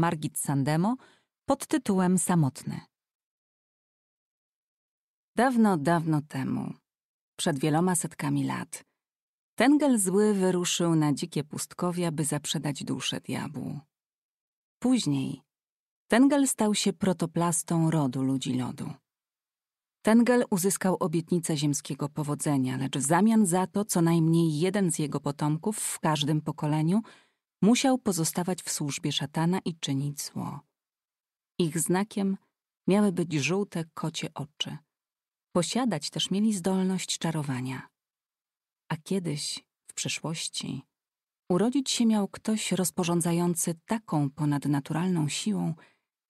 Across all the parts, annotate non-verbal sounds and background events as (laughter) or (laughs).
Margit Sandemo pod tytułem Samotny. Dawno, dawno temu, przed wieloma setkami lat, Tengel zły wyruszył na dzikie pustkowia, by zaprzedać duszę diabłu. Później Tengel stał się protoplastą rodu ludzi lodu. Tengel uzyskał obietnicę ziemskiego powodzenia, lecz w zamian za to co najmniej jeden z jego potomków w każdym pokoleniu – musiał pozostawać w służbie szatana i czynić zło. Ich znakiem miały być żółte kocie oczy. Posiadać też mieli zdolność czarowania. A kiedyś, w przeszłości, urodzić się miał ktoś rozporządzający taką ponadnaturalną siłą,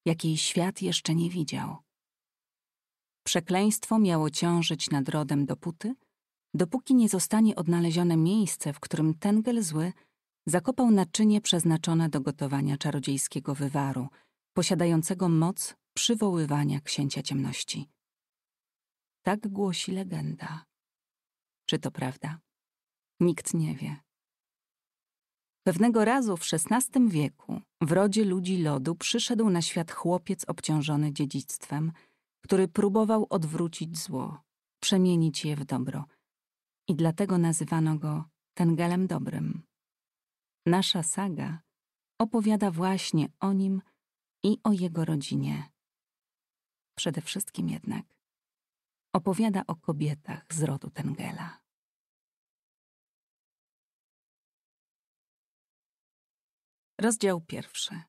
jakiej świat jeszcze nie widział. Przekleństwo miało ciążyć nad rodem dopóty, dopóki nie zostanie odnalezione miejsce, w którym ten gel zły – zakopał naczynie przeznaczone do gotowania czarodziejskiego wywaru, posiadającego moc przywoływania księcia ciemności. Tak głosi legenda. Czy to prawda? Nikt nie wie. Pewnego razu w XVI wieku w rodzie ludzi lodu przyszedł na świat chłopiec obciążony dziedzictwem, który próbował odwrócić zło, przemienić je w dobro. I dlatego nazywano go Tengelem Dobrym. Nasza saga opowiada właśnie o nim i o jego rodzinie. Przede wszystkim jednak opowiada o kobietach z rodu Tengela. Rozdział pierwszy.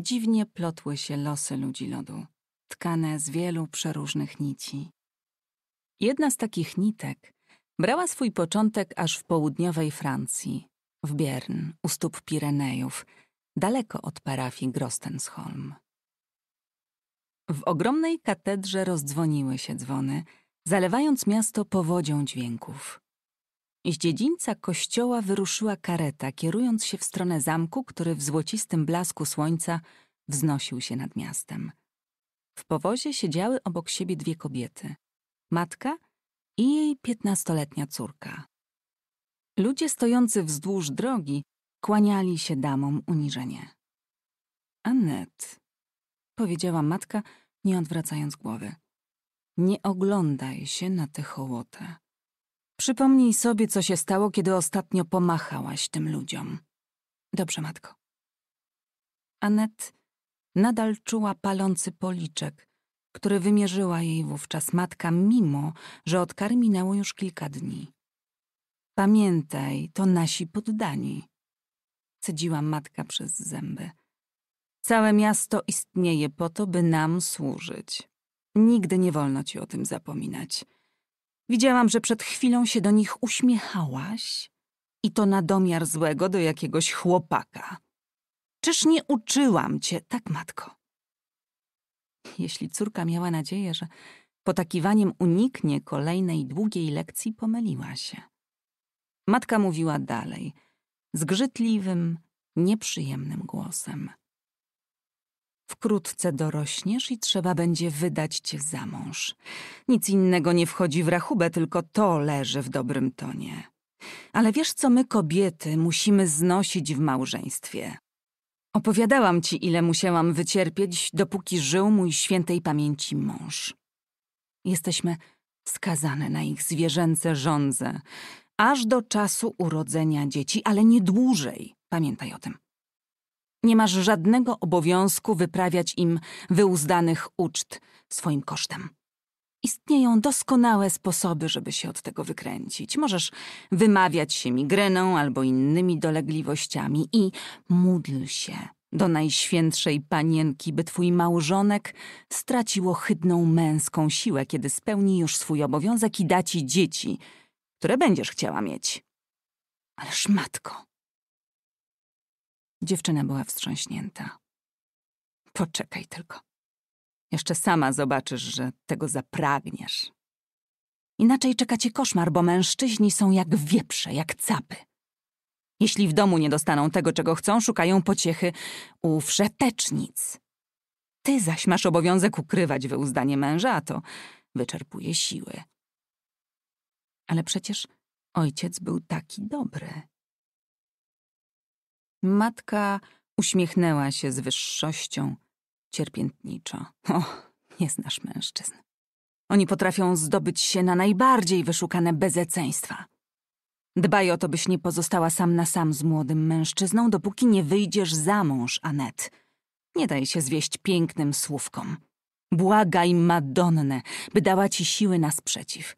Dziwnie plotły się losy ludzi lodu, tkane z wielu przeróżnych nici. Jedna z takich nitek brała swój początek aż w południowej Francji, w Biern, u stóp Pirenejów, daleko od parafii Grostensholm. W ogromnej katedrze rozdzwoniły się dzwony, zalewając miasto powodzią dźwięków. Z dziedzińca kościoła wyruszyła kareta, kierując się w stronę zamku, który w złocistym blasku słońca wznosił się nad miastem. W powozie siedziały obok siebie dwie kobiety. Matka – i jej piętnastoletnia córka. Ludzie stojący wzdłuż drogi kłaniali się damom uniżenie. Anet, powiedziała matka, nie odwracając głowy, nie oglądaj się na tę hołotę. Przypomnij sobie, co się stało, kiedy ostatnio pomachałaś tym ludziom. Dobrze, matko. Anet nadal czuła palący policzek, który wymierzyła jej wówczas matka, mimo że od kary minęło już kilka dni. Pamiętaj, to nasi poddani, cedziła matka przez zęby. Całe miasto istnieje po to, by nam służyć. Nigdy nie wolno ci o tym zapominać. Widziałam, że przed chwilą się do nich uśmiechałaś i to na domiar złego do jakiegoś chłopaka. Czyż nie uczyłam cię, tak matko? Jeśli córka miała nadzieję, że potakiwaniem uniknie kolejnej długiej lekcji, pomyliła się. Matka mówiła dalej, zgrzytliwym, nieprzyjemnym głosem. Wkrótce dorośniesz i trzeba będzie wydać cię za mąż. Nic innego nie wchodzi w rachubę, tylko to leży w dobrym tonie. Ale wiesz, co my, kobiety, musimy znosić w małżeństwie? Opowiadałam ci, ile musiałam wycierpieć, dopóki żył mój świętej pamięci mąż. Jesteśmy skazane na ich zwierzęce żądze, aż do czasu urodzenia dzieci, ale nie dłużej, pamiętaj o tym. Nie masz żadnego obowiązku wyprawiać im wyuzdanych uczt swoim kosztem. Istnieją doskonałe sposoby, żeby się od tego wykręcić. Możesz wymawiać się migreną albo innymi dolegliwościami i módl się do najświętszej panienki, by twój małżonek stracił ohydną męską siłę, kiedy spełni już swój obowiązek i da ci dzieci, które będziesz chciała mieć. Ależ matko! Dziewczyna była wstrząśnięta. Poczekaj tylko. Jeszcze sama zobaczysz, że tego zapragniesz. Inaczej czeka cię koszmar, bo mężczyźni są jak wieprze, jak capy. Jeśli w domu nie dostaną tego, czego chcą, szukają pociechy u wszetecznic. Ty zaś masz obowiązek ukrywać wyuzdanie męża, a to wyczerpuje siły. Ale przecież ojciec był taki dobry. Matka uśmiechnęła się z wyższością cierpiętniczo. O, nie znasz mężczyzn. Oni potrafią zdobyć się na najbardziej wyszukane bezeceństwa. Dbaj o to, byś nie pozostała sam na sam z młodym mężczyzną, dopóki nie wyjdziesz za mąż, Anet. Nie daj się zwieść pięknym słówkom. Błagaj Madonnę, by dała ci siły na sprzeciw.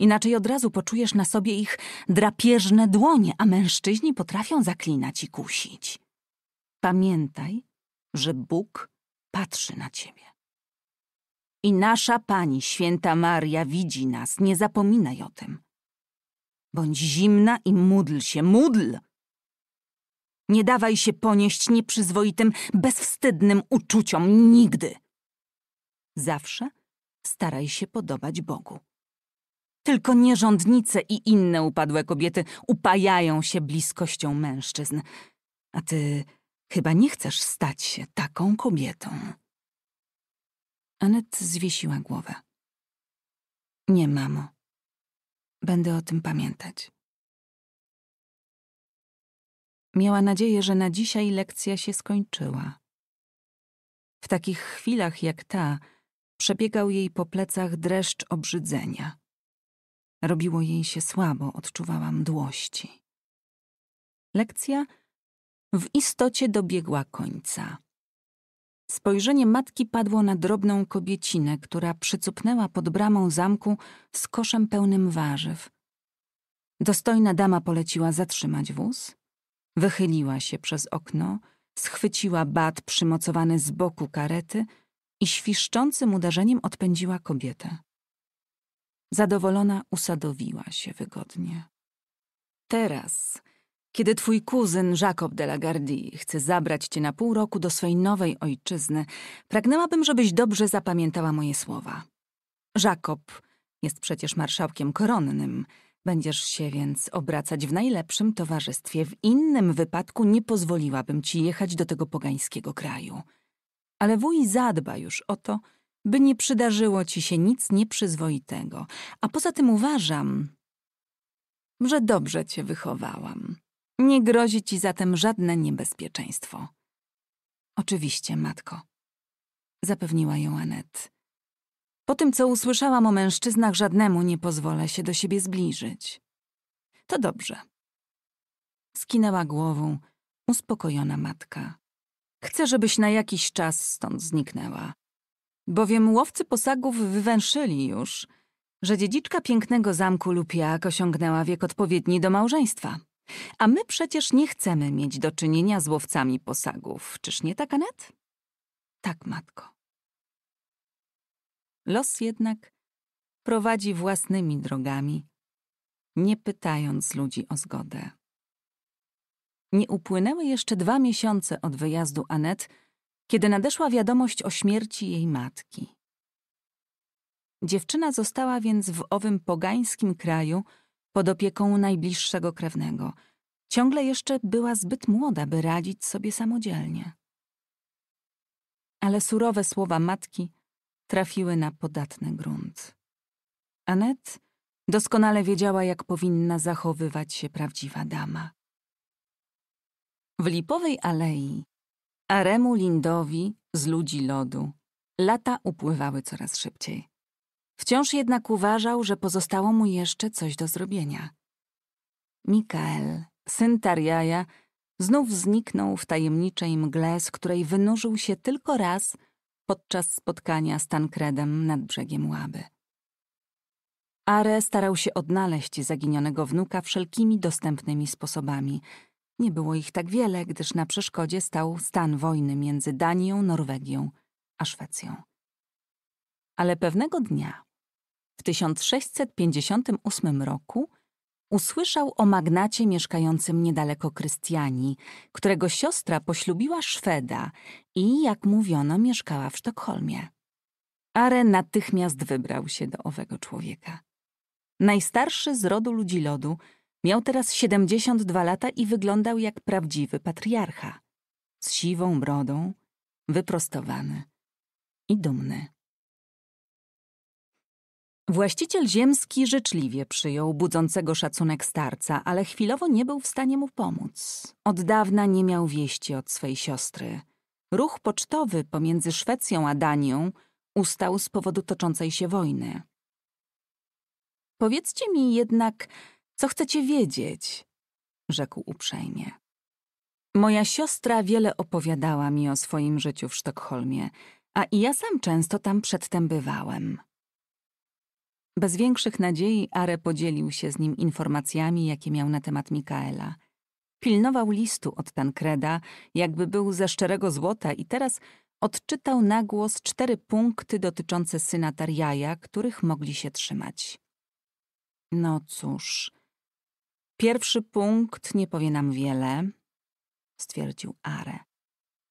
Inaczej od razu poczujesz na sobie ich drapieżne dłonie, a mężczyźni potrafią zaklinać i kusić. Pamiętaj, że Bóg patrzy na ciebie. I nasza Pani, święta Maria, widzi nas, nie zapominaj o tym. Bądź zimna i módl się, módl! Nie dawaj się ponieść nieprzyzwoitym, bezwstydnym uczuciom nigdy. Zawsze staraj się podobać Bogu. Tylko nierządnice i inne upadłe kobiety upajają się bliskością mężczyzn, a ty Chyba nie chcesz stać się taką kobietą. Anet zwiesiła głowę. Nie, mamo. Będę o tym pamiętać. Miała nadzieję, że na dzisiaj lekcja się skończyła. W takich chwilach jak ta przebiegał jej po plecach dreszcz obrzydzenia. Robiło jej się słabo, odczuwała mdłości. Lekcja w istocie dobiegła końca. Spojrzenie matki padło na drobną kobiecinę, która przycupnęła pod bramą zamku z koszem pełnym warzyw. Dostojna dama poleciła zatrzymać wóz, wychyliła się przez okno, schwyciła bat przymocowany z boku karety i świszczącym uderzeniem odpędziła kobietę. Zadowolona usadowiła się wygodnie. Teraz kiedy twój kuzyn Jacob de la Gardie chce zabrać cię na pół roku do swojej nowej ojczyzny, pragnęłabym, żebyś dobrze zapamiętała moje słowa. Jacob jest przecież marszałkiem koronnym. Będziesz się więc obracać w najlepszym towarzystwie. W innym wypadku nie pozwoliłabym ci jechać do tego pogańskiego kraju. Ale wuj zadba już o to, by nie przydarzyło ci się nic nieprzyzwoitego. A poza tym uważam, że dobrze cię wychowałam. Nie grozi ci zatem żadne niebezpieczeństwo. Oczywiście, matko, zapewniła ją Anet. Po tym, co usłyszałam o mężczyznach, żadnemu nie pozwolę się do siebie zbliżyć. To dobrze. Skinęła głową, uspokojona matka. Chcę, żebyś na jakiś czas stąd zniknęła. Bowiem łowcy posagów wywęszyli już, że dziedziczka pięknego zamku lub jak osiągnęła wiek odpowiedni do małżeństwa. A my przecież nie chcemy mieć do czynienia z łowcami posagów, czyż nie tak, Anet? Tak, matko. Los jednak prowadzi własnymi drogami, nie pytając ludzi o zgodę. Nie upłynęły jeszcze dwa miesiące od wyjazdu Anet, kiedy nadeszła wiadomość o śmierci jej matki. Dziewczyna została więc w owym pogańskim kraju – pod opieką najbliższego krewnego. Ciągle jeszcze była zbyt młoda, by radzić sobie samodzielnie. Ale surowe słowa matki trafiły na podatny grunt. Anet doskonale wiedziała, jak powinna zachowywać się prawdziwa dama. W Lipowej Alei Aremu Lindowi z ludzi lodu lata upływały coraz szybciej. Wciąż jednak uważał, że pozostało mu jeszcze coś do zrobienia. Mikael, syn Tarjaja, znów zniknął w tajemniczej mgle, z której wynurzył się tylko raz podczas spotkania z Tankredem nad brzegiem Łaby. Are starał się odnaleźć zaginionego wnuka wszelkimi dostępnymi sposobami. Nie było ich tak wiele, gdyż na przeszkodzie stał stan wojny między Danią, Norwegią a Szwecją. Ale pewnego dnia w 1658 roku usłyszał o magnacie mieszkającym niedaleko Krystianii, którego siostra poślubiła Szweda i, jak mówiono, mieszkała w Sztokholmie. Are natychmiast wybrał się do owego człowieka. Najstarszy z rodu ludzi lodu miał teraz 72 lata i wyglądał jak prawdziwy patriarcha. Z siwą brodą, wyprostowany i dumny. Właściciel ziemski życzliwie przyjął budzącego szacunek starca, ale chwilowo nie był w stanie mu pomóc. Od dawna nie miał wieści od swej siostry. Ruch pocztowy pomiędzy Szwecją a Danią ustał z powodu toczącej się wojny. Powiedzcie mi jednak, co chcecie wiedzieć, rzekł uprzejmie. Moja siostra wiele opowiadała mi o swoim życiu w Sztokholmie, a i ja sam często tam przedtem bywałem. Bez większych nadziei Are podzielił się z nim informacjami, jakie miał na temat Mikaela. Pilnował listu od Tankreda, jakby był ze szczerego złota i teraz odczytał na głos cztery punkty dotyczące syna Tarjaja, których mogli się trzymać. No cóż, pierwszy punkt nie powie nam wiele, stwierdził Are.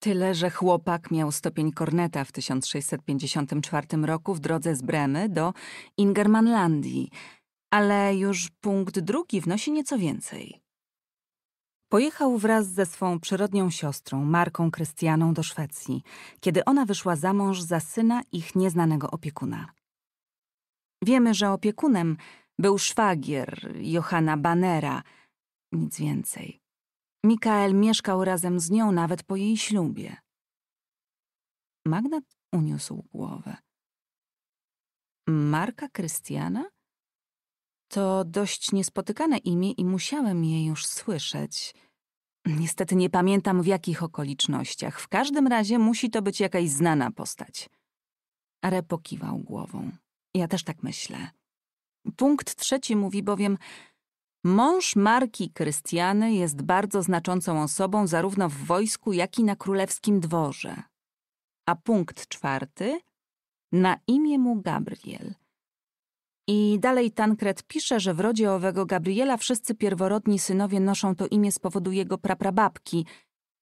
Tyle, że chłopak miał stopień korneta w 1654 roku w drodze z Bremy do Ingermanlandii, ale już punkt drugi wnosi nieco więcej. Pojechał wraz ze swą przyrodnią siostrą, Marką Krystianą, do Szwecji, kiedy ona wyszła za mąż za syna ich nieznanego opiekuna. Wiemy, że opiekunem był szwagier Johanna Banera, nic więcej. Mikael mieszkał razem z nią nawet po jej ślubie. Magnat uniósł głowę. Marka Krystiana? To dość niespotykane imię i musiałem je już słyszeć. Niestety nie pamiętam w jakich okolicznościach. W każdym razie musi to być jakaś znana postać. Repokiwał głową. Ja też tak myślę. Punkt trzeci mówi bowiem, Mąż Marki Krystiany jest bardzo znaczącą osobą zarówno w wojsku, jak i na królewskim dworze. A punkt czwarty na imię mu Gabriel. I dalej Tankret pisze, że w rodzie owego Gabriela wszyscy pierworodni synowie noszą to imię z powodu jego praprababki,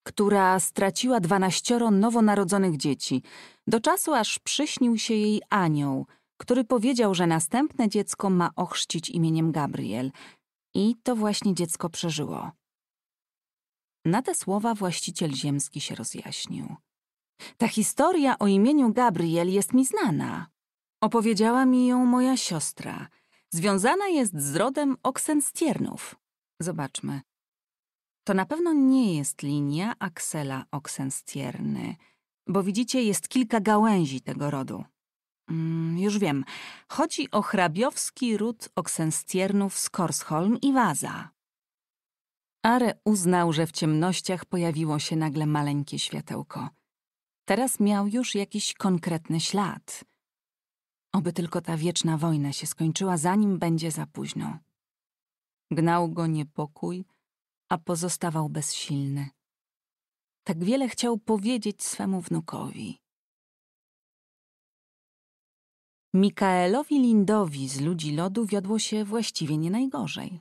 która straciła dwanaścioro nowonarodzonych dzieci, do czasu aż przyśnił się jej anioł, który powiedział, że następne dziecko ma ochrzcić imieniem Gabriel – i to właśnie dziecko przeżyło. Na te słowa właściciel ziemski się rozjaśnił. Ta historia o imieniu Gabriel jest mi znana. Opowiedziała mi ją moja siostra. Związana jest z rodem Oksenstiernów. Zobaczmy. To na pewno nie jest linia Axela Oksenstierny, bo widzicie, jest kilka gałęzi tego rodu. Mm, już wiem. Chodzi o hrabiowski ród oksenstiernów z Korsholm i Waza. Are uznał, że w ciemnościach pojawiło się nagle maleńkie światełko. Teraz miał już jakiś konkretny ślad. Oby tylko ta wieczna wojna się skończyła, zanim będzie za późno. Gnał go niepokój, a pozostawał bezsilny. Tak wiele chciał powiedzieć swemu wnukowi. Mikaelowi Lindowi z ludzi lodu wiodło się właściwie nie najgorzej.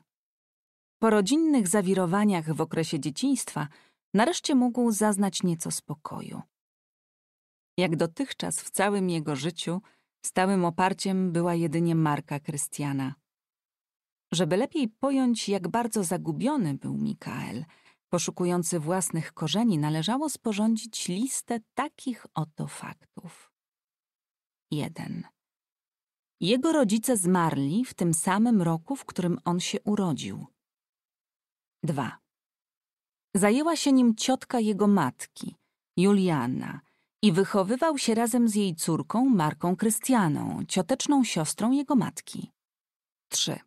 Po rodzinnych zawirowaniach w okresie dzieciństwa nareszcie mógł zaznać nieco spokoju. Jak dotychczas w całym jego życiu stałym oparciem była jedynie marka Krystiana. Żeby lepiej pojąć, jak bardzo zagubiony był Mikael, poszukujący własnych korzeni, należało sporządzić listę takich oto faktów. 1. Jego rodzice zmarli w tym samym roku, w którym on się urodził. 2. Zajęła się nim ciotka jego matki, Juliana, i wychowywał się razem z jej córką Marką Krystianą, cioteczną siostrą jego matki. 3.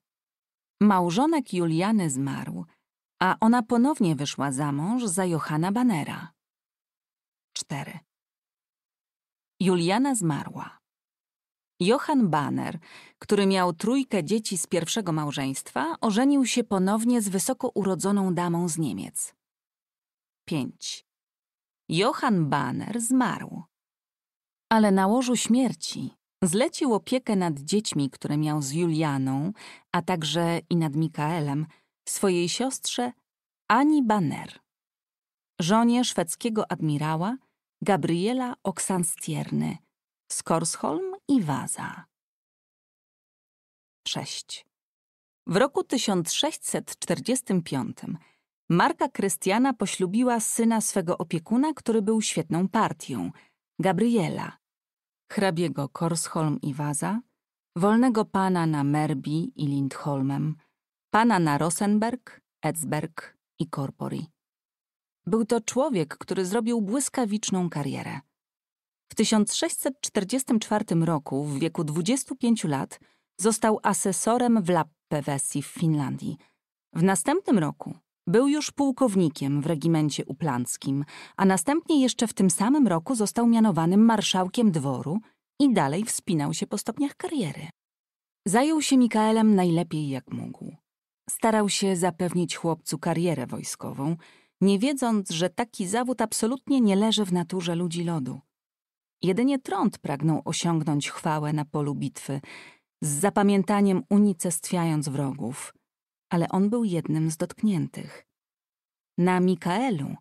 Małżonek Juliany zmarł, a ona ponownie wyszła za mąż za Johana Banera. 4. Juliana zmarła. Johan Banner, który miał trójkę dzieci z pierwszego małżeństwa, ożenił się ponownie z wysoko urodzoną damą z Niemiec. 5. Johan Banner zmarł. Ale na łożu śmierci zlecił opiekę nad dziećmi, które miał z Julianą, a także i nad Mikaelem, swojej siostrze Ani Banner, żonie szwedzkiego admirała Gabriela Oksanstierny z Korsholm i waza. 6. W roku 1645 Marka Krystiana poślubiła syna swego opiekuna, który był świetną partią, Gabriela, hrabiego Korsholm i Waza, wolnego pana na Merbi i Lindholmem, pana na Rosenberg, Edsberg i Korpori. Był to człowiek, który zrobił błyskawiczną karierę. W 1644 roku, w wieku 25 lat, został asesorem w Lappevesi w Finlandii. W następnym roku był już pułkownikiem w regimencie uplanckim, a następnie jeszcze w tym samym roku został mianowanym marszałkiem dworu i dalej wspinał się po stopniach kariery. Zajął się Mikaelem najlepiej jak mógł. Starał się zapewnić chłopcu karierę wojskową, nie wiedząc, że taki zawód absolutnie nie leży w naturze ludzi lodu – Jedynie Trąd pragnął osiągnąć chwałę na polu bitwy, z zapamiętaniem unicestwiając wrogów, ale on był jednym z dotkniętych. Na Mikaelu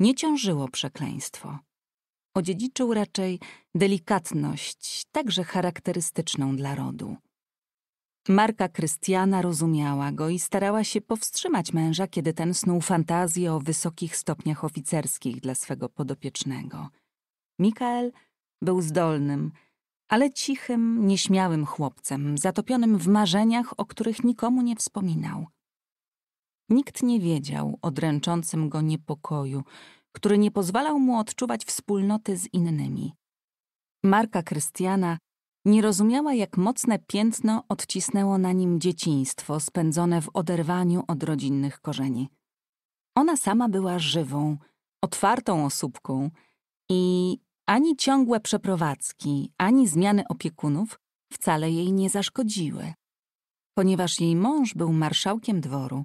nie ciążyło przekleństwo. Odziedziczył raczej delikatność, także charakterystyczną dla rodu. Marka Krystiana rozumiała go i starała się powstrzymać męża, kiedy ten snuł fantazję o wysokich stopniach oficerskich dla swego podopiecznego. Mikael był zdolnym, ale cichym, nieśmiałym chłopcem, zatopionym w marzeniach, o których nikomu nie wspominał. Nikt nie wiedział o dręczącym go niepokoju, który nie pozwalał mu odczuwać wspólnoty z innymi. Marka Krystiana nie rozumiała, jak mocne piętno odcisnęło na nim dzieciństwo spędzone w oderwaniu od rodzinnych korzeni. Ona sama była żywą, otwartą osóbką i ani ciągłe przeprowadzki, ani zmiany opiekunów wcale jej nie zaszkodziły. Ponieważ jej mąż był marszałkiem dworu,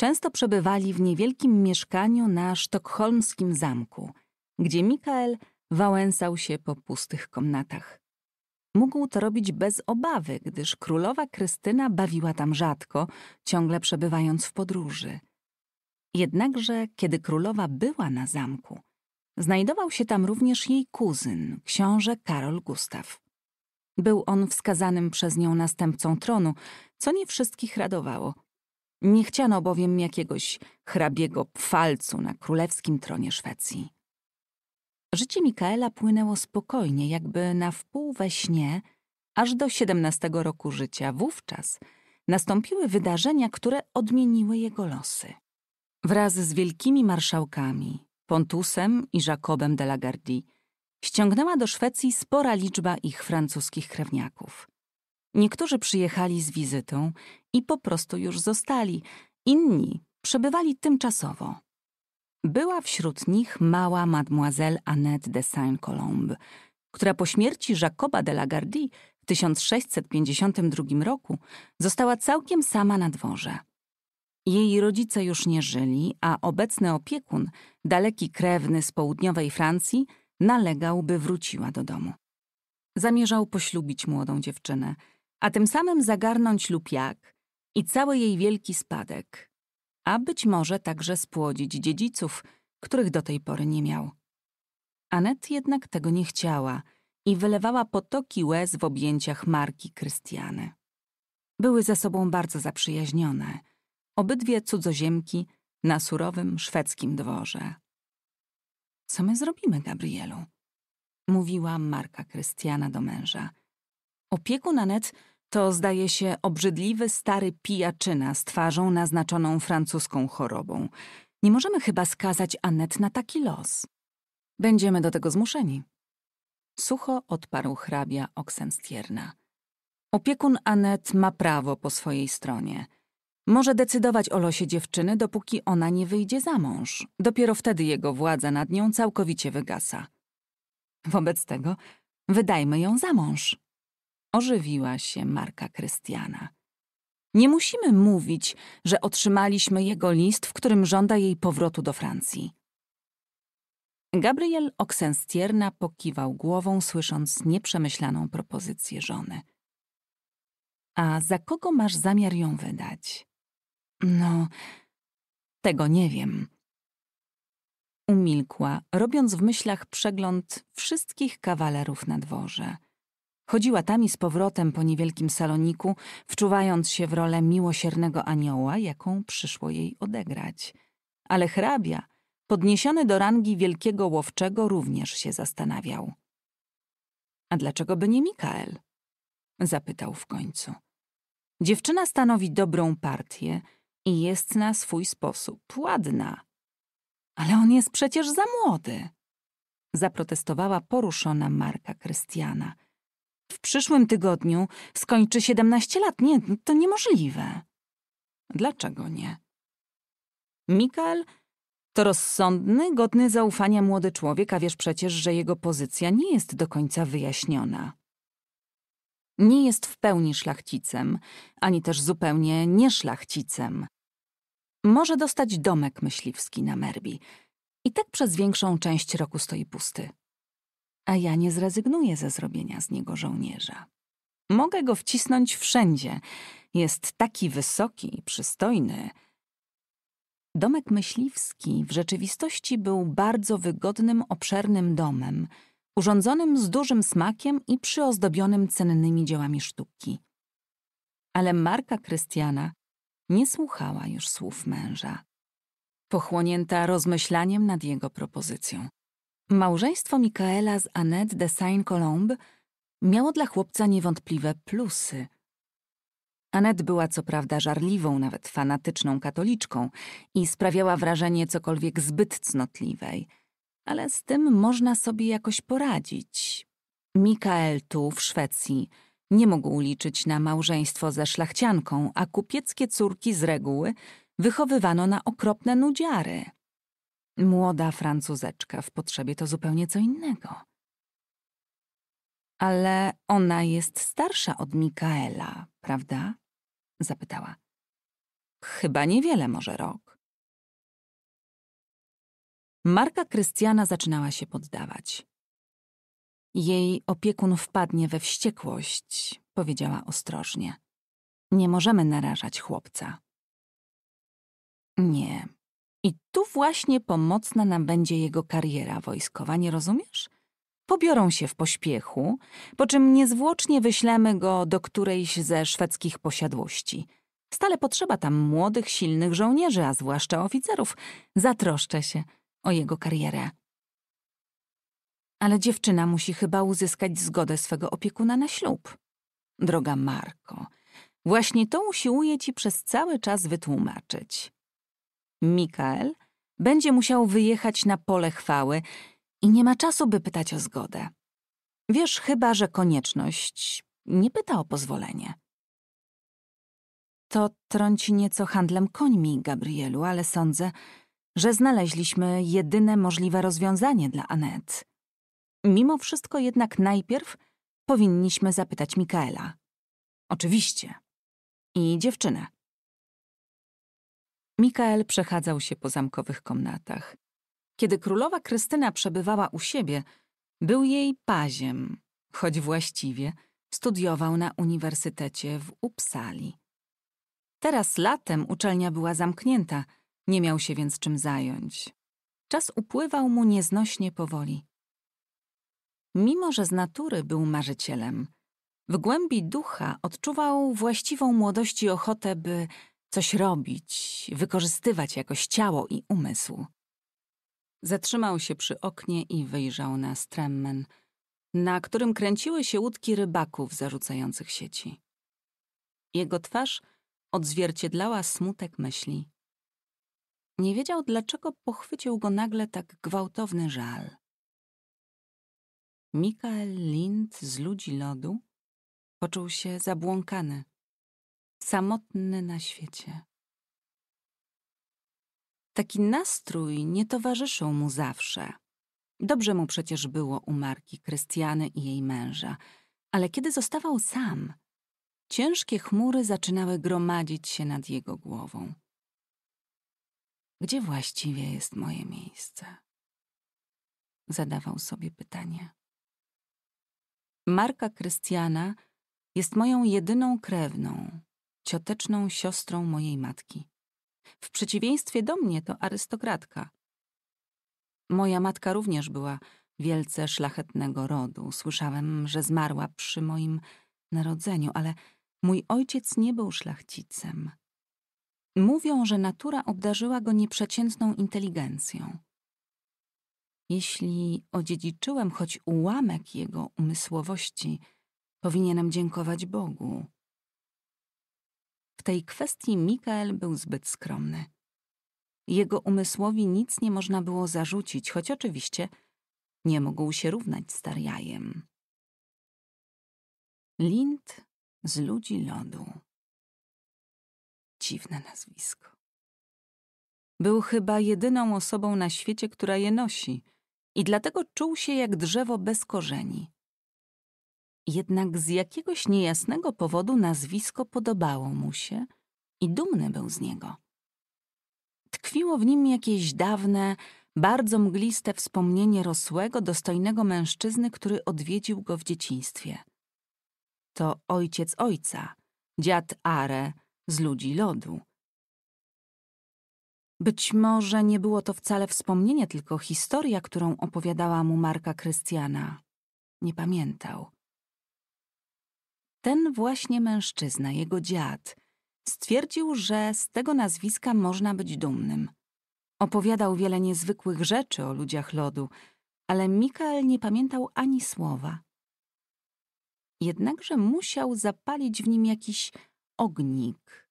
często przebywali w niewielkim mieszkaniu na sztokholmskim zamku, gdzie Mikael wałęsał się po pustych komnatach. Mógł to robić bez obawy, gdyż królowa Krystyna bawiła tam rzadko, ciągle przebywając w podróży. Jednakże, kiedy królowa była na zamku, Znajdował się tam również jej kuzyn, książę Karol Gustaw. Był on wskazanym przez nią następcą tronu, co nie wszystkich radowało. Nie chciano bowiem jakiegoś hrabiego pfalcu na królewskim tronie Szwecji. Życie Mikaela płynęło spokojnie, jakby na wpół we śnie, aż do 17 roku życia. Wówczas nastąpiły wydarzenia, które odmieniły jego losy. Wraz z wielkimi marszałkami, Pontusem i Jacobem de la Gardie, ściągnęła do Szwecji spora liczba ich francuskich krewniaków. Niektórzy przyjechali z wizytą i po prostu już zostali, inni przebywali tymczasowo. Była wśród nich mała mademoiselle Annette de Saint-Colombe, która po śmierci Jacoba de la Gardie w 1652 roku została całkiem sama na dworze. Jej rodzice już nie żyli, a obecny opiekun, daleki krewny z południowej Francji, nalegał, by wróciła do domu. Zamierzał poślubić młodą dziewczynę, a tym samym zagarnąć jak i cały jej wielki spadek, a być może także spłodzić dziedziców, których do tej pory nie miał. Anet jednak tego nie chciała i wylewała potoki łez w objęciach Marki Krystiany. Były ze sobą bardzo zaprzyjaźnione – obydwie cudzoziemki na surowym szwedzkim dworze. Co my zrobimy, Gabrielu? Mówiła Marka Krystiana do męża. Opiekun Anet to, zdaje się, obrzydliwy stary pijaczyna z twarzą naznaczoną francuską chorobą. Nie możemy chyba skazać Anet na taki los. Będziemy do tego zmuszeni. Sucho odparł hrabia Oksenstierna. Opiekun Anet ma prawo po swojej stronie – może decydować o losie dziewczyny, dopóki ona nie wyjdzie za mąż. Dopiero wtedy jego władza nad nią całkowicie wygasa. Wobec tego wydajmy ją za mąż. Ożywiła się Marka Krystiana. Nie musimy mówić, że otrzymaliśmy jego list, w którym żąda jej powrotu do Francji. Gabriel Oksenstierna pokiwał głową, słysząc nieprzemyślaną propozycję żony. A za kogo masz zamiar ją wydać? No, tego nie wiem. Umilkła, robiąc w myślach przegląd wszystkich kawalerów na dworze. Chodziła tam i z powrotem po niewielkim saloniku, wczuwając się w rolę miłosiernego anioła, jaką przyszło jej odegrać. Ale hrabia, podniesiony do rangi wielkiego łowczego, również się zastanawiał. A dlaczego by nie Mikael? Zapytał w końcu. Dziewczyna stanowi dobrą partię, i jest na swój sposób ładna. Ale on jest przecież za młody, zaprotestowała poruszona Marka Krystiana. W przyszłym tygodniu skończy siedemnaście lat. Nie, to niemożliwe. Dlaczego nie? Mikael to rozsądny, godny zaufania młody człowiek, a wiesz przecież, że jego pozycja nie jest do końca wyjaśniona. Nie jest w pełni szlachcicem, ani też zupełnie nieszlachcicem może dostać domek myśliwski na Merbi. I tak przez większą część roku stoi pusty. A ja nie zrezygnuję ze zrobienia z niego żołnierza. Mogę go wcisnąć wszędzie. Jest taki wysoki, i przystojny. Domek myśliwski w rzeczywistości był bardzo wygodnym, obszernym domem, urządzonym z dużym smakiem i przyozdobionym cennymi dziełami sztuki. Ale Marka Krystiana nie słuchała już słów męża. Pochłonięta rozmyślaniem nad jego propozycją. Małżeństwo Mikaela z Annette de Saint-Colombe miało dla chłopca niewątpliwe plusy. Annette była co prawda żarliwą, nawet fanatyczną katoliczką i sprawiała wrażenie cokolwiek zbyt cnotliwej, ale z tym można sobie jakoś poradzić. Mikael tu, w Szwecji – nie mógł liczyć na małżeństwo ze szlachcianką, a kupieckie córki z reguły wychowywano na okropne nudziary. Młoda Francuzeczka w potrzebie to zupełnie co innego. Ale ona jest starsza od Mikaela, prawda? Zapytała. Chyba niewiele, może rok. Marka Krystiana zaczynała się poddawać. Jej opiekun wpadnie we wściekłość, powiedziała ostrożnie. Nie możemy narażać chłopca. Nie. I tu właśnie pomocna nam będzie jego kariera wojskowa, nie rozumiesz? Pobiorą się w pośpiechu, po czym niezwłocznie wyślemy go do którejś ze szwedzkich posiadłości. Stale potrzeba tam młodych, silnych żołnierzy, a zwłaszcza oficerów. Zatroszczę się o jego karierę ale dziewczyna musi chyba uzyskać zgodę swego opiekuna na ślub. Droga Marko, właśnie to usiłuję ci przez cały czas wytłumaczyć. Mikael będzie musiał wyjechać na pole chwały i nie ma czasu, by pytać o zgodę. Wiesz chyba, że konieczność nie pyta o pozwolenie. To trąci nieco handlem końmi, Gabrielu, ale sądzę, że znaleźliśmy jedyne możliwe rozwiązanie dla Anet. Mimo wszystko jednak najpierw powinniśmy zapytać Mikaela. Oczywiście. I dziewczynę. Mikael przechadzał się po zamkowych komnatach. Kiedy królowa Krystyna przebywała u siebie, był jej paziem, choć właściwie studiował na uniwersytecie w Upsali. Teraz latem uczelnia była zamknięta, nie miał się więc czym zająć. Czas upływał mu nieznośnie powoli. Mimo, że z natury był marzycielem, w głębi ducha odczuwał właściwą młodości ochotę, by coś robić, wykorzystywać jakoś ciało i umysł. Zatrzymał się przy oknie i wyjrzał na Stremmen, na którym kręciły się łódki rybaków zarzucających sieci. Jego twarz odzwierciedlała smutek myśli. Nie wiedział, dlaczego pochwycił go nagle tak gwałtowny żal. Mikael Lind z ludzi lodu poczuł się zabłąkany, samotny na świecie. Taki nastrój nie towarzyszył mu zawsze. Dobrze mu przecież było u Marki Krystiany i jej męża, ale kiedy zostawał sam, ciężkie chmury zaczynały gromadzić się nad jego głową. Gdzie właściwie jest moje miejsce? Zadawał sobie pytanie. Marka Krystiana jest moją jedyną krewną, cioteczną siostrą mojej matki. W przeciwieństwie do mnie to arystokratka. Moja matka również była wielce szlachetnego rodu. Słyszałem, że zmarła przy moim narodzeniu, ale mój ojciec nie był szlachcicem. Mówią, że natura obdarzyła go nieprzeciętną inteligencją. Jeśli odziedziczyłem choć ułamek jego umysłowości, powinienem dziękować Bogu. W tej kwestii Mikael był zbyt skromny. Jego umysłowi nic nie można było zarzucić, choć oczywiście nie mógł się równać z Tarjajem. Lind z ludzi lodu. Dziwne nazwisko. Był chyba jedyną osobą na świecie, która je nosi – i dlatego czuł się jak drzewo bez korzeni. Jednak z jakiegoś niejasnego powodu nazwisko podobało mu się i dumny był z niego. Tkwiło w nim jakieś dawne, bardzo mgliste wspomnienie rosłego, dostojnego mężczyzny, który odwiedził go w dzieciństwie. To ojciec ojca, dziad Are z ludzi lodu, być może nie było to wcale wspomnienie, tylko historia, którą opowiadała mu Marka Krystiana. Nie pamiętał. Ten właśnie mężczyzna, jego dziad, stwierdził, że z tego nazwiska można być dumnym. Opowiadał wiele niezwykłych rzeczy o ludziach lodu, ale Mikael nie pamiętał ani słowa. Jednakże musiał zapalić w nim jakiś ognik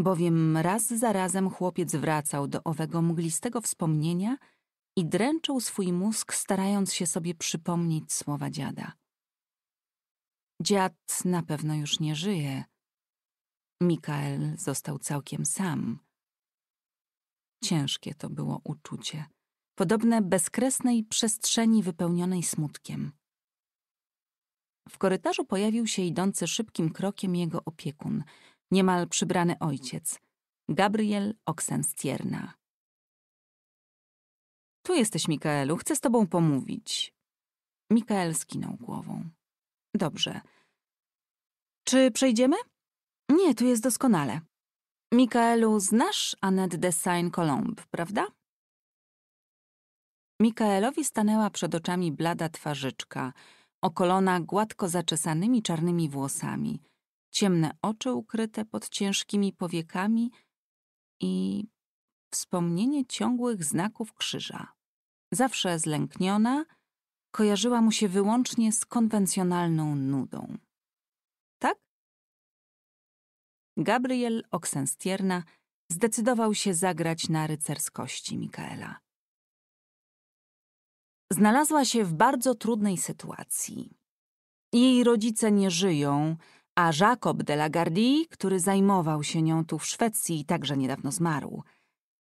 bowiem raz za razem chłopiec wracał do owego mglistego wspomnienia i dręczył swój mózg, starając się sobie przypomnieć słowa dziada. Dziad na pewno już nie żyje. Mikael został całkiem sam. Ciężkie to było uczucie, podobne bezkresnej przestrzeni wypełnionej smutkiem. W korytarzu pojawił się idący szybkim krokiem jego opiekun – niemal przybrany ojciec, Gabriel Oxenstierna. Tu jesteś, Mikaelu, chcę z tobą pomówić. Mikael skinął głową. Dobrze. Czy przejdziemy? Nie, tu jest doskonale. Mikaelu, znasz Annette de saint Colomb, prawda? Mikaelowi stanęła przed oczami blada twarzyczka, okolona gładko zaczesanymi czarnymi włosami – ciemne oczy ukryte pod ciężkimi powiekami i wspomnienie ciągłych znaków krzyża. Zawsze zlękniona, kojarzyła mu się wyłącznie z konwencjonalną nudą. Tak? Gabriel Oksenstierna zdecydował się zagrać na rycerskości Mikaela. Znalazła się w bardzo trudnej sytuacji. Jej rodzice nie żyją, a Jacob de la Gardie, który zajmował się nią tu w Szwecji, także niedawno zmarł.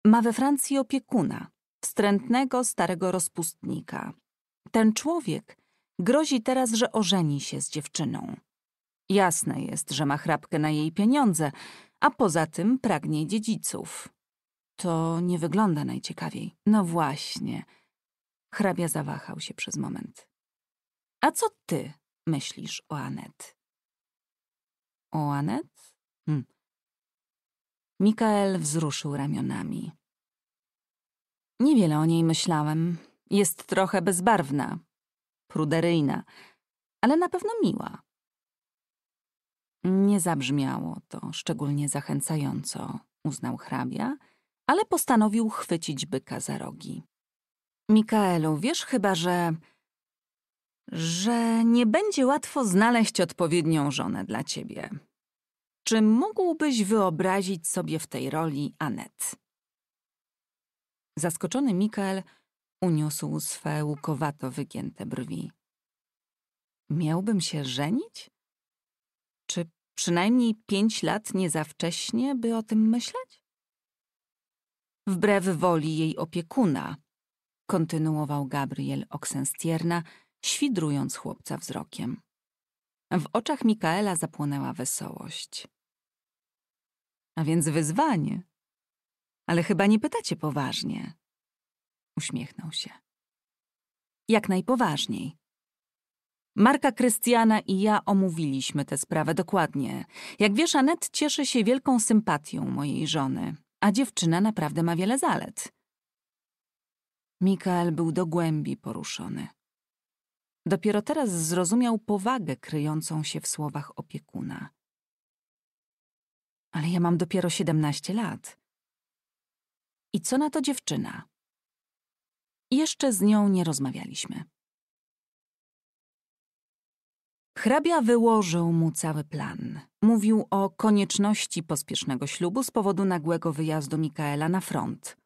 Ma we Francji opiekuna, wstrętnego starego rozpustnika. Ten człowiek grozi teraz, że ożeni się z dziewczyną. Jasne jest, że ma chrapkę na jej pieniądze, a poza tym pragnie dziedziców. To nie wygląda najciekawiej. No właśnie. Hrabia zawahał się przez moment. A co ty myślisz o Anet? O Anet? Hm. Mikael wzruszył ramionami. Niewiele o niej myślałem. Jest trochę bezbarwna, pruderyjna, ale na pewno miła. Nie zabrzmiało to szczególnie zachęcająco, uznał hrabia, ale postanowił chwycić byka za rogi. Mikaelu, wiesz chyba, że że nie będzie łatwo znaleźć odpowiednią żonę dla ciebie. Czy mógłbyś wyobrazić sobie w tej roli Anet? Zaskoczony Mikael uniósł swe łukowato wygięte brwi. Miałbym się żenić? Czy przynajmniej pięć lat nie za wcześnie, by o tym myśleć? Wbrew woli jej opiekuna, kontynuował Gabriel Oksenstierna, świdrując chłopca wzrokiem. W oczach Mikaela zapłonęła wesołość. A więc wyzwanie. Ale chyba nie pytacie poważnie. Uśmiechnął się. Jak najpoważniej. Marka Krystiana i ja omówiliśmy tę sprawę dokładnie. Jak wiesz, Anet cieszy się wielką sympatią mojej żony, a dziewczyna naprawdę ma wiele zalet. Mikael był do głębi poruszony. Dopiero teraz zrozumiał powagę kryjącą się w słowach opiekuna. Ale ja mam dopiero 17 lat. I co na to dziewczyna? Jeszcze z nią nie rozmawialiśmy. Hrabia wyłożył mu cały plan. Mówił o konieczności pospiesznego ślubu z powodu nagłego wyjazdu Mikaela na front.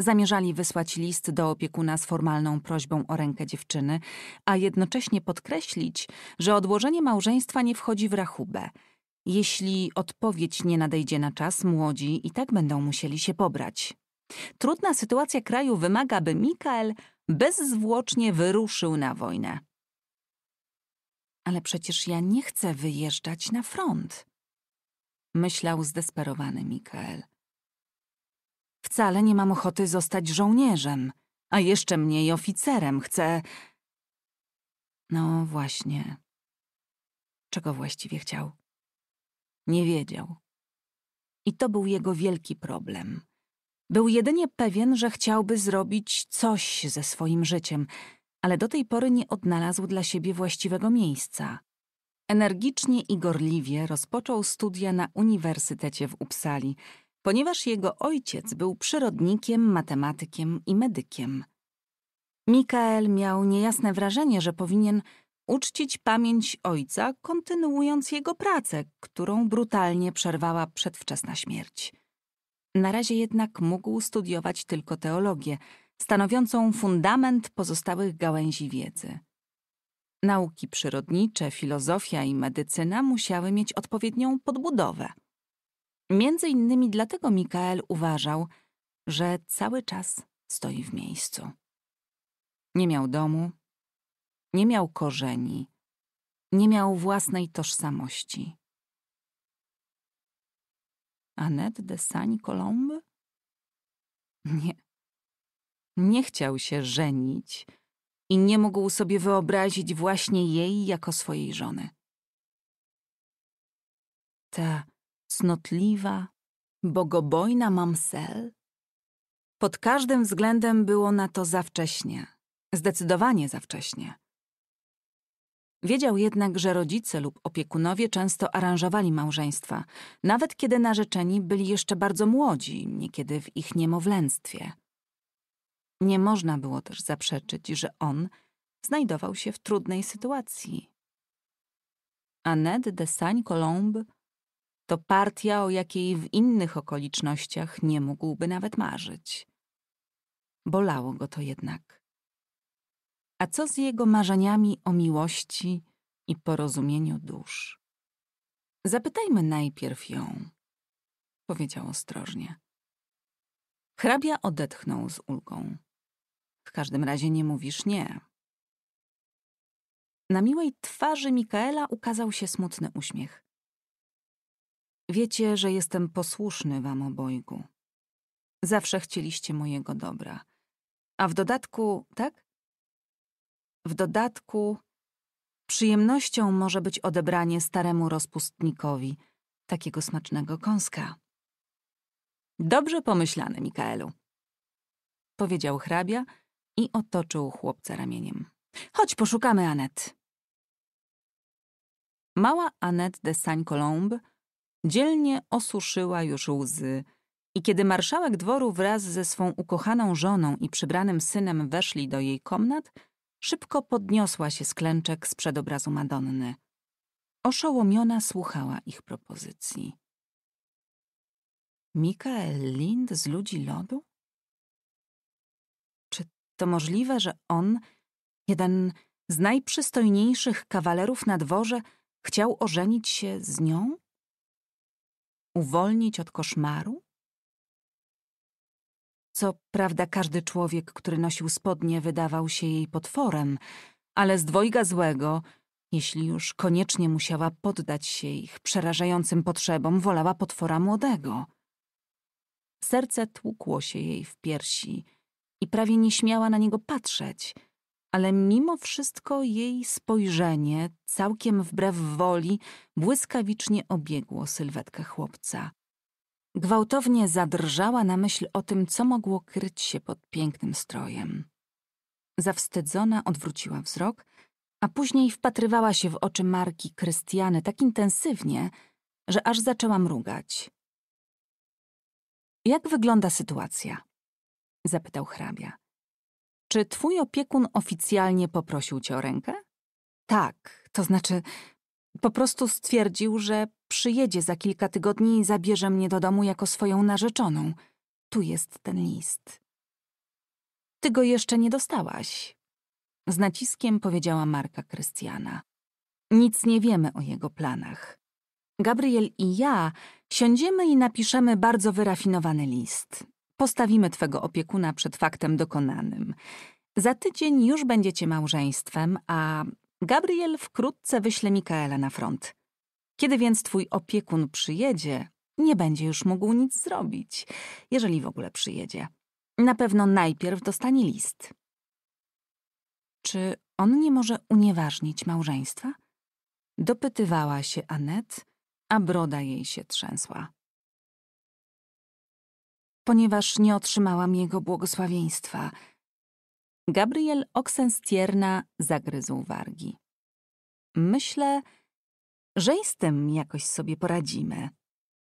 Zamierzali wysłać list do opiekuna z formalną prośbą o rękę dziewczyny, a jednocześnie podkreślić, że odłożenie małżeństwa nie wchodzi w rachubę. Jeśli odpowiedź nie nadejdzie na czas, młodzi i tak będą musieli się pobrać. Trudna sytuacja kraju wymaga, by Mikael bezzwłocznie wyruszył na wojnę. Ale przecież ja nie chcę wyjeżdżać na front, myślał zdesperowany Mikael. Wcale nie mam ochoty zostać żołnierzem, a jeszcze mniej oficerem. Chcę... No właśnie. Czego właściwie chciał? Nie wiedział. I to był jego wielki problem. Był jedynie pewien, że chciałby zrobić coś ze swoim życiem, ale do tej pory nie odnalazł dla siebie właściwego miejsca. Energicznie i gorliwie rozpoczął studia na Uniwersytecie w Uppsali – ponieważ jego ojciec był przyrodnikiem, matematykiem i medykiem. Mikael miał niejasne wrażenie, że powinien uczcić pamięć ojca, kontynuując jego pracę, którą brutalnie przerwała przedwczesna śmierć. Na razie jednak mógł studiować tylko teologię, stanowiącą fundament pozostałych gałęzi wiedzy. Nauki przyrodnicze, filozofia i medycyna musiały mieć odpowiednią podbudowę. Między innymi dlatego Mikael uważał, że cały czas stoi w miejscu. Nie miał domu, nie miał korzeni, nie miał własnej tożsamości. Anet de Saint Colombe? Nie. Nie chciał się żenić i nie mógł sobie wyobrazić właśnie jej jako swojej żony. Ta cnotliwa, bogobojna mamsel? Pod każdym względem było na to za wcześnie, zdecydowanie za wcześnie. Wiedział jednak, że rodzice lub opiekunowie często aranżowali małżeństwa, nawet kiedy narzeczeni byli jeszcze bardzo młodzi, niekiedy w ich niemowlęctwie. Nie można było też zaprzeczyć, że on znajdował się w trudnej sytuacji. Annette de Saint-Colombe to partia, o jakiej w innych okolicznościach nie mógłby nawet marzyć. Bolało go to jednak. A co z jego marzeniami o miłości i porozumieniu dusz? Zapytajmy najpierw ją, powiedział ostrożnie. Hrabia odetchnął z ulgą. W każdym razie nie mówisz nie. Na miłej twarzy Mikaela ukazał się smutny uśmiech. Wiecie, że jestem posłuszny wam obojgu. Zawsze chcieliście mojego dobra. A w dodatku, tak? W dodatku, przyjemnością może być odebranie staremu rozpustnikowi takiego smacznego kąska. Dobrze pomyślane, Mikaelu, powiedział hrabia i otoczył chłopca ramieniem. Chodź, poszukamy Anet. Mała Anet de Saint-Colombe dzielnie osuszyła już łzy. I kiedy marszałek dworu wraz ze swą ukochaną żoną i przybranym synem weszli do jej komnat, szybko podniosła się z klęczek z przedobrazu Madonny. Oszołomiona słuchała ich propozycji. Mikael Lind z ludzi lodu? Czy to możliwe, że on, jeden z najprzystojniejszych kawalerów na dworze, chciał ożenić się z nią? uwolnić od koszmaru? Co prawda, każdy człowiek, który nosił spodnie, wydawał się jej potworem, ale z dwojga złego, jeśli już koniecznie musiała poddać się ich przerażającym potrzebom, wolała potwora młodego. Serce tłukło się jej w piersi i prawie nie śmiała na niego patrzeć – ale mimo wszystko jej spojrzenie, całkiem wbrew woli, błyskawicznie obiegło sylwetkę chłopca. Gwałtownie zadrżała na myśl o tym, co mogło kryć się pod pięknym strojem. Zawstydzona odwróciła wzrok, a później wpatrywała się w oczy Marki Krystiany tak intensywnie, że aż zaczęła mrugać. Jak wygląda sytuacja? zapytał hrabia. Czy twój opiekun oficjalnie poprosił cię o rękę? Tak, to znaczy po prostu stwierdził, że przyjedzie za kilka tygodni i zabierze mnie do domu jako swoją narzeczoną. Tu jest ten list. Ty go jeszcze nie dostałaś. Z naciskiem powiedziała Marka Krystiana. Nic nie wiemy o jego planach. Gabriel i ja siądziemy i napiszemy bardzo wyrafinowany list. Postawimy twego opiekuna przed faktem dokonanym. Za tydzień już będziecie małżeństwem, a Gabriel wkrótce wyśle Mikaela na front. Kiedy więc twój opiekun przyjedzie, nie będzie już mógł nic zrobić, jeżeli w ogóle przyjedzie. Na pewno najpierw dostanie list. Czy on nie może unieważnić małżeństwa? Dopytywała się Anet, a broda jej się trzęsła ponieważ nie otrzymałam jego błogosławieństwa. Gabriel Oxenstierna zagryzł wargi. Myślę, że i z tym jakoś sobie poradzimy,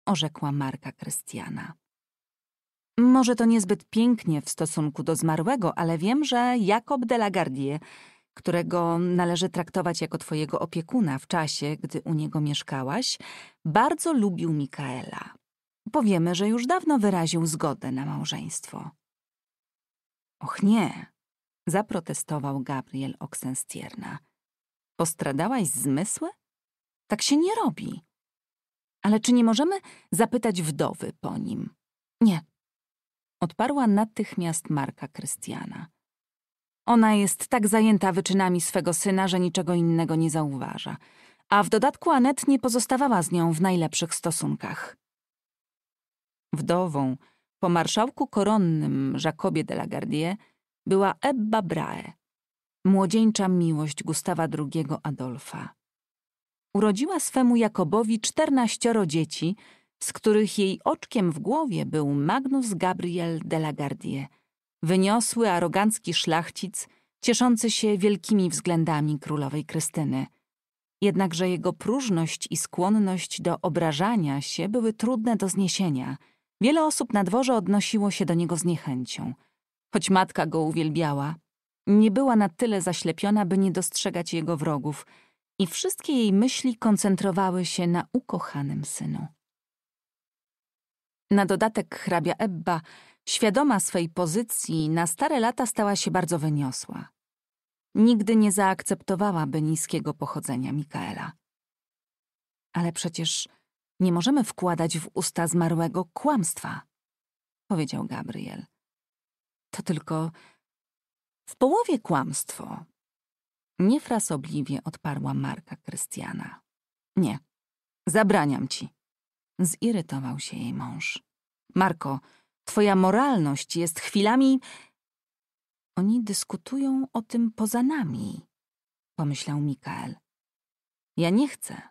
orzekła Marka Krystiana. Może to niezbyt pięknie w stosunku do zmarłego, ale wiem, że Jakob de la Gardie, którego należy traktować jako twojego opiekuna w czasie, gdy u niego mieszkałaś, bardzo lubił Mikaela. Powiemy, że już dawno wyraził zgodę na małżeństwo. Och nie, zaprotestował Gabriel Oksenstierna. Postradałaś zmysły? Tak się nie robi. Ale czy nie możemy zapytać wdowy po nim? Nie. Odparła natychmiast Marka Krystiana. Ona jest tak zajęta wyczynami swego syna, że niczego innego nie zauważa. A w dodatku Anet nie pozostawała z nią w najlepszych stosunkach. Wdową po marszałku koronnym Jacobie de la Gardie była Ebba Brahe, młodzieńcza miłość Gustawa II Adolfa. Urodziła swemu Jakobowi czternaścioro dzieci, z których jej oczkiem w głowie był Magnus Gabriel de la Gardie, wyniosły arogancki szlachcic, cieszący się wielkimi względami królowej Krystyny. Jednakże jego próżność i skłonność do obrażania się były trudne do zniesienia – Wiele osób na dworze odnosiło się do niego z niechęcią. Choć matka go uwielbiała, nie była na tyle zaślepiona, by nie dostrzegać jego wrogów i wszystkie jej myśli koncentrowały się na ukochanym synu. Na dodatek hrabia Ebba, świadoma swej pozycji, na stare lata stała się bardzo wyniosła. Nigdy nie zaakceptowałaby niskiego pochodzenia Mikaela. Ale przecież nie możemy wkładać w usta zmarłego kłamstwa, powiedział Gabriel. To tylko w połowie kłamstwo. Niefrasobliwie odparła Marka Krystiana. Nie, zabraniam ci. Zirytował się jej mąż. Marko, twoja moralność jest chwilami... Oni dyskutują o tym poza nami, pomyślał Mikael. Ja nie chcę.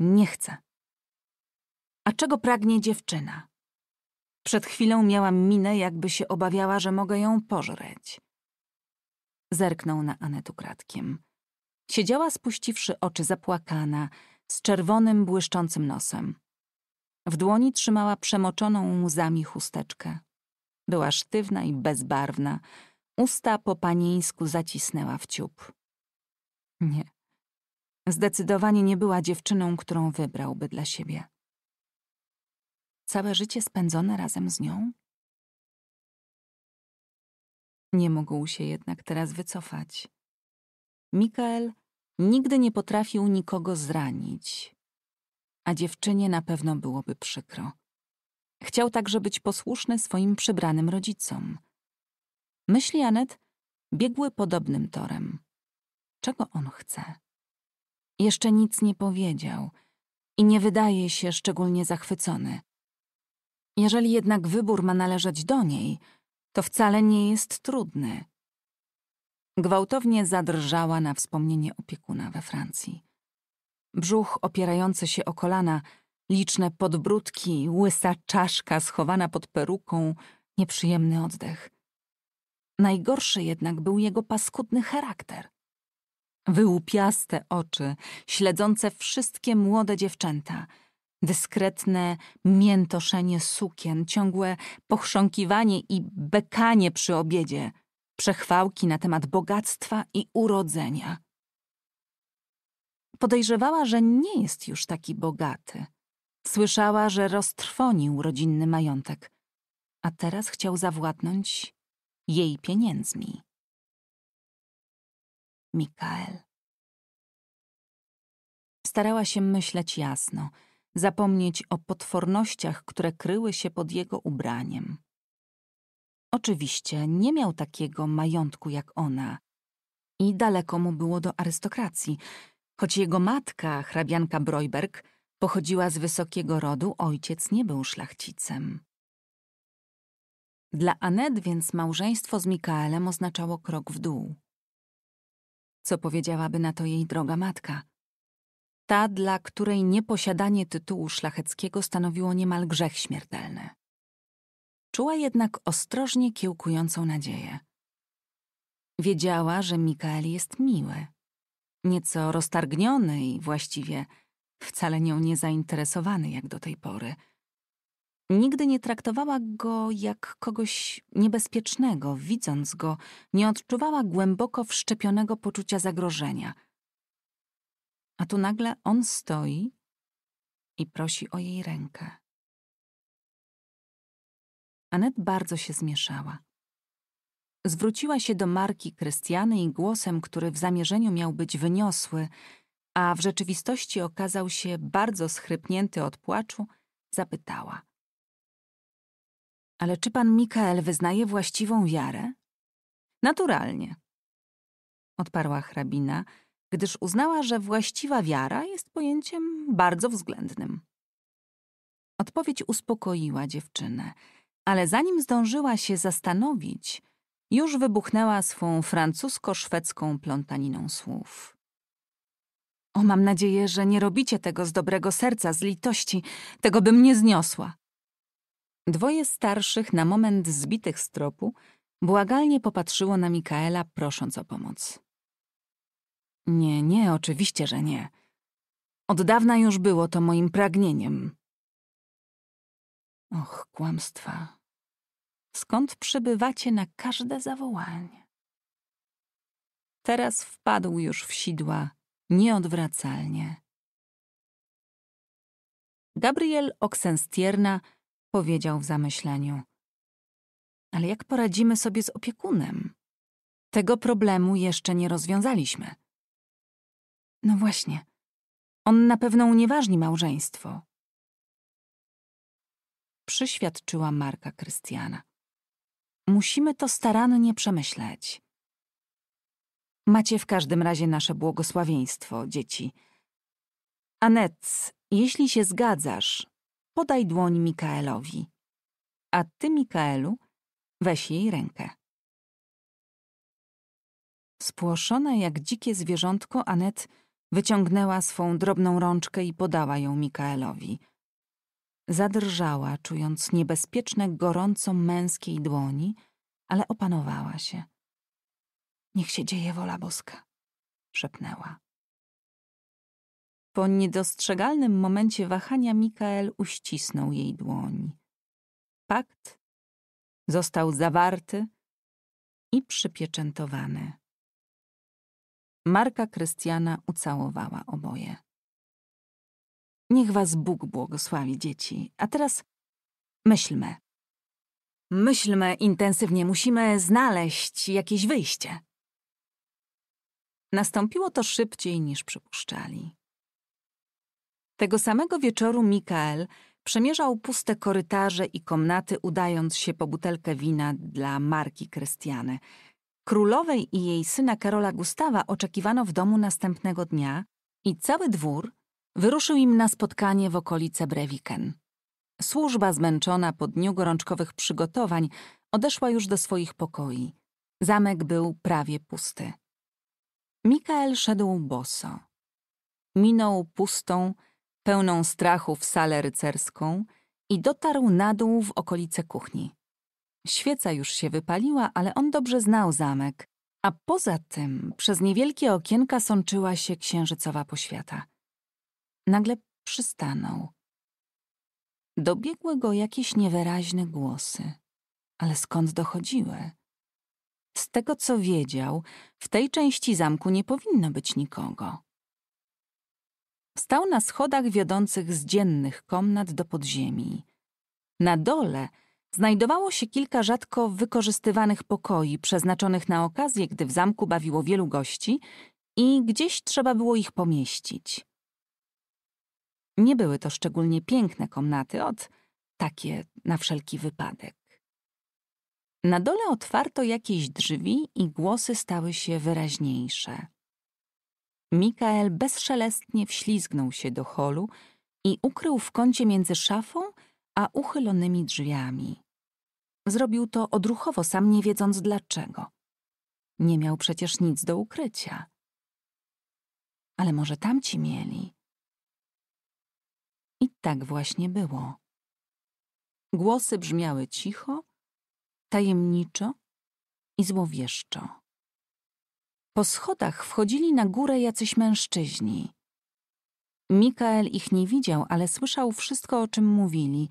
Nie chcę. A czego pragnie dziewczyna? Przed chwilą miałam minę, jakby się obawiała, że mogę ją pożreć. Zerknął na Anetu kratkiem. Siedziała spuściwszy oczy zapłakana, z czerwonym, błyszczącym nosem. W dłoni trzymała przemoczoną łzami chusteczkę. Była sztywna i bezbarwna. Usta po panieńsku zacisnęła w ciup. Nie. Zdecydowanie nie była dziewczyną, którą wybrałby dla siebie. Całe życie spędzone razem z nią? Nie mógł się jednak teraz wycofać. Mikael nigdy nie potrafił nikogo zranić, a dziewczynie na pewno byłoby przykro. Chciał także być posłuszny swoim przybranym rodzicom. Myśli Anet biegły podobnym torem. Czego on chce? Jeszcze nic nie powiedział i nie wydaje się szczególnie zachwycony. Jeżeli jednak wybór ma należeć do niej, to wcale nie jest trudny. Gwałtownie zadrżała na wspomnienie opiekuna we Francji. Brzuch opierający się o kolana, liczne podbródki, łysa czaszka schowana pod peruką, nieprzyjemny oddech. Najgorszy jednak był jego paskudny charakter. Wyłupiaste oczy, śledzące wszystkie młode dziewczęta – dyskretne miętoszenie sukien, ciągłe pochrząkiwanie i bekanie przy obiedzie, przechwałki na temat bogactwa i urodzenia. Podejrzewała, że nie jest już taki bogaty. Słyszała, że roztrwonił rodzinny majątek, a teraz chciał zawładnąć jej pieniędzmi. Mikael. Starała się myśleć jasno – zapomnieć o potwornościach, które kryły się pod jego ubraniem. Oczywiście nie miał takiego majątku jak ona i daleko mu było do arystokracji, choć jego matka, hrabianka Broiberg, pochodziła z wysokiego rodu, ojciec nie był szlachcicem. Dla Anet więc małżeństwo z Mikaelem oznaczało krok w dół. Co powiedziałaby na to jej droga matka? ta, dla której nieposiadanie tytułu szlacheckiego stanowiło niemal grzech śmiertelny. Czuła jednak ostrożnie kiełkującą nadzieję. Wiedziała, że Mikael jest miły, nieco roztargniony i właściwie wcale nią nie zainteresowany jak do tej pory. Nigdy nie traktowała go jak kogoś niebezpiecznego, widząc go, nie odczuwała głęboko wszczepionego poczucia zagrożenia – a tu nagle on stoi i prosi o jej rękę. Anet bardzo się zmieszała. Zwróciła się do Marki Krystiany i głosem, który w zamierzeniu miał być wyniosły, a w rzeczywistości okazał się bardzo schrypnięty od płaczu, zapytała. Ale czy pan Mikael wyznaje właściwą wiarę? Naturalnie, odparła hrabina, gdyż uznała, że właściwa wiara jest pojęciem bardzo względnym. Odpowiedź uspokoiła dziewczynę, ale zanim zdążyła się zastanowić, już wybuchnęła swą francusko-szwedzką plątaniną słów. O, mam nadzieję, że nie robicie tego z dobrego serca, z litości, tego bym nie zniosła. Dwoje starszych, na moment zbitych z tropu, błagalnie popatrzyło na Mikaela, prosząc o pomoc. Nie, nie, oczywiście, że nie. Od dawna już było to moim pragnieniem. Och, kłamstwa. Skąd przybywacie na każde zawołanie? Teraz wpadł już w sidła nieodwracalnie. Gabriel Oksenstierna powiedział w zamyśleniu. Ale jak poradzimy sobie z opiekunem? Tego problemu jeszcze nie rozwiązaliśmy. No właśnie. On na pewno unieważni małżeństwo. Przyświadczyła Marka Krystiana. Musimy to starannie przemyśleć. Macie w każdym razie nasze błogosławieństwo, dzieci. Anet, jeśli się zgadzasz, podaj dłoń Mikaelowi. A ty, Mikaelu, weź jej rękę. Spłoszone jak dzikie zwierzątko, Anet Wyciągnęła swą drobną rączkę i podała ją Mikaelowi. Zadrżała, czując niebezpieczne gorąco męskiej dłoni, ale opanowała się. Niech się dzieje wola boska, szepnęła. Po niedostrzegalnym momencie wahania Mikael uścisnął jej dłoń. Pakt został zawarty i przypieczętowany. Marka Krystiana ucałowała oboje. Niech was Bóg błogosławi, dzieci. A teraz myślmy. Myślmy intensywnie, musimy znaleźć jakieś wyjście. Nastąpiło to szybciej niż przypuszczali. Tego samego wieczoru Mikael przemierzał puste korytarze i komnaty, udając się po butelkę wina dla marki Krystiany – Królowej i jej syna Karola Gustawa oczekiwano w domu następnego dnia i cały dwór wyruszył im na spotkanie w okolice Breviken. Służba zmęczona po dniu gorączkowych przygotowań odeszła już do swoich pokoi. Zamek był prawie pusty. Mikael szedł boso. Minął pustą, pełną strachu w salę rycerską i dotarł na dół w okolice kuchni. Świeca już się wypaliła, ale on dobrze znał zamek, a poza tym przez niewielkie okienka sączyła się księżycowa poświata. Nagle przystanął. Dobiegły go jakieś niewyraźne głosy, ale skąd dochodziły? Z tego, co wiedział, w tej części zamku nie powinno być nikogo. Stał na schodach wiodących z dziennych komnat do podziemi. Na dole – znajdowało się kilka rzadko wykorzystywanych pokoi przeznaczonych na okazję, gdy w zamku bawiło wielu gości i gdzieś trzeba było ich pomieścić. Nie były to szczególnie piękne komnaty, od takie na wszelki wypadek. Na dole otwarto jakieś drzwi i głosy stały się wyraźniejsze. Mikael bezszelestnie wślizgnął się do holu i ukrył w kącie między szafą a uchylonymi drzwiami. Zrobił to odruchowo, sam nie wiedząc dlaczego. Nie miał przecież nic do ukrycia. Ale może tamci mieli. I tak właśnie było. Głosy brzmiały cicho, tajemniczo i złowieszczo. Po schodach wchodzili na górę jacyś mężczyźni. Mikael ich nie widział, ale słyszał wszystko, o czym mówili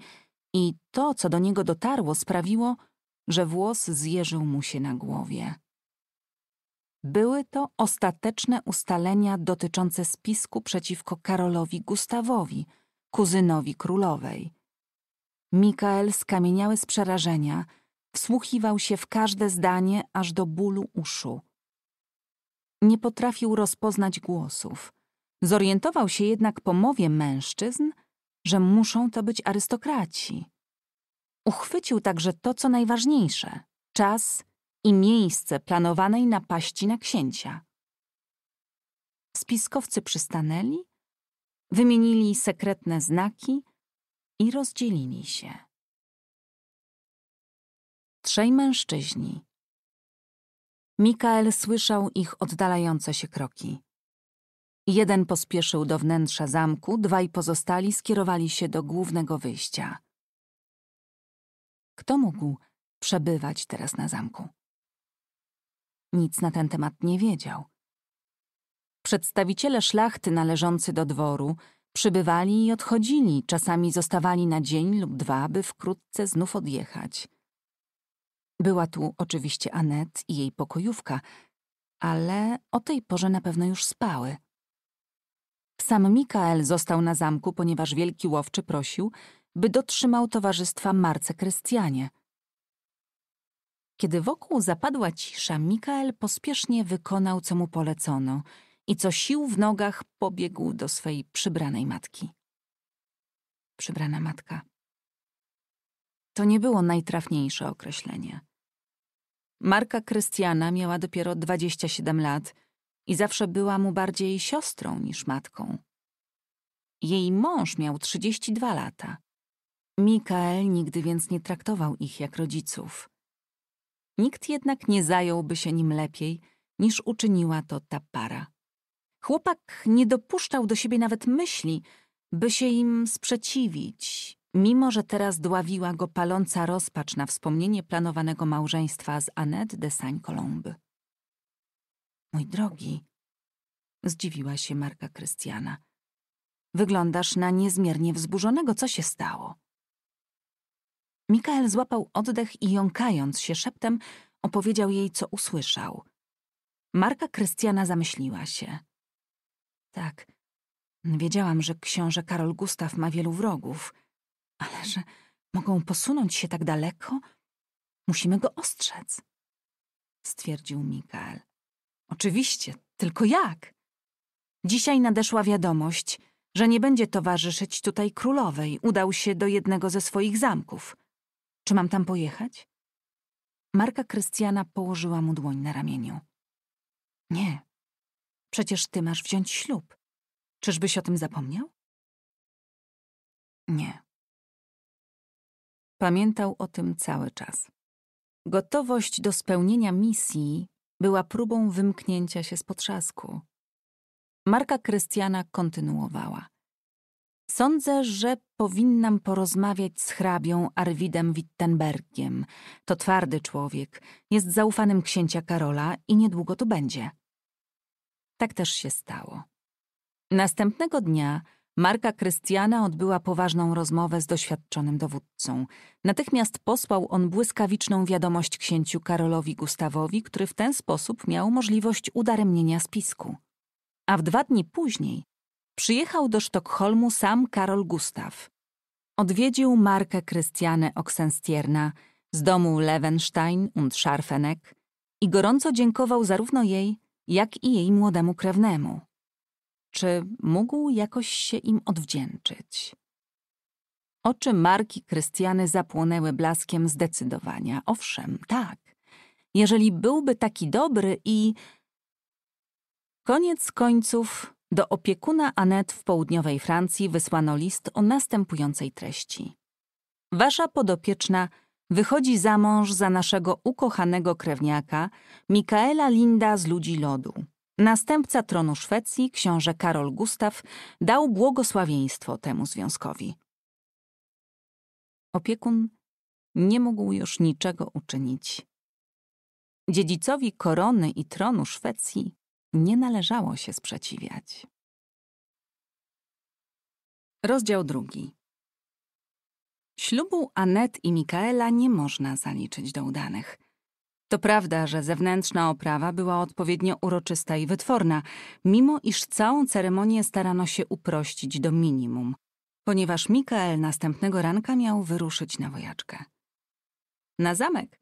i to, co do niego dotarło, sprawiło, że włos zjeżył mu się na głowie. Były to ostateczne ustalenia dotyczące spisku przeciwko Karolowi Gustawowi, kuzynowi królowej. Mikael, skamieniały z przerażenia, wsłuchiwał się w każde zdanie aż do bólu uszu. Nie potrafił rozpoznać głosów. Zorientował się jednak po mowie mężczyzn, że muszą to być arystokraci. Uchwycił także to, co najważniejsze czas i miejsce planowanej napaści na księcia. Spiskowcy przystanęli, wymienili sekretne znaki i rozdzielili się. Trzej mężczyźni. Mikael słyszał ich oddalające się kroki. Jeden pospieszył do wnętrza zamku, dwaj pozostali skierowali się do głównego wyjścia. Kto mógł przebywać teraz na zamku? Nic na ten temat nie wiedział. Przedstawiciele szlachty należący do dworu przybywali i odchodzili, czasami zostawali na dzień lub dwa, by wkrótce znów odjechać. Była tu oczywiście Anet i jej pokojówka, ale o tej porze na pewno już spały. Sam Mikael został na zamku, ponieważ wielki łowczy prosił, by dotrzymał towarzystwa Marce Krystianie. Kiedy wokół zapadła cisza, Mikael pospiesznie wykonał, co mu polecono i co sił w nogach pobiegł do swej przybranej matki. Przybrana matka. To nie było najtrafniejsze określenie. Marka Krystiana miała dopiero 27 lat – i zawsze była mu bardziej siostrą niż matką. Jej mąż miał 32 lata. Mikael nigdy więc nie traktował ich jak rodziców. Nikt jednak nie zająłby się nim lepiej, niż uczyniła to ta para. Chłopak nie dopuszczał do siebie nawet myśli, by się im sprzeciwić, mimo że teraz dławiła go paląca rozpacz na wspomnienie planowanego małżeństwa z Annette de Saint-Colombe. Mój drogi, zdziwiła się Marka Krystiana. Wyglądasz na niezmiernie wzburzonego, co się stało? Mikael złapał oddech i jąkając się szeptem, opowiedział jej, co usłyszał. Marka Krystiana zamyśliła się. Tak, wiedziałam, że książę Karol Gustaw ma wielu wrogów, ale że mogą posunąć się tak daleko? Musimy go ostrzec, stwierdził Mikael. Oczywiście, tylko jak? Dzisiaj nadeszła wiadomość, że nie będzie towarzyszyć tutaj królowej. Udał się do jednego ze swoich zamków. Czy mam tam pojechać? Marka Krystiana położyła mu dłoń na ramieniu. Nie. Przecież ty masz wziąć ślub. Czyżbyś o tym zapomniał? Nie. Pamiętał o tym cały czas. Gotowość do spełnienia misji była próbą wymknięcia się z potrzasku. Marka Krystiana kontynuowała. Sądzę, że powinnam porozmawiać z hrabią Arwidem Wittenbergiem. To twardy człowiek, jest zaufanym księcia Karola i niedługo tu będzie. Tak też się stało. Następnego dnia Marka Krystiana odbyła poważną rozmowę z doświadczonym dowódcą. Natychmiast posłał on błyskawiczną wiadomość księciu Karolowi Gustawowi, który w ten sposób miał możliwość udaremnienia spisku. A w dwa dni później przyjechał do Sztokholmu sam Karol Gustaw. Odwiedził Markę Krystianę Oksenstierna z domu Levenstein und Scharfenek i gorąco dziękował zarówno jej, jak i jej młodemu krewnemu czy mógł jakoś się im odwdzięczyć. Oczy Marki Krystiany zapłonęły blaskiem zdecydowania. Owszem, tak. Jeżeli byłby taki dobry i... Koniec końców do opiekuna Anet w południowej Francji wysłano list o następującej treści. Wasza podopieczna wychodzi za mąż za naszego ukochanego krewniaka, Mikaela Linda z Ludzi Lodu. Następca tronu Szwecji, książę Karol Gustaw, dał błogosławieństwo temu związkowi. Opiekun nie mógł już niczego uczynić. Dziedzicowi korony i tronu Szwecji nie należało się sprzeciwiać. Rozdział drugi. Ślubu Anet i Mikaela nie można zaliczyć do udanych – to prawda, że zewnętrzna oprawa była odpowiednio uroczysta i wytworna, mimo iż całą ceremonię starano się uprościć do minimum, ponieważ Mikael następnego ranka miał wyruszyć na wojaczkę. Na zamek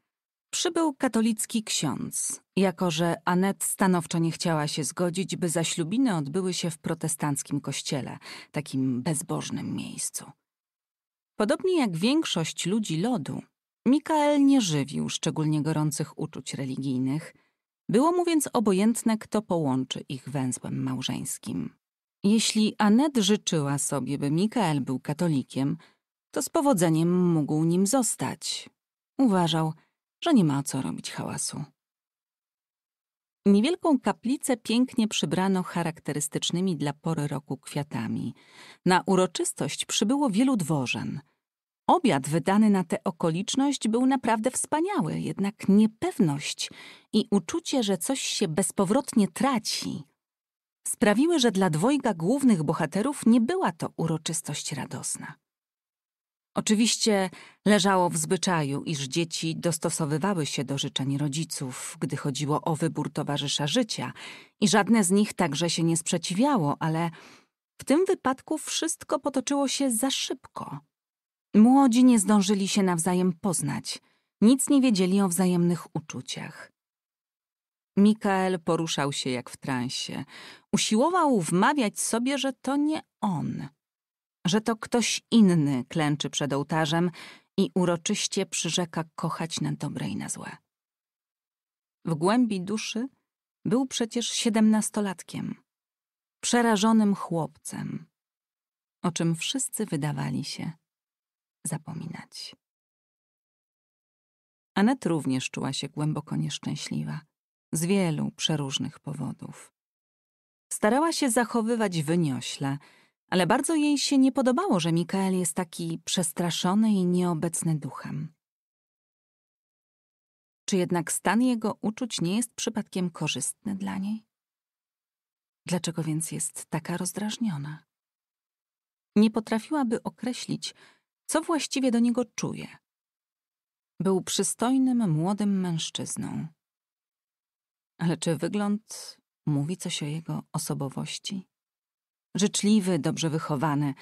przybył katolicki ksiądz, jako że Anet stanowczo nie chciała się zgodzić, by zaślubiny odbyły się w protestanckim kościele, takim bezbożnym miejscu. Podobnie jak większość ludzi lodu, Mikael nie żywił szczególnie gorących uczuć religijnych, było mu więc obojętne, kto połączy ich węzłem małżeńskim. Jeśli Anet życzyła sobie, by Mikael był katolikiem, to z powodzeniem mógł nim zostać. Uważał, że nie ma co robić hałasu. Niewielką kaplicę pięknie przybrano charakterystycznymi dla pory roku kwiatami. Na uroczystość przybyło wielu dworzan – Obiad wydany na tę okoliczność był naprawdę wspaniały, jednak niepewność i uczucie, że coś się bezpowrotnie traci, sprawiły, że dla dwojga głównych bohaterów nie była to uroczystość radosna. Oczywiście leżało w zwyczaju, iż dzieci dostosowywały się do życzeń rodziców, gdy chodziło o wybór towarzysza życia, i żadne z nich także się nie sprzeciwiało, ale w tym wypadku wszystko potoczyło się za szybko. Młodzi nie zdążyli się nawzajem poznać, nic nie wiedzieli o wzajemnych uczuciach. Mikael poruszał się jak w transie. Usiłował wmawiać sobie, że to nie on, że to ktoś inny klęczy przed ołtarzem i uroczyście przyrzeka kochać na dobre i na złe. W głębi duszy był przecież siedemnastolatkiem, przerażonym chłopcem, o czym wszyscy wydawali się zapominać. Anet również czuła się głęboko nieszczęśliwa, z wielu przeróżnych powodów. Starała się zachowywać wyniośle, ale bardzo jej się nie podobało, że Mikael jest taki przestraszony i nieobecny duchem. Czy jednak stan jego uczuć nie jest przypadkiem korzystny dla niej? Dlaczego więc jest taka rozdrażniona? Nie potrafiłaby określić, co właściwie do niego czuje. Był przystojnym, młodym mężczyzną. Ale czy wygląd mówi coś o jego osobowości? Życzliwy, dobrze wychowany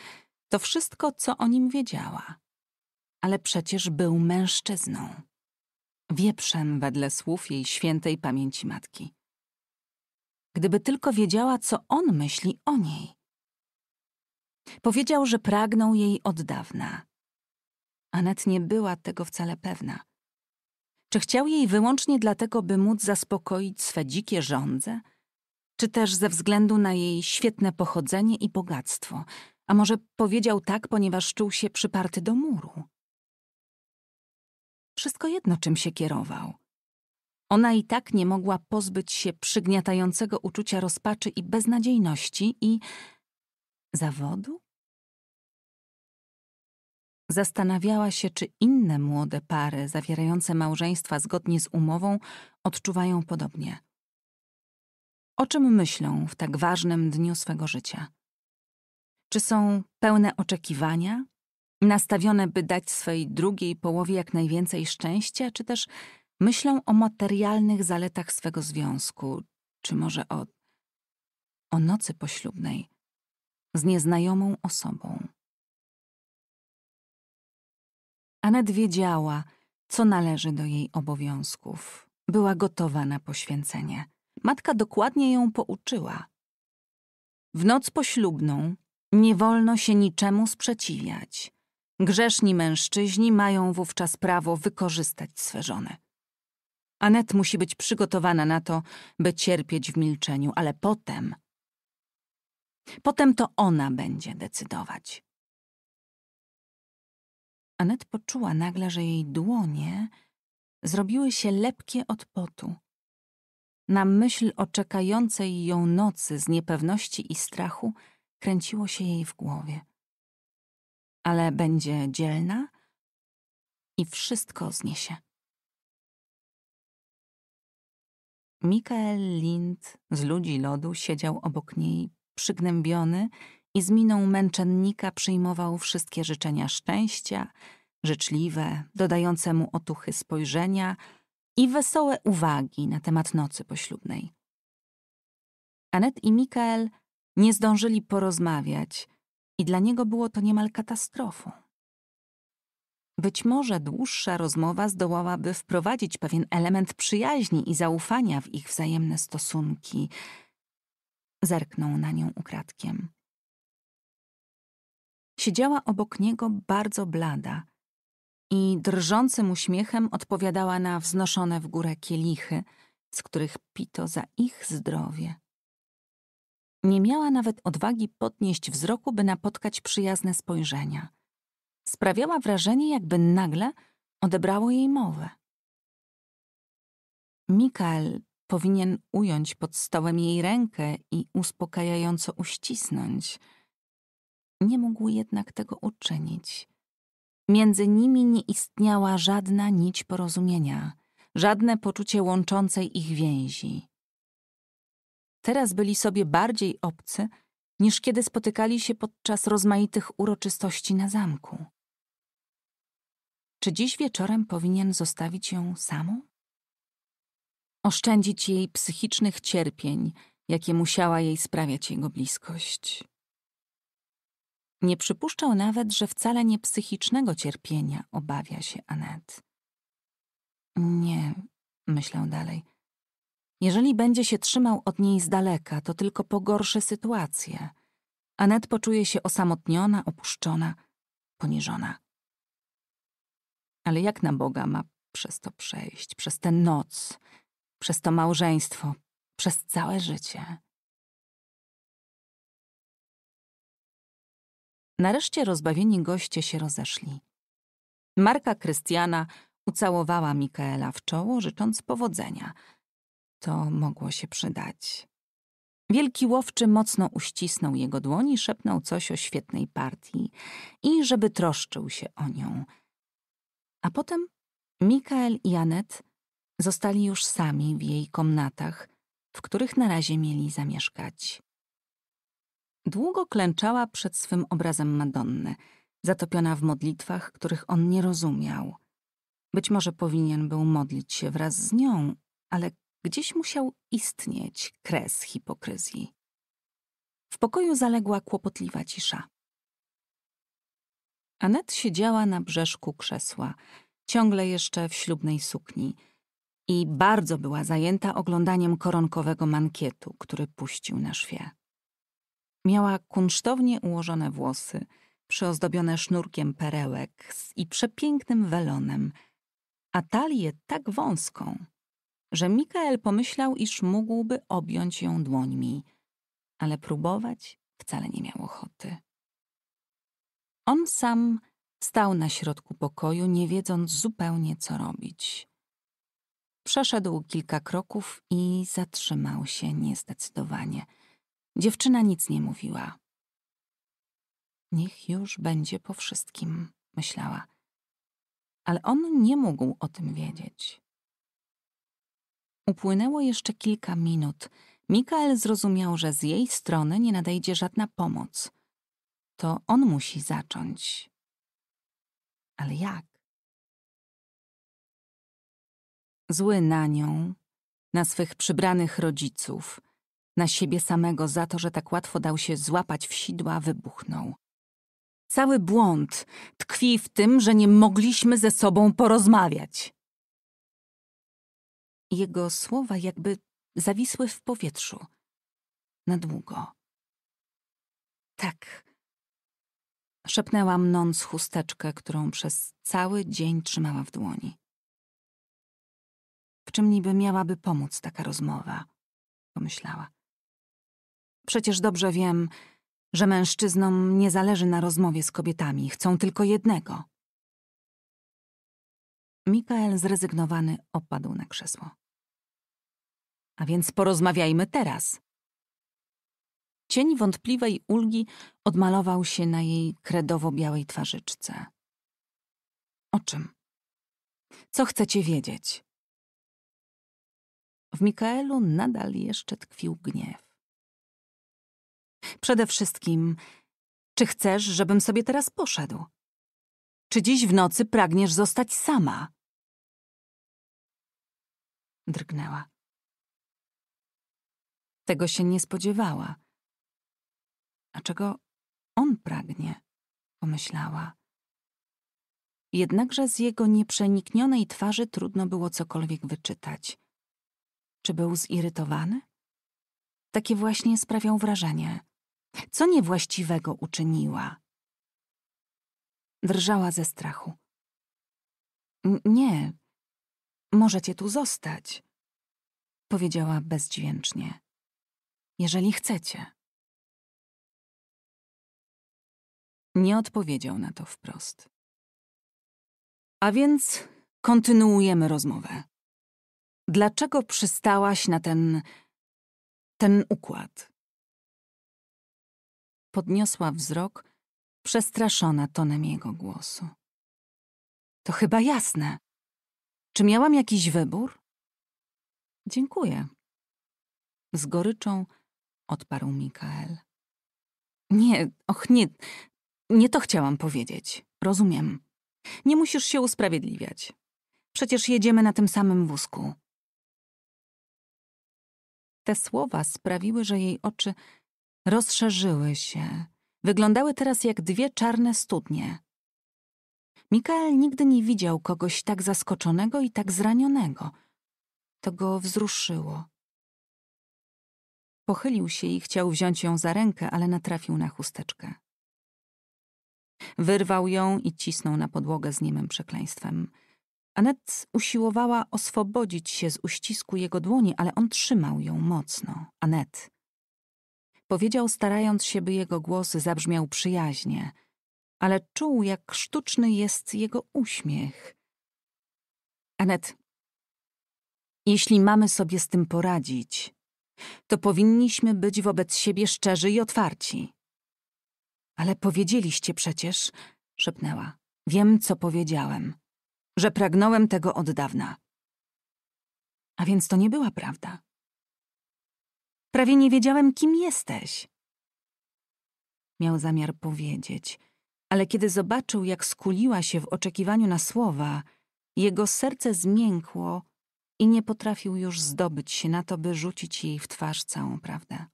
to wszystko, co o nim wiedziała. Ale przecież był mężczyzną. Wieprzem wedle słów jej świętej pamięci matki. Gdyby tylko wiedziała, co on myśli o niej. Powiedział, że pragnął jej od dawna, Anet nie była tego wcale pewna. Czy chciał jej wyłącznie dlatego, by móc zaspokoić swe dzikie żądze? Czy też ze względu na jej świetne pochodzenie i bogactwo? A może powiedział tak, ponieważ czuł się przyparty do muru? Wszystko jedno, czym się kierował. Ona i tak nie mogła pozbyć się przygniatającego uczucia rozpaczy i beznadziejności i zawodu? Zastanawiała się, czy inne młode pary zawierające małżeństwa zgodnie z umową odczuwają podobnie. O czym myślą w tak ważnym dniu swego życia? Czy są pełne oczekiwania, nastawione, by dać swojej drugiej połowie jak najwięcej szczęścia, czy też myślą o materialnych zaletach swego związku, czy może o, o nocy poślubnej z nieznajomą osobą? Anet wiedziała, co należy do jej obowiązków. Była gotowa na poświęcenie. Matka dokładnie ją pouczyła. W noc poślubną nie wolno się niczemu sprzeciwiać. Grzeszni mężczyźni mają wówczas prawo wykorzystać swe żony. Anet musi być przygotowana na to, by cierpieć w milczeniu, ale potem. Potem to ona będzie decydować. Anet poczuła nagle, że jej dłonie zrobiły się lepkie od potu. Na myśl o czekającej ją nocy z niepewności i strachu kręciło się jej w głowie. Ale będzie dzielna i wszystko zniesie. Mikael Lind z ludzi lodu siedział obok niej, przygnębiony i z miną męczennika przyjmował wszystkie życzenia szczęścia, życzliwe, dodające mu otuchy spojrzenia i wesołe uwagi na temat nocy poślubnej. Anet i Mikael nie zdążyli porozmawiać i dla niego było to niemal katastrofą. Być może dłuższa rozmowa zdołałaby wprowadzić pewien element przyjaźni i zaufania w ich wzajemne stosunki. Zerknął na nią ukradkiem. Siedziała obok niego bardzo blada i drżącym uśmiechem odpowiadała na wznoszone w górę kielichy, z których pito za ich zdrowie. Nie miała nawet odwagi podnieść wzroku, by napotkać przyjazne spojrzenia. Sprawiała wrażenie, jakby nagle odebrało jej mowę. Mikael powinien ująć pod stołem jej rękę i uspokajająco uścisnąć – nie mógł jednak tego uczynić. Między nimi nie istniała żadna nić porozumienia, żadne poczucie łączącej ich więzi. Teraz byli sobie bardziej obcy niż kiedy spotykali się podczas rozmaitych uroczystości na zamku. Czy dziś wieczorem powinien zostawić ją samą? Oszczędzić jej psychicznych cierpień, jakie musiała jej sprawiać jego bliskość. Nie przypuszczał nawet, że wcale nie psychicznego cierpienia obawia się Anet. Nie, myślał dalej. Jeżeli będzie się trzymał od niej z daleka, to tylko pogorszy sytuację. Anet poczuje się osamotniona, opuszczona, poniżona. Ale jak na Boga ma przez to przejść, przez tę noc, przez to małżeństwo, przez całe życie? Nareszcie rozbawieni goście się rozeszli. Marka Krystiana ucałowała Mikaela w czoło, życząc powodzenia. To mogło się przydać. Wielki łowczy mocno uścisnął jego dłoń i szepnął coś o świetnej partii i żeby troszczył się o nią. A potem Mikael i Anet zostali już sami w jej komnatach, w których na razie mieli zamieszkać. Długo klęczała przed swym obrazem Madonny, zatopiona w modlitwach, których on nie rozumiał. Być może powinien był modlić się wraz z nią, ale gdzieś musiał istnieć kres hipokryzji. W pokoju zaległa kłopotliwa cisza. Anet siedziała na brzeszku krzesła, ciągle jeszcze w ślubnej sukni i bardzo była zajęta oglądaniem koronkowego mankietu, który puścił na szwie. Miała kunsztownie ułożone włosy, przyozdobione sznurkiem perełek i przepięknym welonem, a talię tak wąską, że Mikael pomyślał, iż mógłby objąć ją dłońmi, ale próbować wcale nie miał ochoty. On sam stał na środku pokoju, nie wiedząc zupełnie, co robić. Przeszedł kilka kroków i zatrzymał się niezdecydowanie – Dziewczyna nic nie mówiła. Niech już będzie po wszystkim, myślała. Ale on nie mógł o tym wiedzieć. Upłynęło jeszcze kilka minut. Mikael zrozumiał, że z jej strony nie nadejdzie żadna pomoc. To on musi zacząć. Ale jak? Zły na nią, na swych przybranych rodziców – na siebie samego za to, że tak łatwo dał się złapać w sidła, wybuchnął. Cały błąd tkwi w tym, że nie mogliśmy ze sobą porozmawiać. Jego słowa jakby zawisły w powietrzu. Na długo. Tak. Szepnęła mnąc chusteczkę, którą przez cały dzień trzymała w dłoni. W czym niby miałaby pomóc taka rozmowa? Pomyślała. Przecież dobrze wiem, że mężczyznom nie zależy na rozmowie z kobietami, chcą tylko jednego. Mikael zrezygnowany opadł na krzesło. A więc porozmawiajmy teraz. Cień wątpliwej ulgi odmalował się na jej kredowo-białej twarzyczce. O czym? Co chcecie wiedzieć? W Mikaelu nadal jeszcze tkwił gniew. Przede wszystkim, czy chcesz, żebym sobie teraz poszedł? Czy dziś w nocy pragniesz zostać sama? Drgnęła. Tego się nie spodziewała. A czego on pragnie? Pomyślała. Jednakże z jego nieprzeniknionej twarzy trudno było cokolwiek wyczytać. Czy był zirytowany? Takie właśnie sprawiał wrażenie. Co niewłaściwego uczyniła? Drżała ze strachu. Nie, możecie tu zostać, powiedziała bezdźwięcznie. Jeżeli chcecie. Nie odpowiedział na to wprost. A więc kontynuujemy rozmowę. Dlaczego przystałaś na ten. ten układ? podniosła wzrok, przestraszona tonem jego głosu. To chyba jasne. Czy miałam jakiś wybór? Dziękuję. Z goryczą odparł Mikael. Nie, och nie, nie to chciałam powiedzieć. Rozumiem. Nie musisz się usprawiedliwiać. Przecież jedziemy na tym samym wózku. Te słowa sprawiły, że jej oczy Rozszerzyły się. Wyglądały teraz jak dwie czarne studnie. Mikael nigdy nie widział kogoś tak zaskoczonego i tak zranionego. To go wzruszyło. Pochylił się i chciał wziąć ją za rękę, ale natrafił na chusteczkę. Wyrwał ją i cisnął na podłogę z niemym przekleństwem. Anet usiłowała oswobodzić się z uścisku jego dłoni, ale on trzymał ją mocno. Anet, Powiedział, starając się, by jego głos zabrzmiał przyjaźnie, ale czuł, jak sztuczny jest jego uśmiech. Anet, jeśli mamy sobie z tym poradzić, to powinniśmy być wobec siebie szczerzy i otwarci. Ale powiedzieliście przecież, szepnęła. Wiem, co powiedziałem, że pragnąłem tego od dawna. A więc to nie była prawda. Prawie nie wiedziałem, kim jesteś. Miał zamiar powiedzieć, ale kiedy zobaczył, jak skuliła się w oczekiwaniu na słowa, jego serce zmiękło i nie potrafił już zdobyć się na to, by rzucić jej w twarz całą prawdę.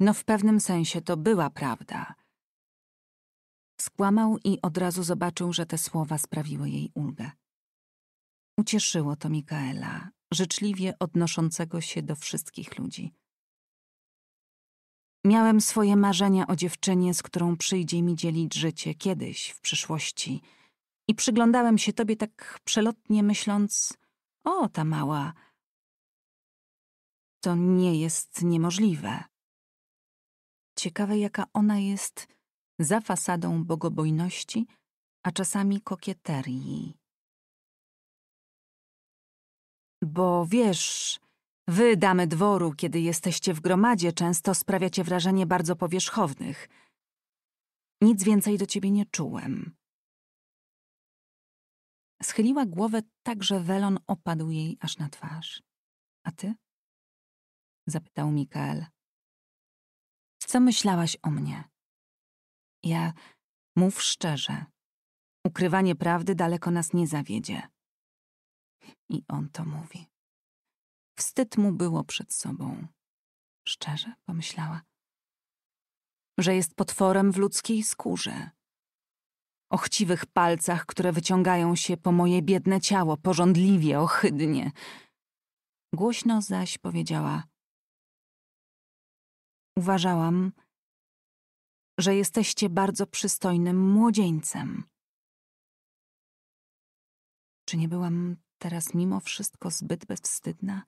No w pewnym sensie to była prawda. Skłamał i od razu zobaczył, że te słowa sprawiły jej ulgę. Ucieszyło to Mikaela, życzliwie odnoszącego się do wszystkich ludzi. Miałem swoje marzenia o dziewczynie, z którą przyjdzie mi dzielić życie kiedyś, w przyszłości. I przyglądałem się tobie tak przelotnie, myśląc: O, ta mała. To nie jest niemożliwe. Ciekawe, jaka ona jest za fasadą bogobojności, a czasami kokieterii. Bo wiesz, wy, damy dworu, kiedy jesteście w gromadzie, często sprawiacie wrażenie bardzo powierzchownych. Nic więcej do ciebie nie czułem. Schyliła głowę tak, że welon opadł jej aż na twarz. A ty? Zapytał Mikael. Co myślałaś o mnie? Ja, mów szczerze. Ukrywanie prawdy daleko nas nie zawiedzie i on to mówi. Wstyd mu było przed sobą. Szczerze pomyślała, że jest potworem w ludzkiej skórze. O chciwych palcach, które wyciągają się po moje biedne ciało, porządliwie, ohydnie. Głośno zaś powiedziała: Uważałam, że jesteście bardzo przystojnym młodzieńcem. Czy nie byłam teraz mimo wszystko zbyt bezwstydna?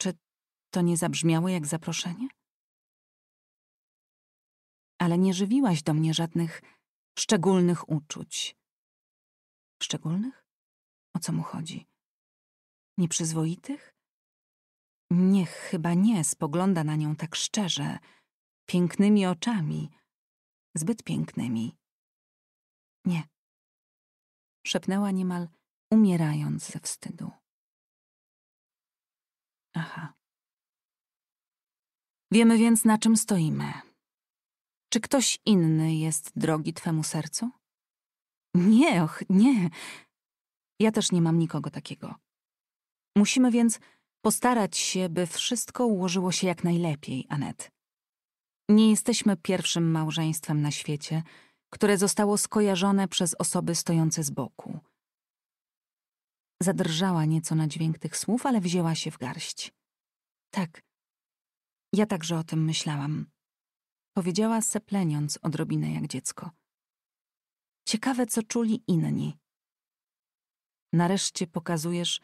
Czy to nie zabrzmiało jak zaproszenie? Ale nie żywiłaś do mnie żadnych szczególnych uczuć. Szczególnych? O co mu chodzi? Nieprzyzwoitych? Niech chyba nie, spogląda na nią tak szczerze, pięknymi oczami, zbyt pięknymi. Nie. Szepnęła niemal umierając ze wstydu. Aha. Wiemy więc, na czym stoimy. Czy ktoś inny jest drogi twemu sercu? Nie, och, nie. Ja też nie mam nikogo takiego. Musimy więc postarać się, by wszystko ułożyło się jak najlepiej, Anet. Nie jesteśmy pierwszym małżeństwem na świecie, które zostało skojarzone przez osoby stojące z boku – Zadrżała nieco na dźwięk tych słów, ale wzięła się w garść. Tak. Ja także o tym myślałam. Powiedziała sepleniąc odrobinę jak dziecko. Ciekawe, co czuli inni. Nareszcie pokazujesz,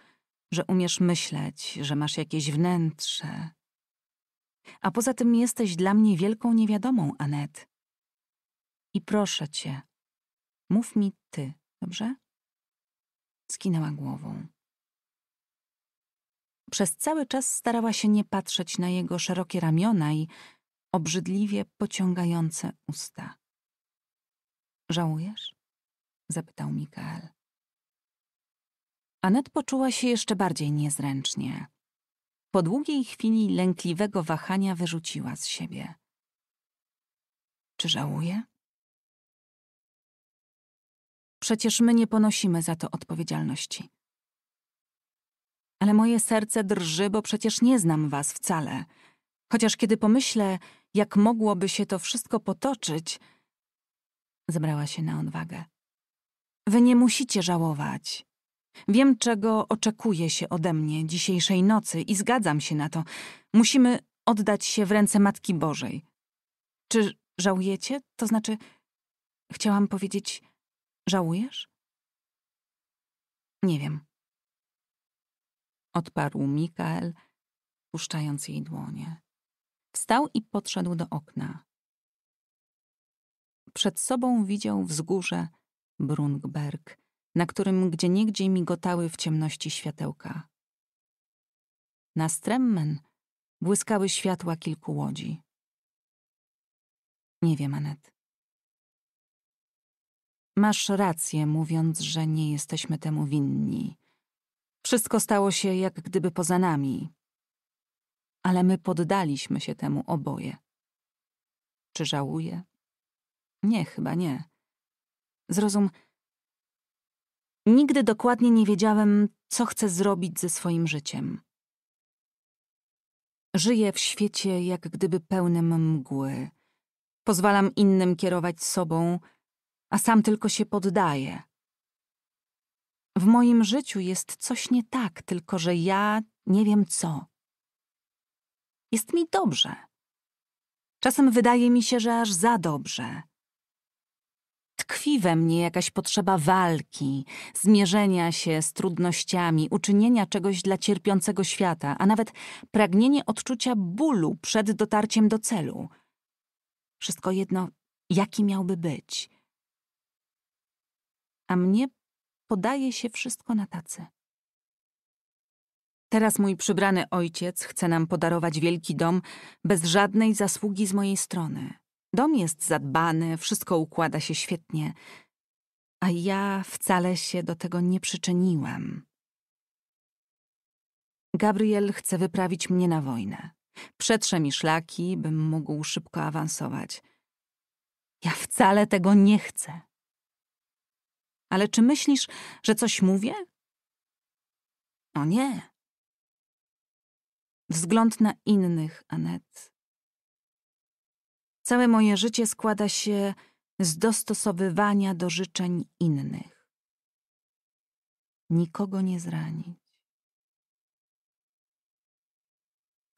że umiesz myśleć, że masz jakieś wnętrze. A poza tym jesteś dla mnie wielką niewiadomą, Anet. I proszę cię, mów mi ty, dobrze? Skinęła głową. Przez cały czas starała się nie patrzeć na jego szerokie ramiona i obrzydliwie pociągające usta. Żałujesz? zapytał Mikael. Anet poczuła się jeszcze bardziej niezręcznie. Po długiej chwili lękliwego wahania wyrzuciła z siebie. Czy żałuje? Przecież my nie ponosimy za to odpowiedzialności. Ale moje serce drży, bo przecież nie znam was wcale. Chociaż kiedy pomyślę, jak mogłoby się to wszystko potoczyć, zebrała się na odwagę. Wy nie musicie żałować. Wiem, czego oczekuje się ode mnie dzisiejszej nocy i zgadzam się na to. Musimy oddać się w ręce Matki Bożej. Czy żałujecie? To znaczy, chciałam powiedzieć, Żałujesz? Nie wiem. Odparł Mikael, puszczając jej dłonie. Wstał i podszedł do okna. Przed sobą widział wzgórze Brunkberg, na którym gdzieniegdzie migotały w ciemności światełka. Na Stremmen błyskały światła kilku łodzi. Nie wiem, Anet. Masz rację, mówiąc, że nie jesteśmy temu winni. Wszystko stało się jak gdyby poza nami. Ale my poddaliśmy się temu oboje. Czy żałuję? Nie, chyba nie. Zrozum. Nigdy dokładnie nie wiedziałem, co chcę zrobić ze swoim życiem. Żyję w świecie jak gdyby pełnym mgły. Pozwalam innym kierować sobą a sam tylko się poddaje. W moim życiu jest coś nie tak, tylko że ja nie wiem co. Jest mi dobrze. Czasem wydaje mi się, że aż za dobrze. Tkwi we mnie jakaś potrzeba walki, zmierzenia się z trudnościami, uczynienia czegoś dla cierpiącego świata, a nawet pragnienie odczucia bólu przed dotarciem do celu. Wszystko jedno, jaki miałby być a mnie podaje się wszystko na tacy. Teraz mój przybrany ojciec chce nam podarować wielki dom bez żadnej zasługi z mojej strony. Dom jest zadbany, wszystko układa się świetnie, a ja wcale się do tego nie przyczyniłam. Gabriel chce wyprawić mnie na wojnę. Przetrze mi szlaki, bym mógł szybko awansować. Ja wcale tego nie chcę. Ale czy myślisz, że coś mówię? O nie. Wzgląd na innych, Anet. Całe moje życie składa się z dostosowywania do życzeń innych. Nikogo nie zranić.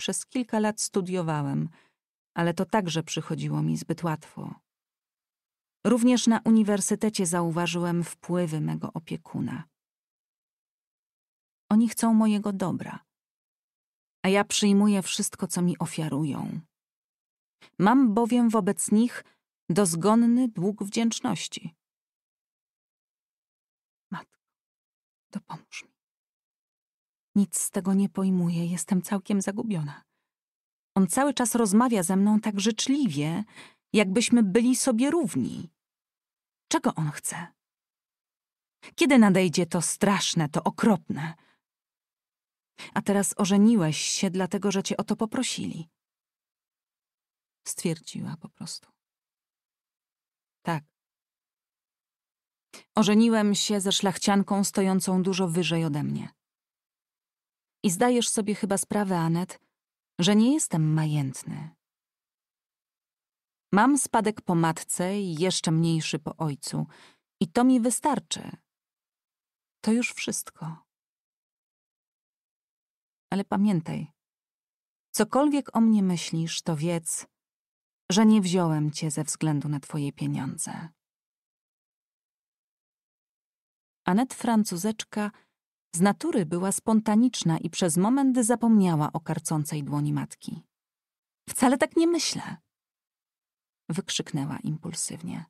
Przez kilka lat studiowałem, ale to także przychodziło mi zbyt łatwo. Również na uniwersytecie zauważyłem wpływy mego opiekuna. Oni chcą mojego dobra, a ja przyjmuję wszystko, co mi ofiarują. Mam bowiem wobec nich dozgonny dług wdzięczności. Matko, dopomóż mi. Nic z tego nie pojmuję, jestem całkiem zagubiona. On cały czas rozmawia ze mną tak życzliwie, jakbyśmy byli sobie równi. Czego on chce? Kiedy nadejdzie to straszne, to okropne? A teraz ożeniłeś się, dlatego że cię o to poprosili. Stwierdziła po prostu. Tak. Ożeniłem się ze szlachcianką stojącą dużo wyżej ode mnie. I zdajesz sobie chyba sprawę, Anet, że nie jestem majętny, Mam spadek po matce i jeszcze mniejszy po ojcu. I to mi wystarczy. To już wszystko. Ale pamiętaj, cokolwiek o mnie myślisz, to wiedz, że nie wziąłem cię ze względu na twoje pieniądze. Anet Francuzeczka z natury była spontaniczna i przez moment zapomniała o karcącej dłoni matki. Wcale tak nie myślę wykrzyknęła impulsywnie.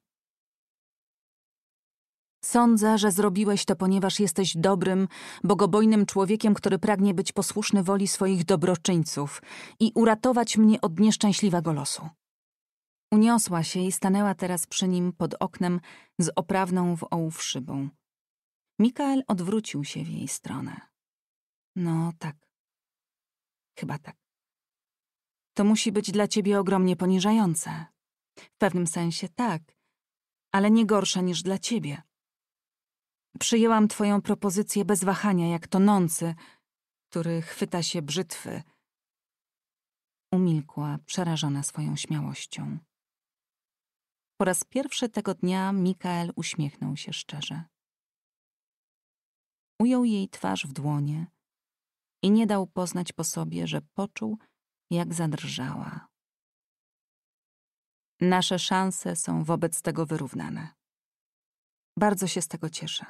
Sądzę, że zrobiłeś to, ponieważ jesteś dobrym, bogobojnym człowiekiem, który pragnie być posłuszny woli swoich dobroczyńców i uratować mnie od nieszczęśliwego losu. Uniosła się i stanęła teraz przy nim pod oknem z oprawną w ołów szybą. Mikael odwrócił się w jej stronę. No tak. Chyba tak. To musi być dla ciebie ogromnie poniżające, w pewnym sensie tak, ale nie gorsza niż dla ciebie. Przyjęłam twoją propozycję bez wahania, jak tonący, który chwyta się brzytwy. Umilkła, przerażona swoją śmiałością. Po raz pierwszy tego dnia Mikael uśmiechnął się szczerze. Ujął jej twarz w dłonie i nie dał poznać po sobie, że poczuł, jak zadrżała. Nasze szanse są wobec tego wyrównane. Bardzo się z tego cieszę.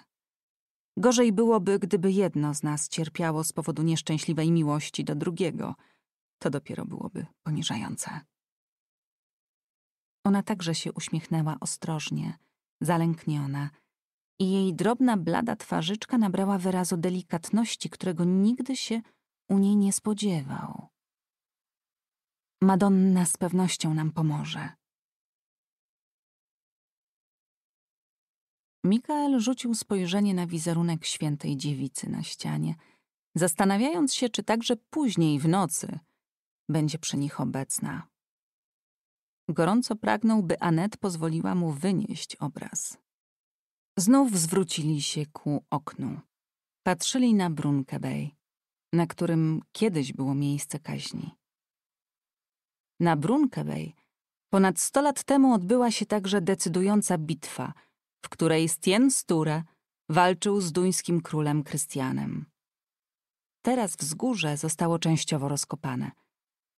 Gorzej byłoby, gdyby jedno z nas cierpiało z powodu nieszczęśliwej miłości do drugiego. To dopiero byłoby poniżające. Ona także się uśmiechnęła ostrożnie, zalękniona, i jej drobna, blada twarzyczka nabrała wyrazu delikatności, którego nigdy się u niej nie spodziewał. Madonna z pewnością nam pomoże, Mikael rzucił spojrzenie na wizerunek świętej dziewicy na ścianie, zastanawiając się, czy także później w nocy będzie przy nich obecna. Gorąco pragnął, by Anet pozwoliła mu wynieść obraz. Znów zwrócili się ku oknu. Patrzyli na Brunkebej, na którym kiedyś było miejsce kaźni. Na Brunkebej ponad sto lat temu odbyła się także decydująca bitwa – w której Stien Sture walczył z duńskim królem Krystianem. Teraz wzgórze zostało częściowo rozkopane.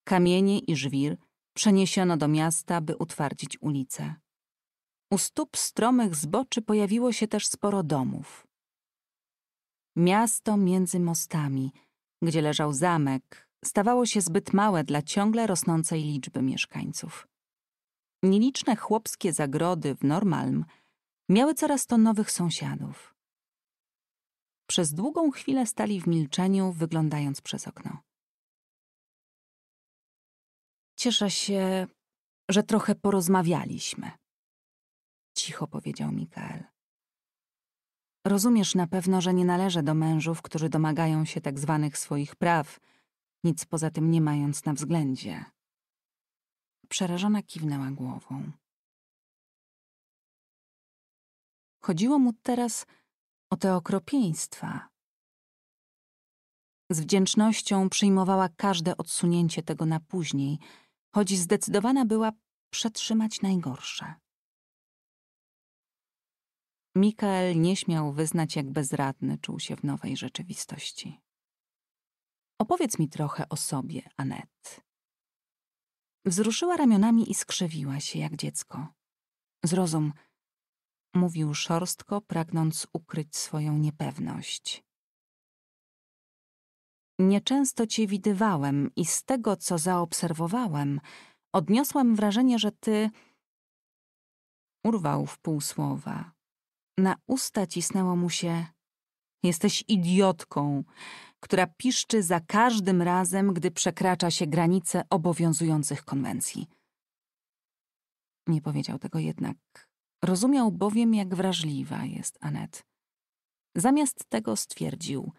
Kamienie i żwir przeniesiono do miasta, by utwardzić ulice. U stóp stromych zboczy pojawiło się też sporo domów. Miasto między mostami, gdzie leżał zamek, stawało się zbyt małe dla ciągle rosnącej liczby mieszkańców. Nieliczne chłopskie zagrody w Normalm – Miały coraz to nowych sąsiadów. Przez długą chwilę stali w milczeniu, wyglądając przez okno. Cieszę się, że trochę porozmawialiśmy, cicho powiedział Mikael. Rozumiesz na pewno, że nie należę do mężów, którzy domagają się tak zwanych swoich praw, nic poza tym nie mając na względzie. Przerażona kiwnęła głową. Chodziło mu teraz o te okropieństwa. Z wdzięcznością przyjmowała każde odsunięcie tego na później, choć zdecydowana była przetrzymać najgorsze. Mikael nie śmiał wyznać, jak bezradny czuł się w nowej rzeczywistości. Opowiedz mi trochę o sobie, Anet. Wzruszyła ramionami i skrzywiła się jak dziecko. Zrozum, Mówił szorstko, pragnąc ukryć swoją niepewność. Nieczęsto cię widywałem i z tego, co zaobserwowałem, odniosłem wrażenie, że ty... Urwał w półsłowa. słowa. Na usta cisnęło mu się... Jesteś idiotką, która piszczy za każdym razem, gdy przekracza się granice obowiązujących konwencji. Nie powiedział tego jednak Rozumiał bowiem, jak wrażliwa jest Anet. Zamiast tego stwierdził: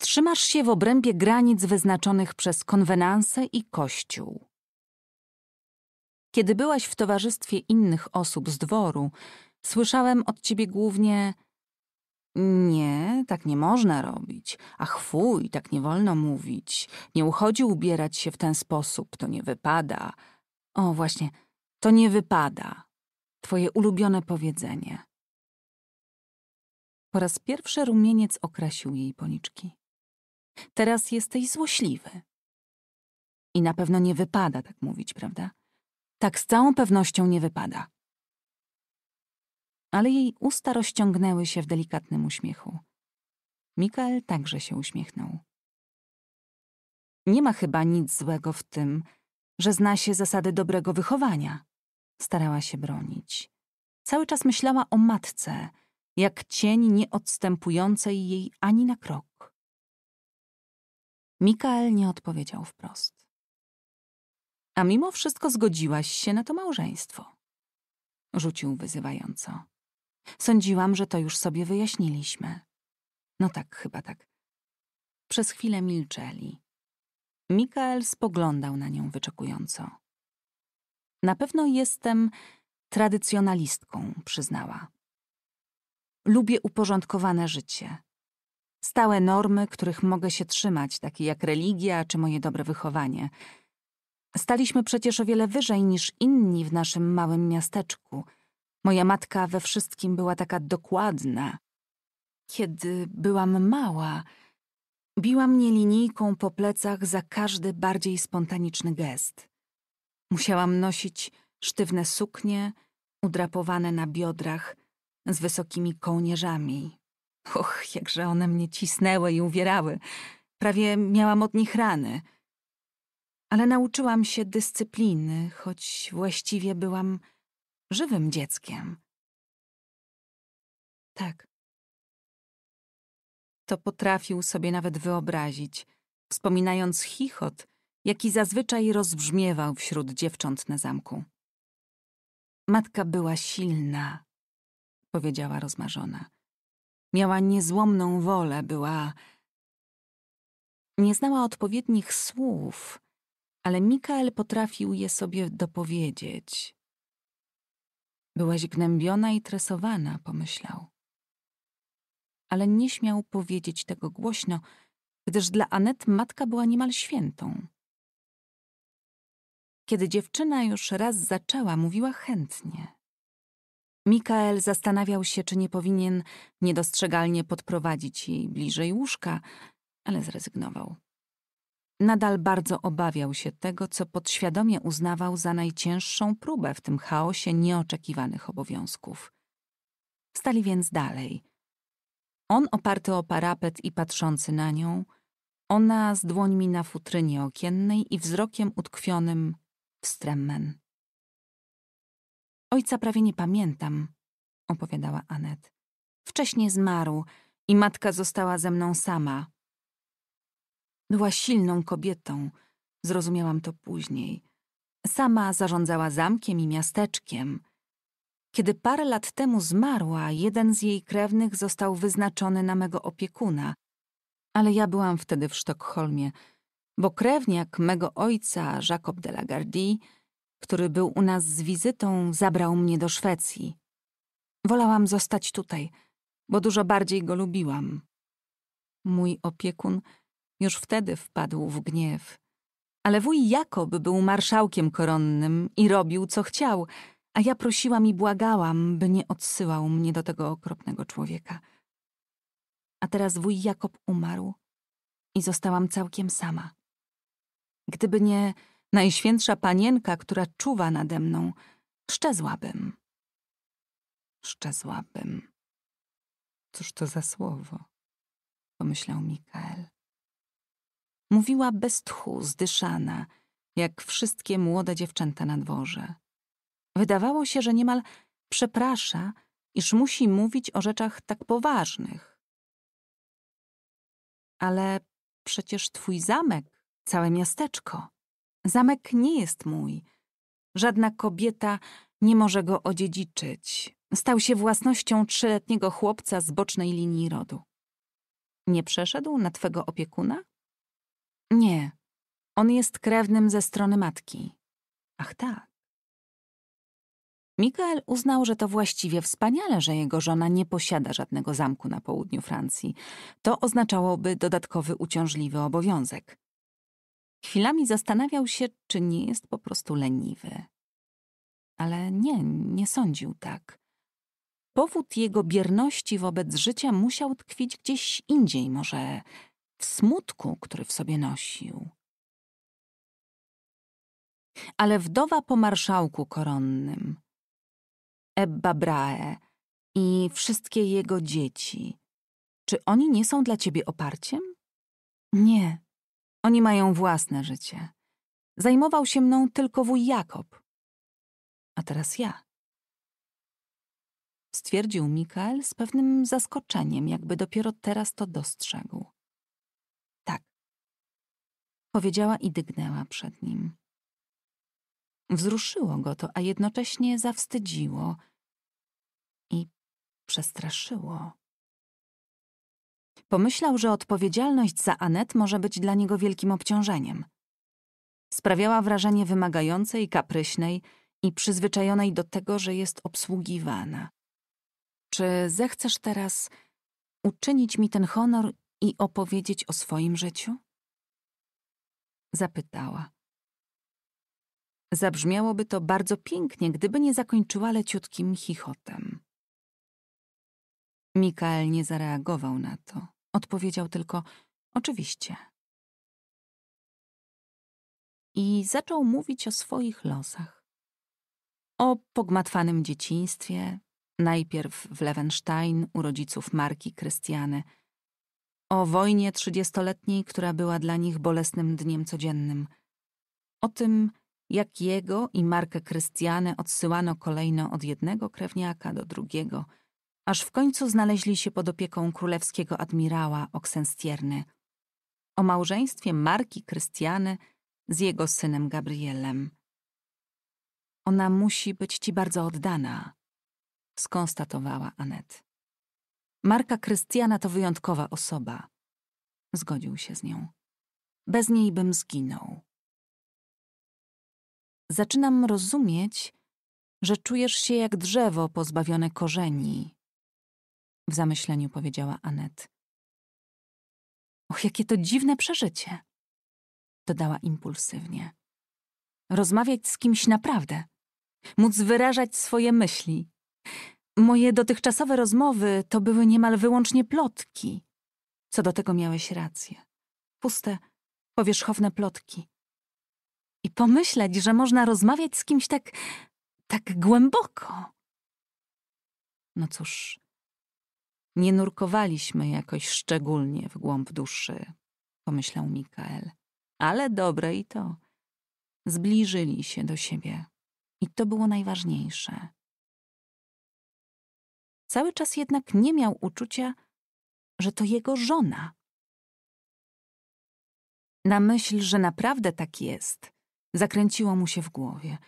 Trzymasz się w obrębie granic wyznaczonych przez konwenanse i kościół. Kiedy byłaś w towarzystwie innych osób z dworu, słyszałem od ciebie głównie: Nie, tak nie można robić. Ach, fuj, tak nie wolno mówić. Nie uchodzi ubierać się w ten sposób, to nie wypada. O, właśnie, to nie wypada twoje ulubione powiedzenie. Po raz pierwszy rumieniec okrasił jej policzki. Teraz jesteś złośliwy. I na pewno nie wypada tak mówić, prawda? Tak z całą pewnością nie wypada. Ale jej usta rozciągnęły się w delikatnym uśmiechu. Mikael także się uśmiechnął. Nie ma chyba nic złego w tym, że zna się zasady dobrego wychowania, Starała się bronić. Cały czas myślała o matce, jak cień nieodstępującej jej ani na krok. Mikael nie odpowiedział wprost. A mimo wszystko zgodziłaś się na to małżeństwo. Rzucił wyzywająco. Sądziłam, że to już sobie wyjaśniliśmy. No tak, chyba tak. Przez chwilę milczeli. Mikael spoglądał na nią wyczekująco. Na pewno jestem tradycjonalistką, przyznała. Lubię uporządkowane życie. Stałe normy, których mogę się trzymać, takie jak religia czy moje dobre wychowanie. Staliśmy przecież o wiele wyżej niż inni w naszym małym miasteczku. Moja matka we wszystkim była taka dokładna. Kiedy byłam mała, biła mnie linijką po plecach za każdy bardziej spontaniczny gest. Musiałam nosić sztywne suknie, udrapowane na biodrach, z wysokimi kołnierzami. Och, jakże one mnie cisnęły i uwierały. Prawie miałam od nich rany. Ale nauczyłam się dyscypliny, choć właściwie byłam żywym dzieckiem. Tak. To potrafił sobie nawet wyobrazić, wspominając chichot, jaki zazwyczaj rozbrzmiewał wśród dziewcząt na zamku. Matka była silna, powiedziała rozmarzona. Miała niezłomną wolę, była. Nie znała odpowiednich słów, ale Mikael potrafił je sobie dopowiedzieć. Byłaś gnębiona i tresowana, pomyślał. Ale nie śmiał powiedzieć tego głośno, gdyż dla Anet matka była niemal świętą. Kiedy dziewczyna już raz zaczęła, mówiła chętnie. Mikael zastanawiał się, czy nie powinien niedostrzegalnie podprowadzić jej bliżej łóżka, ale zrezygnował. Nadal bardzo obawiał się tego, co podświadomie uznawał za najcięższą próbę w tym chaosie nieoczekiwanych obowiązków. Stali więc dalej. On oparty o parapet i patrzący na nią, ona z dłońmi na futrynie okiennej i wzrokiem utkwionym Stremmen. Ojca prawie nie pamiętam, opowiadała Anet. Wcześniej zmarł i matka została ze mną sama. Była silną kobietą, zrozumiałam to później. Sama zarządzała zamkiem i miasteczkiem. Kiedy parę lat temu zmarła, jeden z jej krewnych został wyznaczony na mego opiekuna, ale ja byłam wtedy w Sztokholmie bo krewniak mego ojca, Jacob de la Gardie, który był u nas z wizytą, zabrał mnie do Szwecji. Wolałam zostać tutaj, bo dużo bardziej go lubiłam. Mój opiekun już wtedy wpadł w gniew. Ale wuj Jakob był marszałkiem koronnym i robił, co chciał, a ja prosiłam i błagałam, by nie odsyłał mnie do tego okropnego człowieka. A teraz wuj Jakob umarł i zostałam całkiem sama. Gdyby nie najświętsza panienka, która czuwa nade mną, szczezłabym. Szczezłabym. Cóż to za słowo? Pomyślał Mikael. Mówiła bez tchu, zdyszana, jak wszystkie młode dziewczęta na dworze. Wydawało się, że niemal przeprasza, iż musi mówić o rzeczach tak poważnych. Ale przecież twój zamek całe miasteczko. Zamek nie jest mój. Żadna kobieta nie może go odziedziczyć. Stał się własnością trzyletniego chłopca z bocznej linii rodu. Nie przeszedł na twego opiekuna? Nie. On jest krewnym ze strony matki. Ach tak. Mikael uznał, że to właściwie wspaniale, że jego żona nie posiada żadnego zamku na południu Francji. To oznaczałoby dodatkowy uciążliwy obowiązek. Chwilami zastanawiał się, czy nie jest po prostu leniwy. Ale nie, nie sądził tak. Powód jego bierności wobec życia musiał tkwić gdzieś indziej, może w smutku, który w sobie nosił. Ale wdowa po marszałku koronnym, Ebba Brahe i wszystkie jego dzieci, czy oni nie są dla ciebie oparciem? Nie, oni mają własne życie. Zajmował się mną tylko wuj Jakob. A teraz ja. Stwierdził Mikael z pewnym zaskoczeniem, jakby dopiero teraz to dostrzegł. Tak. Powiedziała i dygnęła przed nim. Wzruszyło go to, a jednocześnie zawstydziło i przestraszyło. Pomyślał, że odpowiedzialność za Anet może być dla niego wielkim obciążeniem. Sprawiała wrażenie wymagającej, kapryśnej i przyzwyczajonej do tego, że jest obsługiwana. Czy zechcesz teraz uczynić mi ten honor i opowiedzieć o swoim życiu? Zapytała. Zabrzmiałoby to bardzo pięknie, gdyby nie zakończyła leciutkim chichotem. Mikael nie zareagował na to. Odpowiedział tylko: Oczywiście. I zaczął mówić o swoich losach. O pogmatwanym dzieciństwie, najpierw w Lewenstein u rodziców Marki Krystiany, o wojnie trzydziestoletniej, która była dla nich bolesnym dniem codziennym, o tym, jak jego i Markę Krystianę odsyłano kolejno od jednego krewniaka do drugiego – aż w końcu znaleźli się pod opieką królewskiego admirała Oxenstierny. O małżeństwie Marki Krystiany z jego synem Gabrielem. Ona musi być ci bardzo oddana, skonstatowała Anet. Marka Krystiana to wyjątkowa osoba. Zgodził się z nią. Bez niej bym zginął. Zaczynam rozumieć, że czujesz się jak drzewo pozbawione korzeni, w zamyśleniu powiedziała Anet. Och, jakie to dziwne przeżycie, dodała impulsywnie. Rozmawiać z kimś naprawdę, móc wyrażać swoje myśli. Moje dotychczasowe rozmowy to były niemal wyłącznie plotki. Co do tego miałeś rację. Puste, powierzchowne plotki. I pomyśleć, że można rozmawiać z kimś tak, tak głęboko. No cóż, nie nurkowaliśmy jakoś szczególnie w głąb duszy, pomyślał Mikael. Ale dobre i to. Zbliżyli się do siebie. I to było najważniejsze. Cały czas jednak nie miał uczucia, że to jego żona. Na myśl, że naprawdę tak jest, zakręciło mu się w głowie,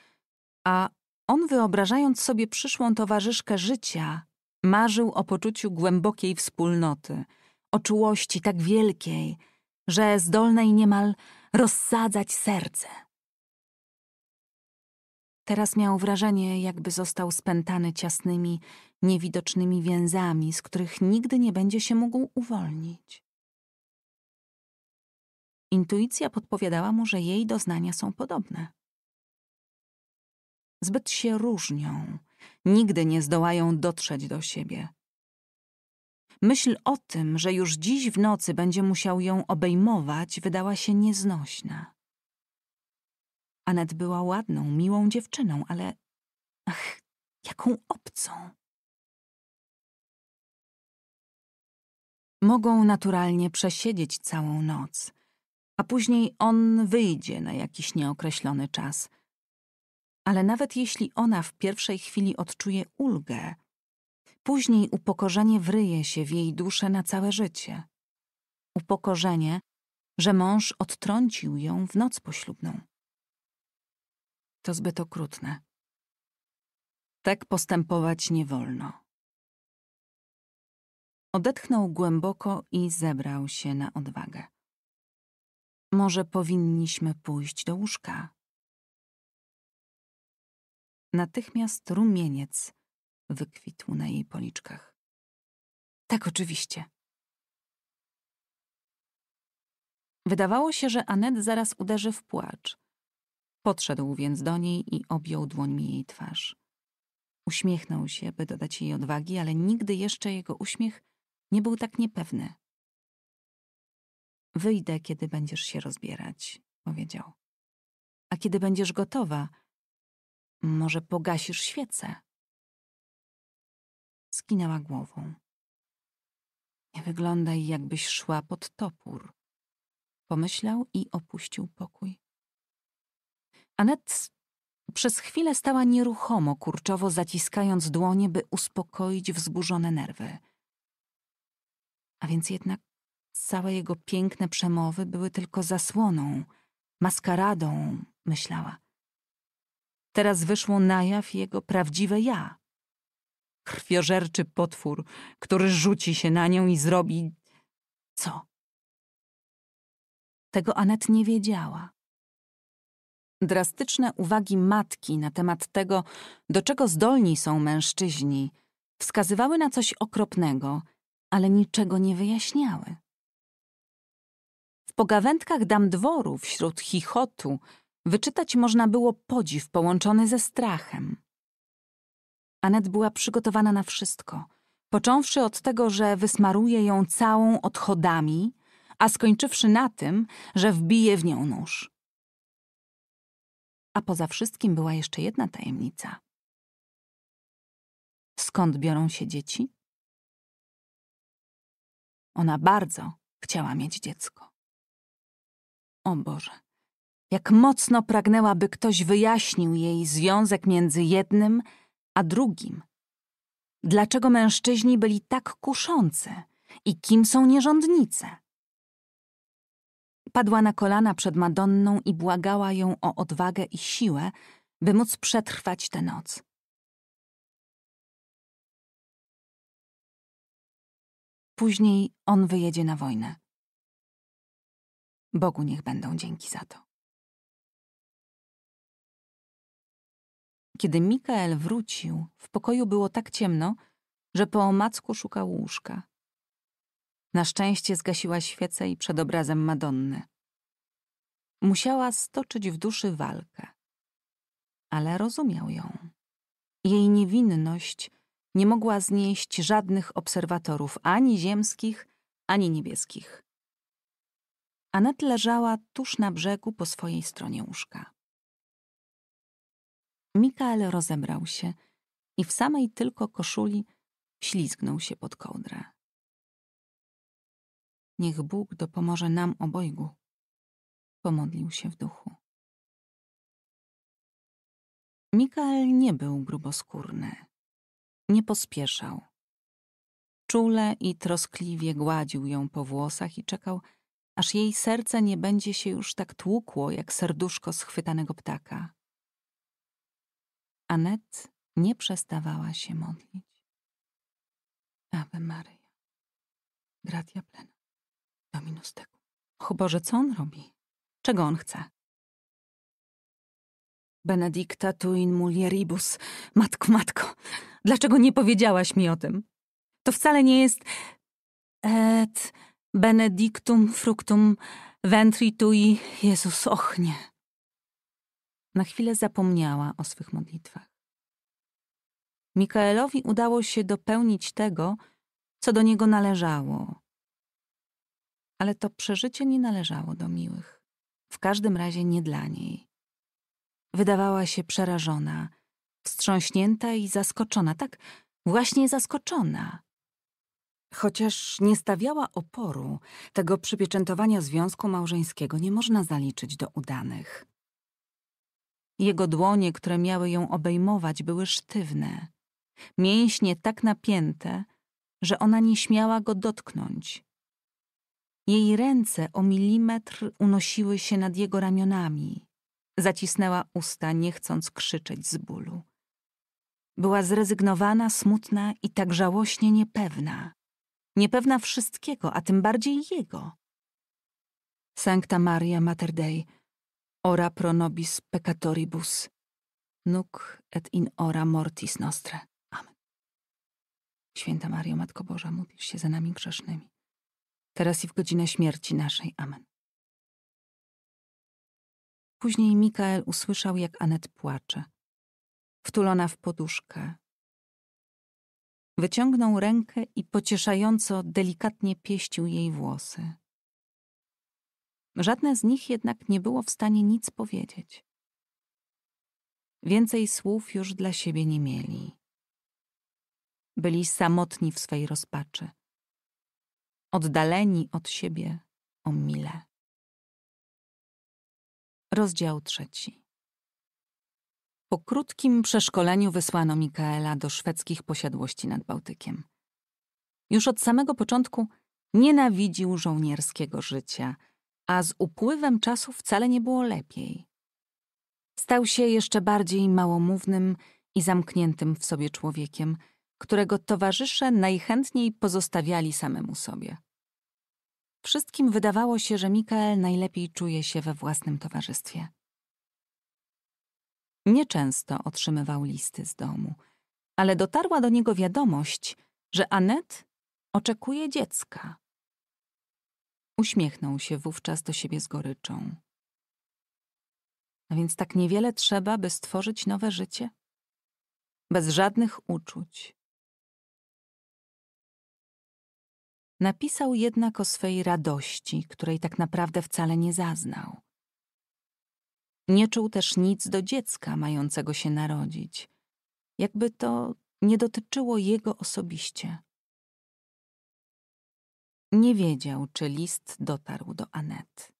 a on, wyobrażając sobie przyszłą towarzyszkę życia, Marzył o poczuciu głębokiej wspólnoty, o czułości tak wielkiej, że zdolnej niemal rozsadzać serce. Teraz miał wrażenie, jakby został spętany ciasnymi, niewidocznymi więzami, z których nigdy nie będzie się mógł uwolnić. Intuicja podpowiadała mu, że jej doznania są podobne. Zbyt się różnią, nigdy nie zdołają dotrzeć do siebie. Myśl o tym, że już dziś w nocy będzie musiał ją obejmować, wydała się nieznośna. Anet była ładną, miłą dziewczyną, ale ach, jaką obcą. Mogą naturalnie przesiedzieć całą noc, a później on wyjdzie na jakiś nieokreślony czas – ale nawet jeśli ona w pierwszej chwili odczuje ulgę, później upokorzenie wryje się w jej duszę na całe życie. Upokorzenie, że mąż odtrącił ją w noc poślubną. To zbyt okrutne. Tak postępować nie wolno. Odetchnął głęboko i zebrał się na odwagę. Może powinniśmy pójść do łóżka, Natychmiast rumieniec wykwitł na jej policzkach. Tak, oczywiście. Wydawało się, że Anet zaraz uderzy w płacz. Podszedł więc do niej i objął dłońmi jej twarz. Uśmiechnął się, by dodać jej odwagi, ale nigdy jeszcze jego uśmiech nie był tak niepewny. Wyjdę, kiedy będziesz się rozbierać, powiedział. A kiedy będziesz gotowa, może pogasisz świecę? Skinęła głową. Nie wyglądaj, jakbyś szła pod topór. Pomyślał i opuścił pokój. Anet przez chwilę stała nieruchomo, kurczowo zaciskając dłonie, by uspokoić wzburzone nerwy. A więc jednak całe jego piękne przemowy były tylko zasłoną, maskaradą, myślała. Teraz wyszło na jaw jego prawdziwe ja. Krwiożerczy potwór, który rzuci się na nią i zrobi... Co? Tego Anet nie wiedziała. Drastyczne uwagi matki na temat tego, do czego zdolni są mężczyźni, wskazywały na coś okropnego, ale niczego nie wyjaśniały. W pogawędkach dam dworu, wśród chichotu Wyczytać można było podziw połączony ze strachem. Anet była przygotowana na wszystko, począwszy od tego, że wysmaruje ją całą odchodami, a skończywszy na tym, że wbije w nią nóż. A poza wszystkim była jeszcze jedna tajemnica. Skąd biorą się dzieci? Ona bardzo chciała mieć dziecko. O Boże. Jak mocno pragnęła, by ktoś wyjaśnił jej związek między jednym a drugim. Dlaczego mężczyźni byli tak kuszący i kim są nierządnice? Padła na kolana przed Madonną i błagała ją o odwagę i siłę, by móc przetrwać tę noc. Później on wyjedzie na wojnę. Bogu niech będą dzięki za to. Kiedy Mikael wrócił, w pokoju było tak ciemno, że po omacku szukał łóżka. Na szczęście zgasiła świecę i przed obrazem Madonny. Musiała stoczyć w duszy walkę. Ale rozumiał ją. Jej niewinność nie mogła znieść żadnych obserwatorów, ani ziemskich, ani niebieskich. Anet leżała tuż na brzegu po swojej stronie łóżka. Mikael rozebrał się i w samej tylko koszuli ślizgnął się pod kołdrę. Niech Bóg dopomoże nam obojgu, pomodlił się w duchu. Mikael nie był gruboskórny. Nie pospieszał. Czule i troskliwie gładził ją po włosach i czekał, aż jej serce nie będzie się już tak tłukło jak serduszko schwytanego ptaka. Anet nie przestawała się modlić. Ave Maria. Gratia plena. Dominus tecum. Och Boże, co on robi? Czego on chce? Benedicta tu in mulieribus. Matko, matko, dlaczego nie powiedziałaś mi o tym? To wcale nie jest... Et benedictum fructum ventri tui, Jezus, och nie na chwilę zapomniała o swych modlitwach. Mikaelowi udało się dopełnić tego, co do niego należało. Ale to przeżycie nie należało do miłych, w każdym razie nie dla niej. Wydawała się przerażona, wstrząśnięta i zaskoczona, tak właśnie zaskoczona. Chociaż nie stawiała oporu, tego przypieczętowania związku małżeńskiego nie można zaliczyć do udanych. Jego dłonie, które miały ją obejmować, były sztywne, mięśnie tak napięte, że ona nie śmiała go dotknąć. Jej ręce o milimetr unosiły się nad jego ramionami. Zacisnęła usta, nie chcąc krzyczeć z bólu. Była zrezygnowana, smutna i tak żałośnie niepewna. Niepewna wszystkiego, a tym bardziej jego. Sancta Maria Mater Dei – ora pro nobis peccatoribus, nuc et in ora mortis nostre. Amen. Święta Mario, Matko Boża, módl się za nami grzesznymi, teraz i w godzinę śmierci naszej. Amen. Później Mikael usłyszał, jak Anet płacze, wtulona w poduszkę. Wyciągnął rękę i pocieszająco, delikatnie pieścił jej włosy. Żadne z nich jednak nie było w stanie nic powiedzieć. Więcej słów już dla siebie nie mieli. Byli samotni w swej rozpaczy, oddaleni od siebie o mile. Rozdział trzeci. Po krótkim przeszkoleniu wysłano Mikaela do szwedzkich posiadłości nad Bałtykiem. Już od samego początku nienawidził żołnierskiego życia – a z upływem czasu wcale nie było lepiej. Stał się jeszcze bardziej małomównym i zamkniętym w sobie człowiekiem, którego towarzysze najchętniej pozostawiali samemu sobie. Wszystkim wydawało się, że Mikael najlepiej czuje się we własnym towarzystwie. Nieczęsto otrzymywał listy z domu, ale dotarła do niego wiadomość, że Anet oczekuje dziecka. Uśmiechnął się wówczas do siebie z goryczą. A więc tak niewiele trzeba, by stworzyć nowe życie? Bez żadnych uczuć. Napisał jednak o swej radości, której tak naprawdę wcale nie zaznał. Nie czuł też nic do dziecka mającego się narodzić, jakby to nie dotyczyło jego osobiście. Nie wiedział, czy list dotarł do Anet.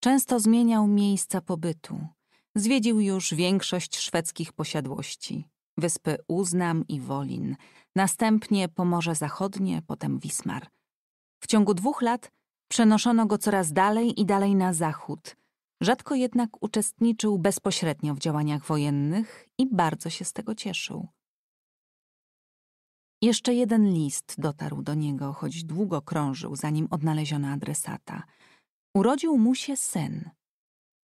Często zmieniał miejsca pobytu. Zwiedził już większość szwedzkich posiadłości. Wyspy Uznam i Wolin, następnie Pomorze Zachodnie, potem Wismar. W ciągu dwóch lat przenoszono go coraz dalej i dalej na zachód. Rzadko jednak uczestniczył bezpośrednio w działaniach wojennych i bardzo się z tego cieszył. Jeszcze jeden list dotarł do niego, choć długo krążył, zanim odnaleziono adresata. Urodził mu się syn,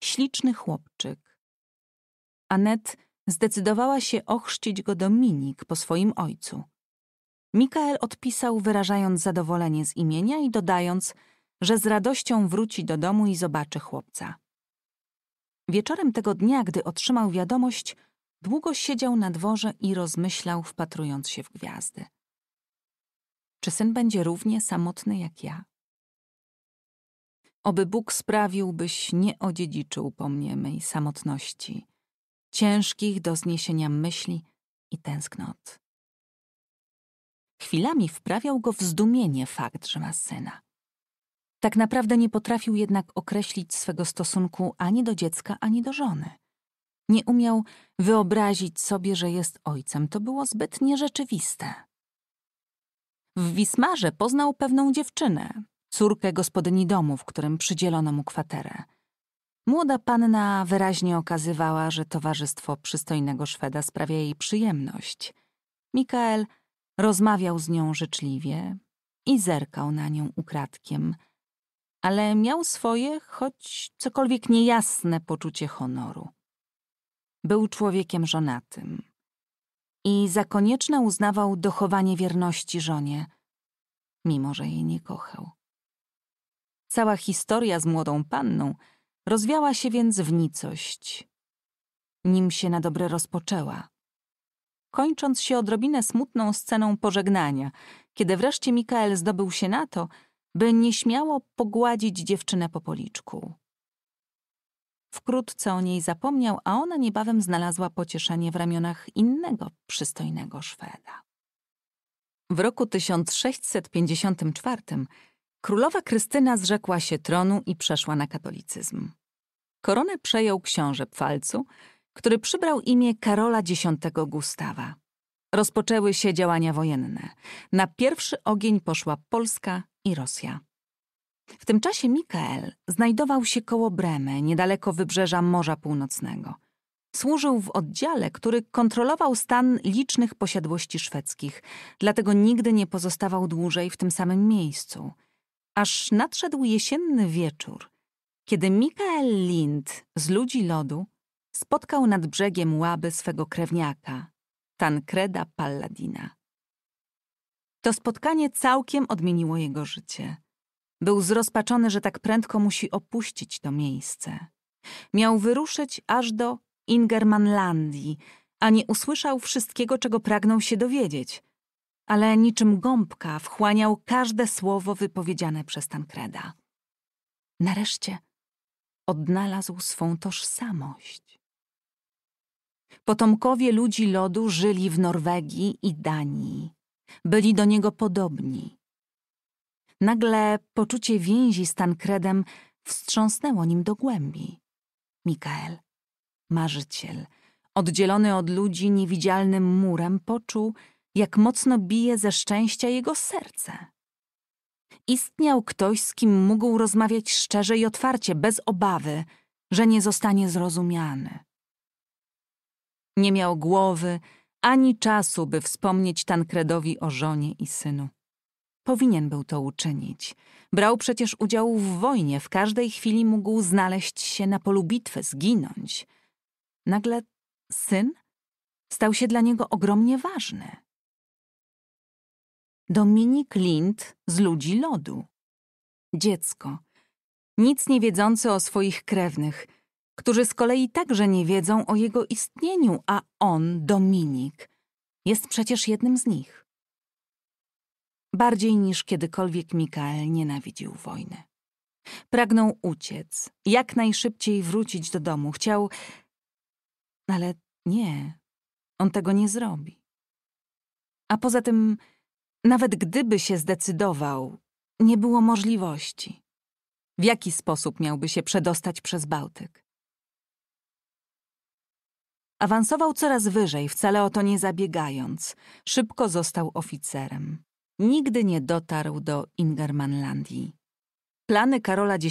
śliczny chłopczyk. Anet zdecydowała się ochrzcić go Dominik po swoim ojcu. Mikael odpisał, wyrażając zadowolenie z imienia i dodając, że z radością wróci do domu i zobaczy chłopca. Wieczorem tego dnia, gdy otrzymał wiadomość, Długo siedział na dworze i rozmyślał, wpatrując się w gwiazdy. Czy syn będzie równie samotny jak ja? Oby Bóg sprawił, byś nie odziedziczył po mnie mej samotności, ciężkich do zniesienia myśli i tęsknot. Chwilami wprawiał go w zdumienie fakt, że ma syna. Tak naprawdę nie potrafił jednak określić swego stosunku ani do dziecka, ani do żony. Nie umiał wyobrazić sobie, że jest ojcem. To było zbyt nierzeczywiste. W Wismarze poznał pewną dziewczynę, córkę gospodyni domu, w którym przydzielono mu kwaterę. Młoda panna wyraźnie okazywała, że towarzystwo przystojnego Szweda sprawia jej przyjemność. Mikael rozmawiał z nią życzliwie i zerkał na nią ukradkiem, ale miał swoje, choć cokolwiek niejasne poczucie honoru. Był człowiekiem żonatym. I za konieczne uznawał dochowanie wierności żonie, mimo że jej nie kochał. Cała historia z młodą panną rozwiała się więc w nicość, nim się na dobre rozpoczęła. Kończąc się odrobinę smutną sceną pożegnania, kiedy wreszcie Mikael zdobył się na to, by nieśmiało pogładzić dziewczynę po policzku. Wkrótce o niej zapomniał, a ona niebawem znalazła pocieszenie w ramionach innego przystojnego Szweda. W roku 1654 królowa Krystyna zrzekła się tronu i przeszła na katolicyzm. Koronę przejął książę Pfalcu, który przybrał imię Karola X Gustawa. Rozpoczęły się działania wojenne. Na pierwszy ogień poszła Polska i Rosja. W tym czasie Mikael znajdował się koło Bremy, niedaleko wybrzeża Morza Północnego. Służył w oddziale, który kontrolował stan licznych posiadłości szwedzkich, dlatego nigdy nie pozostawał dłużej w tym samym miejscu. Aż nadszedł jesienny wieczór, kiedy Mikael Lind z ludzi lodu spotkał nad brzegiem łaby swego krewniaka, Tancreda Palladina. To spotkanie całkiem odmieniło jego życie. Był zrozpaczony, że tak prędko musi opuścić to miejsce. Miał wyruszyć aż do Ingermanlandii, a nie usłyszał wszystkiego, czego pragnął się dowiedzieć. Ale niczym gąbka wchłaniał każde słowo wypowiedziane przez Tankreda. Nareszcie odnalazł swą tożsamość. Potomkowie ludzi lodu żyli w Norwegii i Danii. Byli do niego podobni. Nagle poczucie więzi z Tankredem wstrząsnęło nim do głębi. Mikael, marzyciel, oddzielony od ludzi niewidzialnym murem, poczuł, jak mocno bije ze szczęścia jego serce. Istniał ktoś, z kim mógł rozmawiać szczerze i otwarcie, bez obawy, że nie zostanie zrozumiany. Nie miał głowy ani czasu, by wspomnieć Tankredowi o żonie i synu. Powinien był to uczynić. Brał przecież udział w wojnie, w każdej chwili mógł znaleźć się na polu bitwy, zginąć. Nagle syn stał się dla niego ogromnie ważny. Dominik Lind z ludzi lodu. Dziecko, nic nie wiedzące o swoich krewnych, którzy z kolei także nie wiedzą o jego istnieniu, a on, Dominik, jest przecież jednym z nich. Bardziej niż kiedykolwiek Mikael nienawidził wojny. Pragnął uciec, jak najszybciej wrócić do domu. Chciał. Ale nie, on tego nie zrobi. A poza tym, nawet gdyby się zdecydował, nie było możliwości. W jaki sposób miałby się przedostać przez Bałtyk? Awansował coraz wyżej, wcale o to nie zabiegając. Szybko został oficerem nigdy nie dotarł do Ingermanlandii. Plany Karola X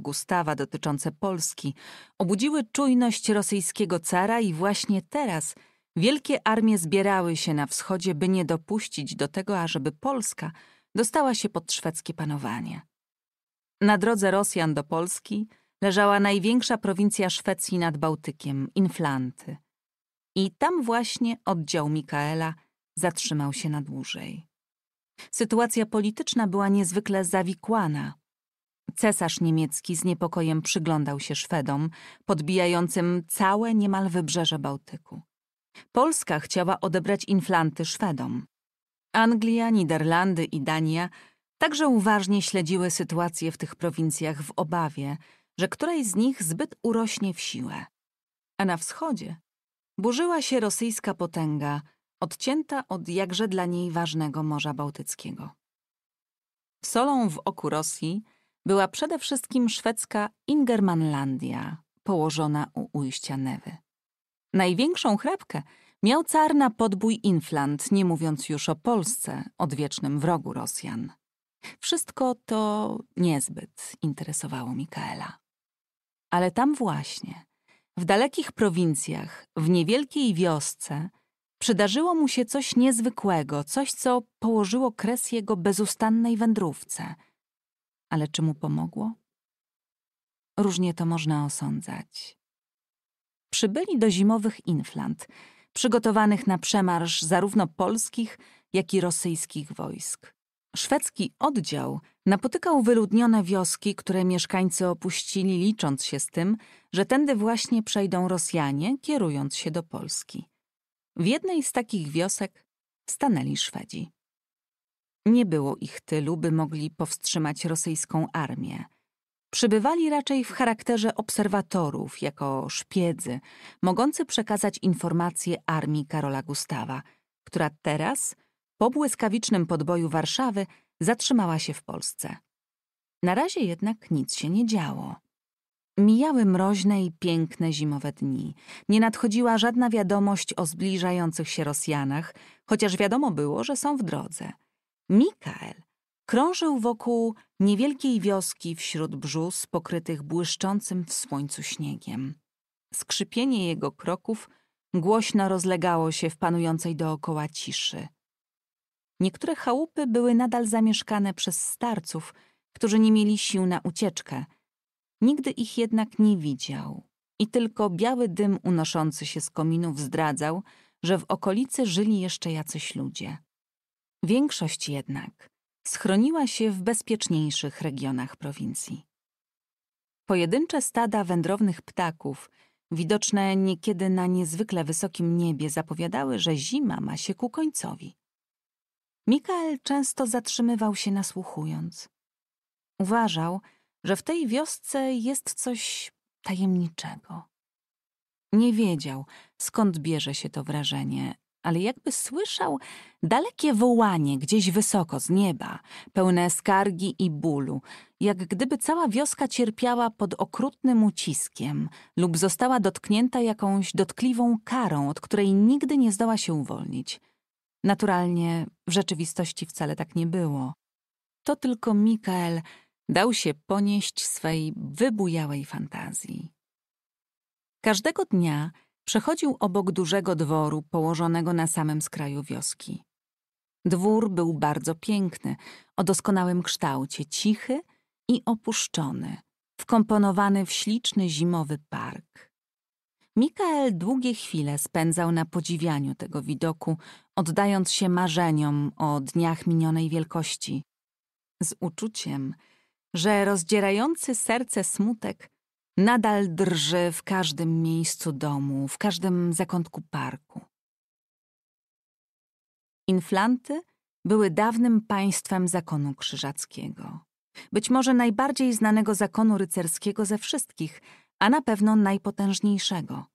Gustawa dotyczące Polski obudziły czujność rosyjskiego cara i właśnie teraz wielkie armie zbierały się na wschodzie, by nie dopuścić do tego, ażeby Polska dostała się pod szwedzkie panowanie. Na drodze Rosjan do Polski leżała największa prowincja Szwecji nad Bałtykiem, Inflanty. I tam właśnie oddział Mikaela zatrzymał się na dłużej. Sytuacja polityczna była niezwykle zawikłana. Cesarz niemiecki z niepokojem przyglądał się Szwedom, podbijającym całe niemal wybrzeże Bałtyku. Polska chciała odebrać inflanty Szwedom. Anglia, Niderlandy i Dania także uważnie śledziły sytuację w tych prowincjach w obawie, że któraś z nich zbyt urośnie w siłę. A na wschodzie burzyła się rosyjska potęga – odcięta od jakże dla niej ważnego Morza Bałtyckiego. Solą w oku Rosji była przede wszystkim szwedzka Ingermanlandia, położona u ujścia Newy. Największą chrapkę miał car na podbój Inflant, nie mówiąc już o Polsce, odwiecznym wrogu Rosjan. Wszystko to niezbyt interesowało Mikaela. Ale tam właśnie, w dalekich prowincjach, w niewielkiej wiosce, Przydarzyło mu się coś niezwykłego, coś, co położyło kres jego bezustannej wędrówce. Ale czy mu pomogło? Różnie to można osądzać. Przybyli do zimowych inflant, przygotowanych na przemarsz zarówno polskich, jak i rosyjskich wojsk. Szwedzki oddział napotykał wyludnione wioski, które mieszkańcy opuścili, licząc się z tym, że tędy właśnie przejdą Rosjanie, kierując się do Polski. W jednej z takich wiosek stanęli Szwedzi. Nie było ich tylu, by mogli powstrzymać rosyjską armię. Przybywali raczej w charakterze obserwatorów, jako szpiedzy, mogący przekazać informacje armii Karola Gustawa, która teraz, po błyskawicznym podboju Warszawy, zatrzymała się w Polsce. Na razie jednak nic się nie działo. Mijały mroźne i piękne zimowe dni. Nie nadchodziła żadna wiadomość o zbliżających się Rosjanach, chociaż wiadomo było, że są w drodze. Mikael krążył wokół niewielkiej wioski wśród brzus pokrytych błyszczącym w słońcu śniegiem. Skrzypienie jego kroków głośno rozlegało się w panującej dookoła ciszy. Niektóre chałupy były nadal zamieszkane przez starców, którzy nie mieli sił na ucieczkę – Nigdy ich jednak nie widział i tylko biały dym unoszący się z kominów zdradzał, że w okolicy żyli jeszcze jacyś ludzie. Większość jednak schroniła się w bezpieczniejszych regionach prowincji. Pojedyncze stada wędrownych ptaków, widoczne niekiedy na niezwykle wysokim niebie, zapowiadały, że zima ma się ku końcowi. Mikael często zatrzymywał się nasłuchując. Uważał, że że w tej wiosce jest coś tajemniczego. Nie wiedział, skąd bierze się to wrażenie, ale jakby słyszał dalekie wołanie gdzieś wysoko z nieba, pełne skargi i bólu, jak gdyby cała wioska cierpiała pod okrutnym uciskiem lub została dotknięta jakąś dotkliwą karą, od której nigdy nie zdoła się uwolnić. Naturalnie w rzeczywistości wcale tak nie było. To tylko Mikael Dał się ponieść swej wybujałej fantazji. Każdego dnia przechodził obok dużego dworu położonego na samym skraju wioski. Dwór był bardzo piękny, o doskonałym kształcie, cichy i opuszczony, wkomponowany w śliczny zimowy park. Mikael długie chwile spędzał na podziwianiu tego widoku, oddając się marzeniom o dniach minionej wielkości. Z uczuciem, że rozdzierający serce smutek nadal drży w każdym miejscu domu, w każdym zakątku parku. Inflanty były dawnym państwem zakonu krzyżackiego, być może najbardziej znanego zakonu rycerskiego ze wszystkich, a na pewno najpotężniejszego.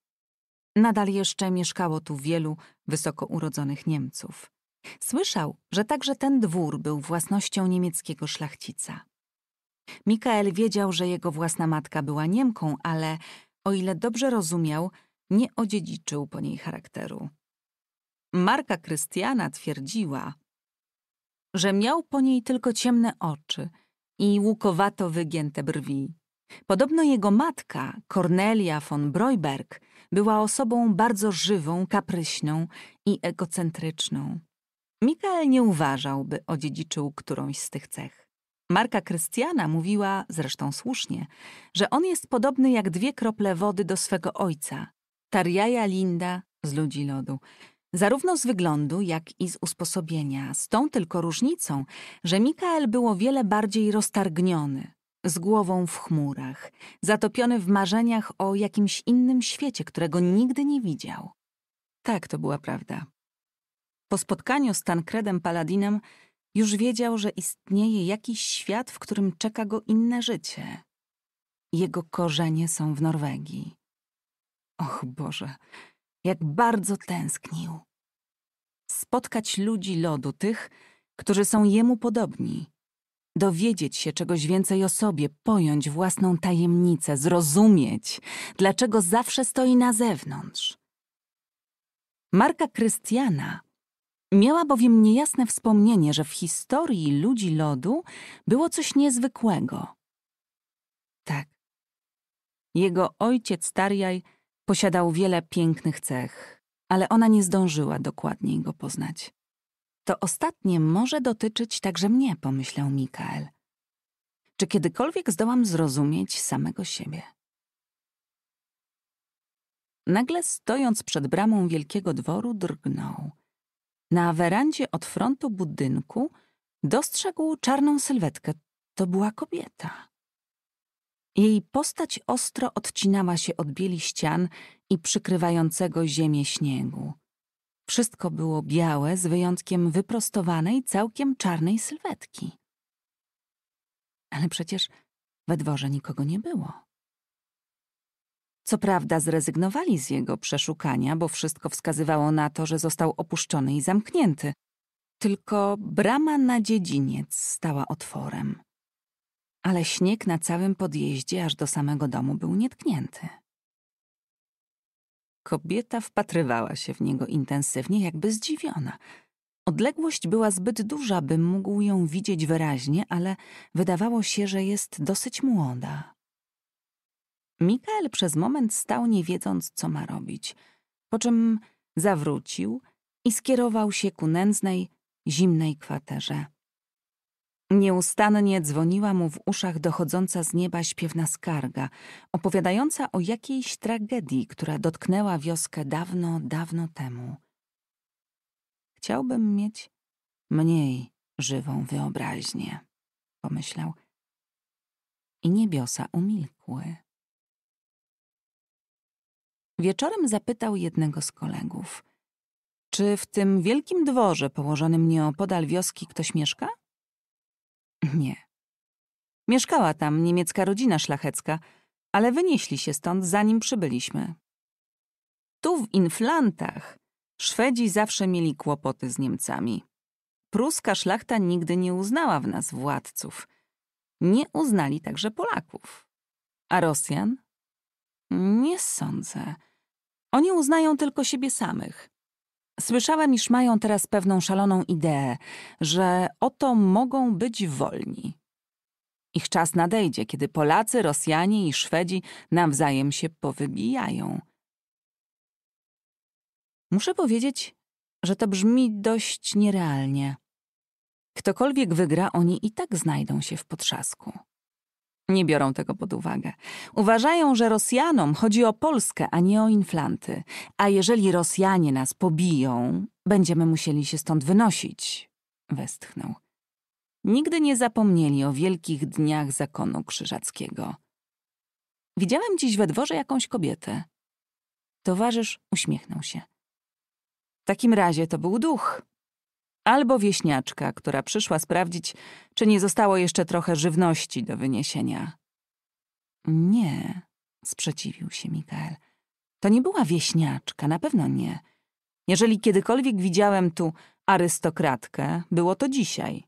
Nadal jeszcze mieszkało tu wielu wysoko urodzonych Niemców. Słyszał, że także ten dwór był własnością niemieckiego szlachcica. Mikael wiedział, że jego własna matka była Niemką, ale o ile dobrze rozumiał, nie odziedziczył po niej charakteru. Marka Krystiana twierdziła, że miał po niej tylko ciemne oczy i łukowato wygięte brwi. Podobno jego matka, Cornelia von Breuberg, była osobą bardzo żywą, kapryśną i egocentryczną. Mikael nie uważał, by odziedziczył którąś z tych cech. Marka Krystiana mówiła, zresztą słusznie, że on jest podobny jak dwie krople wody do swego ojca, Tarjaja Linda z ludzi lodu. Zarówno z wyglądu, jak i z usposobienia, z tą tylko różnicą, że Mikael był o wiele bardziej roztargniony, z głową w chmurach, zatopiony w marzeniach o jakimś innym świecie, którego nigdy nie widział. Tak, to była prawda. Po spotkaniu z Tancredem Paladinem już wiedział, że istnieje jakiś świat, w którym czeka go inne życie. Jego korzenie są w Norwegii. Och Boże, jak bardzo tęsknił. Spotkać ludzi lodu, tych, którzy są jemu podobni. Dowiedzieć się czegoś więcej o sobie, pojąć własną tajemnicę, zrozumieć, dlaczego zawsze stoi na zewnątrz. Marka Krystiana Miała bowiem niejasne wspomnienie, że w historii ludzi lodu było coś niezwykłego. Tak. Jego ojciec Tarjaj posiadał wiele pięknych cech, ale ona nie zdążyła dokładniej go poznać. To ostatnie może dotyczyć także mnie, pomyślał Mikael. Czy kiedykolwiek zdołam zrozumieć samego siebie? Nagle stojąc przed bramą wielkiego dworu drgnął – na werandzie od frontu budynku dostrzegł czarną sylwetkę. To była kobieta. Jej postać ostro odcinała się od bieli ścian i przykrywającego ziemię śniegu. Wszystko było białe, z wyjątkiem wyprostowanej, całkiem czarnej sylwetki. Ale przecież we dworze nikogo nie było. Co prawda zrezygnowali z jego przeszukania, bo wszystko wskazywało na to, że został opuszczony i zamknięty. Tylko brama na dziedziniec stała otworem. Ale śnieg na całym podjeździe aż do samego domu był nietknięty. Kobieta wpatrywała się w niego intensywnie, jakby zdziwiona. Odległość była zbyt duża, by mógł ją widzieć wyraźnie, ale wydawało się, że jest dosyć młoda. Mikael przez moment stał, nie wiedząc, co ma robić, po czym zawrócił i skierował się ku nędznej, zimnej kwaterze. Nieustannie dzwoniła mu w uszach dochodząca z nieba śpiewna skarga, opowiadająca o jakiejś tragedii, która dotknęła wioskę dawno, dawno temu. Chciałbym mieć mniej żywą wyobraźnię, pomyślał. I niebiosa umilkły. Wieczorem zapytał jednego z kolegów. Czy w tym wielkim dworze położonym nieopodal wioski ktoś mieszka? Nie. Mieszkała tam niemiecka rodzina szlachecka, ale wynieśli się stąd, zanim przybyliśmy. Tu w Inflantach Szwedzi zawsze mieli kłopoty z Niemcami. Pruska szlachta nigdy nie uznała w nas władców. Nie uznali także Polaków. A Rosjan nie sądzę. Oni uznają tylko siebie samych. Słyszałem, iż mają teraz pewną szaloną ideę, że oto mogą być wolni. Ich czas nadejdzie, kiedy Polacy, Rosjanie i Szwedzi nawzajem się powybijają. Muszę powiedzieć, że to brzmi dość nierealnie. Ktokolwiek wygra, oni i tak znajdą się w potrzasku. Nie biorą tego pod uwagę. Uważają, że Rosjanom chodzi o Polskę, a nie o inflanty. A jeżeli Rosjanie nas pobiją, będziemy musieli się stąd wynosić. Westchnął. Nigdy nie zapomnieli o wielkich dniach zakonu krzyżackiego. Widziałem dziś we dworze jakąś kobietę. Towarzysz uśmiechnął się. W takim razie to był duch albo wieśniaczka, która przyszła sprawdzić, czy nie zostało jeszcze trochę żywności do wyniesienia. Nie, sprzeciwił się Mikael. To nie była wieśniaczka, na pewno nie. Jeżeli kiedykolwiek widziałem tu arystokratkę, było to dzisiaj.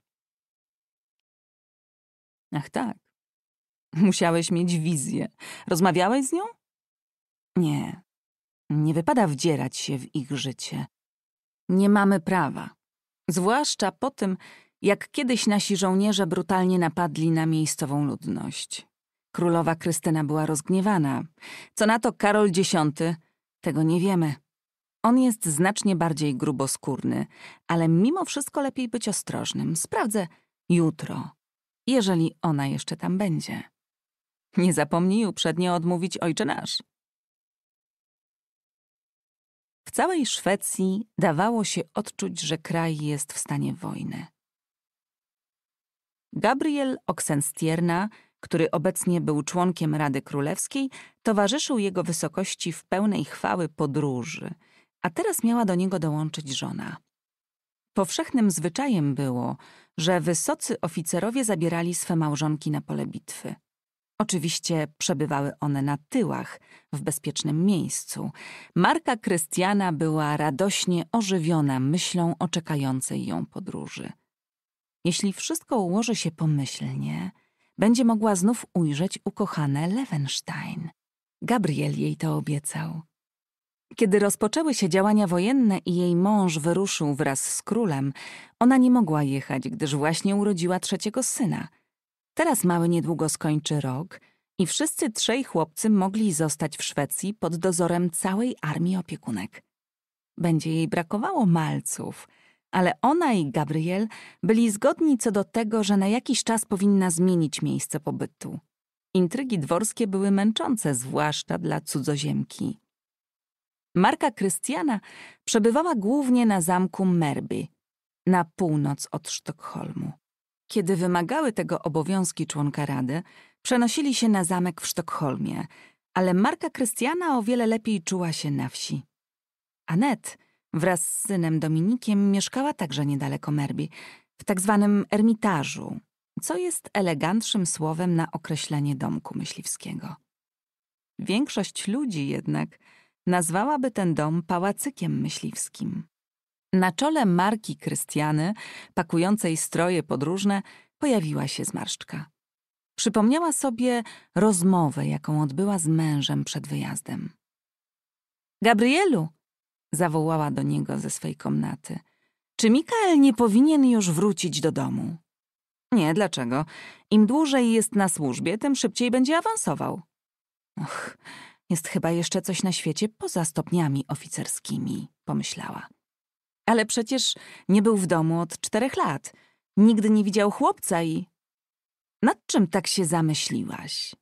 Ach tak. Musiałeś mieć wizję. Rozmawiałeś z nią? Nie. Nie wypada wdzierać się w ich życie. Nie mamy prawa. Zwłaszcza po tym, jak kiedyś nasi żołnierze brutalnie napadli na miejscową ludność. Królowa Krystyna była rozgniewana. Co na to Karol X? Tego nie wiemy. On jest znacznie bardziej gruboskórny, ale mimo wszystko lepiej być ostrożnym. Sprawdzę jutro, jeżeli ona jeszcze tam będzie. Nie zapomnij uprzednio odmówić ojcze nasz. W całej Szwecji dawało się odczuć, że kraj jest w stanie wojny. Gabriel Oxenstierna, który obecnie był członkiem Rady Królewskiej, towarzyszył jego wysokości w pełnej chwały podróży, a teraz miała do niego dołączyć żona. Powszechnym zwyczajem było, że wysocy oficerowie zabierali swe małżonki na pole bitwy. Oczywiście przebywały one na tyłach, w bezpiecznym miejscu. Marka Krystiana była radośnie ożywiona myślą o czekającej ją podróży. Jeśli wszystko ułoży się pomyślnie, będzie mogła znów ujrzeć ukochane Lewenstein. Gabriel jej to obiecał. Kiedy rozpoczęły się działania wojenne i jej mąż wyruszył wraz z królem, ona nie mogła jechać, gdyż właśnie urodziła trzeciego syna – Teraz mały niedługo skończy rok i wszyscy trzej chłopcy mogli zostać w Szwecji pod dozorem całej armii opiekunek. Będzie jej brakowało malców, ale ona i Gabriel byli zgodni co do tego, że na jakiś czas powinna zmienić miejsce pobytu. Intrygi dworskie były męczące, zwłaszcza dla cudzoziemki. Marka Krystiana przebywała głównie na zamku Merby, na północ od Sztokholmu. Kiedy wymagały tego obowiązki członka rady, przenosili się na zamek w Sztokholmie, ale Marka Krystiana o wiele lepiej czuła się na wsi. Anet wraz z synem Dominikiem mieszkała także niedaleko Merbi, w tak zwanym ermitażu, co jest elegantszym słowem na określenie domku myśliwskiego. Większość ludzi jednak nazwałaby ten dom pałacykiem myśliwskim. Na czole marki Krystiany, pakującej stroje podróżne, pojawiła się zmarszczka. Przypomniała sobie rozmowę, jaką odbyła z mężem przed wyjazdem. Gabrielu, zawołała do niego ze swej komnaty, czy Mikael nie powinien już wrócić do domu? Nie, dlaczego? Im dłużej jest na służbie, tym szybciej będzie awansował. Och, jest chyba jeszcze coś na świecie poza stopniami oficerskimi, pomyślała. Ale przecież nie był w domu od czterech lat. Nigdy nie widział chłopca i... Nad czym tak się zamyśliłaś?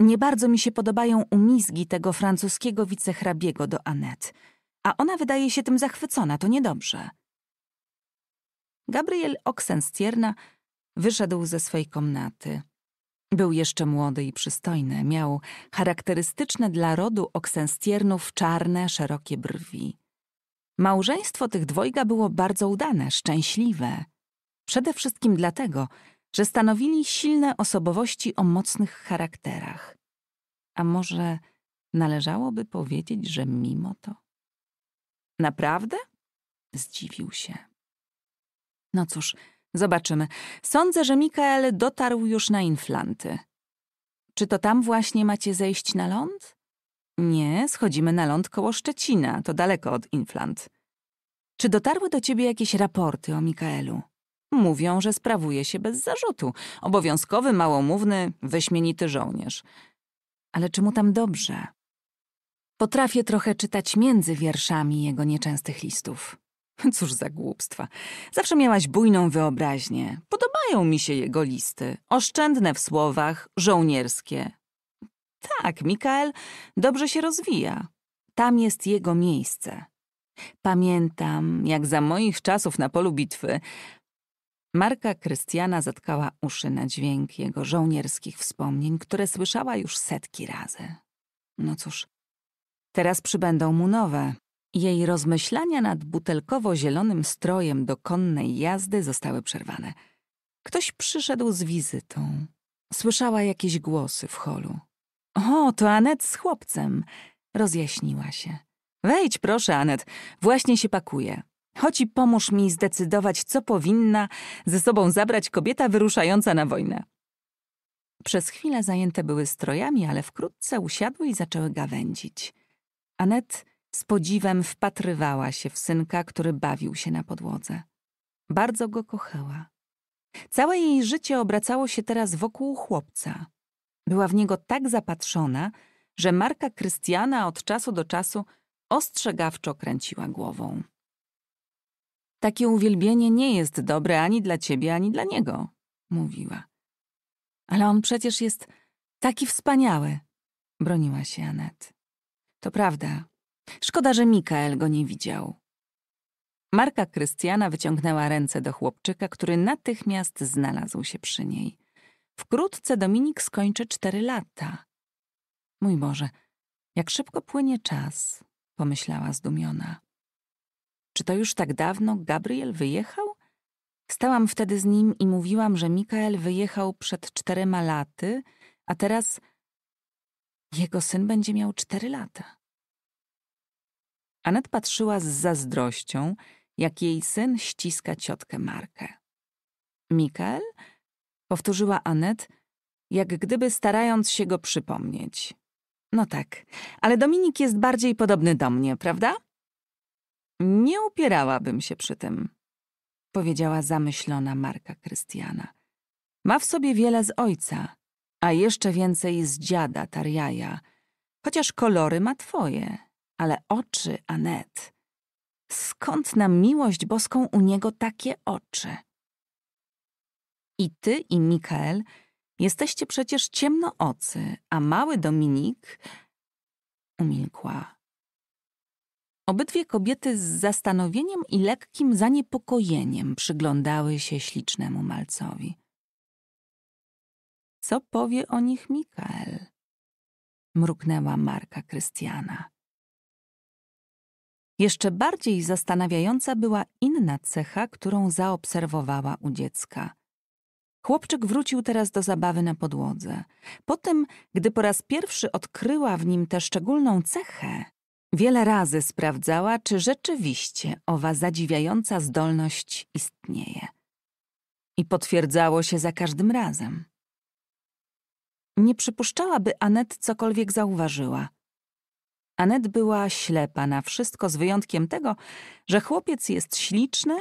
Nie bardzo mi się podobają umizgi tego francuskiego wicehrabiego do Anet, a ona wydaje się tym zachwycona, to niedobrze. Gabriel Oxenstierna wyszedł ze swojej komnaty. Był jeszcze młody i przystojny, miał charakterystyczne dla rodu Oxenstiernów czarne, szerokie brwi. Małżeństwo tych dwojga było bardzo udane, szczęśliwe. Przede wszystkim dlatego, że stanowili silne osobowości o mocnych charakterach. A może należałoby powiedzieć, że mimo to? Naprawdę? Zdziwił się. No cóż, zobaczymy. Sądzę, że Mikael dotarł już na Inflanty. Czy to tam właśnie macie zejść na ląd? Nie, schodzimy na ląd koło Szczecina, to daleko od Inflant. Czy dotarły do ciebie jakieś raporty o Mikaelu? Mówią, że sprawuje się bez zarzutu. Obowiązkowy, małomówny, wyśmienity żołnierz. Ale czy mu tam dobrze? Potrafię trochę czytać między wierszami jego nieczęstych listów. Cóż za głupstwa. Zawsze miałaś bujną wyobraźnię. Podobają mi się jego listy. Oszczędne w słowach, żołnierskie, tak, Mikael dobrze się rozwija. Tam jest jego miejsce. Pamiętam, jak za moich czasów na polu bitwy Marka Krystiana zatkała uszy na dźwięk jego żołnierskich wspomnień, które słyszała już setki razy. No cóż, teraz przybędą mu nowe. Jej rozmyślania nad butelkowo-zielonym strojem do konnej jazdy zostały przerwane. Ktoś przyszedł z wizytą. Słyszała jakieś głosy w holu. O, to Anet z chłopcem. Rozjaśniła się. Wejdź proszę, Anet. Właśnie się pakuje. Chodź i pomóż mi zdecydować, co powinna ze sobą zabrać kobieta wyruszająca na wojnę. Przez chwilę zajęte były strojami, ale wkrótce usiadły i zaczęły gawędzić. Anet z podziwem wpatrywała się w synka, który bawił się na podłodze. Bardzo go kochała. Całe jej życie obracało się teraz wokół chłopca. Była w niego tak zapatrzona, że Marka Krystiana od czasu do czasu ostrzegawczo kręciła głową. Takie uwielbienie nie jest dobre ani dla ciebie, ani dla niego, mówiła. Ale on przecież jest taki wspaniały, broniła się Anet. To prawda. Szkoda, że Mikael go nie widział. Marka Krystiana wyciągnęła ręce do chłopczyka, który natychmiast znalazł się przy niej. Wkrótce Dominik skończy cztery lata. Mój Boże, jak szybko płynie czas, pomyślała zdumiona. Czy to już tak dawno Gabriel wyjechał? Stałam wtedy z nim i mówiłam, że Mikael wyjechał przed czterema laty, a teraz jego syn będzie miał cztery lata. Anet patrzyła z zazdrością, jak jej syn ściska ciotkę Markę. Mikael powtórzyła Anet, jak gdyby starając się go przypomnieć. No tak, ale Dominik jest bardziej podobny do mnie, prawda? Nie upierałabym się przy tym, powiedziała zamyślona Marka Krystiana. Ma w sobie wiele z ojca, a jeszcze więcej z dziada Tarjaja, chociaż kolory ma twoje, ale oczy Anet. Skąd na miłość boską u niego takie oczy? I ty i Mikael jesteście przecież ciemnoocy, a mały Dominik... Umilkła. Obydwie kobiety z zastanowieniem i lekkim zaniepokojeniem przyglądały się ślicznemu malcowi. Co powie o nich Mikael? Mruknęła Marka Krystiana. Jeszcze bardziej zastanawiająca była inna cecha, którą zaobserwowała u dziecka – Chłopczyk wrócił teraz do zabawy na podłodze. Po tym, gdy po raz pierwszy odkryła w nim tę szczególną cechę, wiele razy sprawdzała, czy rzeczywiście owa zadziwiająca zdolność istnieje. I potwierdzało się za każdym razem. Nie przypuszczałaby Anet cokolwiek zauważyła. Anet była ślepa na wszystko, z wyjątkiem tego, że chłopiec jest śliczny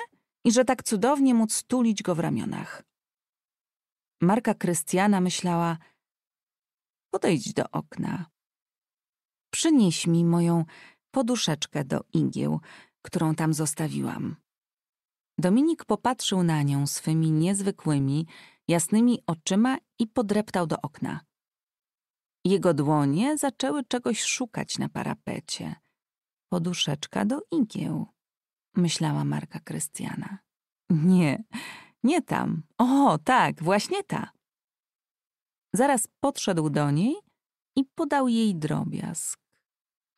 i że tak cudownie móc tulić go w ramionach. Marka Krystiana myślała: Podejdź do okna. Przynieś mi moją poduszeczkę do igieł, którą tam zostawiłam. Dominik popatrzył na nią swymi niezwykłymi, jasnymi oczyma i podreptał do okna. Jego dłonie zaczęły czegoś szukać na parapecie. Poduszeczka do igieł, myślała Marka Krystiana. Nie, nie tam. O, tak, właśnie ta. Zaraz podszedł do niej i podał jej drobiazg.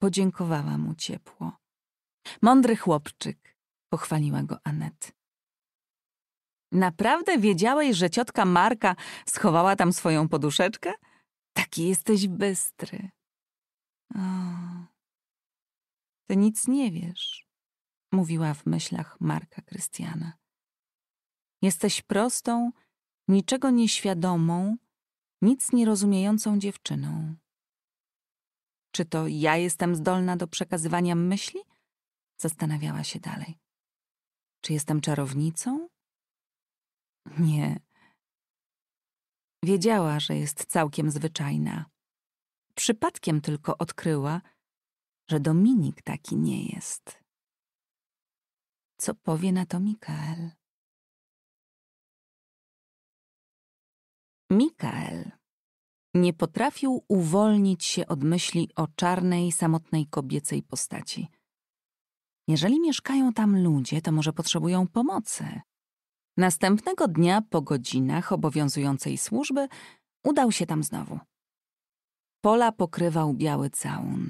Podziękowała mu ciepło. Mądry chłopczyk, pochwaliła go Anet. Naprawdę wiedziałeś, że ciotka Marka schowała tam swoją poduszeczkę? Taki jesteś bystry. O, ty nic nie wiesz, mówiła w myślach Marka Krystiana. Jesteś prostą, niczego nieświadomą, nic rozumiejącą dziewczyną. Czy to ja jestem zdolna do przekazywania myśli? Zastanawiała się dalej. Czy jestem czarownicą? Nie. Wiedziała, że jest całkiem zwyczajna. Przypadkiem tylko odkryła, że Dominik taki nie jest. Co powie na to Mikael? Mikael nie potrafił uwolnić się od myśli o czarnej, samotnej kobiecej postaci. Jeżeli mieszkają tam ludzie, to może potrzebują pomocy. Następnego dnia po godzinach obowiązującej służby udał się tam znowu. Pola pokrywał biały całun.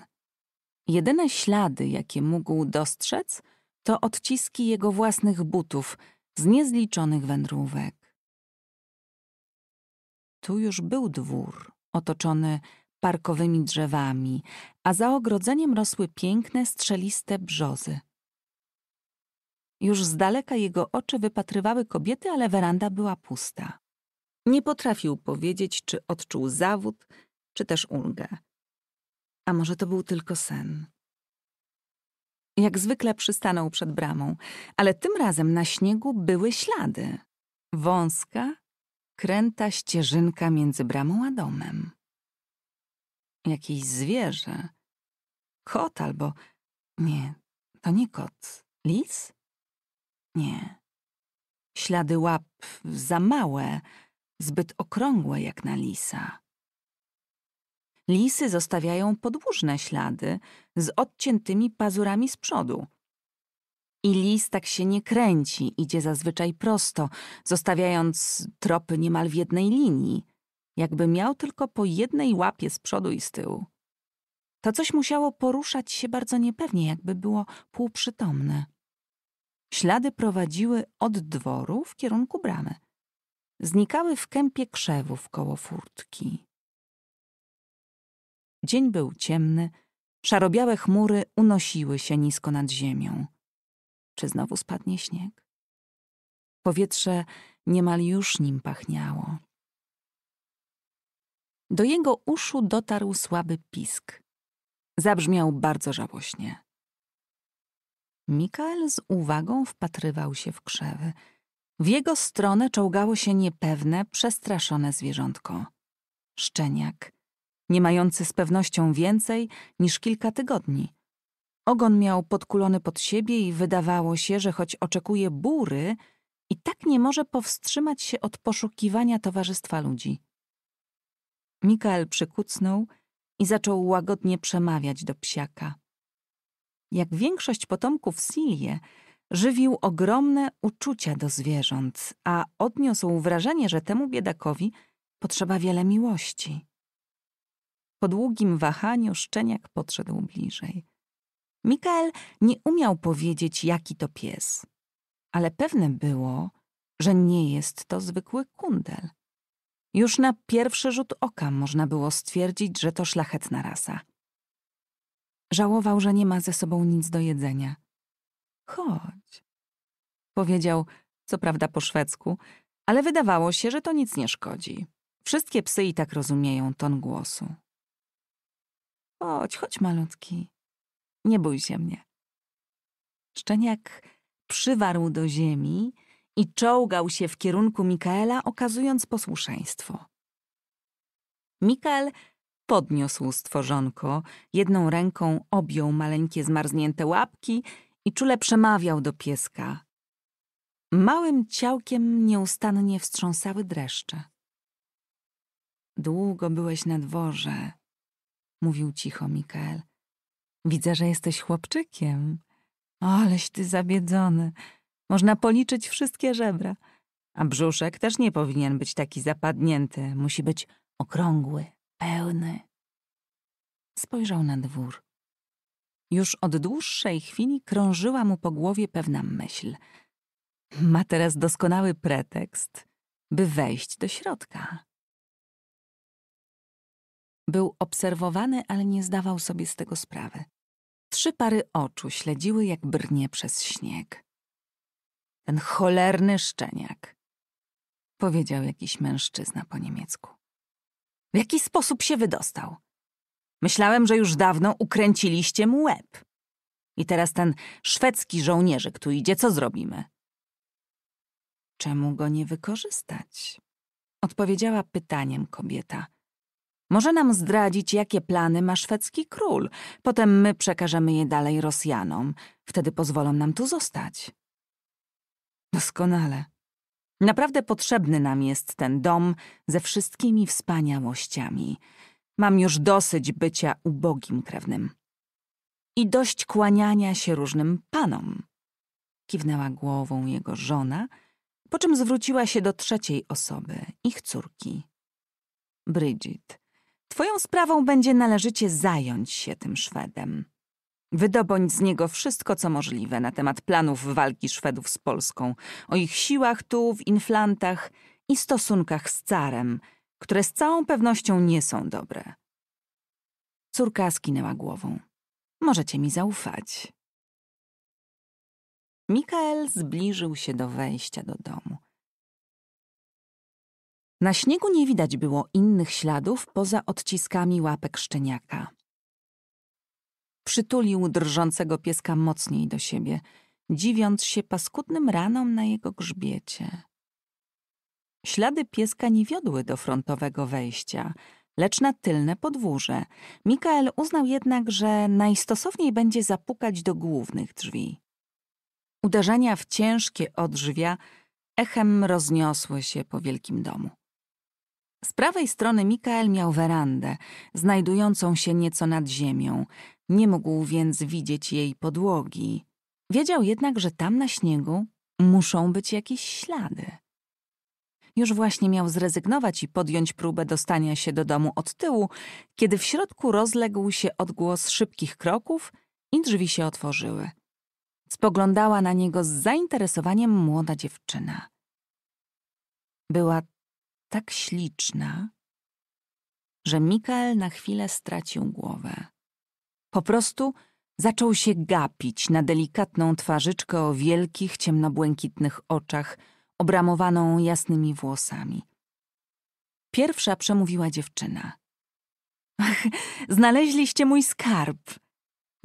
Jedyne ślady, jakie mógł dostrzec, to odciski jego własnych butów z niezliczonych wędrówek tu już był dwór, otoczony parkowymi drzewami, a za ogrodzeniem rosły piękne, strzeliste brzozy. Już z daleka jego oczy wypatrywały kobiety, ale weranda była pusta. Nie potrafił powiedzieć, czy odczuł zawód, czy też ulgę. A może to był tylko sen. Jak zwykle przystanął przed bramą, ale tym razem na śniegu były ślady. Wąska, kręta ścieżynka między bramą a domem. Jakieś zwierzę. Kot albo... Nie, to nie kot. Lis? Nie. Ślady łap za małe, zbyt okrągłe jak na lisa. Lisy zostawiają podłużne ślady z odciętymi pazurami z przodu, i lis tak się nie kręci, idzie zazwyczaj prosto, zostawiając tropy niemal w jednej linii, jakby miał tylko po jednej łapie z przodu i z tyłu. To coś musiało poruszać się bardzo niepewnie, jakby było półprzytomne. Ślady prowadziły od dworu w kierunku bramy. Znikały w kępie krzewów koło furtki. Dzień był ciemny, szarobiałe chmury unosiły się nisko nad ziemią. Czy znowu spadnie śnieg? Powietrze niemal już nim pachniało. Do jego uszu dotarł słaby pisk. Zabrzmiał bardzo żałośnie. Mikael z uwagą wpatrywał się w krzewy. W jego stronę czołgało się niepewne, przestraszone zwierzątko. Szczeniak, nie mający z pewnością więcej niż kilka tygodni. Ogon miał podkulony pod siebie i wydawało się, że choć oczekuje bury, i tak nie może powstrzymać się od poszukiwania towarzystwa ludzi. Mikael przykucnął i zaczął łagodnie przemawiać do psiaka. Jak większość potomków Silie, żywił ogromne uczucia do zwierząt, a odniósł wrażenie, że temu biedakowi potrzeba wiele miłości. Po długim wahaniu szczeniak podszedł bliżej. Mikael nie umiał powiedzieć, jaki to pies, ale pewne było, że nie jest to zwykły kundel. Już na pierwszy rzut oka można było stwierdzić, że to szlachetna rasa. Żałował, że nie ma ze sobą nic do jedzenia. Chodź. Powiedział, co prawda po szwedzku, ale wydawało się, że to nic nie szkodzi. Wszystkie psy i tak rozumieją ton głosu. Chodź, chodź malutki. Nie bój się mnie. Szczeniak przywarł do ziemi i czołgał się w kierunku Mikaela, okazując posłuszeństwo. Mikael podniósł stworzonko, jedną ręką objął maleńkie zmarznięte łapki i czule przemawiał do pieska. Małym ciałkiem nieustannie wstrząsały dreszcze. Długo byłeś na dworze, mówił cicho Mikael. Widzę, że jesteś chłopczykiem. Aleś ty zabiedzony. Można policzyć wszystkie żebra. A brzuszek też nie powinien być taki zapadnięty. Musi być okrągły, pełny. Spojrzał na dwór. Już od dłuższej chwili krążyła mu po głowie pewna myśl. Ma teraz doskonały pretekst, by wejść do środka. Był obserwowany, ale nie zdawał sobie z tego sprawy. Trzy pary oczu śledziły, jak brnie przez śnieg. Ten cholerny szczeniak, powiedział jakiś mężczyzna po niemiecku. W jaki sposób się wydostał? Myślałem, że już dawno ukręciliście mu łeb. I teraz ten szwedzki żołnierzyk tu idzie, co zrobimy? Czemu go nie wykorzystać? Odpowiedziała pytaniem kobieta, może nam zdradzić, jakie plany ma szwedzki król. Potem my przekażemy je dalej Rosjanom. Wtedy pozwolą nam tu zostać. Doskonale. Naprawdę potrzebny nam jest ten dom ze wszystkimi wspaniałościami. Mam już dosyć bycia ubogim krewnym. I dość kłaniania się różnym panom. Kiwnęła głową jego żona, po czym zwróciła się do trzeciej osoby, ich córki. Bridget. Twoją sprawą będzie należycie zająć się tym Szwedem. Wydobądź z niego wszystko, co możliwe na temat planów walki Szwedów z Polską, o ich siłach tu, w Inflantach i stosunkach z carem, które z całą pewnością nie są dobre. Córka skinęła głową. Możecie mi zaufać. Mikael zbliżył się do wejścia do domu. Na śniegu nie widać było innych śladów poza odciskami łapek szczeniaka. Przytulił drżącego pieska mocniej do siebie, dziwiąc się paskudnym ranom na jego grzbiecie. Ślady pieska nie wiodły do frontowego wejścia, lecz na tylne podwórze. Mikael uznał jednak, że najstosowniej będzie zapukać do głównych drzwi. Uderzenia w ciężkie odrzwia echem rozniosły się po wielkim domu. Z prawej strony Mikael miał werandę, znajdującą się nieco nad ziemią. Nie mógł więc widzieć jej podłogi. Wiedział jednak, że tam na śniegu muszą być jakieś ślady. Już właśnie miał zrezygnować i podjąć próbę dostania się do domu od tyłu, kiedy w środku rozległ się odgłos szybkich kroków i drzwi się otworzyły. Spoglądała na niego z zainteresowaniem młoda dziewczyna. Była tak śliczna, że Mikael na chwilę stracił głowę. Po prostu zaczął się gapić na delikatną twarzyczkę o wielkich, ciemnobłękitnych oczach, obramowaną jasnymi włosami. Pierwsza przemówiła dziewczyna. Ach, znaleźliście mój skarb!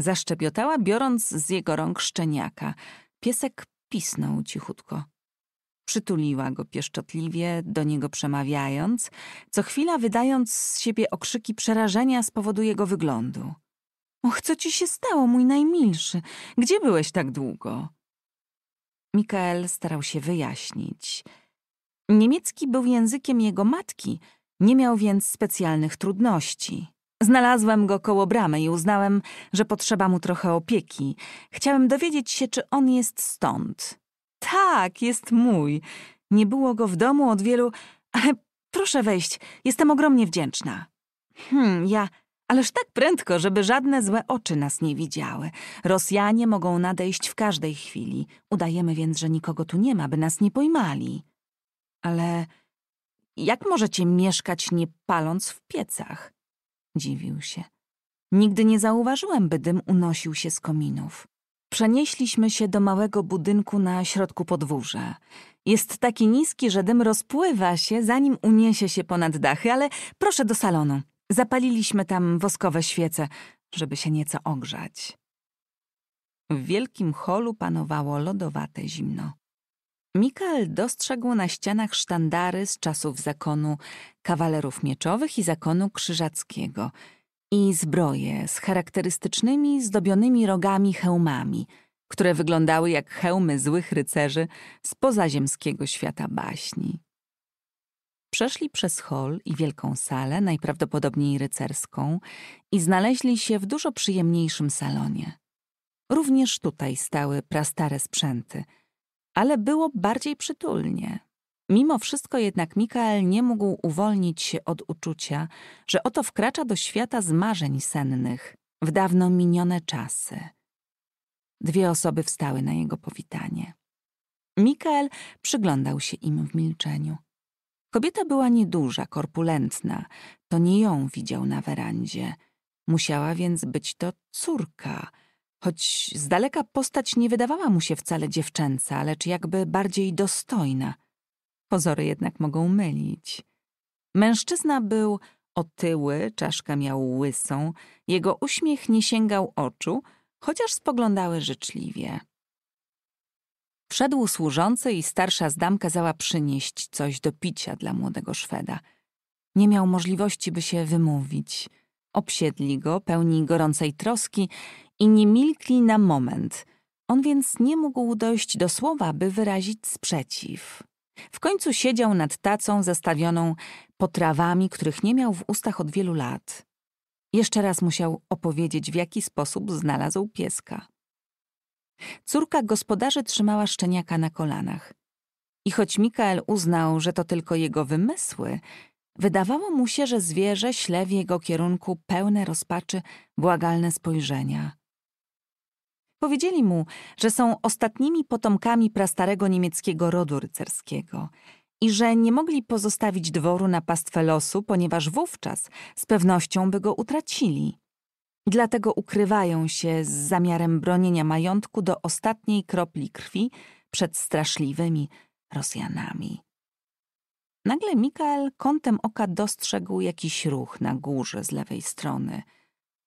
Zaszczepiotała, biorąc z jego rąk szczeniaka. Piesek pisnął cichutko. Przytuliła go pieszczotliwie, do niego przemawiając, co chwila wydając z siebie okrzyki przerażenia z powodu jego wyglądu. Och, co ci się stało, mój najmilszy? Gdzie byłeś tak długo? Mikael starał się wyjaśnić. Niemiecki był językiem jego matki, nie miał więc specjalnych trudności. Znalazłem go koło bramy i uznałem, że potrzeba mu trochę opieki. Chciałem dowiedzieć się, czy on jest stąd. Tak, jest mój. Nie było go w domu od wielu... Ale proszę wejść, jestem ogromnie wdzięczna. Hm, ja... Ależ tak prędko, żeby żadne złe oczy nas nie widziały. Rosjanie mogą nadejść w każdej chwili. Udajemy więc, że nikogo tu nie ma, by nas nie pojmali. Ale jak możecie mieszkać nie paląc w piecach? Dziwił się. Nigdy nie zauważyłem, by dym unosił się z kominów. Przenieśliśmy się do małego budynku na środku podwórza. Jest taki niski, że dym rozpływa się, zanim uniesie się ponad dachy, ale proszę do salonu. Zapaliliśmy tam woskowe świece, żeby się nieco ogrzać. W wielkim holu panowało lodowate zimno. Mikael dostrzegł na ścianach sztandary z czasów zakonu kawalerów mieczowych i zakonu krzyżackiego – i zbroje z charakterystycznymi, zdobionymi rogami hełmami, które wyglądały jak hełmy złych rycerzy z pozaziemskiego świata baśni. Przeszli przez hol i wielką salę, najprawdopodobniej rycerską, i znaleźli się w dużo przyjemniejszym salonie. Również tutaj stały prastare sprzęty, ale było bardziej przytulnie. Mimo wszystko jednak Mikael nie mógł uwolnić się od uczucia, że oto wkracza do świata z marzeń sennych, w dawno minione czasy. Dwie osoby wstały na jego powitanie. Mikael przyglądał się im w milczeniu. Kobieta była nieduża, korpulentna. To nie ją widział na werandzie. Musiała więc być to córka. Choć z daleka postać nie wydawała mu się wcale dziewczęca, lecz jakby bardziej dostojna – Pozory jednak mogą mylić. Mężczyzna był otyły, czaszkę miał łysą, jego uśmiech nie sięgał oczu, chociaż spoglądały życzliwie. Wszedł służący i starsza z dam kazała przynieść coś do picia dla młodego Szweda. Nie miał możliwości, by się wymówić. Obsiedli go, pełni gorącej troski i nie milkli na moment. On więc nie mógł dojść do słowa, by wyrazić sprzeciw. W końcu siedział nad tacą zastawioną potrawami, których nie miał w ustach od wielu lat. Jeszcze raz musiał opowiedzieć, w jaki sposób znalazł pieska. Córka gospodarzy trzymała szczeniaka na kolanach. I choć Mikael uznał, że to tylko jego wymysły, wydawało mu się, że zwierzę w jego kierunku pełne rozpaczy, błagalne spojrzenia. Powiedzieli mu, że są ostatnimi potomkami prastarego niemieckiego rodu rycerskiego i że nie mogli pozostawić dworu na pastwę losu, ponieważ wówczas z pewnością by go utracili. Dlatego ukrywają się z zamiarem bronienia majątku do ostatniej kropli krwi przed straszliwymi Rosjanami. Nagle Mikael kątem oka dostrzegł jakiś ruch na górze z lewej strony.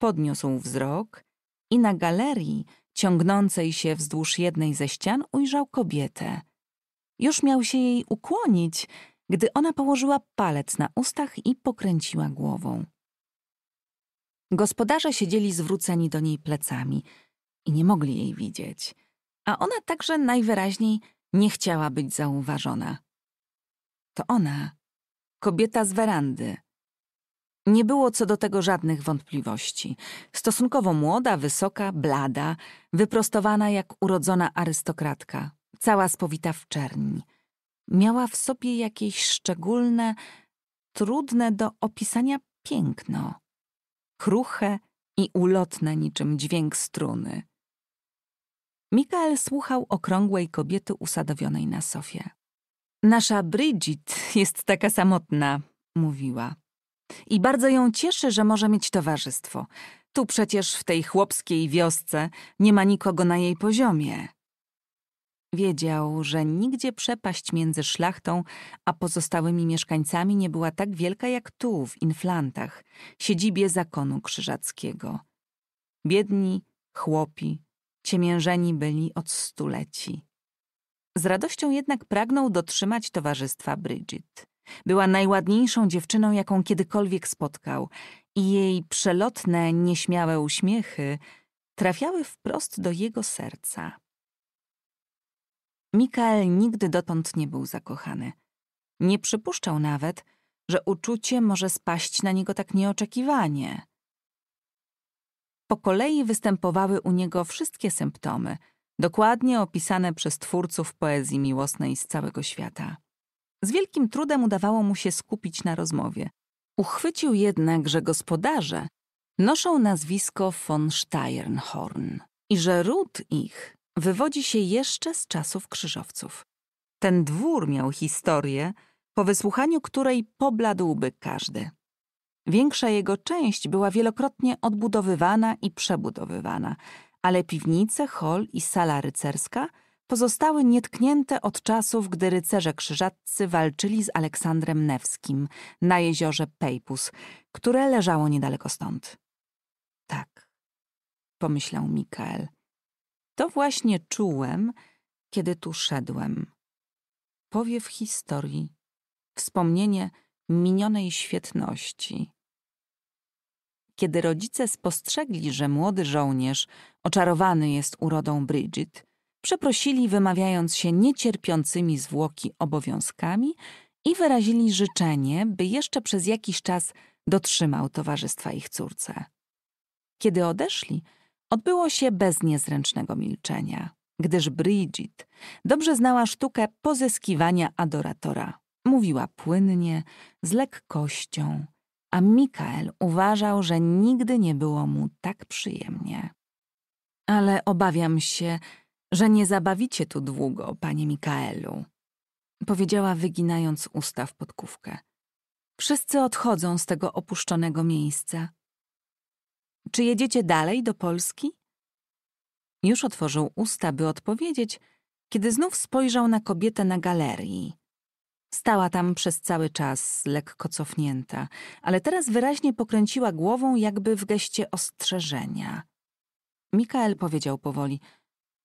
Podniósł wzrok i na galerii ciągnącej się wzdłuż jednej ze ścian, ujrzał kobietę. Już miał się jej ukłonić, gdy ona położyła palec na ustach i pokręciła głową. Gospodarze siedzieli zwróceni do niej plecami i nie mogli jej widzieć, a ona także najwyraźniej nie chciała być zauważona. To ona, kobieta z werandy, nie było co do tego żadnych wątpliwości. Stosunkowo młoda, wysoka, blada, wyprostowana jak urodzona arystokratka, cała spowita w czerni. Miała w sobie jakieś szczególne, trudne do opisania piękno. Kruche i ulotne niczym dźwięk struny. Mikael słuchał okrągłej kobiety usadowionej na sofie. Nasza Bridget jest taka samotna, mówiła. I bardzo ją cieszy, że może mieć towarzystwo. Tu przecież w tej chłopskiej wiosce nie ma nikogo na jej poziomie. Wiedział, że nigdzie przepaść między szlachtą a pozostałymi mieszkańcami nie była tak wielka jak tu, w Inflantach, siedzibie zakonu krzyżackiego. Biedni, chłopi, ciemiężeni byli od stuleci. Z radością jednak pragnął dotrzymać towarzystwa Bridget. Była najładniejszą dziewczyną, jaką kiedykolwiek spotkał i jej przelotne, nieśmiałe uśmiechy trafiały wprost do jego serca. Mikael nigdy dotąd nie był zakochany. Nie przypuszczał nawet, że uczucie może spaść na niego tak nieoczekiwanie. Po kolei występowały u niego wszystkie symptomy, dokładnie opisane przez twórców poezji miłosnej z całego świata. Z wielkim trudem udawało mu się skupić na rozmowie. Uchwycił jednak, że gospodarze noszą nazwisko von Steiernhorn i że ród ich wywodzi się jeszcze z czasów krzyżowców. Ten dwór miał historię, po wysłuchaniu której pobladłby każdy. Większa jego część była wielokrotnie odbudowywana i przebudowywana, ale piwnice, hol i sala rycerska – pozostały nietknięte od czasów, gdy rycerze krzyżaccy walczyli z Aleksandrem Newskim na jeziorze Pejpus, które leżało niedaleko stąd. Tak, pomyślał Mikael. To właśnie czułem, kiedy tu szedłem. Powiew historii, wspomnienie minionej świetności. Kiedy rodzice spostrzegli, że młody żołnierz oczarowany jest urodą Bridget, przeprosili, wymawiając się niecierpiącymi zwłoki obowiązkami i wyrazili życzenie, by jeszcze przez jakiś czas dotrzymał towarzystwa ich córce. Kiedy odeszli, odbyło się bez niezręcznego milczenia, gdyż Bridget dobrze znała sztukę pozyskiwania adoratora. Mówiła płynnie, z lekkością, a Mikael uważał, że nigdy nie było mu tak przyjemnie. Ale obawiam się, że nie zabawicie tu długo, panie Mikaelu, powiedziała wyginając usta w podkówkę. Wszyscy odchodzą z tego opuszczonego miejsca. Czy jedziecie dalej do Polski? Już otworzył usta, by odpowiedzieć, kiedy znów spojrzał na kobietę na galerii. Stała tam przez cały czas, lekko cofnięta, ale teraz wyraźnie pokręciła głową, jakby w geście ostrzeżenia. Mikael powiedział powoli –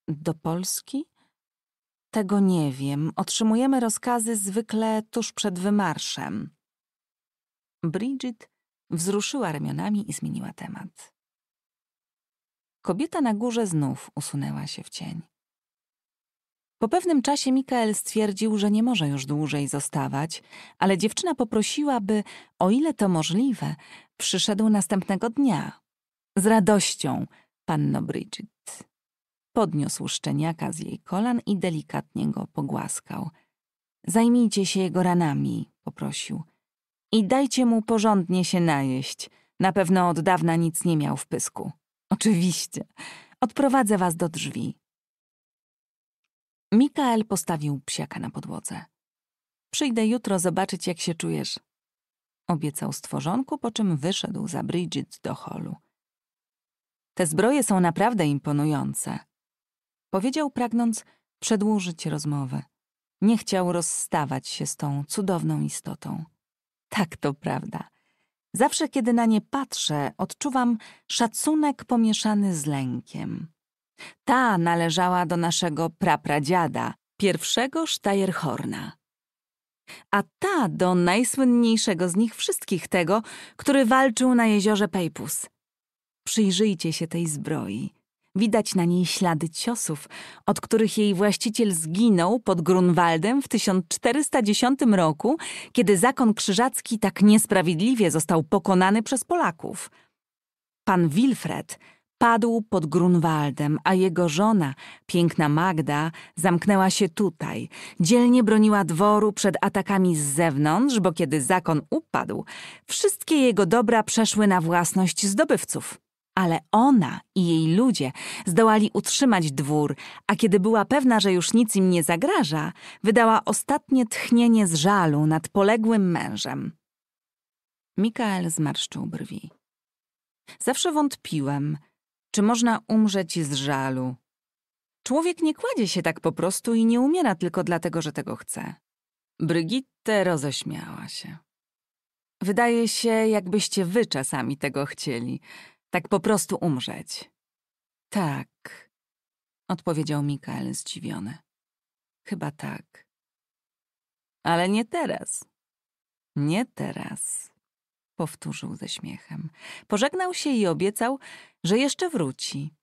do Polski? Tego nie wiem. Otrzymujemy rozkazy zwykle tuż przed wymarszem. Bridget wzruszyła ramionami i zmieniła temat. Kobieta na górze znów usunęła się w cień. Po pewnym czasie Mikael stwierdził, że nie może już dłużej zostawać, ale dziewczyna poprosiła, by, o ile to możliwe, przyszedł następnego dnia. Z radością, panno Bridget podniósł szczeniaka z jej kolan i delikatnie go pogłaskał. Zajmijcie się jego ranami, poprosił. I dajcie mu porządnie się najeść. Na pewno od dawna nic nie miał w pysku. Oczywiście. Odprowadzę was do drzwi. Mikael postawił psiaka na podłodze. Przyjdę jutro zobaczyć, jak się czujesz. Obiecał stworzonku, po czym wyszedł za Bridget do holu. Te zbroje są naprawdę imponujące. Powiedział pragnąc przedłużyć rozmowę. Nie chciał rozstawać się z tą cudowną istotą. Tak to prawda. Zawsze, kiedy na nie patrzę, odczuwam szacunek pomieszany z lękiem. Ta należała do naszego prapradziada, pierwszego Steierhorna. A ta do najsłynniejszego z nich wszystkich tego, który walczył na jeziorze Pejpus. Przyjrzyjcie się tej zbroi. Widać na niej ślady ciosów, od których jej właściciel zginął pod Grunwaldem w 1410 roku, kiedy zakon krzyżacki tak niesprawiedliwie został pokonany przez Polaków. Pan Wilfred padł pod Grunwaldem, a jego żona, piękna Magda, zamknęła się tutaj. Dzielnie broniła dworu przed atakami z zewnątrz, bo kiedy zakon upadł, wszystkie jego dobra przeszły na własność zdobywców ale ona i jej ludzie zdołali utrzymać dwór, a kiedy była pewna, że już nic im nie zagraża, wydała ostatnie tchnienie z żalu nad poległym mężem. Mikael zmarszczył brwi. Zawsze wątpiłem, czy można umrzeć z żalu. Człowiek nie kładzie się tak po prostu i nie umiera tylko dlatego, że tego chce. Brigitte roześmiała się. Wydaje się, jakbyście wy czasami tego chcieli – tak po prostu umrzeć. Tak, odpowiedział Mikael zdziwiony. Chyba tak. Ale nie teraz. Nie teraz, powtórzył ze śmiechem. Pożegnał się i obiecał, że jeszcze wróci.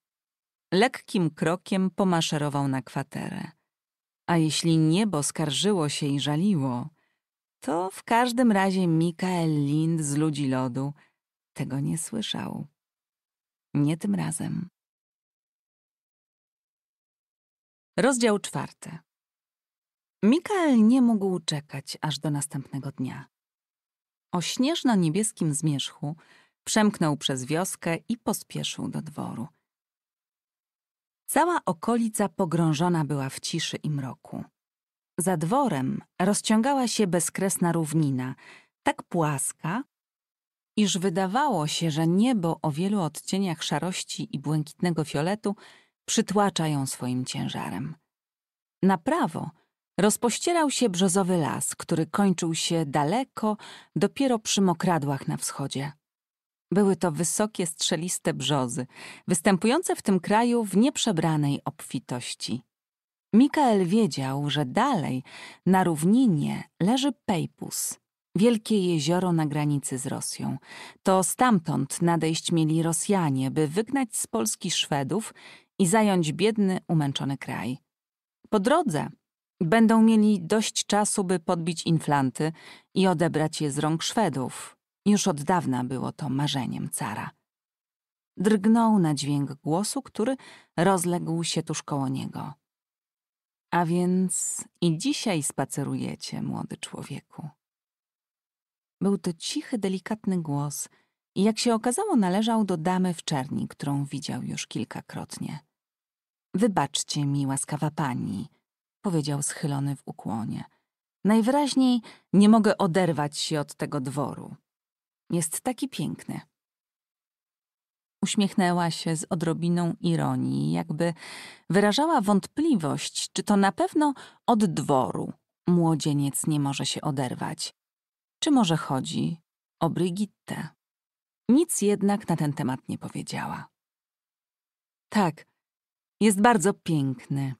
Lekkim krokiem pomaszerował na kwaterę. A jeśli niebo skarżyło się i żaliło, to w każdym razie Mikael Lind z ludzi lodu tego nie słyszał. Nie tym razem. Rozdział czwarty. Mikael nie mógł czekać aż do następnego dnia. O śnieżno-niebieskim zmierzchu przemknął przez wioskę i pospieszył do dworu. Cała okolica pogrążona była w ciszy i mroku. Za dworem rozciągała się bezkresna równina, tak płaska, iż wydawało się, że niebo o wielu odcieniach szarości i błękitnego fioletu przytłacza ją swoim ciężarem. Na prawo rozpościerał się brzozowy las, który kończył się daleko, dopiero przy mokradłach na wschodzie. Były to wysokie, strzeliste brzozy, występujące w tym kraju w nieprzebranej obfitości. Mikael wiedział, że dalej, na równinie, leży Pejpus – Wielkie jezioro na granicy z Rosją. To stamtąd nadejść mieli Rosjanie, by wygnać z Polski Szwedów i zająć biedny, umęczony kraj. Po drodze będą mieli dość czasu, by podbić inflanty i odebrać je z rąk Szwedów. Już od dawna było to marzeniem cara. Drgnął na dźwięk głosu, który rozległ się tuż koło niego. A więc i dzisiaj spacerujecie, młody człowieku. Był to cichy, delikatny głos i jak się okazało należał do damy w czerni, którą widział już kilkakrotnie. Wybaczcie mi, łaskawa pani, powiedział schylony w ukłonie. Najwyraźniej nie mogę oderwać się od tego dworu. Jest taki piękny. Uśmiechnęła się z odrobiną ironii, jakby wyrażała wątpliwość, czy to na pewno od dworu młodzieniec nie może się oderwać. Czy może chodzi o Brigitte? Nic jednak na ten temat nie powiedziała. Tak, jest bardzo piękny,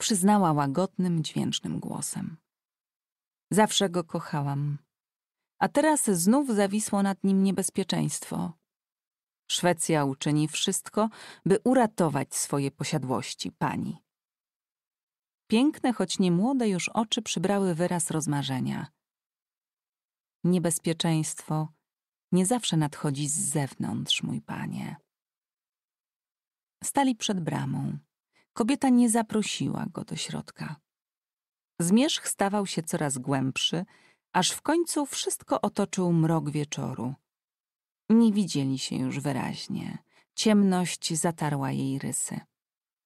przyznała łagodnym, dźwięcznym głosem. Zawsze go kochałam. A teraz znów zawisło nad nim niebezpieczeństwo. Szwecja uczyni wszystko, by uratować swoje posiadłości pani. Piękne, choć nie młode już oczy przybrały wyraz rozmarzenia. Niebezpieczeństwo nie zawsze nadchodzi z zewnątrz, mój panie. Stali przed bramą. Kobieta nie zaprosiła go do środka. Zmierzch stawał się coraz głębszy, aż w końcu wszystko otoczył mrok wieczoru. Nie widzieli się już wyraźnie. Ciemność zatarła jej rysy.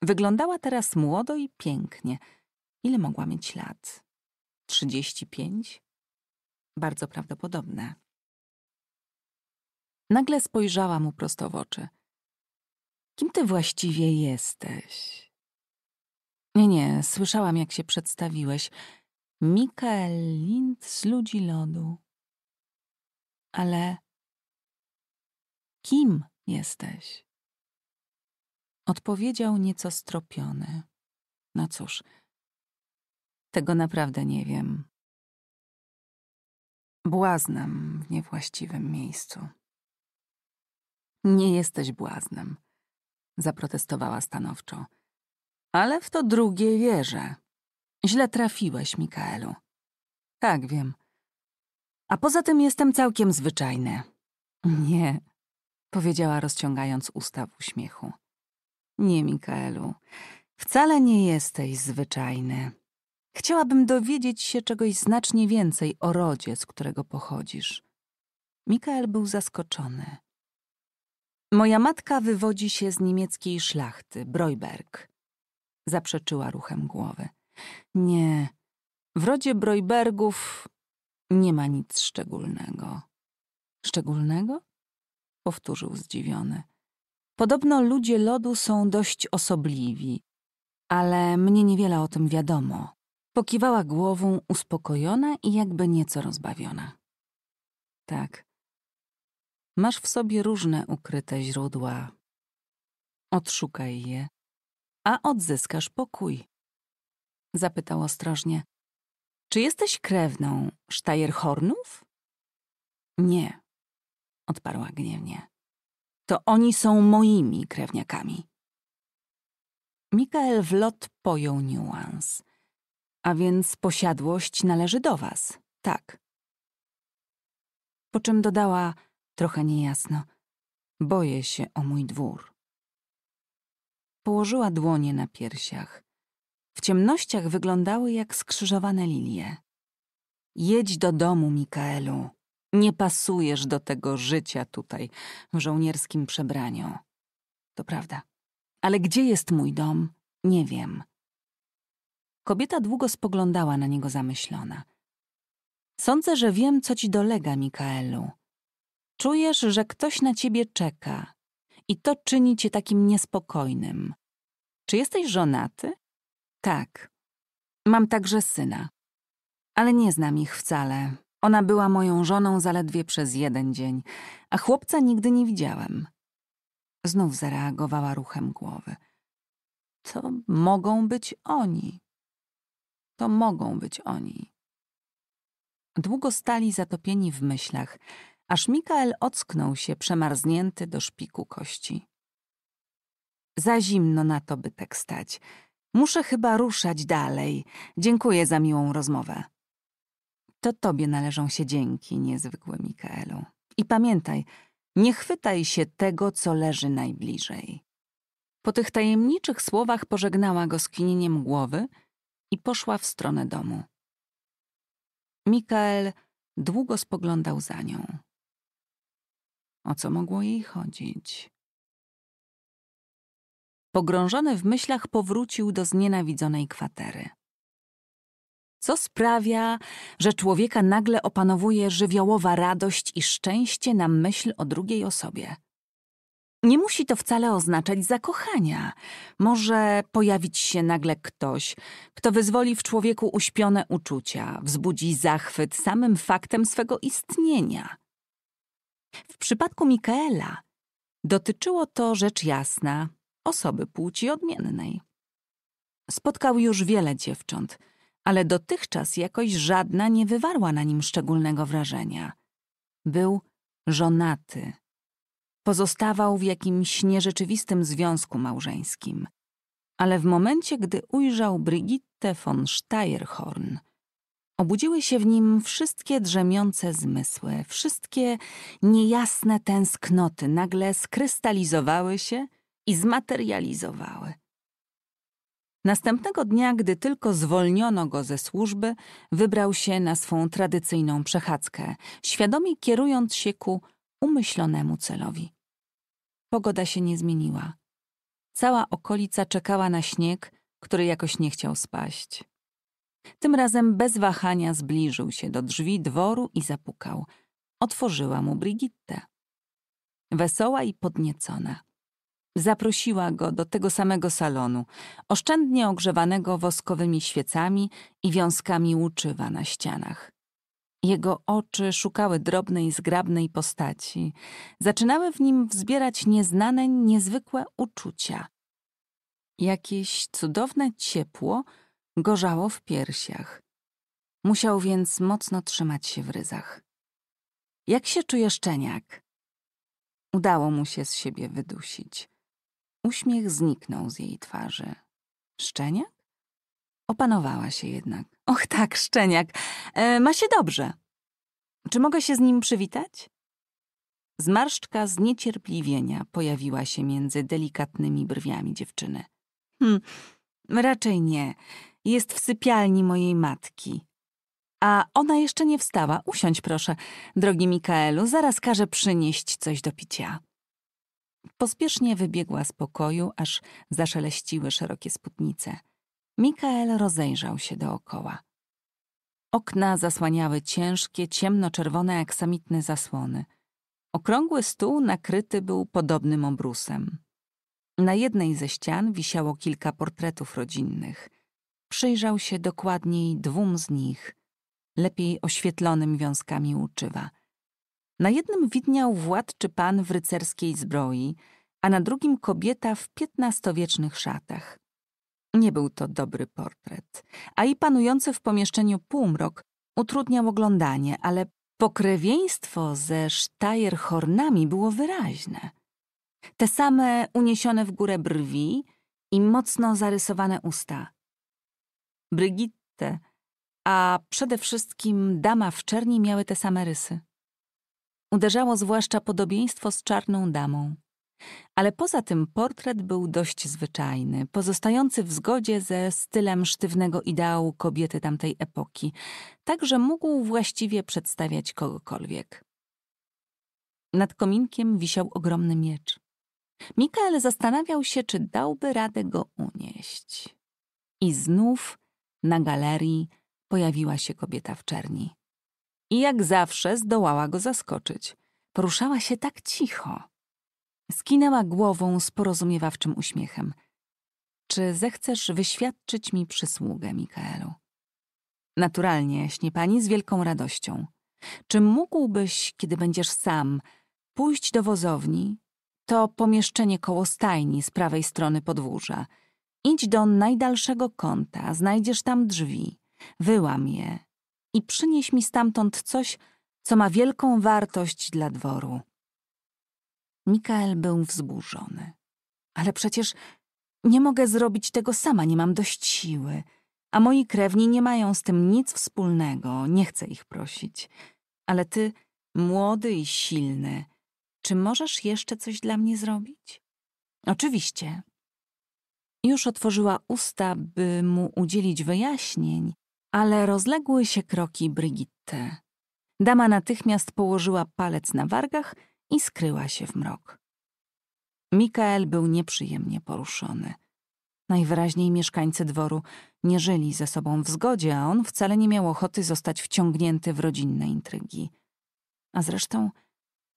Wyglądała teraz młodo i pięknie. Ile mogła mieć lat? Trzydzieści pięć? bardzo prawdopodobne. Nagle spojrzała mu prosto w oczy. Kim ty właściwie jesteś? Nie, nie, słyszałam, jak się przedstawiłeś. Mikael Lind z ludzi lodu. Ale kim jesteś? Odpowiedział nieco stropiony. No cóż, tego naprawdę nie wiem błaznem w niewłaściwym miejscu. Nie jesteś błaznem, zaprotestowała stanowczo. Ale w to drugie wierzę. Źle trafiłeś, Mikaelu. Tak, wiem. A poza tym jestem całkiem zwyczajny. Nie, powiedziała rozciągając usta w uśmiechu. Nie, Mikaelu, wcale nie jesteś zwyczajny. Chciałabym dowiedzieć się czegoś znacznie więcej o rodzie, z którego pochodzisz. Mikael był zaskoczony. Moja matka wywodzi się z niemieckiej szlachty, Brojberg. Zaprzeczyła ruchem głowy. Nie, w rodzie Brojbergów nie ma nic szczególnego. Szczególnego? Powtórzył zdziwiony. Podobno ludzie lodu są dość osobliwi, ale mnie niewiele o tym wiadomo. Pokiwała głową, uspokojona i jakby nieco rozbawiona. Tak. Masz w sobie różne ukryte źródła. Odszukaj je, a odzyskasz pokój. Zapytał ostrożnie. Czy jesteś krewną Sztajerhornów? Nie, odparła gniewnie. To oni są moimi krewniakami. Mikael w lot pojął niuans. A więc posiadłość należy do was, tak. Po czym dodała, trochę niejasno, boję się o mój dwór. Położyła dłonie na piersiach. W ciemnościach wyglądały jak skrzyżowane lilie. Jedź do domu, Mikaelu. Nie pasujesz do tego życia tutaj, w żołnierskim przebraniu. To prawda. Ale gdzie jest mój dom? Nie wiem. Kobieta długo spoglądała na niego zamyślona. Sądzę, że wiem, co ci dolega, Mikaelu. Czujesz, że ktoś na ciebie czeka i to czyni cię takim niespokojnym. Czy jesteś żonaty? Tak. Mam także syna. Ale nie znam ich wcale. Ona była moją żoną zaledwie przez jeden dzień, a chłopca nigdy nie widziałem. Znów zareagowała ruchem głowy. To mogą być oni. To mogą być oni. Długo stali zatopieni w myślach, aż Mikael ocknął się przemarznięty do szpiku kości. Za zimno na to, by tak stać. Muszę chyba ruszać dalej. Dziękuję za miłą rozmowę. To tobie należą się dzięki, niezwykły Mikaelu. I pamiętaj, nie chwytaj się tego, co leży najbliżej. Po tych tajemniczych słowach pożegnała go skinieniem głowy – i poszła w stronę domu. Mikael długo spoglądał za nią. O co mogło jej chodzić? Pogrążony w myślach, powrócił do znienawidzonej kwatery. Co sprawia, że człowieka nagle opanowuje żywiołowa radość i szczęście na myśl o drugiej osobie? Nie musi to wcale oznaczać zakochania. Może pojawić się nagle ktoś, kto wyzwoli w człowieku uśpione uczucia, wzbudzi zachwyt samym faktem swego istnienia. W przypadku Mikaela dotyczyło to rzecz jasna osoby płci odmiennej. Spotkał już wiele dziewcząt, ale dotychczas jakoś żadna nie wywarła na nim szczególnego wrażenia. Był żonaty Pozostawał w jakimś nierzeczywistym związku małżeńskim. Ale w momencie, gdy ujrzał Brigitte von Steierhorn, obudziły się w nim wszystkie drzemiące zmysły, wszystkie niejasne tęsknoty nagle skrystalizowały się i zmaterializowały. Następnego dnia, gdy tylko zwolniono go ze służby, wybrał się na swą tradycyjną przechadzkę, świadomie kierując się ku umyślonemu celowi. Pogoda się nie zmieniła. Cała okolica czekała na śnieg, który jakoś nie chciał spaść. Tym razem bez wahania zbliżył się do drzwi dworu i zapukał. Otworzyła mu Brigitte. Wesoła i podniecona. Zaprosiła go do tego samego salonu, oszczędnie ogrzewanego woskowymi świecami i wiązkami łuczywa na ścianach. Jego oczy szukały drobnej, zgrabnej postaci. Zaczynały w nim wzbierać nieznane, niezwykłe uczucia. Jakieś cudowne ciepło gorzało w piersiach. Musiał więc mocno trzymać się w ryzach. Jak się czuje szczeniak? Udało mu się z siebie wydusić. Uśmiech zniknął z jej twarzy. Szczeniak? Opanowała się jednak. Och tak, szczeniak. E, ma się dobrze. Czy mogę się z nim przywitać? Zmarszczka zniecierpliwienia pojawiła się między delikatnymi brwiami dziewczyny. Hmm, raczej nie. Jest w sypialni mojej matki. A ona jeszcze nie wstała. Usiądź proszę, drogi Mikaelu, zaraz każę przynieść coś do picia. Pospiesznie wybiegła z pokoju, aż zaszeleściły szerokie spódnice. Mikael rozejrzał się dookoła. Okna zasłaniały ciężkie, ciemnoczerwone aksamitne zasłony. Okrągły stół nakryty był podobnym obrusem. Na jednej ze ścian wisiało kilka portretów rodzinnych. Przyjrzał się dokładniej dwóm z nich, lepiej oświetlonym wiązkami uczywa. Na jednym widniał władczy pan w rycerskiej zbroi, a na drugim kobieta w piętnastowiecznych szatach. Nie był to dobry portret, a i panujący w pomieszczeniu półmrok utrudniał oglądanie, ale pokrewieństwo ze Sztajerhornami było wyraźne. Te same uniesione w górę brwi i mocno zarysowane usta. Brigitte, a przede wszystkim dama w czerni miały te same rysy. Uderzało zwłaszcza podobieństwo z czarną damą. Ale poza tym portret był dość zwyczajny, pozostający w zgodzie ze stylem sztywnego ideału kobiety tamtej epoki, tak że mógł właściwie przedstawiać kogokolwiek. Nad kominkiem wisiał ogromny miecz. Mikael zastanawiał się, czy dałby radę go unieść. I znów na galerii pojawiła się kobieta w czerni. I jak zawsze zdołała go zaskoczyć. Poruszała się tak cicho Skinęła głową z porozumiewawczym uśmiechem. Czy zechcesz wyświadczyć mi przysługę, Mikaelu? Naturalnie, śnie pani z wielką radością. Czy mógłbyś, kiedy będziesz sam, pójść do wozowni? To pomieszczenie koło stajni z prawej strony podwórza. Idź do najdalszego kąta, znajdziesz tam drzwi, wyłam je i przynieś mi stamtąd coś, co ma wielką wartość dla dworu. Mikael był wzburzony. Ale przecież nie mogę zrobić tego sama, nie mam dość siły. A moi krewni nie mają z tym nic wspólnego, nie chcę ich prosić. Ale ty, młody i silny, czy możesz jeszcze coś dla mnie zrobić? Oczywiście. Już otworzyła usta, by mu udzielić wyjaśnień, ale rozległy się kroki Brigitte. Dama natychmiast położyła palec na wargach i skryła się w mrok. Mikael był nieprzyjemnie poruszony. Najwyraźniej mieszkańcy dworu nie żyli ze sobą w zgodzie, a on wcale nie miał ochoty zostać wciągnięty w rodzinne intrygi. A zresztą,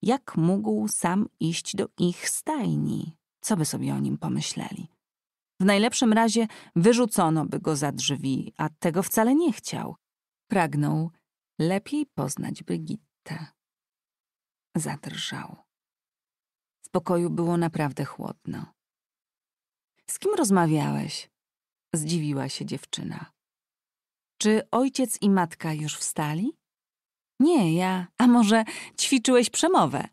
jak mógł sam iść do ich stajni? Co by sobie o nim pomyśleli? W najlepszym razie wyrzucono by go za drzwi, a tego wcale nie chciał. Pragnął lepiej poznać Brigitte zadrżał. W pokoju było naprawdę chłodno. Z kim rozmawiałeś? Zdziwiła się dziewczyna. Czy ojciec i matka już wstali? Nie, ja. A może ćwiczyłeś przemowę?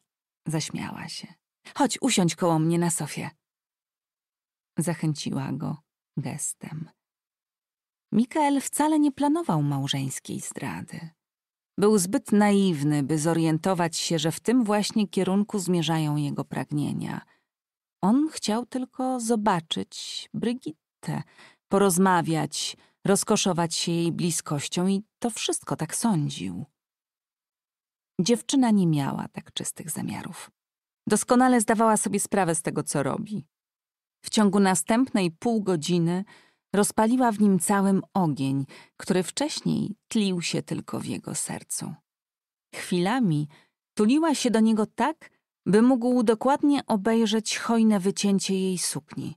Zaśmiała się. Chodź, usiądź koło mnie na sofie. Zachęciła go gestem. Mikael wcale nie planował małżeńskiej zdrady. Był zbyt naiwny, by zorientować się, że w tym właśnie kierunku zmierzają jego pragnienia. On chciał tylko zobaczyć Brygittę, porozmawiać, rozkoszować się jej bliskością i to wszystko tak sądził. Dziewczyna nie miała tak czystych zamiarów. Doskonale zdawała sobie sprawę z tego, co robi. W ciągu następnej pół godziny Rozpaliła w nim całym ogień, który wcześniej tlił się tylko w jego sercu. Chwilami tuliła się do niego tak, by mógł dokładnie obejrzeć hojne wycięcie jej sukni,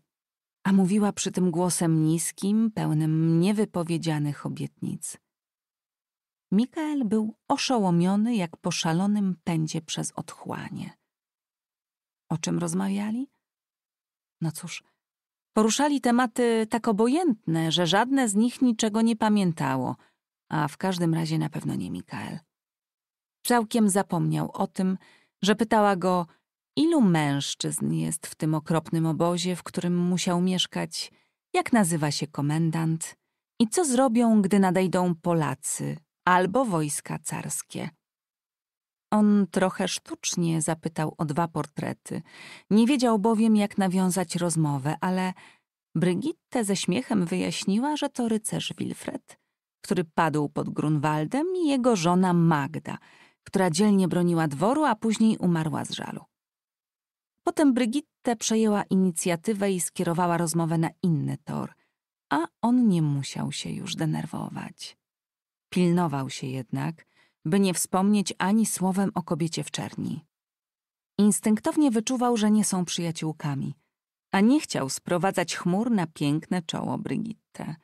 a mówiła przy tym głosem niskim, pełnym niewypowiedzianych obietnic. Mikael był oszołomiony jak po szalonym pędzie przez otchłanie. O czym rozmawiali? No cóż, Poruszali tematy tak obojętne, że żadne z nich niczego nie pamiętało, a w każdym razie na pewno nie Mikael. Całkiem zapomniał o tym, że pytała go, ilu mężczyzn jest w tym okropnym obozie, w którym musiał mieszkać, jak nazywa się komendant i co zrobią, gdy nadejdą Polacy albo wojska carskie. On trochę sztucznie zapytał o dwa portrety. Nie wiedział bowiem, jak nawiązać rozmowę, ale Brygitte ze śmiechem wyjaśniła, że to rycerz Wilfred, który padł pod Grunwaldem i jego żona Magda, która dzielnie broniła dworu, a później umarła z żalu. Potem Brygitte przejęła inicjatywę i skierowała rozmowę na inny tor, a on nie musiał się już denerwować. Pilnował się jednak – by nie wspomnieć ani słowem o kobiecie w czerni. Instynktownie wyczuwał, że nie są przyjaciółkami, a nie chciał sprowadzać chmur na piękne czoło Brigitte.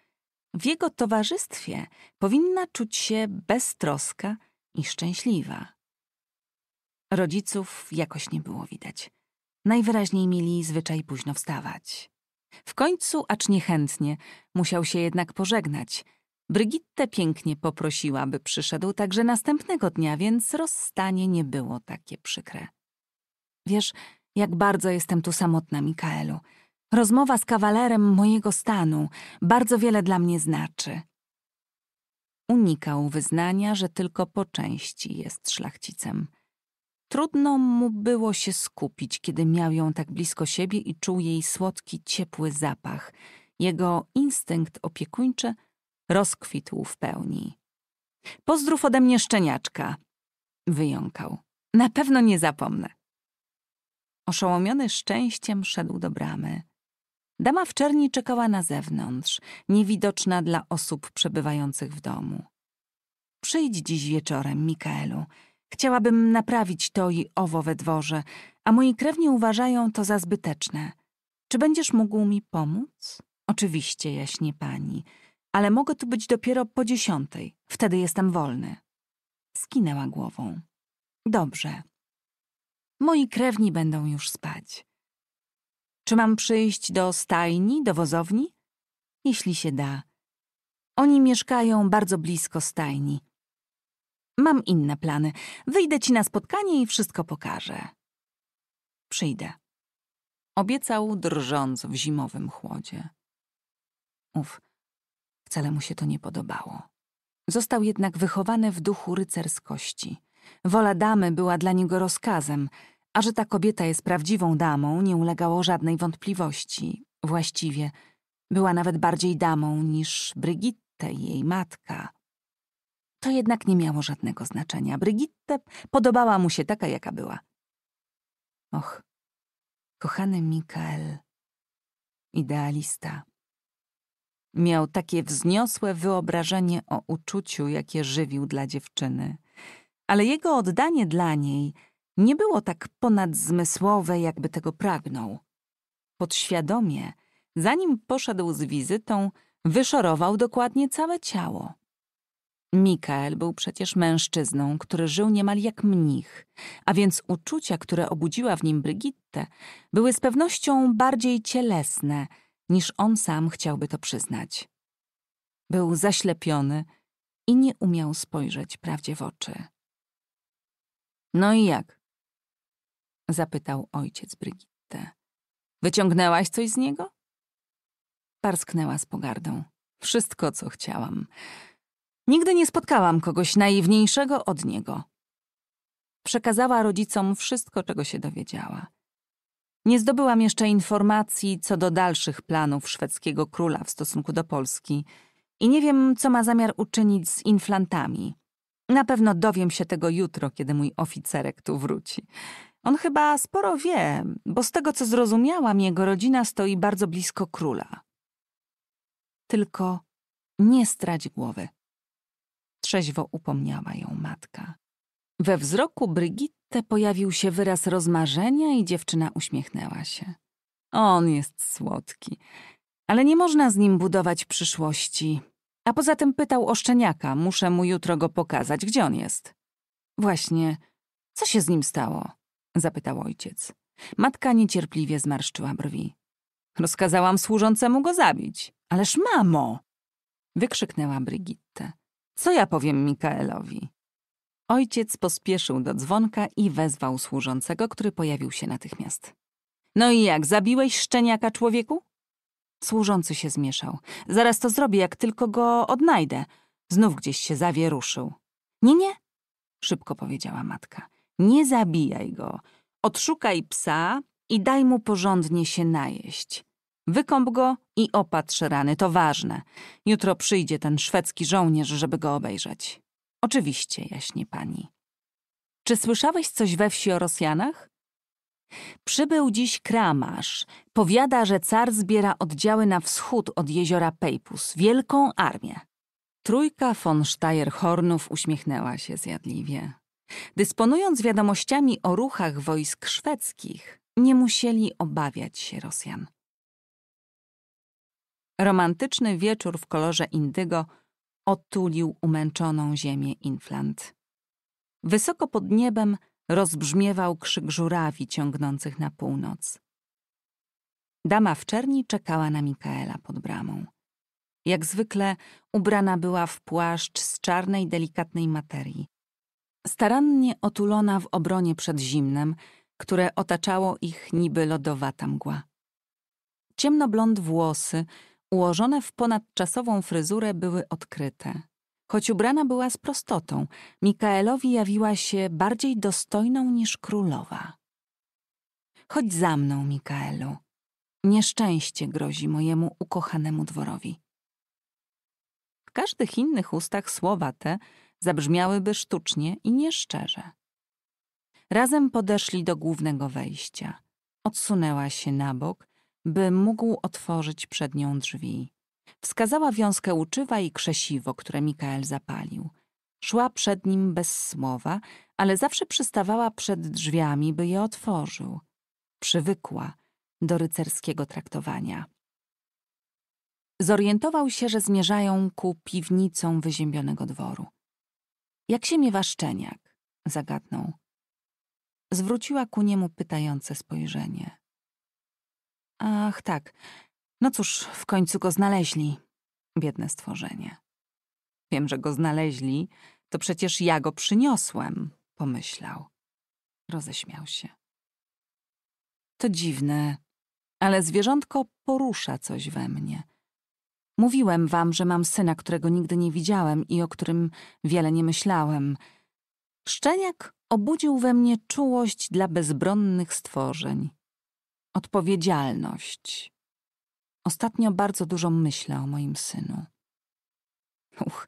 W jego towarzystwie powinna czuć się beztroska i szczęśliwa. Rodziców jakoś nie było widać. Najwyraźniej mieli zwyczaj późno wstawać. W końcu, acz niechętnie, musiał się jednak pożegnać, Brigitte pięknie poprosiła, by przyszedł także następnego dnia, więc rozstanie nie było takie przykre. Wiesz, jak bardzo jestem tu samotna, Mikaelu. Rozmowa z kawalerem mojego stanu bardzo wiele dla mnie znaczy. Unikał wyznania, że tylko po części jest szlachcicem. Trudno mu było się skupić, kiedy miał ją tak blisko siebie i czuł jej słodki, ciepły zapach. Jego instynkt opiekuńczy – rozkwitł w pełni. Pozdrów ode mnie szczeniaczka, wyjąkał. Na pewno nie zapomnę. Oszołomiony szczęściem szedł do bramy. Dama w czerni czekała na zewnątrz, niewidoczna dla osób przebywających w domu. Przyjdź dziś wieczorem, Mikaelu. Chciałabym naprawić to i owo we dworze, a moi krewni uważają to za zbyteczne. Czy będziesz mógł mi pomóc? Oczywiście, jaśnie pani ale mogę tu być dopiero po dziesiątej. Wtedy jestem wolny. Skinęła głową. Dobrze. Moi krewni będą już spać. Czy mam przyjść do stajni, do wozowni? Jeśli się da. Oni mieszkają bardzo blisko stajni. Mam inne plany. Wyjdę ci na spotkanie i wszystko pokażę. Przyjdę. Obiecał drżąc w zimowym chłodzie. Uf, Wcale mu się to nie podobało. Został jednak wychowany w duchu rycerskości. Wola damy była dla niego rozkazem, a że ta kobieta jest prawdziwą damą, nie ulegało żadnej wątpliwości. Właściwie była nawet bardziej damą niż Brigitte i jej matka. To jednak nie miało żadnego znaczenia. Brigitte podobała mu się taka, jaka była. Och, kochany Mikael, idealista. Miał takie wzniosłe wyobrażenie o uczuciu, jakie żywił dla dziewczyny. Ale jego oddanie dla niej nie było tak ponadzmysłowe, jakby tego pragnął. Podświadomie, zanim poszedł z wizytą, wyszorował dokładnie całe ciało. Mikael był przecież mężczyzną, który żył niemal jak mnich, a więc uczucia, które obudziła w nim Brigitte, były z pewnością bardziej cielesne – niż on sam chciałby to przyznać. Był zaślepiony i nie umiał spojrzeć prawdzie w oczy. No i jak? zapytał ojciec Brigitte. Wyciągnęłaś coś z niego? Parsknęła z pogardą. Wszystko, co chciałam. Nigdy nie spotkałam kogoś naiwniejszego od niego. Przekazała rodzicom wszystko, czego się dowiedziała. Nie zdobyłam jeszcze informacji co do dalszych planów szwedzkiego króla w stosunku do Polski i nie wiem, co ma zamiar uczynić z inflantami. Na pewno dowiem się tego jutro, kiedy mój oficerek tu wróci. On chyba sporo wie, bo z tego co zrozumiałam, jego rodzina stoi bardzo blisko króla. Tylko nie strać głowy. Trzeźwo upomniała ją matka. We wzroku Brigitte pojawił się wyraz rozmarzenia i dziewczyna uśmiechnęła się. On jest słodki, ale nie można z nim budować przyszłości. A poza tym pytał o szczeniaka, muszę mu jutro go pokazać, gdzie on jest. Właśnie, co się z nim stało? zapytał ojciec. Matka niecierpliwie zmarszczyła brwi. Rozkazałam służącemu go zabić. Ależ mamo! wykrzyknęła Brigitte. Co ja powiem Mikaelowi? Ojciec pospieszył do dzwonka i wezwał służącego, który pojawił się natychmiast. No i jak, zabiłeś szczeniaka człowieku? Służący się zmieszał. Zaraz to zrobię, jak tylko go odnajdę. Znów gdzieś się zawieruszył. Nie, nie, szybko powiedziała matka. Nie zabijaj go. Odszukaj psa i daj mu porządnie się najeść. Wykąp go i opatrz rany, to ważne. Jutro przyjdzie ten szwedzki żołnierz, żeby go obejrzeć. Oczywiście, jaśnie pani. Czy słyszałeś coś we wsi o Rosjanach? Przybył dziś kramarz. Powiada, że car zbiera oddziały na wschód od jeziora Pejpus, wielką armię. Trójka von steyer uśmiechnęła się zjadliwie. Dysponując wiadomościami o ruchach wojsk szwedzkich, nie musieli obawiać się Rosjan. Romantyczny wieczór w kolorze indygo otulił umęczoną ziemię Inflant. Wysoko pod niebem rozbrzmiewał krzyk żurawi ciągnących na północ. Dama w czerni czekała na Mikaela pod bramą. Jak zwykle ubrana była w płaszcz z czarnej, delikatnej materii. Starannie otulona w obronie przed zimnem, które otaczało ich niby lodowata mgła. Ciemnoblond włosy ułożone w ponadczasową fryzurę, były odkryte. Choć ubrana była z prostotą, Mikaelowi jawiła się bardziej dostojną niż królowa. Chodź za mną, Mikaelu. Nieszczęście grozi mojemu ukochanemu dworowi. W każdych innych ustach słowa te zabrzmiałyby sztucznie i nieszczerze. Razem podeszli do głównego wejścia. Odsunęła się na bok by mógł otworzyć przed nią drzwi. Wskazała wiązkę uczywa i krzesiwo, które Mikael zapalił. Szła przed nim bez słowa, ale zawsze przystawała przed drzwiami, by je otworzył. Przywykła do rycerskiego traktowania. Zorientował się, że zmierzają ku piwnicom wyziębionego dworu. Jak się miewa szczeniak? zagadnął. Zwróciła ku niemu pytające spojrzenie. Ach, tak. No cóż, w końcu go znaleźli. Biedne stworzenie. Wiem, że go znaleźli, to przecież ja go przyniosłem, pomyślał. Roześmiał się. To dziwne, ale zwierzątko porusza coś we mnie. Mówiłem wam, że mam syna, którego nigdy nie widziałem i o którym wiele nie myślałem. Szczeniak obudził we mnie czułość dla bezbronnych stworzeń. Odpowiedzialność. Ostatnio bardzo dużo myślę o moim synu. Uch,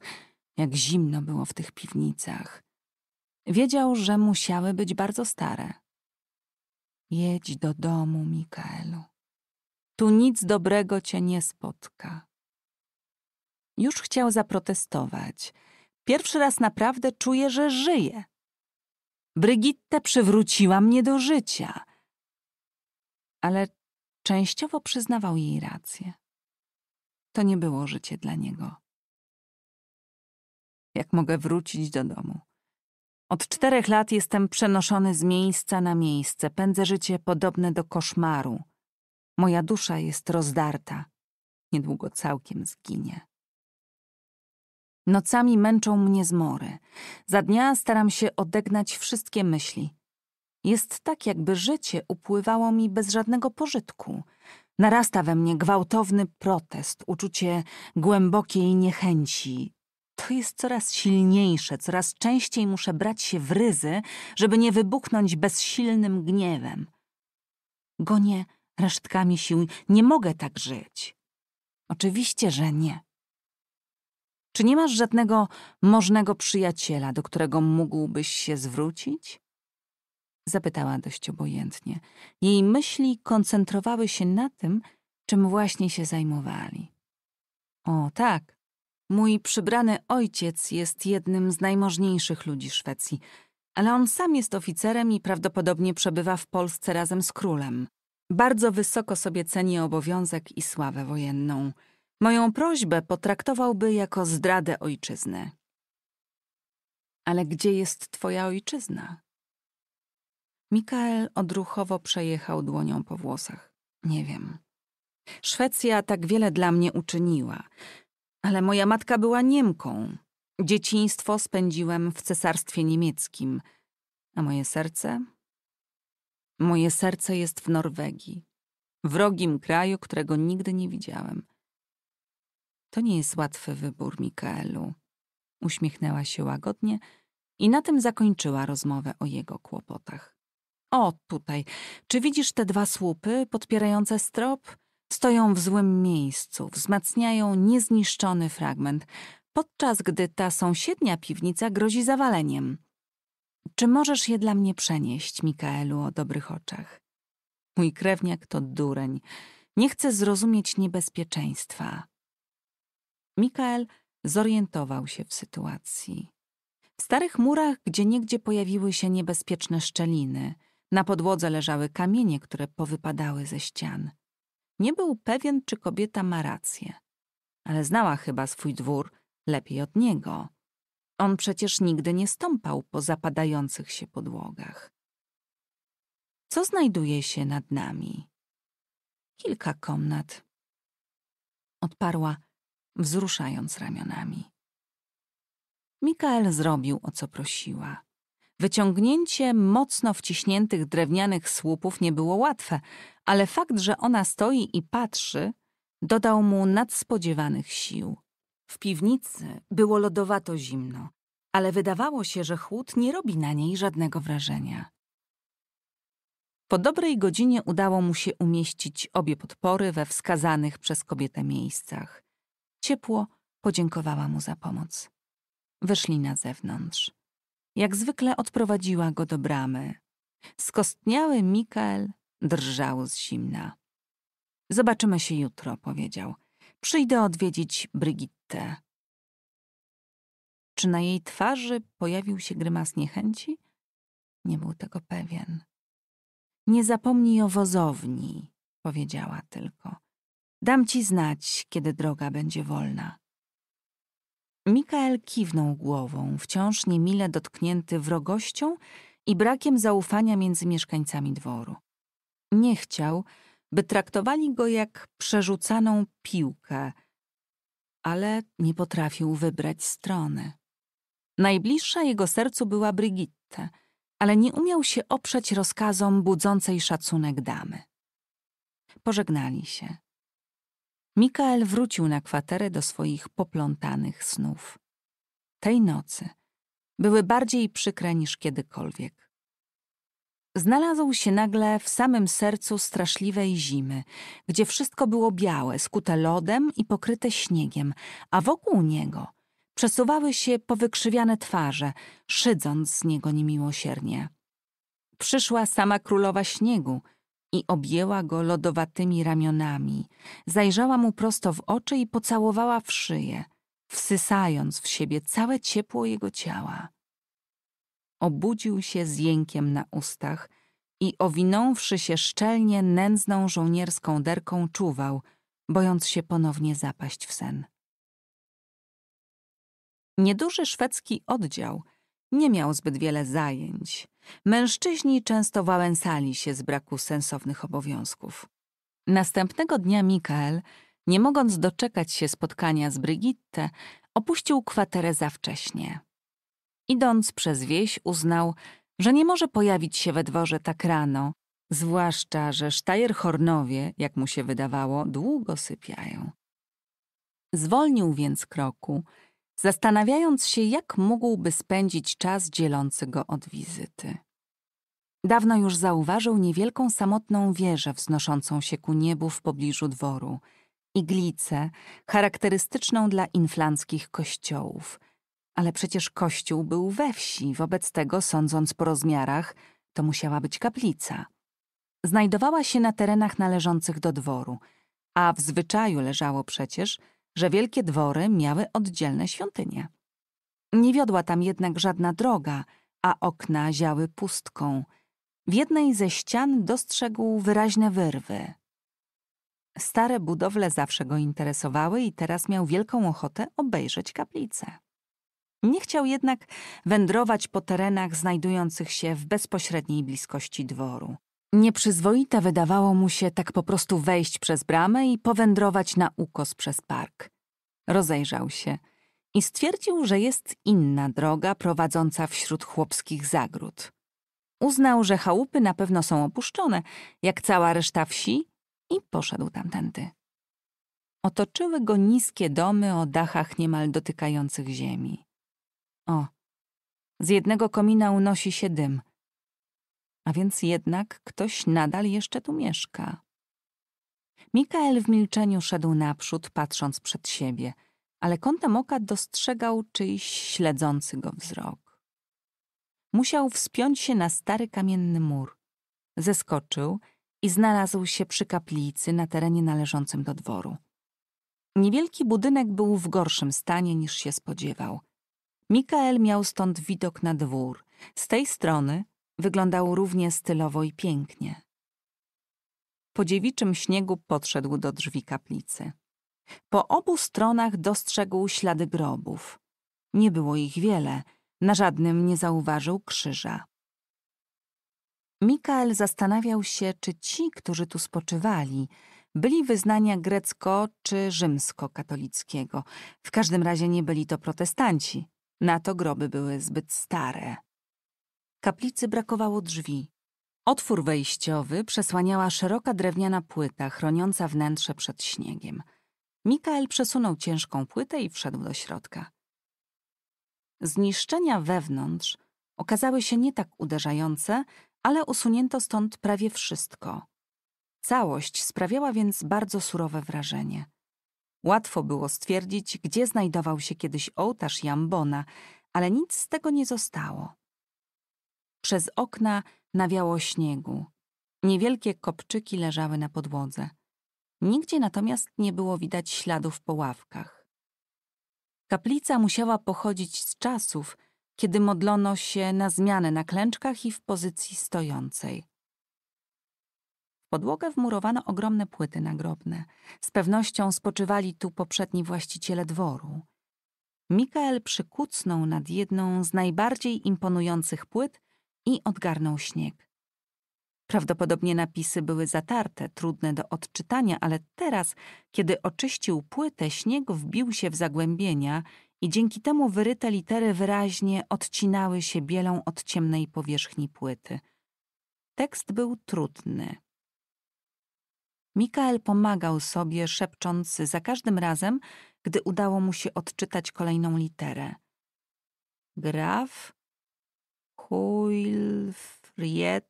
jak zimno było w tych piwnicach. Wiedział, że musiały być bardzo stare. Jedź do domu, Mikaelu. Tu nic dobrego cię nie spotka. Już chciał zaprotestować. Pierwszy raz naprawdę czuję, że żyję. Brygitta przywróciła mnie do życia ale częściowo przyznawał jej rację. To nie było życie dla niego. Jak mogę wrócić do domu? Od czterech lat jestem przenoszony z miejsca na miejsce, pędzę życie podobne do koszmaru. Moja dusza jest rozdarta, niedługo całkiem zginie. Nocami męczą mnie zmory. Za dnia staram się odegnać wszystkie myśli. Jest tak, jakby życie upływało mi bez żadnego pożytku. Narasta we mnie gwałtowny protest, uczucie głębokiej niechęci. To jest coraz silniejsze, coraz częściej muszę brać się w ryzy, żeby nie wybuchnąć bezsilnym gniewem. Gonię resztkami sił, nie mogę tak żyć. Oczywiście, że nie. Czy nie masz żadnego możnego przyjaciela, do którego mógłbyś się zwrócić? Zapytała dość obojętnie. Jej myśli koncentrowały się na tym, czym właśnie się zajmowali. O tak, mój przybrany ojciec jest jednym z najmożniejszych ludzi Szwecji, ale on sam jest oficerem i prawdopodobnie przebywa w Polsce razem z królem. Bardzo wysoko sobie ceni obowiązek i sławę wojenną. Moją prośbę potraktowałby jako zdradę ojczyzny. Ale gdzie jest twoja ojczyzna? Mikael odruchowo przejechał dłonią po włosach. Nie wiem. Szwecja tak wiele dla mnie uczyniła, ale moja matka była Niemką. Dzieciństwo spędziłem w cesarstwie niemieckim, a moje serce? Moje serce jest w Norwegii, wrogim kraju, którego nigdy nie widziałem. To nie jest łatwy wybór, Mikaelu. Uśmiechnęła się łagodnie i na tym zakończyła rozmowę o jego kłopotach. O, tutaj. Czy widzisz te dwa słupy podpierające strop? Stoją w złym miejscu, wzmacniają niezniszczony fragment, podczas gdy ta sąsiednia piwnica grozi zawaleniem. Czy możesz je dla mnie przenieść, Mikaelu, o dobrych oczach? Mój krewniak to dureń. Nie chce zrozumieć niebezpieczeństwa. Mikael zorientował się w sytuacji. W starych murach gdzie niegdzie pojawiły się niebezpieczne szczeliny – na podłodze leżały kamienie, które powypadały ze ścian. Nie był pewien, czy kobieta ma rację, ale znała chyba swój dwór lepiej od niego. On przecież nigdy nie stąpał po zapadających się podłogach. Co znajduje się nad nami? Kilka komnat. Odparła, wzruszając ramionami. Mikael zrobił, o co prosiła. Wyciągnięcie mocno wciśniętych drewnianych słupów nie było łatwe, ale fakt, że ona stoi i patrzy, dodał mu nadspodziewanych sił. W piwnicy było lodowato zimno, ale wydawało się, że chłód nie robi na niej żadnego wrażenia. Po dobrej godzinie udało mu się umieścić obie podpory we wskazanych przez kobietę miejscach. Ciepło podziękowała mu za pomoc. Wyszli na zewnątrz jak zwykle odprowadziła go do bramy. Skostniały Mikael drżał z zimna. Zobaczymy się jutro, powiedział. Przyjdę odwiedzić Brigitte. Czy na jej twarzy pojawił się grymas niechęci? Nie był tego pewien. Nie zapomnij o wozowni, powiedziała tylko. Dam ci znać, kiedy droga będzie wolna. Mikael kiwnął głową, wciąż niemile dotknięty wrogością i brakiem zaufania między mieszkańcami dworu. Nie chciał, by traktowali go jak przerzucaną piłkę, ale nie potrafił wybrać strony. Najbliższa jego sercu była Brigitte, ale nie umiał się oprzeć rozkazom budzącej szacunek damy. Pożegnali się. Mikael wrócił na kwaterę do swoich poplątanych snów. Tej nocy były bardziej przykre niż kiedykolwiek. Znalazł się nagle w samym sercu straszliwej zimy, gdzie wszystko było białe, skute lodem i pokryte śniegiem, a wokół niego przesuwały się powykrzywiane twarze, szydząc z niego niemiłosiernie. Przyszła sama królowa śniegu – i objęła go lodowatymi ramionami. Zajrzała mu prosto w oczy i pocałowała w szyję, wsysając w siebie całe ciepło jego ciała. Obudził się z jękiem na ustach i owinąwszy się szczelnie nędzną żołnierską derką czuwał, bojąc się ponownie zapaść w sen. Nieduży szwedzki oddział nie miał zbyt wiele zajęć – Mężczyźni często wałęsali się z braku sensownych obowiązków. Następnego dnia Mikael, nie mogąc doczekać się spotkania z Brigitte, opuścił kwaterę za wcześnie. Idąc przez wieś, uznał, że nie może pojawić się we dworze tak rano, zwłaszcza, że Sztajerhornowie, jak mu się wydawało, długo sypiają. Zwolnił więc kroku, zastanawiając się, jak mógłby spędzić czas dzielący go od wizyty. Dawno już zauważył niewielką samotną wieżę wznoszącą się ku niebu w pobliżu dworu, iglicę charakterystyczną dla inflanckich kościołów. Ale przecież kościół był we wsi, wobec tego, sądząc po rozmiarach, to musiała być kaplica. Znajdowała się na terenach należących do dworu, a w zwyczaju leżało przecież – że wielkie dwory miały oddzielne świątynie. Nie wiodła tam jednak żadna droga, a okna ziały pustką. W jednej ze ścian dostrzegł wyraźne wyrwy. Stare budowle zawsze go interesowały i teraz miał wielką ochotę obejrzeć kaplicę. Nie chciał jednak wędrować po terenach znajdujących się w bezpośredniej bliskości dworu. Nieprzyzwoite wydawało mu się tak po prostu wejść przez bramę i powędrować na ukos przez park. Rozejrzał się i stwierdził, że jest inna droga prowadząca wśród chłopskich zagród. Uznał, że chałupy na pewno są opuszczone, jak cała reszta wsi, i poszedł tamtędy. Otoczyły go niskie domy o dachach niemal dotykających ziemi. O, z jednego komina unosi się dym, a więc jednak ktoś nadal jeszcze tu mieszka. Mikael w milczeniu szedł naprzód, patrząc przed siebie, ale kątem oka dostrzegał czyjś śledzący go wzrok. Musiał wspiąć się na stary kamienny mur. Zeskoczył i znalazł się przy kaplicy na terenie należącym do dworu. Niewielki budynek był w gorszym stanie niż się spodziewał. Mikael miał stąd widok na dwór. Z tej strony Wyglądał równie stylowo i pięknie. Po dziewiczym śniegu podszedł do drzwi kaplicy. Po obu stronach dostrzegł ślady grobów. Nie było ich wiele, na żadnym nie zauważył krzyża. Mikael zastanawiał się, czy ci, którzy tu spoczywali, byli wyznania grecko czy rzymsko-katolickiego. W każdym razie nie byli to protestanci. Na to groby były zbyt stare. Kaplicy brakowało drzwi. Otwór wejściowy przesłaniała szeroka drewniana płyta chroniąca wnętrze przed śniegiem. Mikael przesunął ciężką płytę i wszedł do środka. Zniszczenia wewnątrz okazały się nie tak uderzające, ale usunięto stąd prawie wszystko. Całość sprawiała więc bardzo surowe wrażenie. Łatwo było stwierdzić, gdzie znajdował się kiedyś ołtarz Jambona, ale nic z tego nie zostało. Przez okna nawiało śniegu. Niewielkie kopczyki leżały na podłodze. Nigdzie natomiast nie było widać śladów po ławkach. Kaplica musiała pochodzić z czasów, kiedy modlono się na zmianę na klęczkach i w pozycji stojącej. W podłogę wmurowano ogromne płyty nagrobne. Z pewnością spoczywali tu poprzedni właściciele dworu. Mikael przykucnął nad jedną z najbardziej imponujących płyt i odgarnął śnieg. Prawdopodobnie napisy były zatarte, trudne do odczytania, ale teraz, kiedy oczyścił płytę, śnieg wbił się w zagłębienia i dzięki temu wyryte litery wyraźnie odcinały się bielą od ciemnej powierzchni płyty. Tekst był trudny. Mikael pomagał sobie, szepcząc za każdym razem, gdy udało mu się odczytać kolejną literę. Graf Huilfried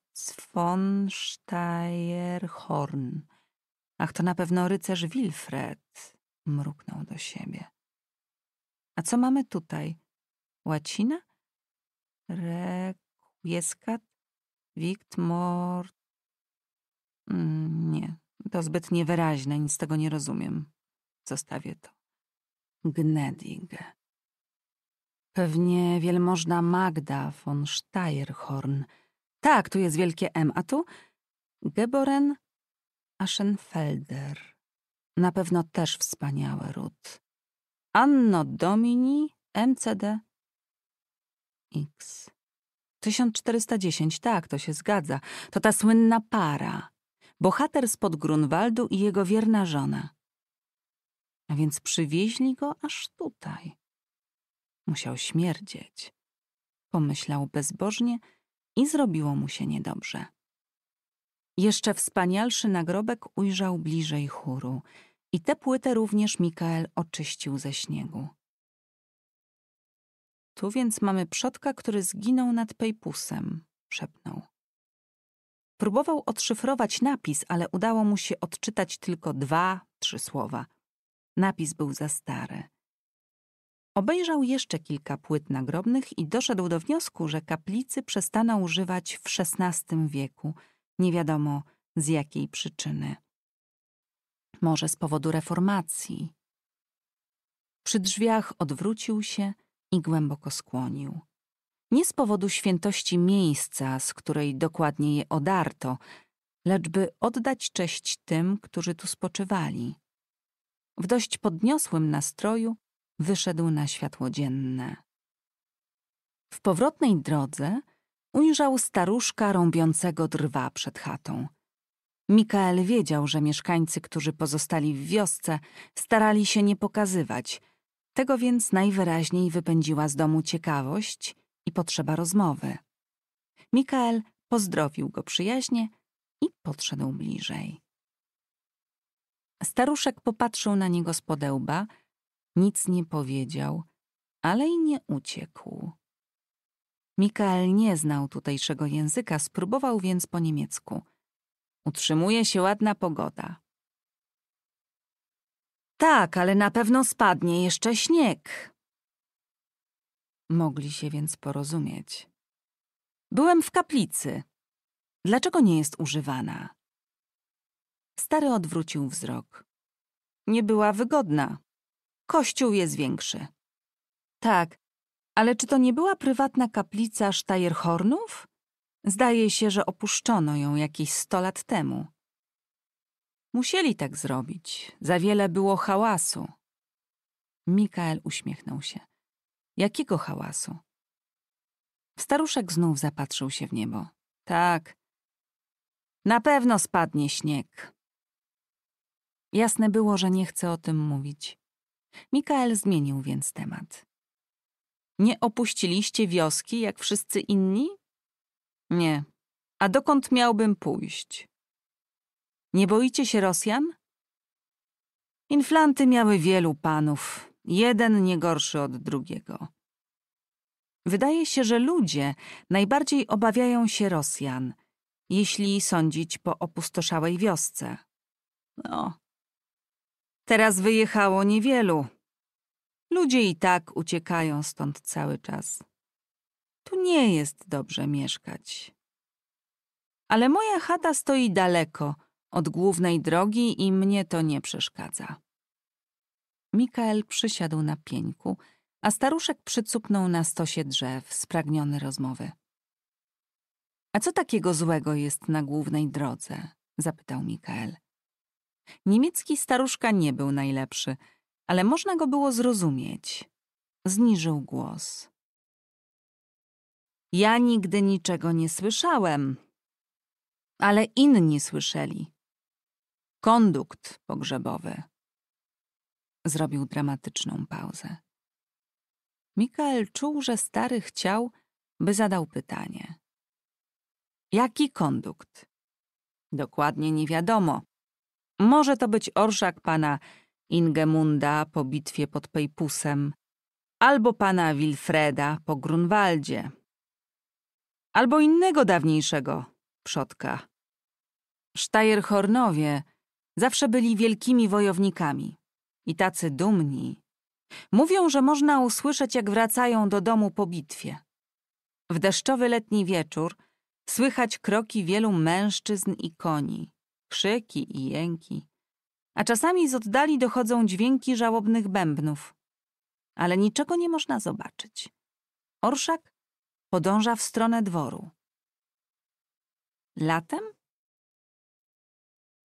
von Steierhorn. Ach, to na pewno rycerz Wilfred, mruknął do siebie. A co mamy tutaj? Łacina? Requiescat? Wikt mort... Mm, nie, to zbyt niewyraźne, nic z tego nie rozumiem. Zostawię to. Gnedige. Pewnie wielmożna Magda von Steierhorn. Tak, tu jest wielkie M, a tu Geboren Aschenfelder. Na pewno też wspaniały ród. Anno Domini MCD X. 1410, tak, to się zgadza. To ta słynna para. Bohater spod Grunwaldu i jego wierna żona. A więc przywieźli go aż tutaj. Musiał śmierdzieć. Pomyślał bezbożnie i zrobiło mu się niedobrze. Jeszcze wspanialszy nagrobek ujrzał bliżej chóru i tę płytę również Mikael oczyścił ze śniegu. Tu więc mamy przodka, który zginął nad Pejpusem, szepnął. Próbował odszyfrować napis, ale udało mu się odczytać tylko dwa, trzy słowa. Napis był za stary. Obejrzał jeszcze kilka płyt nagrobnych i doszedł do wniosku, że kaplicy przestano używać w XVI wieku, nie wiadomo z jakiej przyczyny. Może z powodu reformacji. Przy drzwiach odwrócił się i głęboko skłonił. Nie z powodu świętości miejsca, z której dokładnie je odarto, lecz by oddać cześć tym, którzy tu spoczywali. W dość podniosłym nastroju wyszedł na światło dzienne. W powrotnej drodze ujrzał staruszka rąbiącego drwa przed chatą. Mikael wiedział, że mieszkańcy, którzy pozostali w wiosce, starali się nie pokazywać. Tego więc najwyraźniej wypędziła z domu ciekawość i potrzeba rozmowy. Mikael pozdrowił go przyjaźnie i podszedł bliżej. Staruszek popatrzył na niego z podełba, nic nie powiedział, ale i nie uciekł. Mikael nie znał tutejszego języka, spróbował więc po niemiecku. Utrzymuje się ładna pogoda. Tak, ale na pewno spadnie jeszcze śnieg. Mogli się więc porozumieć. Byłem w kaplicy. Dlaczego nie jest używana? Stary odwrócił wzrok. Nie była wygodna. Kościół jest większy. Tak, ale czy to nie była prywatna kaplica Sztajerhornów? Zdaje się, że opuszczono ją jakieś sto lat temu. Musieli tak zrobić. Za wiele było hałasu. Mikael uśmiechnął się. Jakiego hałasu? Staruszek znów zapatrzył się w niebo. Tak. Na pewno spadnie śnieg. Jasne było, że nie chce o tym mówić. Mikael zmienił więc temat. Nie opuściliście wioski jak wszyscy inni? Nie. A dokąd miałbym pójść? Nie boicie się Rosjan? Inflanty miały wielu panów, jeden nie gorszy od drugiego. Wydaje się, że ludzie najbardziej obawiają się Rosjan, jeśli sądzić po opustoszałej wiosce. No, Teraz wyjechało niewielu. Ludzie i tak uciekają stąd cały czas. Tu nie jest dobrze mieszkać. Ale moja chata stoi daleko od głównej drogi i mnie to nie przeszkadza. Mikael przysiadł na pieńku, a staruszek przycupnął na stosie drzew, spragniony rozmowy. A co takiego złego jest na głównej drodze? zapytał Mikael. Niemiecki staruszka nie był najlepszy, ale można go było zrozumieć. Zniżył głos. Ja nigdy niczego nie słyszałem, ale inni słyszeli. Kondukt pogrzebowy. Zrobił dramatyczną pauzę. Mikael czuł, że stary chciał, by zadał pytanie. Jaki kondukt? Dokładnie nie wiadomo, może to być orszak pana Ingemunda po bitwie pod Pejpusem, albo pana Wilfreda po Grunwaldzie, albo innego dawniejszego przodka. Sztajerhornowie zawsze byli wielkimi wojownikami i tacy dumni. Mówią, że można usłyszeć, jak wracają do domu po bitwie. W deszczowy letni wieczór słychać kroki wielu mężczyzn i koni krzyki i jęki, a czasami z oddali dochodzą dźwięki żałobnych bębnów. Ale niczego nie można zobaczyć. Orszak podąża w stronę dworu. Latem?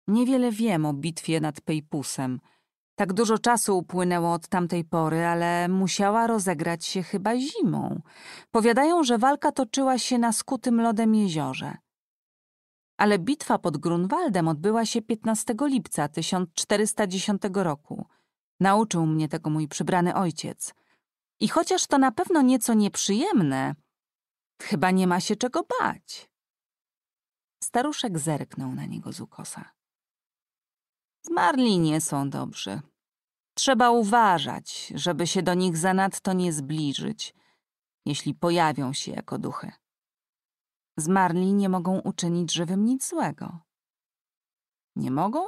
Niewiele wiem o bitwie nad Pejpusem. Tak dużo czasu upłynęło od tamtej pory, ale musiała rozegrać się chyba zimą. Powiadają, że walka toczyła się na skutym lodem jeziorze ale bitwa pod Grunwaldem odbyła się 15 lipca 1410 roku. Nauczył mnie tego mój przybrany ojciec. I chociaż to na pewno nieco nieprzyjemne, chyba nie ma się czego bać. Staruszek zerknął na niego z ukosa. Zmarli nie są dobrzy. Trzeba uważać, żeby się do nich zanadto nie zbliżyć, jeśli pojawią się jako duchy. Zmarli nie mogą uczynić żywym nic złego. Nie mogą?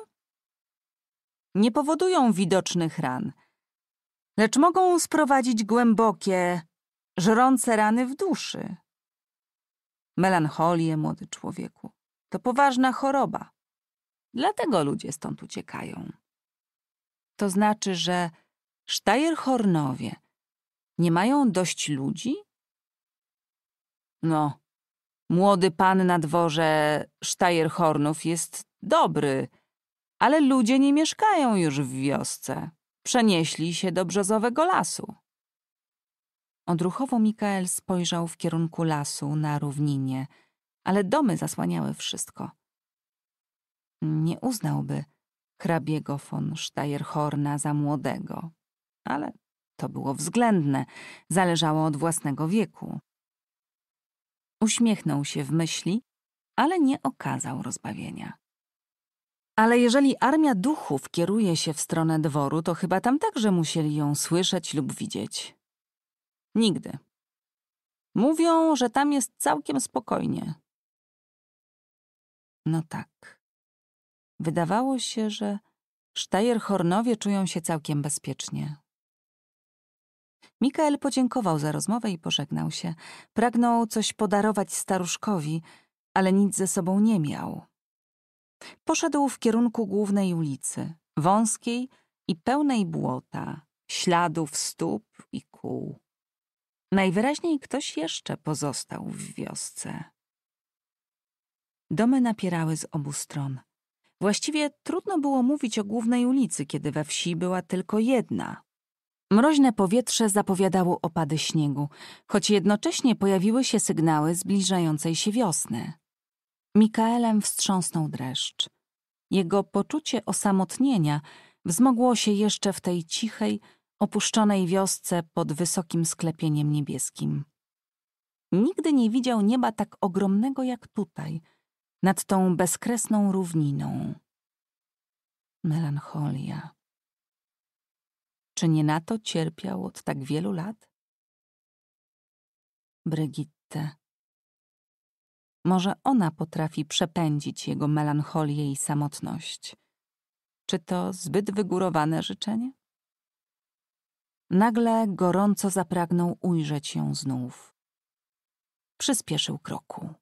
Nie powodują widocznych ran, lecz mogą sprowadzić głębokie, żrące rany w duszy. Melancholie młody człowieku, to poważna choroba. Dlatego ludzie stąd uciekają. To znaczy, że Sztajerhornowie nie mają dość ludzi? No, Młody pan na dworze Sztajerhornów jest dobry, ale ludzie nie mieszkają już w wiosce. Przenieśli się do brzozowego lasu. Odruchowo Mikael spojrzał w kierunku lasu na równinie, ale domy zasłaniały wszystko. Nie uznałby hrabiego von Steyerhorna za młodego, ale to było względne, zależało od własnego wieku. Uśmiechnął się w myśli, ale nie okazał rozbawienia. Ale jeżeli armia duchów kieruje się w stronę dworu, to chyba tam także musieli ją słyszeć lub widzieć. Nigdy. Mówią, że tam jest całkiem spokojnie. No tak. Wydawało się, że Sztajerhornowie czują się całkiem bezpiecznie. Mikael podziękował za rozmowę i pożegnał się. Pragnął coś podarować staruszkowi, ale nic ze sobą nie miał. Poszedł w kierunku głównej ulicy, wąskiej i pełnej błota, śladów stóp i kół. Najwyraźniej ktoś jeszcze pozostał w wiosce. Domy napierały z obu stron. Właściwie trudno było mówić o głównej ulicy, kiedy we wsi była tylko jedna. Mroźne powietrze zapowiadało opady śniegu, choć jednocześnie pojawiły się sygnały zbliżającej się wiosny. Mikaelem wstrząsnął dreszcz. Jego poczucie osamotnienia wzmogło się jeszcze w tej cichej, opuszczonej wiosce pod wysokim sklepieniem niebieskim. Nigdy nie widział nieba tak ogromnego jak tutaj, nad tą bezkresną równiną. Melancholia czy nie na to cierpiał od tak wielu lat? Brigitte. Może ona potrafi przepędzić jego melancholię i samotność. Czy to zbyt wygórowane życzenie? Nagle gorąco zapragnął ujrzeć ją znów. Przyspieszył kroku.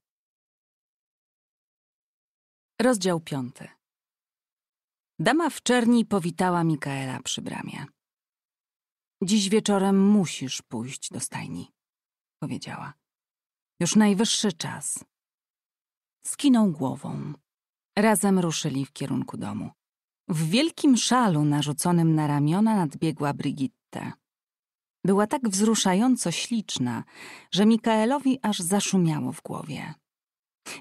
Rozdział piąty. Dama w czerni powitała Mikaela przy bramie. Dziś wieczorem musisz pójść do stajni, powiedziała. Już najwyższy czas. Skinął głową. Razem ruszyli w kierunku domu. W wielkim szalu narzuconym na ramiona nadbiegła Brigitte. Była tak wzruszająco śliczna, że Mikaelowi aż zaszumiało w głowie.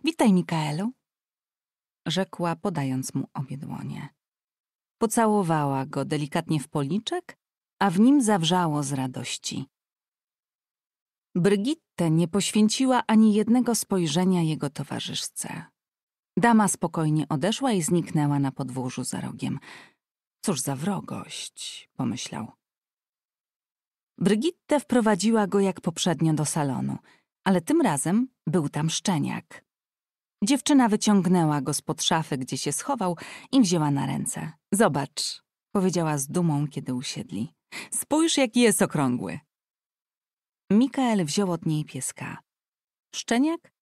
Witaj, Mikaelu, rzekła, podając mu obie dłonie. Pocałowała go delikatnie w policzek a w nim zawrzało z radości. Brigitte nie poświęciła ani jednego spojrzenia jego towarzyszce. Dama spokojnie odeszła i zniknęła na podwórzu za rogiem. Cóż za wrogość, pomyślał. Brigitte wprowadziła go jak poprzednio do salonu, ale tym razem był tam szczeniak. Dziewczyna wyciągnęła go spod szafy, gdzie się schował i wzięła na ręce. Zobacz, powiedziała z dumą, kiedy usiedli. Spójrz, jaki jest okrągły. Mikael wziął od niej pieska. Szczeniak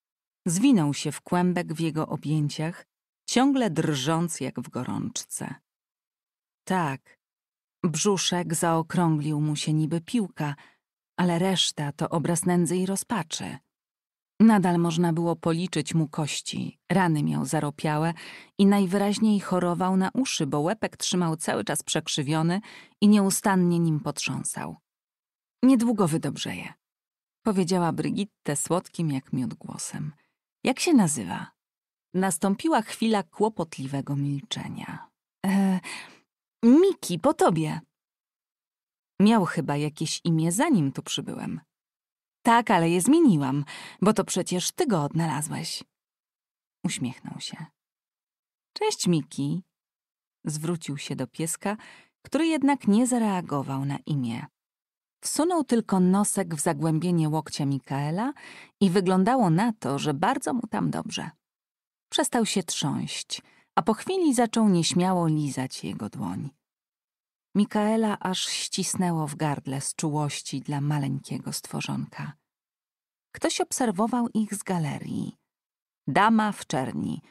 zwinął się w kłębek w jego objęciach, ciągle drżąc jak w gorączce. Tak, brzuszek zaokrąglił mu się niby piłka, ale reszta to obraz nędzy i rozpaczy. Nadal można było policzyć mu kości. Rany miał zaropiałe i najwyraźniej chorował na uszy, bo łepek trzymał cały czas przekrzywiony i nieustannie nim potrząsał. Niedługo wydobrzeje, powiedziała Brigitte słodkim jak miód głosem. Jak się nazywa? Nastąpiła chwila kłopotliwego milczenia. E, Miki, po tobie. Miał chyba jakieś imię, zanim tu przybyłem. Tak, ale je zmieniłam, bo to przecież ty go odnalazłeś. Uśmiechnął się. Cześć, Miki. Zwrócił się do pieska, który jednak nie zareagował na imię. Wsunął tylko nosek w zagłębienie łokcia Mikaela i wyglądało na to, że bardzo mu tam dobrze. Przestał się trząść, a po chwili zaczął nieśmiało lizać jego dłoń. Mikaela aż ścisnęło w gardle z czułości dla maleńkiego stworzonka. Ktoś obserwował ich z galerii. Dama w czerni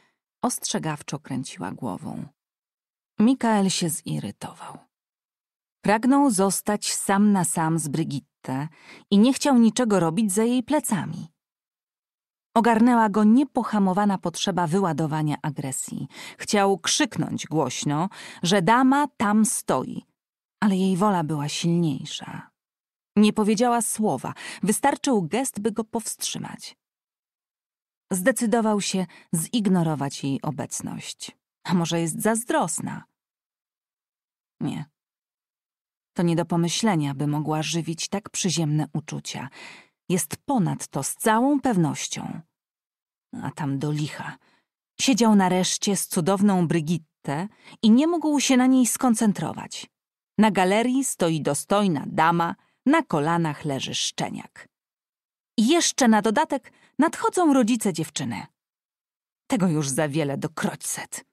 ostrzegawczo kręciła głową. Mikael się zirytował. Pragnął zostać sam na sam z Brigitte i nie chciał niczego robić za jej plecami. Ogarnęła go niepohamowana potrzeba wyładowania agresji. Chciał krzyknąć głośno, że dama tam stoi, ale jej wola była silniejsza. Nie powiedziała słowa, wystarczył gest, by go powstrzymać. Zdecydował się zignorować jej obecność. A może jest zazdrosna? Nie. To nie do pomyślenia, by mogła żywić tak przyziemne uczucia. Jest ponad to z całą pewnością. A tam do licha. Siedział nareszcie z cudowną Brigitte i nie mógł się na niej skoncentrować. Na galerii stoi dostojna dama, na kolanach leży szczeniak. I jeszcze na dodatek nadchodzą rodzice dziewczyny. Tego już za wiele do kroćset.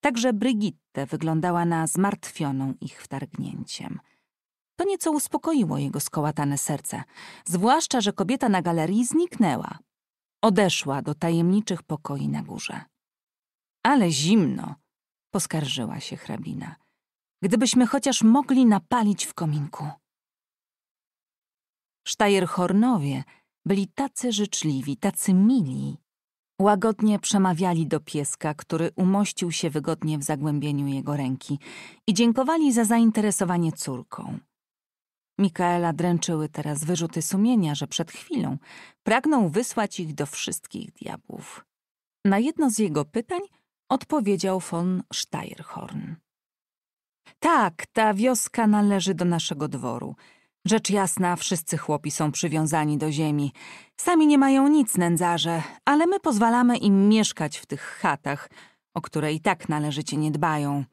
Także Brigitte wyglądała na zmartwioną ich wtargnięciem. To nieco uspokoiło jego skołatane serce, zwłaszcza, że kobieta na galerii zniknęła. Odeszła do tajemniczych pokoi na górze. Ale zimno, poskarżyła się hrabina gdybyśmy chociaż mogli napalić w kominku. Sztajerhornowie byli tacy życzliwi, tacy mili. Łagodnie przemawiali do pieska, który umościł się wygodnie w zagłębieniu jego ręki i dziękowali za zainteresowanie córką. Mikaela dręczyły teraz wyrzuty sumienia, że przed chwilą pragnął wysłać ich do wszystkich diabłów. Na jedno z jego pytań odpowiedział von Steierhorn. Tak, ta wioska należy do naszego dworu. Rzecz jasna, wszyscy chłopi są przywiązani do ziemi. Sami nie mają nic, nędzarze, ale my pozwalamy im mieszkać w tych chatach, o które i tak należycie nie dbają.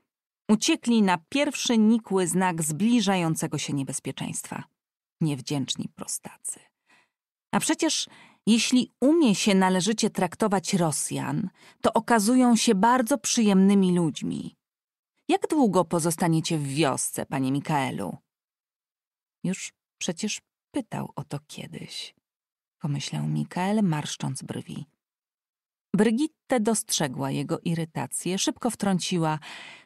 Uciekli na pierwszy nikły znak zbliżającego się niebezpieczeństwa. Niewdzięczni prostacy. A przecież jeśli umie się należycie traktować Rosjan, to okazują się bardzo przyjemnymi ludźmi. Jak długo pozostaniecie w wiosce, panie Mikaelu? Już przecież pytał o to kiedyś, pomyślał Mikael, marszcząc brwi. Brigitte dostrzegła jego irytację, szybko wtrąciła.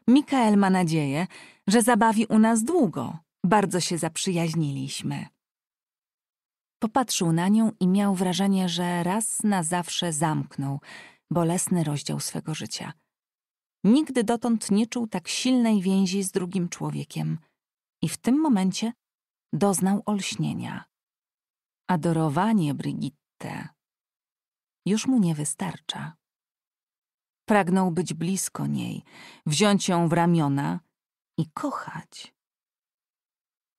Mikael ma nadzieję, że zabawi u nas długo. Bardzo się zaprzyjaźniliśmy. Popatrzył na nią i miał wrażenie, że raz na zawsze zamknął bolesny rozdział swego życia – Nigdy dotąd nie czuł tak silnej więzi z drugim człowiekiem i w tym momencie doznał olśnienia. Adorowanie Brigitte już mu nie wystarcza. Pragnął być blisko niej, wziąć ją w ramiona i kochać.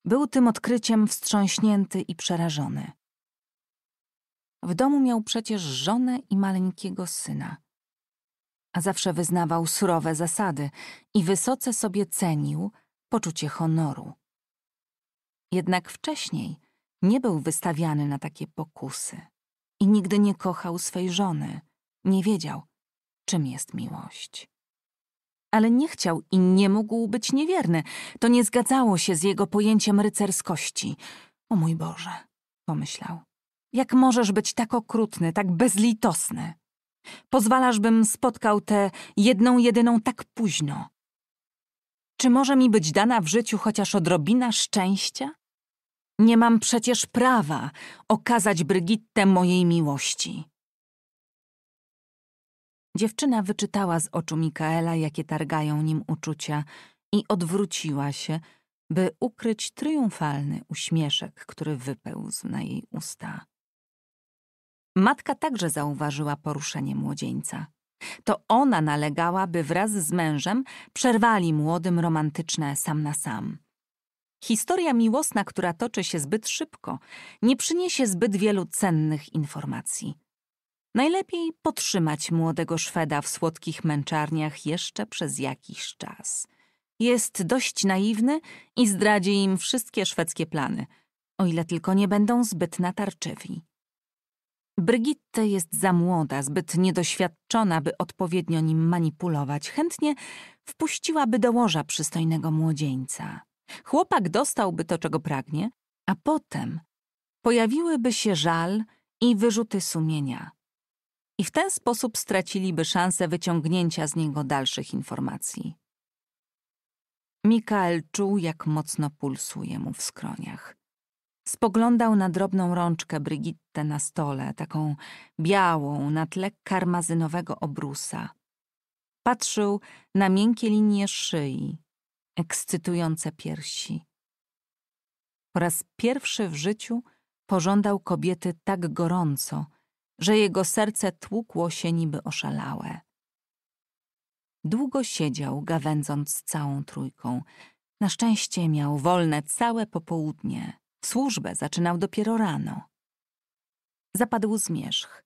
Był tym odkryciem wstrząśnięty i przerażony. W domu miał przecież żonę i maleńkiego syna – a zawsze wyznawał surowe zasady i wysoce sobie cenił poczucie honoru. Jednak wcześniej nie był wystawiany na takie pokusy i nigdy nie kochał swej żony, nie wiedział, czym jest miłość. Ale nie chciał i nie mógł być niewierny. To nie zgadzało się z jego pojęciem rycerskości. O mój Boże, pomyślał. Jak możesz być tak okrutny, tak bezlitosny? Pozwalasz, bym spotkał tę jedną jedyną tak późno. Czy może mi być dana w życiu chociaż odrobina szczęścia? Nie mam przecież prawa okazać Brygitte mojej miłości. Dziewczyna wyczytała z oczu Mikaela, jakie targają nim uczucia, i odwróciła się, by ukryć triumfalny uśmieszek, który wypełzł na jej usta. Matka także zauważyła poruszenie młodzieńca. To ona nalegała, by wraz z mężem przerwali młodym romantyczne sam na sam. Historia miłosna, która toczy się zbyt szybko, nie przyniesie zbyt wielu cennych informacji. Najlepiej potrzymać młodego Szweda w słodkich męczarniach jeszcze przez jakiś czas. Jest dość naiwny i zdradzi im wszystkie szwedzkie plany, o ile tylko nie będą zbyt natarczywi. Brigitte jest za młoda, zbyt niedoświadczona, by odpowiednio nim manipulować. Chętnie wpuściłaby do łoża przystojnego młodzieńca. Chłopak dostałby to, czego pragnie, a potem pojawiłyby się żal i wyrzuty sumienia. I w ten sposób straciliby szansę wyciągnięcia z niego dalszych informacji. Mikael czuł, jak mocno pulsuje mu w skroniach. Spoglądał na drobną rączkę Brigitte na stole, taką białą na tle karmazynowego obrusa. Patrzył na miękkie linie szyi, ekscytujące piersi. Po raz pierwszy w życiu pożądał kobiety tak gorąco, że jego serce tłukło się niby oszalałe. Długo siedział, gawędząc całą trójką. Na szczęście miał wolne całe popołudnie. Służbę zaczynał dopiero rano. Zapadł zmierzch.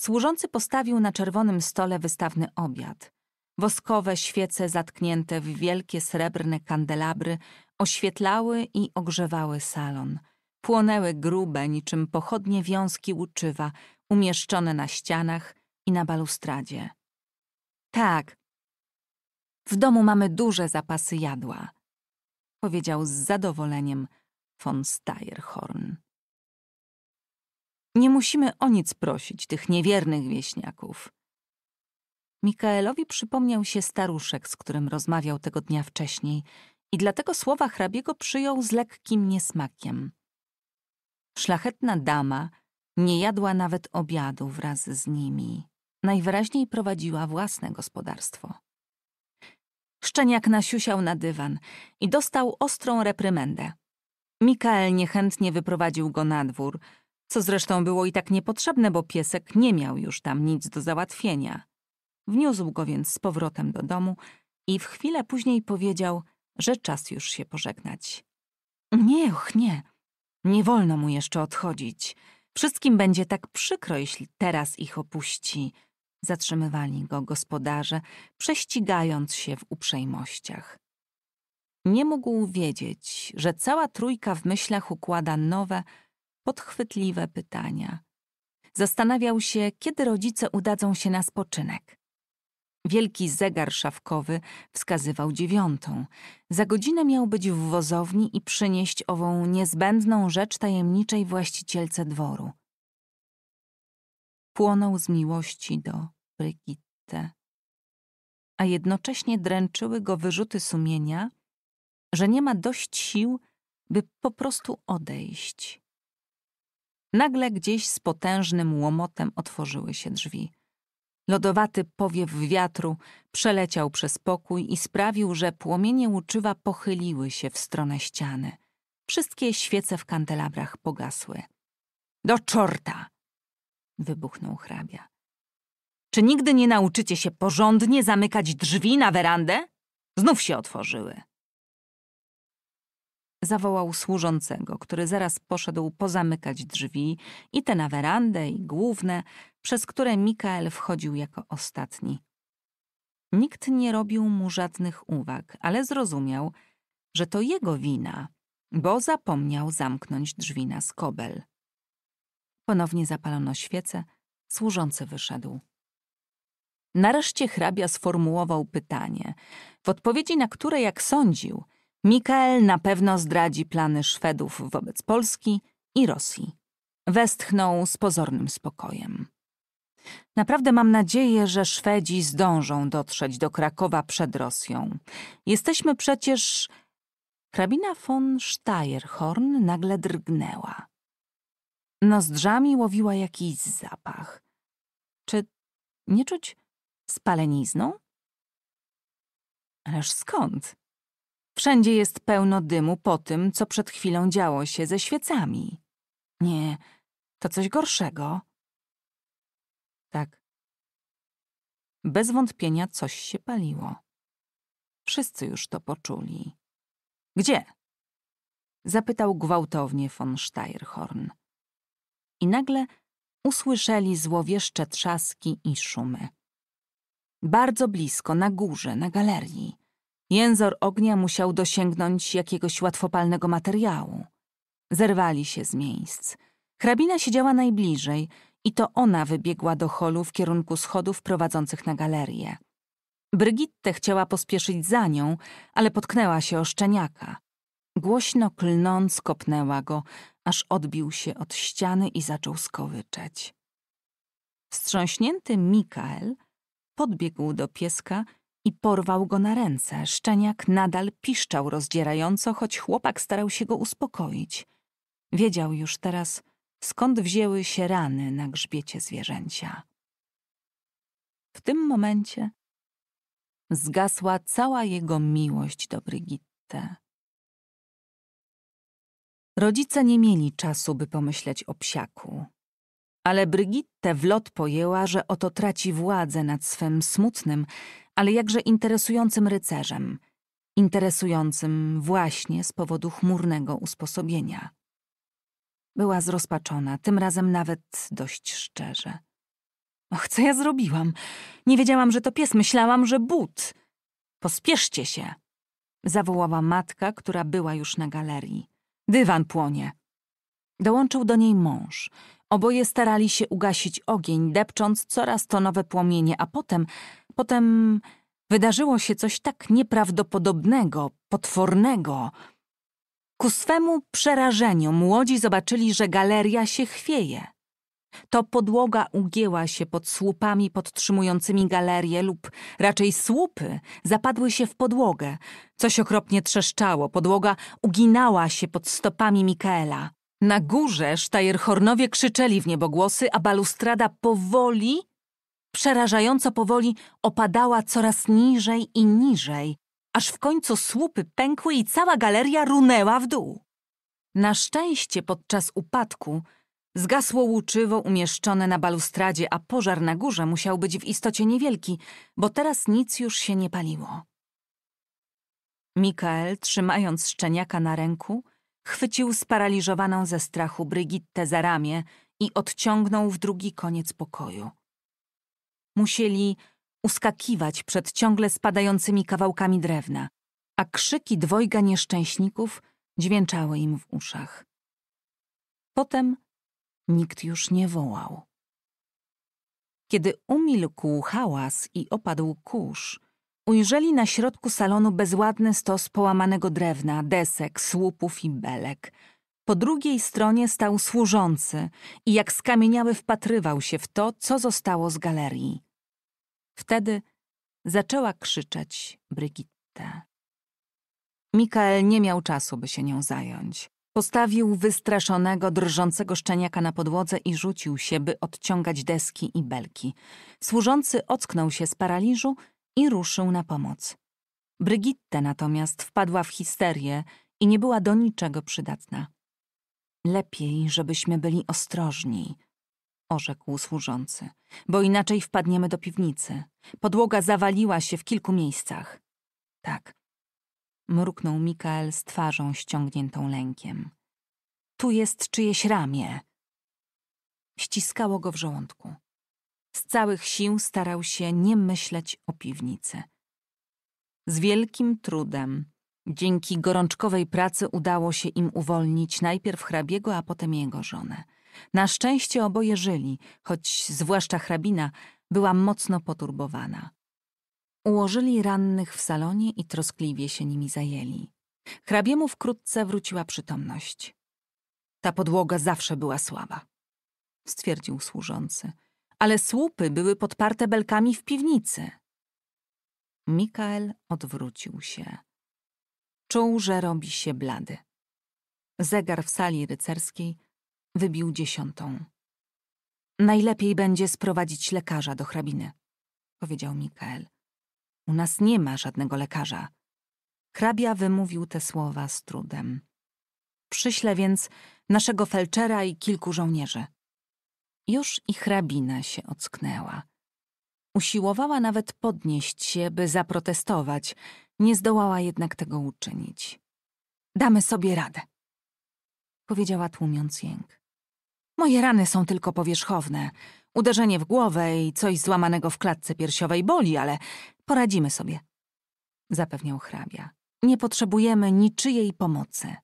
Służący postawił na czerwonym stole wystawny obiad. Woskowe świece zatknięte w wielkie srebrne kandelabry oświetlały i ogrzewały salon. Płonęły grube, niczym pochodnie wiązki łuczywa, umieszczone na ścianach i na balustradzie. Tak, w domu mamy duże zapasy jadła, powiedział z zadowoleniem, von Steyerhorn. Nie musimy o nic prosić tych niewiernych wieśniaków. Mikaelowi przypomniał się staruszek, z którym rozmawiał tego dnia wcześniej i dlatego słowa hrabiego przyjął z lekkim niesmakiem. Szlachetna dama nie jadła nawet obiadu wraz z nimi. Najwyraźniej prowadziła własne gospodarstwo. Szczeniak nasiusiał na dywan i dostał ostrą reprymendę. Mikael niechętnie wyprowadził go na dwór, co zresztą było i tak niepotrzebne, bo piesek nie miał już tam nic do załatwienia. Wniósł go więc z powrotem do domu i w chwilę później powiedział, że czas już się pożegnać. Nie, och, nie. Nie wolno mu jeszcze odchodzić. Wszystkim będzie tak przykro, jeśli teraz ich opuści. Zatrzymywali go gospodarze, prześcigając się w uprzejmościach. Nie mógł wiedzieć, że cała trójka w myślach układa nowe, podchwytliwe pytania. Zastanawiał się, kiedy rodzice udadzą się na spoczynek. Wielki zegar szafkowy wskazywał dziewiątą. Za godzinę miał być w wozowni i przynieść ową niezbędną rzecz tajemniczej właścicielce dworu. Płonął z miłości do Brigitte, a jednocześnie dręczyły go wyrzuty sumienia – że nie ma dość sił, by po prostu odejść. Nagle gdzieś z potężnym łomotem otworzyły się drzwi. Lodowaty powiew wiatru przeleciał przez pokój i sprawił, że płomienie łuczywa pochyliły się w stronę ściany. Wszystkie świece w kandelabrach pogasły. Do czorta! wybuchnął hrabia. Czy nigdy nie nauczycie się porządnie zamykać drzwi na werandę? Znów się otworzyły zawołał służącego, który zaraz poszedł pozamykać drzwi i te na werandę i główne, przez które Mikael wchodził jako ostatni. Nikt nie robił mu żadnych uwag, ale zrozumiał, że to jego wina, bo zapomniał zamknąć drzwi na skobel. Ponownie zapalono świece, służący wyszedł. Nareszcie hrabia sformułował pytanie, w odpowiedzi na które, jak sądził, Mikael na pewno zdradzi plany Szwedów wobec Polski i Rosji. Westchnął z pozornym spokojem. Naprawdę mam nadzieję, że Szwedzi zdążą dotrzeć do Krakowa przed Rosją. Jesteśmy przecież... Hrabina von Steierhorn nagle drgnęła. Nozdrzami łowiła jakiś zapach. Czy nie czuć spalenizną? Ależ skąd? Wszędzie jest pełno dymu po tym, co przed chwilą działo się ze świecami. Nie, to coś gorszego. Tak. Bez wątpienia coś się paliło. Wszyscy już to poczuli. Gdzie? Zapytał gwałtownie von Steyrhorn. I nagle usłyszeli złowieszcze trzaski i szumy. Bardzo blisko, na górze, na galerii. Jęzor ognia musiał dosięgnąć jakiegoś łatwopalnego materiału. Zerwali się z miejsc. Hrabina siedziała najbliżej i to ona wybiegła do holu w kierunku schodów prowadzących na galerię. Brygitte chciała pospieszyć za nią, ale potknęła się o szczeniaka. Głośno klnąc kopnęła go, aż odbił się od ściany i zaczął skowyczeć. Wstrząśnięty Mikael podbiegł do pieska i porwał go na ręce. Szczeniak nadal piszczał rozdzierająco, choć chłopak starał się go uspokoić. Wiedział już teraz, skąd wzięły się rany na grzbiecie zwierzęcia. W tym momencie zgasła cała jego miłość do Brygitte. Rodzice nie mieli czasu, by pomyśleć o psiaku. Ale Brygitte w lot pojęła, że oto traci władzę nad swym smutnym, ale jakże interesującym rycerzem. Interesującym właśnie z powodu chmurnego usposobienia. Była zrozpaczona, tym razem nawet dość szczerze. Och, co ja zrobiłam? Nie wiedziałam, że to pies, myślałam, że but. Pospieszcie się! Zawołała matka, która była już na galerii. Dywan płonie. Dołączył do niej mąż – Oboje starali się ugasić ogień, depcząc coraz to nowe płomienie, a potem, potem wydarzyło się coś tak nieprawdopodobnego, potwornego. Ku swemu przerażeniu młodzi zobaczyli, że galeria się chwieje. To podłoga ugięła się pod słupami podtrzymującymi galerię lub raczej słupy zapadły się w podłogę. Coś okropnie trzeszczało, podłoga uginała się pod stopami Mikaela. Na górze sztajerhornowie krzyczeli w niebogłosy, a balustrada powoli, przerażająco powoli opadała coraz niżej i niżej, aż w końcu słupy pękły i cała galeria runęła w dół. Na szczęście podczas upadku Zgasło łuczywo umieszczone na balustradzie, a pożar na górze musiał być w istocie niewielki, bo teraz nic już się nie paliło. Mikael, trzymając szczeniaka na ręku, Chwycił sparaliżowaną ze strachu Brygittę za ramię i odciągnął w drugi koniec pokoju. Musieli uskakiwać przed ciągle spadającymi kawałkami drewna, a krzyki dwojga nieszczęśników dźwięczały im w uszach. Potem nikt już nie wołał. Kiedy umilkł hałas i opadł kurz, Ujrzeli na środku salonu bezładny stos połamanego drewna, desek, słupów i belek. Po drugiej stronie stał służący i jak skamieniały wpatrywał się w to, co zostało z galerii. Wtedy zaczęła krzyczeć Brigitte. Mikael nie miał czasu, by się nią zająć. Postawił wystraszonego, drżącego szczeniaka na podłodze i rzucił się, by odciągać deski i belki. Służący ocknął się z paraliżu i ruszył na pomoc. Brygitta natomiast wpadła w histerię i nie była do niczego przydatna. Lepiej, żebyśmy byli ostrożni, orzekł służący, bo inaczej wpadniemy do piwnicy. Podłoga zawaliła się w kilku miejscach. Tak, mruknął Mikael z twarzą ściągniętą lękiem. Tu jest czyjeś ramię. Ściskało go w żołądku. Z całych sił starał się nie myśleć o piwnicy. Z wielkim trudem, dzięki gorączkowej pracy udało się im uwolnić najpierw hrabiego, a potem jego żonę. Na szczęście oboje żyli, choć zwłaszcza hrabina była mocno poturbowana. Ułożyli rannych w salonie i troskliwie się nimi zajęli. Hrabiemu wkrótce wróciła przytomność. Ta podłoga zawsze była słaba, stwierdził służący ale słupy były podparte belkami w piwnicy. Mikael odwrócił się. Czuł, że robi się blady. Zegar w sali rycerskiej wybił dziesiątą. Najlepiej będzie sprowadzić lekarza do hrabiny, powiedział Mikael. U nas nie ma żadnego lekarza. Hrabia wymówił te słowa z trudem. Przyślę więc naszego felczera i kilku żołnierzy. Już i hrabina się ocknęła. Usiłowała nawet podnieść się, by zaprotestować, nie zdołała jednak tego uczynić. Damy sobie radę, powiedziała tłumiąc jęk. Moje rany są tylko powierzchowne. Uderzenie w głowę i coś złamanego w klatce piersiowej boli, ale poradzimy sobie, zapewniał hrabia. Nie potrzebujemy niczyjej pomocy.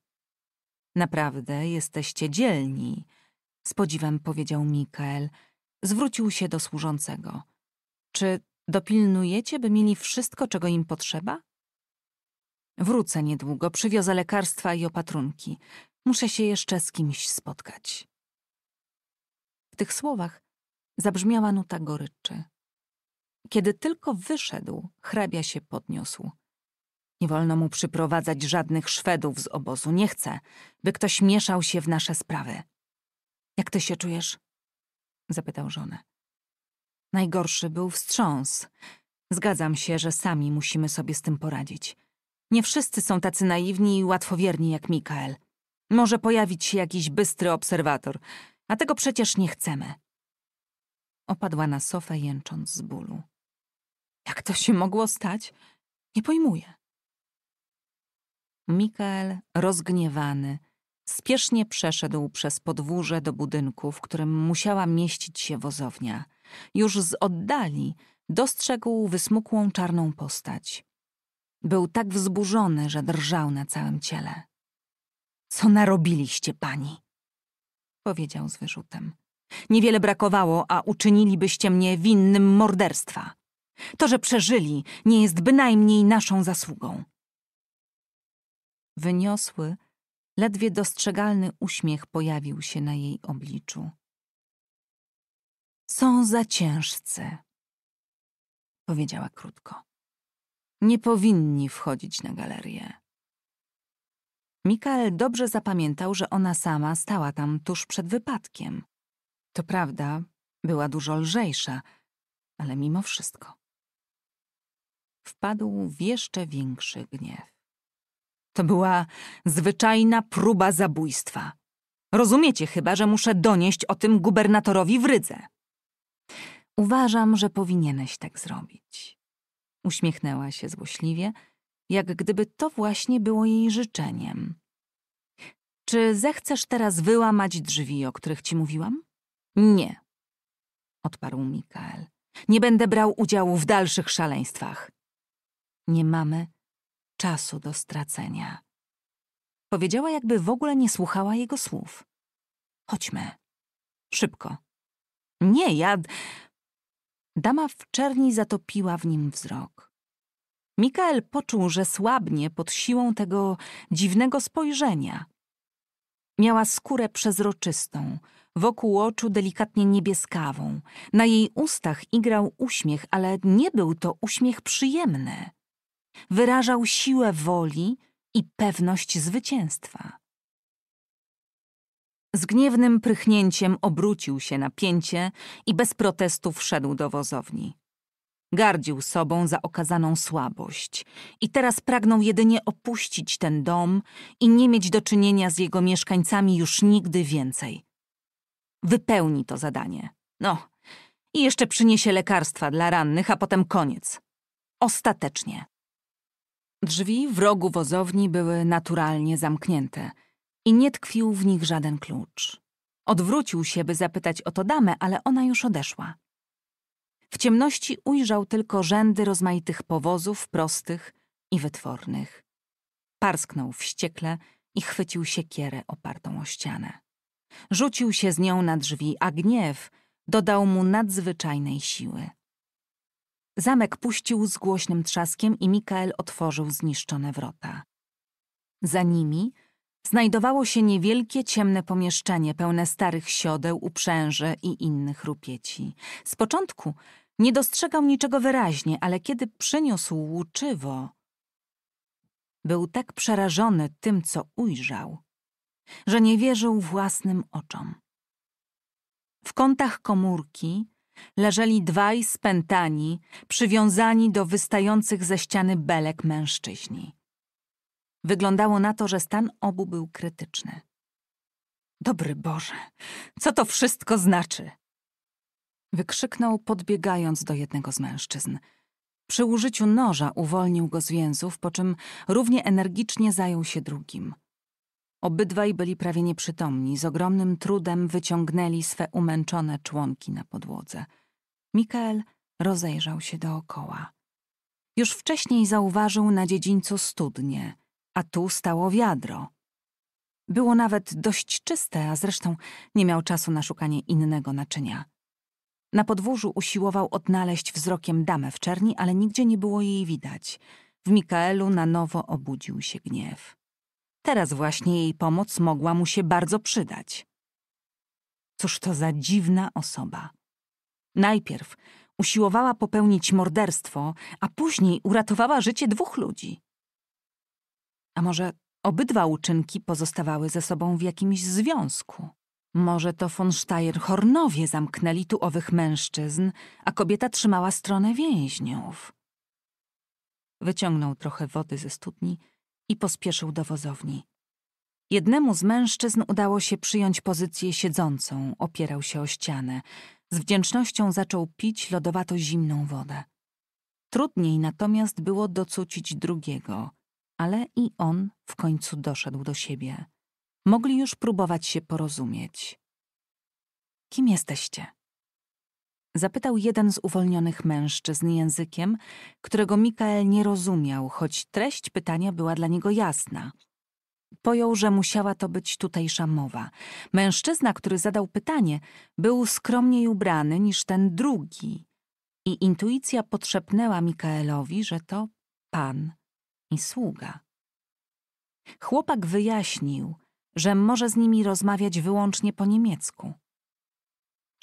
Naprawdę jesteście dzielni z podziwem powiedział Mikael. Zwrócił się do służącego. Czy dopilnujecie, by mieli wszystko, czego im potrzeba? Wrócę niedługo, przywiozę lekarstwa i opatrunki. Muszę się jeszcze z kimś spotkać. W tych słowach zabrzmiała nuta goryczy. Kiedy tylko wyszedł, hrabia się podniósł. Nie wolno mu przyprowadzać żadnych Szwedów z obozu. Nie chcę, by ktoś mieszał się w nasze sprawy. Jak ty się czujesz? Zapytał żonę. Najgorszy był wstrząs. Zgadzam się, że sami musimy sobie z tym poradzić. Nie wszyscy są tacy naiwni i łatwowierni jak Mikael. Może pojawić się jakiś bystry obserwator, a tego przecież nie chcemy. Opadła na sofę, jęcząc z bólu. Jak to się mogło stać? Nie pojmuję. Mikael, rozgniewany, Spiesznie przeszedł przez podwórze do budynku, w którym musiała mieścić się wozownia. Już z oddali dostrzegł wysmukłą czarną postać. Był tak wzburzony, że drżał na całym ciele. Co narobiliście, pani? powiedział z wyrzutem. Niewiele brakowało, a uczynilibyście mnie winnym morderstwa. To, że przeżyli, nie jest bynajmniej naszą zasługą. Wyniosły Ledwie dostrzegalny uśmiech pojawił się na jej obliczu. Są za ciężcy, powiedziała krótko. Nie powinni wchodzić na galerię. Mikael dobrze zapamiętał, że ona sama stała tam tuż przed wypadkiem. To prawda, była dużo lżejsza, ale mimo wszystko. Wpadł w jeszcze większy gniew. To była zwyczajna próba zabójstwa. Rozumiecie chyba, że muszę donieść o tym gubernatorowi w Rydze. Uważam, że powinieneś tak zrobić. Uśmiechnęła się złośliwie, jak gdyby to właśnie było jej życzeniem. Czy zechcesz teraz wyłamać drzwi, o których ci mówiłam? Nie, odparł Mikael. Nie będę brał udziału w dalszych szaleństwach. Nie mamy czasu do stracenia. Powiedziała, jakby w ogóle nie słuchała jego słów. Chodźmy. Szybko. Nie, ja. Dama w czerni zatopiła w nim wzrok. Mikael poczuł, że słabnie pod siłą tego dziwnego spojrzenia. Miała skórę przezroczystą, wokół oczu delikatnie niebieskawą. Na jej ustach igrał uśmiech, ale nie był to uśmiech przyjemny. Wyrażał siłę woli i pewność zwycięstwa. Z gniewnym prychnięciem obrócił się na pięcie i bez protestu wszedł do wozowni. Gardził sobą za okazaną słabość i teraz pragnął jedynie opuścić ten dom i nie mieć do czynienia z jego mieszkańcami już nigdy więcej. Wypełni to zadanie. No, i jeszcze przyniesie lekarstwa dla rannych, a potem koniec. Ostatecznie. Drzwi w rogu wozowni były naturalnie zamknięte i nie tkwił w nich żaden klucz. Odwrócił się, by zapytać o to damę, ale ona już odeszła. W ciemności ujrzał tylko rzędy rozmaitych powozów prostych i wytwornych. Parsknął wściekle i chwycił siekierę opartą o ścianę. Rzucił się z nią na drzwi, a gniew dodał mu nadzwyczajnej siły. Zamek puścił z głośnym trzaskiem i Mikael otworzył zniszczone wrota. Za nimi znajdowało się niewielkie ciemne pomieszczenie pełne starych siodeł, uprzęży i innych rupieci. Z początku nie dostrzegał niczego wyraźnie, ale kiedy przyniósł łuczywo, był tak przerażony tym, co ujrzał, że nie wierzył własnym oczom. W kątach komórki leżeli dwaj spętani, przywiązani do wystających ze ściany belek mężczyźni. Wyglądało na to, że stan obu był krytyczny. Dobry Boże, co to wszystko znaczy? Wykrzyknął, podbiegając do jednego z mężczyzn. Przy użyciu noża uwolnił go z więzów, po czym równie energicznie zajął się drugim – Obydwaj byli prawie nieprzytomni, z ogromnym trudem wyciągnęli swe umęczone członki na podłodze. Mikael rozejrzał się dookoła. Już wcześniej zauważył na dziedzińcu studnie, a tu stało wiadro. Było nawet dość czyste, a zresztą nie miał czasu na szukanie innego naczynia. Na podwórzu usiłował odnaleźć wzrokiem damę w czerni, ale nigdzie nie było jej widać. W Mikaelu na nowo obudził się gniew. Teraz właśnie jej pomoc mogła mu się bardzo przydać. Cóż to za dziwna osoba. Najpierw usiłowała popełnić morderstwo, a później uratowała życie dwóch ludzi. A może obydwa uczynki pozostawały ze sobą w jakimś związku? Może to von Steyer-Hornowie zamknęli tu owych mężczyzn, a kobieta trzymała stronę więźniów. Wyciągnął trochę wody ze studni i pospieszył do wozowni. Jednemu z mężczyzn udało się przyjąć pozycję siedzącą, opierał się o ścianę. Z wdzięcznością zaczął pić lodowato-zimną wodę. Trudniej natomiast było docucić drugiego, ale i on w końcu doszedł do siebie. Mogli już próbować się porozumieć. Kim jesteście? Zapytał jeden z uwolnionych mężczyzn językiem, którego Mikael nie rozumiał, choć treść pytania była dla niego jasna. Pojął, że musiała to być tutejsza mowa. Mężczyzna, który zadał pytanie, był skromniej ubrany niż ten drugi. I intuicja podszepnęła Mikaelowi, że to pan i sługa. Chłopak wyjaśnił, że może z nimi rozmawiać wyłącznie po niemiecku.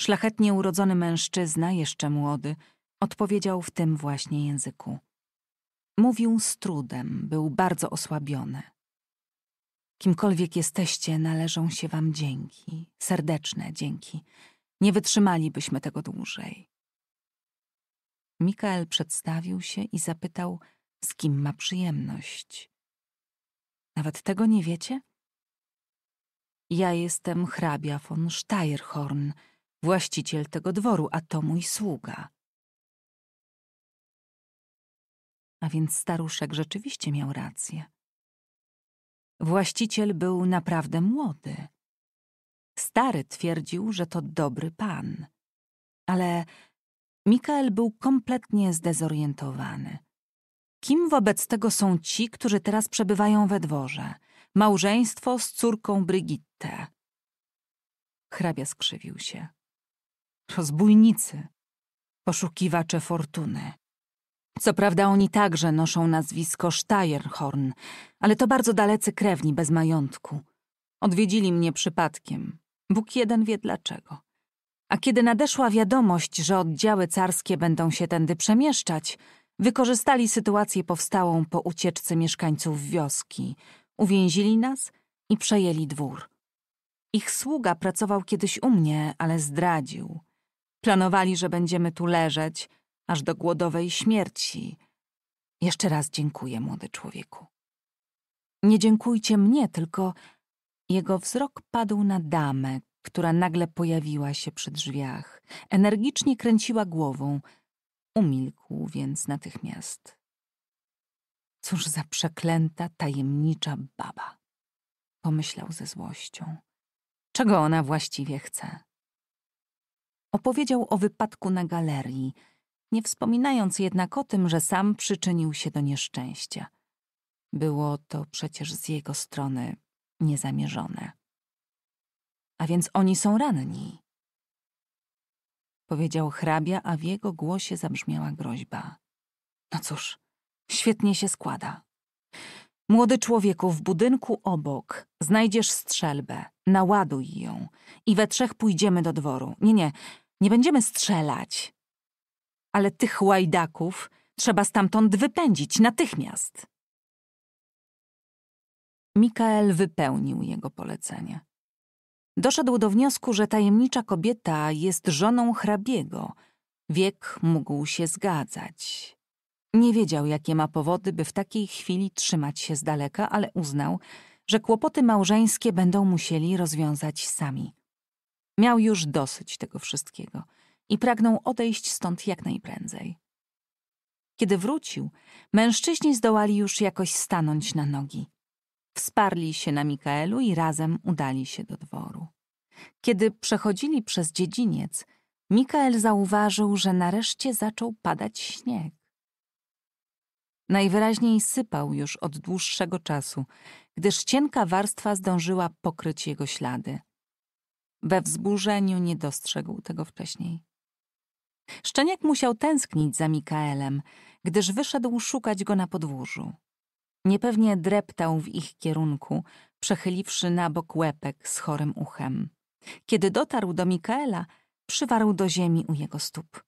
Szlachetnie urodzony mężczyzna, jeszcze młody, odpowiedział w tym właśnie języku. Mówił z trudem, był bardzo osłabiony. Kimkolwiek jesteście, należą się wam dzięki, serdeczne dzięki. Nie wytrzymalibyśmy tego dłużej. Mikael przedstawił się i zapytał, z kim ma przyjemność. Nawet tego nie wiecie? Ja jestem hrabia von Steierhorn, właściciel tego dworu, a to mój sługa. A więc staruszek rzeczywiście miał rację. Właściciel był naprawdę młody. Stary twierdził, że to dobry pan. Ale Mikael był kompletnie zdezorientowany. Kim wobec tego są ci, którzy teraz przebywają we dworze? Małżeństwo z córką Brigitte. Hrabia skrzywił się. Rozbójnicy. Poszukiwacze fortuny. Co prawda oni także noszą nazwisko Steierhorn, ale to bardzo dalecy krewni bez majątku. Odwiedzili mnie przypadkiem. Bóg jeden wie dlaczego. A kiedy nadeszła wiadomość, że oddziały carskie będą się tędy przemieszczać, wykorzystali sytuację powstałą po ucieczce mieszkańców wioski. Uwięzili nas i przejęli dwór. Ich sługa pracował kiedyś u mnie, ale zdradził. Planowali, że będziemy tu leżeć aż do głodowej śmierci. Jeszcze raz dziękuję, młody człowieku. Nie dziękujcie mnie, tylko jego wzrok padł na damę, która nagle pojawiła się przy drzwiach. Energicznie kręciła głową. Umilkł więc natychmiast. Cóż za przeklęta, tajemnicza baba, pomyślał ze złością. Czego ona właściwie chce? Opowiedział o wypadku na galerii, nie wspominając jednak o tym, że sam przyczynił się do nieszczęścia. Było to przecież z jego strony niezamierzone. A więc oni są ranni. Powiedział hrabia, a w jego głosie zabrzmiała groźba. No cóż, świetnie się składa. Młody człowieku, w budynku obok znajdziesz strzelbę, naładuj ją i we trzech pójdziemy do dworu. Nie, nie, nie będziemy strzelać. Ale tych łajdaków trzeba stamtąd wypędzić natychmiast. Mikael wypełnił jego polecenie. Doszedł do wniosku, że tajemnicza kobieta jest żoną hrabiego. Wiek mógł się zgadzać. Nie wiedział, jakie ma powody, by w takiej chwili trzymać się z daleka, ale uznał, że kłopoty małżeńskie będą musieli rozwiązać sami. Miał już dosyć tego wszystkiego i pragnął odejść stąd jak najprędzej. Kiedy wrócił, mężczyźni zdołali już jakoś stanąć na nogi. Wsparli się na Mikaelu i razem udali się do dworu. Kiedy przechodzili przez dziedziniec, Mikael zauważył, że nareszcie zaczął padać śnieg. Najwyraźniej sypał już od dłuższego czasu, gdyż cienka warstwa zdążyła pokryć jego ślady. We wzburzeniu nie dostrzegł tego wcześniej. Szczeniak musiał tęsknić za Mikaelem, gdyż wyszedł szukać go na podwórzu. Niepewnie dreptał w ich kierunku, przechyliwszy na bok łepek z chorym uchem. Kiedy dotarł do Mikaela, przywarł do ziemi u jego stóp.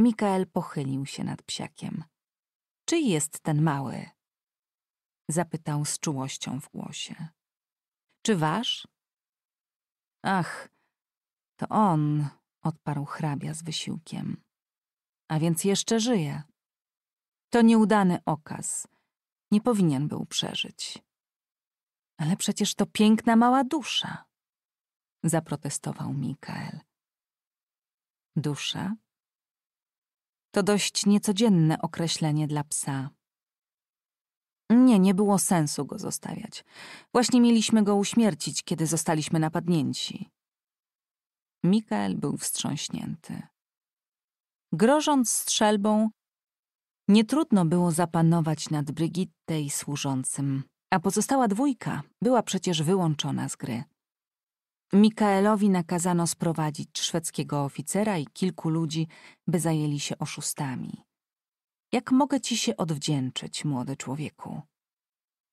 Mikael pochylił się nad psiakiem. Czy jest ten mały? Zapytał z czułością w głosie. Czy wasz? Ach, to on, odparł hrabia z wysiłkiem. A więc jeszcze żyje. To nieudany okaz. Nie powinien był przeżyć. Ale przecież to piękna mała dusza, zaprotestował Mikael. Dusza? To dość niecodzienne określenie dla psa. Nie, nie było sensu go zostawiać. Właśnie mieliśmy go uśmiercić, kiedy zostaliśmy napadnięci. Mikael był wstrząśnięty. Grożąc strzelbą, nietrudno było zapanować nad Brigitte i służącym, a pozostała dwójka była przecież wyłączona z gry. Mikaelowi nakazano sprowadzić szwedzkiego oficera i kilku ludzi, by zajęli się oszustami. Jak mogę ci się odwdzięczyć, młody człowieku?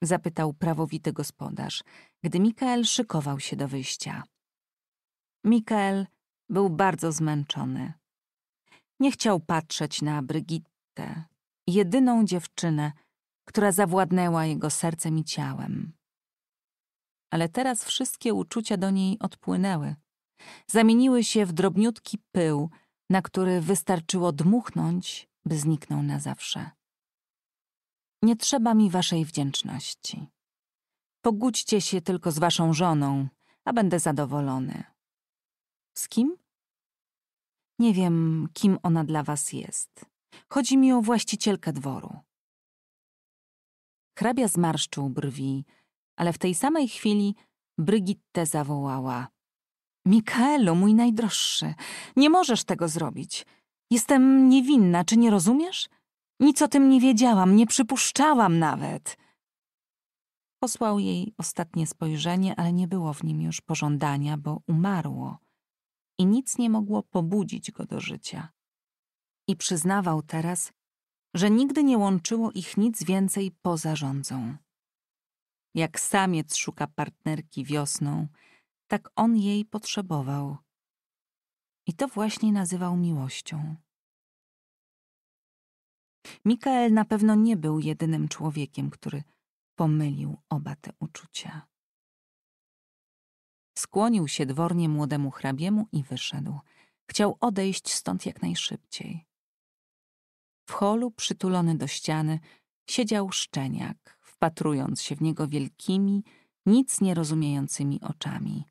Zapytał prawowity gospodarz, gdy Mikael szykował się do wyjścia. Mikael był bardzo zmęczony. Nie chciał patrzeć na Brygittę, jedyną dziewczynę, która zawładnęła jego sercem i ciałem ale teraz wszystkie uczucia do niej odpłynęły. Zamieniły się w drobniutki pył, na który wystarczyło dmuchnąć, by zniknął na zawsze. Nie trzeba mi waszej wdzięczności. Pogódźcie się tylko z waszą żoną, a będę zadowolony. Z kim? Nie wiem, kim ona dla was jest. Chodzi mi o właścicielkę dworu. Hrabia zmarszczył brwi, ale w tej samej chwili Brygitte zawołała. „Mikaelu, mój najdroższy, nie możesz tego zrobić. Jestem niewinna, czy nie rozumiesz? Nic o tym nie wiedziałam, nie przypuszczałam nawet. Posłał jej ostatnie spojrzenie, ale nie było w nim już pożądania, bo umarło i nic nie mogło pobudzić go do życia. I przyznawał teraz, że nigdy nie łączyło ich nic więcej poza rządzą. Jak samiec szuka partnerki wiosną, tak on jej potrzebował. I to właśnie nazywał miłością. Mikael na pewno nie był jedynym człowiekiem, który pomylił oba te uczucia. Skłonił się dwornie młodemu hrabiemu i wyszedł. Chciał odejść stąd jak najszybciej. W holu, przytulony do ściany, siedział szczeniak, wpatrując się w niego wielkimi, nic nie rozumiejącymi oczami.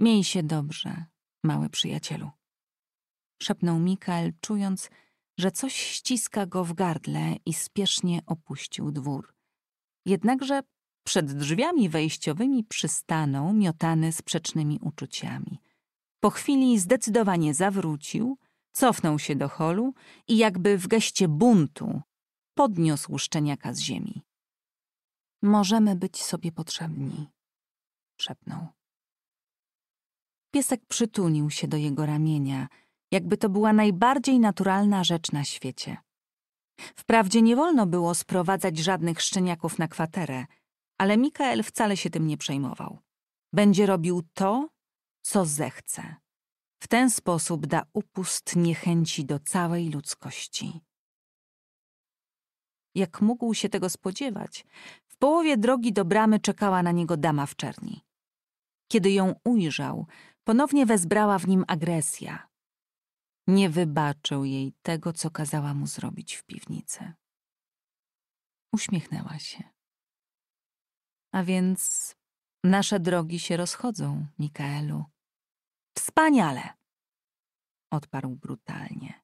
Miej się dobrze, mały przyjacielu. Szepnął Mikael, czując, że coś ściska go w gardle i spiesznie opuścił dwór. Jednakże przed drzwiami wejściowymi przystanął, miotany sprzecznymi uczuciami. Po chwili zdecydowanie zawrócił, cofnął się do holu i jakby w geście buntu podniósł szczeniaka z ziemi. Możemy być sobie potrzebni, szepnął. Piesek przytulił się do jego ramienia, jakby to była najbardziej naturalna rzecz na świecie. Wprawdzie nie wolno było sprowadzać żadnych szczeniaków na kwaterę, ale Mikael wcale się tym nie przejmował. Będzie robił to, co zechce. W ten sposób da upust niechęci do całej ludzkości. Jak mógł się tego spodziewać, połowie drogi do bramy czekała na niego dama w czerni. Kiedy ją ujrzał, ponownie wezbrała w nim agresja. Nie wybaczył jej tego, co kazała mu zrobić w piwnicy. Uśmiechnęła się. A więc nasze drogi się rozchodzą, Mikaelu. Wspaniale! Odparł brutalnie.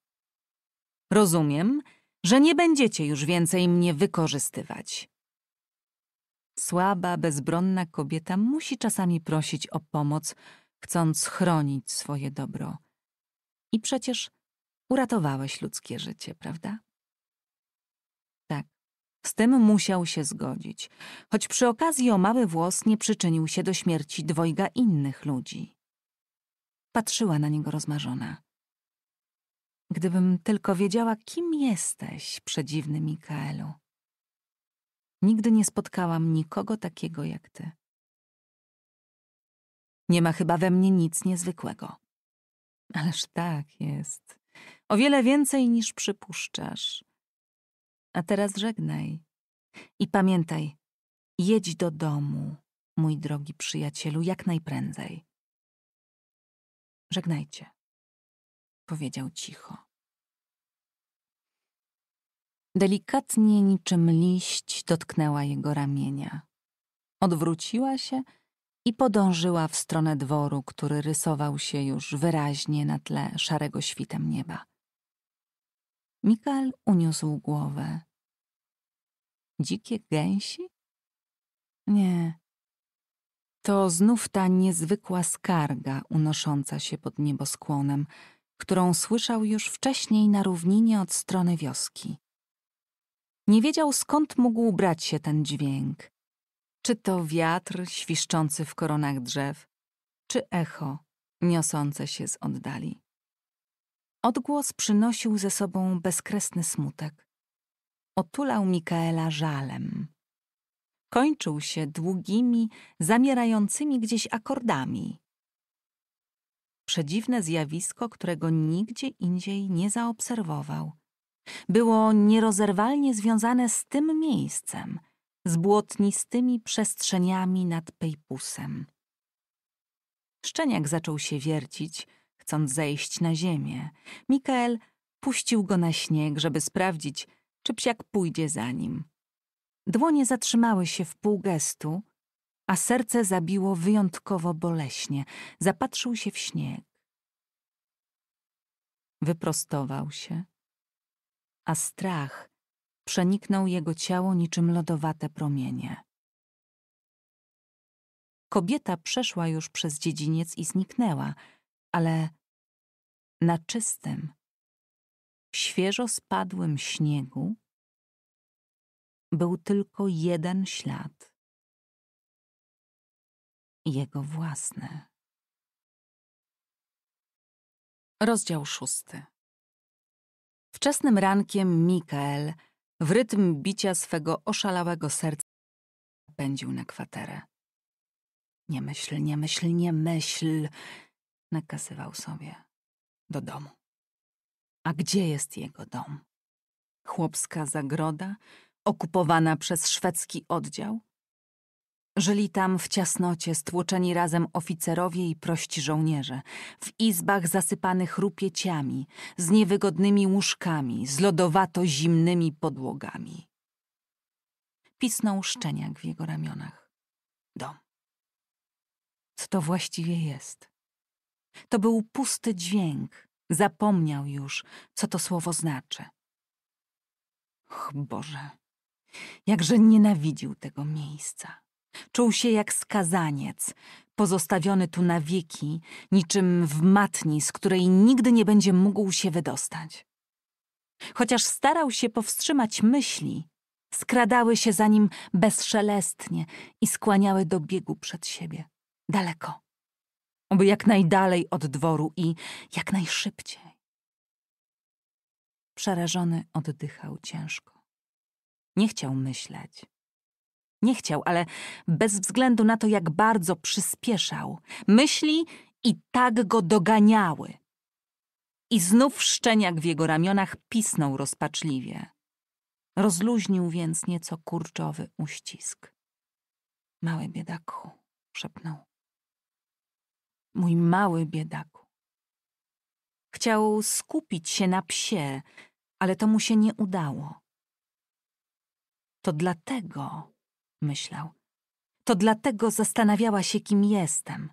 Rozumiem, że nie będziecie już więcej mnie wykorzystywać. Słaba, bezbronna kobieta musi czasami prosić o pomoc, chcąc chronić swoje dobro. I przecież uratowałeś ludzkie życie, prawda? Tak, z tym musiał się zgodzić, choć przy okazji o mały włos nie przyczynił się do śmierci dwojga innych ludzi. Patrzyła na niego rozmarzona. Gdybym tylko wiedziała, kim jesteś, przedziwny Mikaelu. Nigdy nie spotkałam nikogo takiego jak ty. Nie ma chyba we mnie nic niezwykłego. Ależ tak jest. O wiele więcej niż przypuszczasz. A teraz żegnaj. I pamiętaj, jedź do domu, mój drogi przyjacielu, jak najprędzej. Żegnajcie, powiedział cicho. Delikatnie niczym liść dotknęła jego ramienia. Odwróciła się i podążyła w stronę dworu, który rysował się już wyraźnie na tle szarego świtem nieba. Mikal uniósł głowę. Dzikie gęsi? Nie. To znów ta niezwykła skarga unosząca się pod nieboskłonem, którą słyszał już wcześniej na równinie od strony wioski. Nie wiedział, skąd mógł brać się ten dźwięk. Czy to wiatr świszczący w koronach drzew, czy echo niosące się z oddali. Odgłos przynosił ze sobą bezkresny smutek. Otulał Mikaela żalem. Kończył się długimi, zamierającymi gdzieś akordami. Przedziwne zjawisko, którego nigdzie indziej nie zaobserwował – było nierozerwalnie związane z tym miejscem, z błotnistymi przestrzeniami nad Pejpusem. Szczeniak zaczął się wiercić, chcąc zejść na ziemię. Mikael puścił go na śnieg, żeby sprawdzić, czy psiak pójdzie za nim. Dłonie zatrzymały się w pół gestu, a serce zabiło wyjątkowo boleśnie. Zapatrzył się w śnieg. Wyprostował się, a strach przeniknął jego ciało niczym lodowate promienie. Kobieta przeszła już przez dziedziniec i zniknęła, ale na czystym, świeżo spadłym śniegu był tylko jeden ślad jego własny. Rozdział szósty. Wczesnym rankiem Mikael w rytm bicia swego oszalałego serca pędził na kwaterę. Nie myśl, nie myśl, nie myśl, nakazywał sobie. Do domu. A gdzie jest jego dom? Chłopska zagroda, okupowana przez szwedzki oddział? Żyli tam w ciasnocie, stłoczeni razem oficerowie i prości żołnierze, w izbach zasypanych rupieciami, z niewygodnymi łóżkami, z lodowato-zimnymi podłogami. Pisnął szczeniak w jego ramionach. Dom. Co to właściwie jest? To był pusty dźwięk. Zapomniał już, co to słowo znaczy. Och Boże, jakże nienawidził tego miejsca. Czuł się jak skazaniec, pozostawiony tu na wieki, niczym w matni, z której nigdy nie będzie mógł się wydostać. Chociaż starał się powstrzymać myśli, skradały się za nim bezszelestnie i skłaniały do biegu przed siebie, daleko, oby jak najdalej od dworu i jak najszybciej. Przerażony oddychał ciężko. Nie chciał myśleć nie chciał, ale bez względu na to, jak bardzo przyspieszał, myśli i tak go doganiały. I znów szczeniak w jego ramionach pisnął rozpaczliwie. Rozluźnił więc nieco kurczowy uścisk. Mały biedaku, szepnął. Mój mały biedaku. Chciał skupić się na psie, ale to mu się nie udało. To dlatego, myślał. To dlatego zastanawiała się, kim jestem.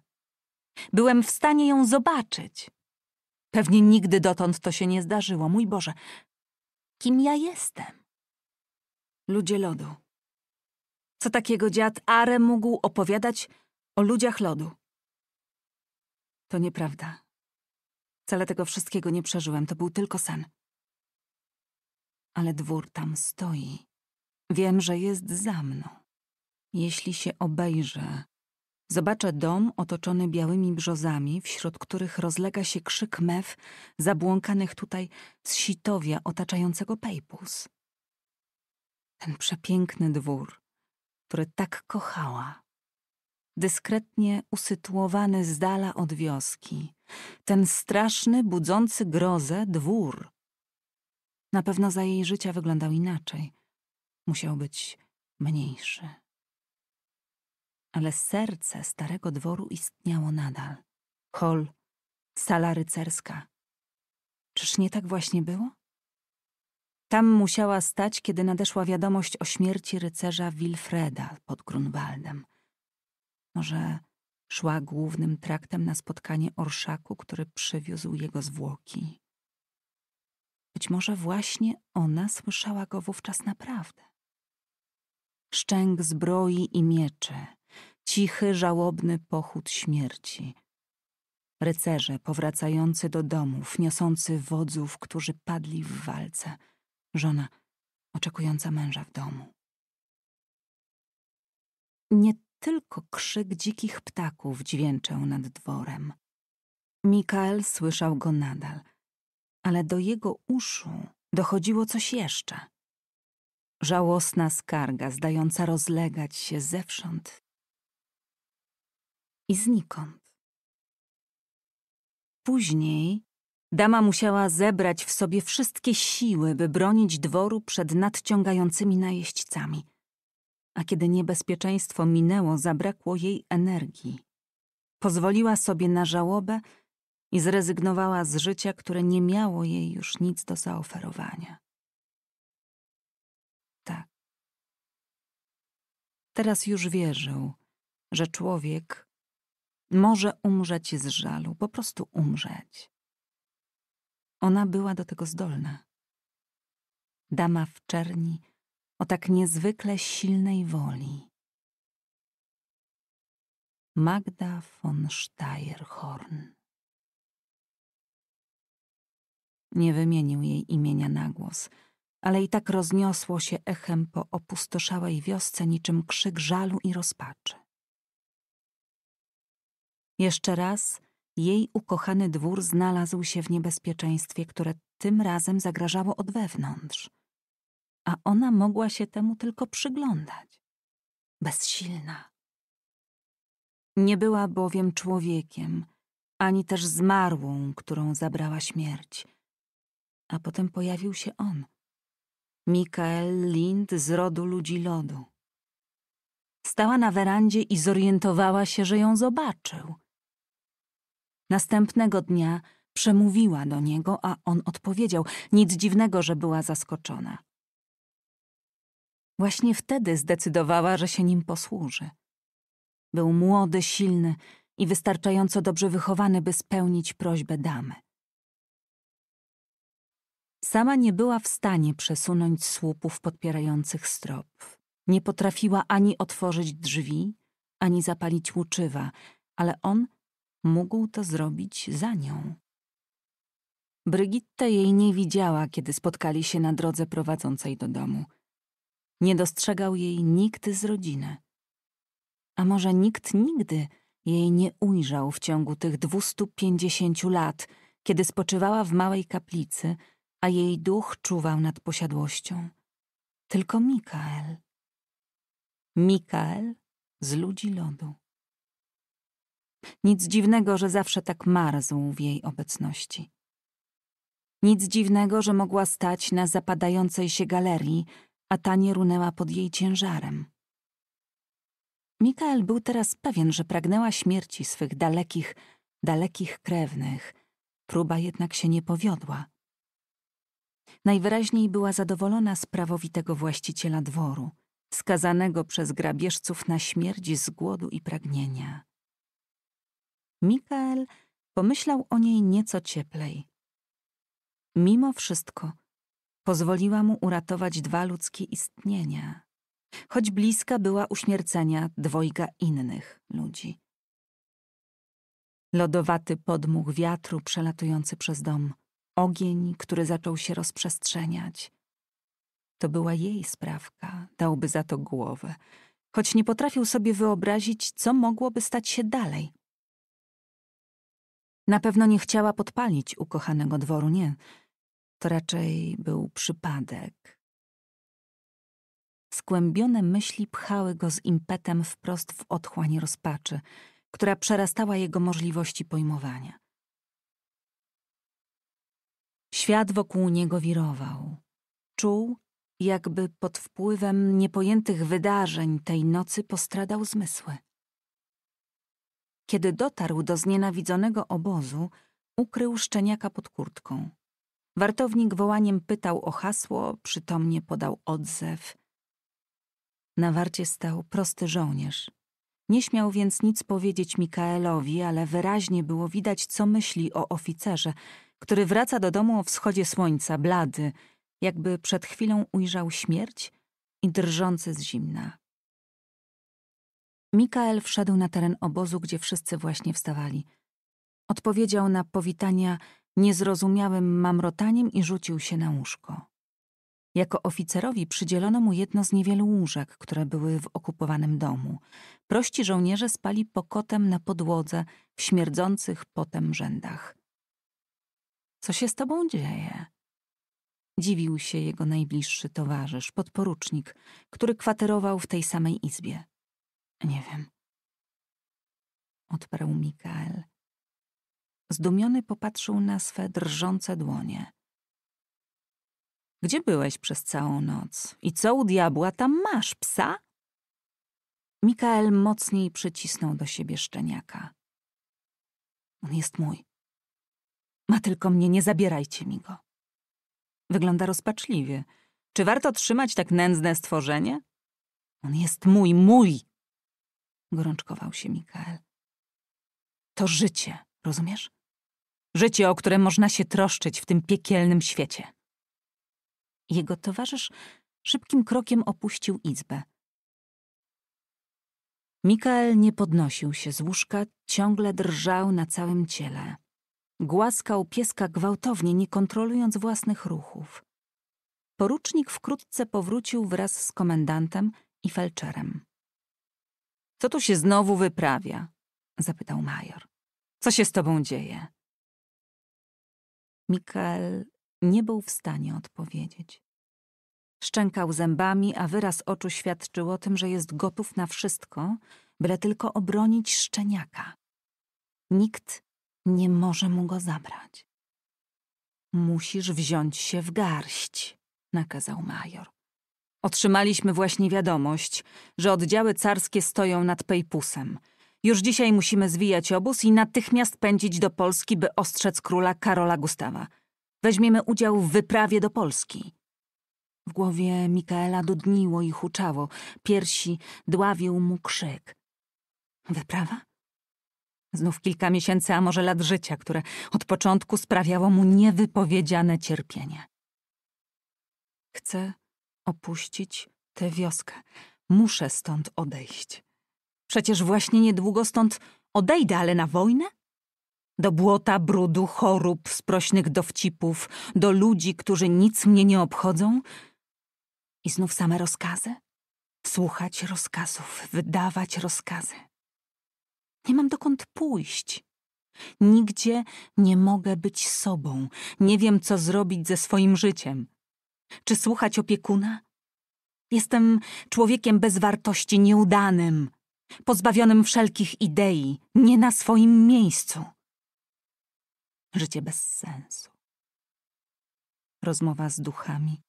Byłem w stanie ją zobaczyć. Pewnie nigdy dotąd to się nie zdarzyło. Mój Boże, kim ja jestem? Ludzie lodu. Co takiego dziad Are mógł opowiadać o ludziach lodu? To nieprawda. Wcale tego wszystkiego nie przeżyłem, to był tylko sen. Ale dwór tam stoi. Wiem, że jest za mną. Jeśli się obejrzę, zobaczę dom otoczony białymi brzozami, wśród których rozlega się krzyk mew zabłąkanych tutaj z sitowia otaczającego Pejpus. Ten przepiękny dwór, który tak kochała dyskretnie usytuowany z dala od wioski, ten straszny, budzący grozę dwór. Na pewno za jej życia wyglądał inaczej. Musiał być mniejszy ale serce starego dworu istniało nadal. Hol, sala rycerska. Czyż nie tak właśnie było? Tam musiała stać, kiedy nadeszła wiadomość o śmierci rycerza Wilfreda pod Grunwaldem. Może szła głównym traktem na spotkanie orszaku, który przywiózł jego zwłoki. Być może właśnie ona słyszała go wówczas naprawdę. Szczęk zbroi i mieczy, Cichy, żałobny pochód śmierci. Rycerze powracający do domów, niosący wodzów, którzy padli w walce. Żona oczekująca męża w domu. Nie tylko krzyk dzikich ptaków dźwięczał nad dworem. Mikael słyszał go nadal, ale do jego uszu dochodziło coś jeszcze. Żałosna skarga, zdająca rozlegać się zewsząd i znikąd. Później dama musiała zebrać w sobie wszystkie siły, by bronić dworu przed nadciągającymi najeźdźcami. A kiedy niebezpieczeństwo minęło, zabrakło jej energii. Pozwoliła sobie na żałobę i zrezygnowała z życia, które nie miało jej już nic do zaoferowania. Tak. Teraz już wierzył, że człowiek może umrzeć z żalu, po prostu umrzeć. Ona była do tego zdolna. Dama w czerni o tak niezwykle silnej woli. Magda von Steyerhorn. Nie wymienił jej imienia na głos, ale i tak rozniosło się echem po opustoszałej wiosce niczym krzyk żalu i rozpaczy. Jeszcze raz jej ukochany dwór znalazł się w niebezpieczeństwie, które tym razem zagrażało od wewnątrz. A ona mogła się temu tylko przyglądać. Bezsilna. Nie była bowiem człowiekiem, ani też zmarłą, którą zabrała śmierć. A potem pojawił się on. Mikael Lind z rodu ludzi lodu. Stała na werandzie i zorientowała się, że ją zobaczył. Następnego dnia przemówiła do niego, a on odpowiedział. Nic dziwnego, że była zaskoczona. Właśnie wtedy zdecydowała, że się nim posłuży. Był młody, silny i wystarczająco dobrze wychowany, by spełnić prośbę damy. Sama nie była w stanie przesunąć słupów podpierających strop. Nie potrafiła ani otworzyć drzwi, ani zapalić łuczywa, ale on mógł to zrobić za nią. Brygitta jej nie widziała, kiedy spotkali się na drodze prowadzącej do domu. Nie dostrzegał jej nikt z rodziny. A może nikt nigdy jej nie ujrzał w ciągu tych 250 lat, kiedy spoczywała w małej kaplicy, a jej duch czuwał nad posiadłością. Tylko Mikael. Mikael z ludzi lodu. Nic dziwnego, że zawsze tak marzł w jej obecności. Nic dziwnego, że mogła stać na zapadającej się galerii, a ta nie runęła pod jej ciężarem. Mikael był teraz pewien, że pragnęła śmierci swych dalekich, dalekich krewnych. Próba jednak się nie powiodła. Najwyraźniej była zadowolona z prawowitego właściciela dworu, skazanego przez grabieżców na śmierć z głodu i pragnienia. Mikael pomyślał o niej nieco cieplej. Mimo wszystko pozwoliła mu uratować dwa ludzkie istnienia, choć bliska była uśmiercenia dwojga innych ludzi. Lodowaty podmuch wiatru przelatujący przez dom, ogień, który zaczął się rozprzestrzeniać. To była jej sprawka, dałby za to głowę, choć nie potrafił sobie wyobrazić, co mogłoby stać się dalej – na pewno nie chciała podpalić ukochanego dworu, nie. To raczej był przypadek. Skłębione myśli pchały go z impetem wprost w otchłań rozpaczy, która przerastała jego możliwości pojmowania. Świat wokół niego wirował. Czuł, jakby pod wpływem niepojętych wydarzeń tej nocy postradał zmysły. Kiedy dotarł do znienawidzonego obozu, ukrył szczeniaka pod kurtką. Wartownik wołaniem pytał o hasło, przytomnie podał odzew. Na warcie stał prosty żołnierz. Nie śmiał więc nic powiedzieć Mikaelowi, ale wyraźnie było widać, co myśli o oficerze, który wraca do domu o wschodzie słońca, blady, jakby przed chwilą ujrzał śmierć i drżący z zimna. Mikael wszedł na teren obozu, gdzie wszyscy właśnie wstawali. Odpowiedział na powitania niezrozumiałym mamrotaniem i rzucił się na łóżko. Jako oficerowi przydzielono mu jedno z niewielu łóżek, które były w okupowanym domu. Prości żołnierze spali pokotem na podłodze w śmierdzących potem rzędach. Co się z tobą dzieje? Dziwił się jego najbliższy towarzysz, podporucznik, który kwaterował w tej samej izbie. Nie wiem. Odparł Mikael. Zdumiony popatrzył na swe drżące dłonie. Gdzie byłeś przez całą noc? I co u diabła tam masz, psa? Mikael mocniej przycisnął do siebie szczeniaka. On jest mój. Ma tylko mnie, nie zabierajcie mi go. Wygląda rozpaczliwie. Czy warto trzymać tak nędzne stworzenie? On jest mój, mój! gorączkował się Mikael. To życie, rozumiesz? Życie, o które można się troszczyć w tym piekielnym świecie. Jego towarzysz szybkim krokiem opuścił izbę. Mikael nie podnosił się z łóżka, ciągle drżał na całym ciele. Głaskał pieska gwałtownie, nie kontrolując własnych ruchów. Porucznik wkrótce powrócił wraz z komendantem i felczerem. Co tu się znowu wyprawia? Zapytał major. Co się z tobą dzieje? Mikael nie był w stanie odpowiedzieć. Szczękał zębami, a wyraz oczu świadczył o tym, że jest gotów na wszystko, byle tylko obronić szczeniaka. Nikt nie może mu go zabrać. Musisz wziąć się w garść, nakazał major. Otrzymaliśmy właśnie wiadomość, że oddziały carskie stoją nad Pejpusem. Już dzisiaj musimy zwijać obóz i natychmiast pędzić do Polski, by ostrzec króla Karola Gustawa. Weźmiemy udział w wyprawie do Polski. W głowie Mikaela dudniło i huczało. Piersi dławił mu krzyk. Wyprawa? Znów kilka miesięcy, a może lat życia, które od początku sprawiało mu niewypowiedziane cierpienie. Chcę opuścić tę wioskę. Muszę stąd odejść. Przecież właśnie niedługo stąd odejdę, ale na wojnę? Do błota, brudu, chorób, sprośnych dowcipów, do ludzi, którzy nic mnie nie obchodzą? I znów same rozkazy? Słuchać rozkazów, wydawać rozkazy. Nie mam dokąd pójść. Nigdzie nie mogę być sobą. Nie wiem, co zrobić ze swoim życiem czy słuchać opiekuna? Jestem człowiekiem bez wartości, nieudanym, pozbawionym wszelkich idei, nie na swoim miejscu. Życie bez sensu. Rozmowa z duchami.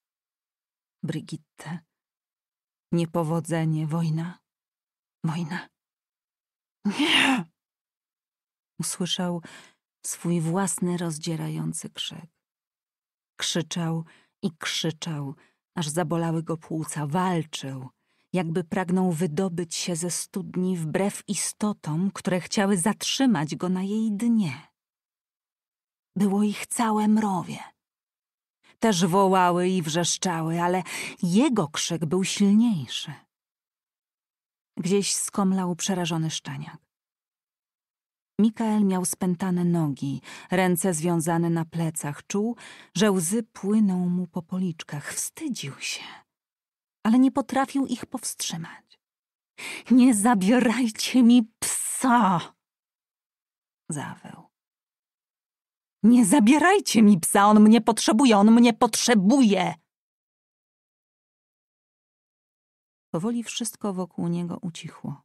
Brigitte. Niepowodzenie, wojna. Wojna. Nie! Usłyszał swój własny rozdzierający krzyk. Krzyczał i krzyczał, aż zabolały go płuca, walczył, jakby pragnął wydobyć się ze studni wbrew istotom, które chciały zatrzymać go na jej dnie. Było ich całe mrowie. Też wołały i wrzeszczały, ale jego krzyk był silniejszy. Gdzieś skomlał przerażony szczeniak. Mikael miał spętane nogi, ręce związane na plecach. Czuł, że łzy płyną mu po policzkach. Wstydził się, ale nie potrafił ich powstrzymać. Nie zabierajcie mi psa! Zaweł. Nie zabierajcie mi psa, on mnie potrzebuje, on mnie potrzebuje! Powoli wszystko wokół niego ucichło.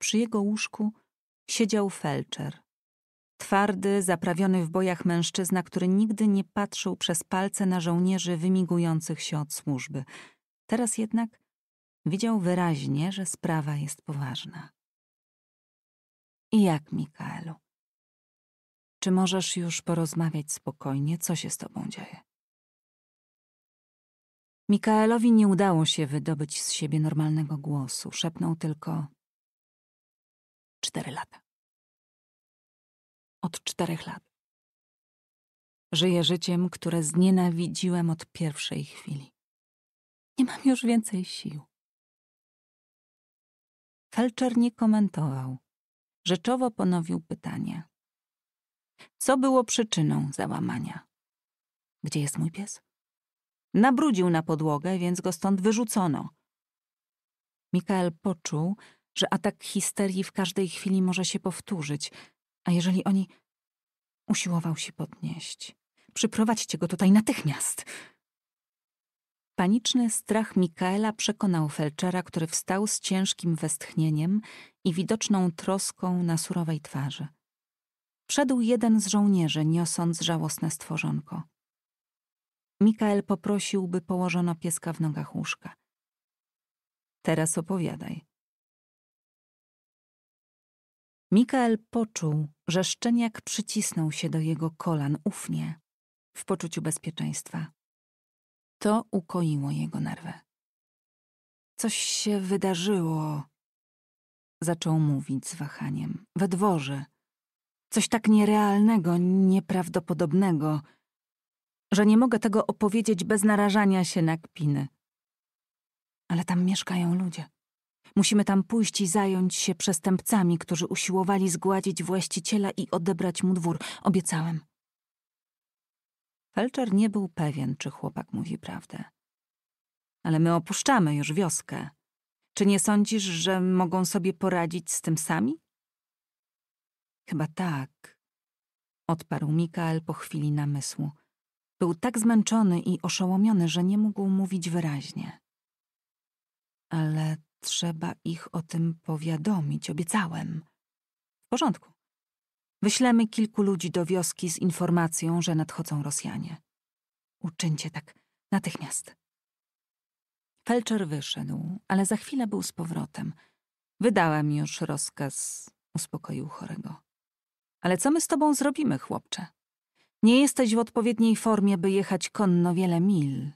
Przy jego łóżku Siedział felczer. Twardy, zaprawiony w bojach mężczyzna, który nigdy nie patrzył przez palce na żołnierzy wymigujących się od służby. Teraz jednak widział wyraźnie, że sprawa jest poważna. I jak, Mikaelu? Czy możesz już porozmawiać spokojnie, co się z tobą dzieje? Mikaelowi nie udało się wydobyć z siebie normalnego głosu. Szepnął tylko Cztery lata. Od czterech lat. Żyję życiem, które znienawidziłem od pierwszej chwili. Nie mam już więcej sił. Felczer nie komentował. Rzeczowo ponowił pytanie. Co było przyczyną załamania? Gdzie jest mój pies? Nabrudził na podłogę, więc go stąd wyrzucono. Mikael poczuł, że atak histerii w każdej chwili może się powtórzyć, a jeżeli oni. Usiłował się podnieść. Przyprowadźcie go tutaj natychmiast! Paniczny strach Mikaela przekonał Felczera, który wstał z ciężkim westchnieniem i widoczną troską na surowej twarzy. Wszedł jeden z żołnierzy, niosąc żałosne stworzonko. Mikael poprosił, by położono pieska w nogach łóżka. Teraz opowiadaj, Mikael poczuł, że szczeniak przycisnął się do jego kolan ufnie, w poczuciu bezpieczeństwa. To ukoiło jego nerwy. Coś się wydarzyło, zaczął mówić z wahaniem. We dworze. Coś tak nierealnego, nieprawdopodobnego, że nie mogę tego opowiedzieć bez narażania się na kpiny. Ale tam mieszkają ludzie. Musimy tam pójść i zająć się przestępcami, którzy usiłowali zgładzić właściciela i odebrać mu dwór. Obiecałem. Felczer nie był pewien, czy chłopak mówi prawdę. Ale my opuszczamy już wioskę. Czy nie sądzisz, że mogą sobie poradzić z tym sami? Chyba tak, odparł Mikael po chwili namysłu. Był tak zmęczony i oszołomiony, że nie mógł mówić wyraźnie. Ale Trzeba ich o tym powiadomić, obiecałem. W porządku. Wyślemy kilku ludzi do wioski z informacją, że nadchodzą Rosjanie. Uczyńcie tak natychmiast. Felczer wyszedł, ale za chwilę był z powrotem. Wydałem już rozkaz, uspokoił chorego. Ale co my z tobą zrobimy, chłopcze? Nie jesteś w odpowiedniej formie, by jechać konno wiele mil.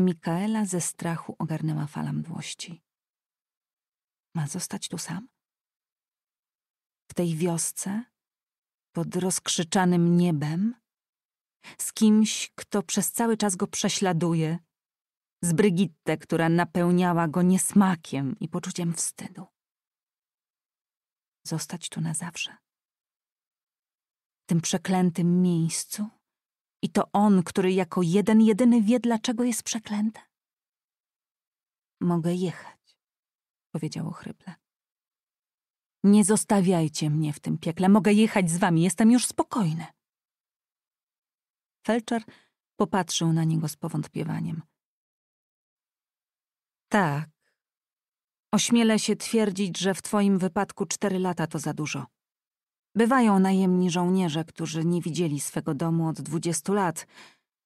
Mikaela ze strachu ogarnęła fala mdłości. Ma zostać tu sam? W tej wiosce? Pod rozkrzyczanym niebem? Z kimś, kto przez cały czas go prześladuje? Z Brygitte, która napełniała go niesmakiem i poczuciem wstydu. Zostać tu na zawsze. W tym przeklętym miejscu? I to on, który jako jeden jedyny wie, dlaczego jest przeklęty? Mogę jechać, powiedziało chryble. Nie zostawiajcie mnie w tym piekle, mogę jechać z wami, jestem już spokojny. Felczer popatrzył na niego z powątpiewaniem. Tak. Ośmielę się twierdzić, że w twoim wypadku cztery lata to za dużo. Bywają najemni żołnierze, którzy nie widzieli swego domu od dwudziestu lat,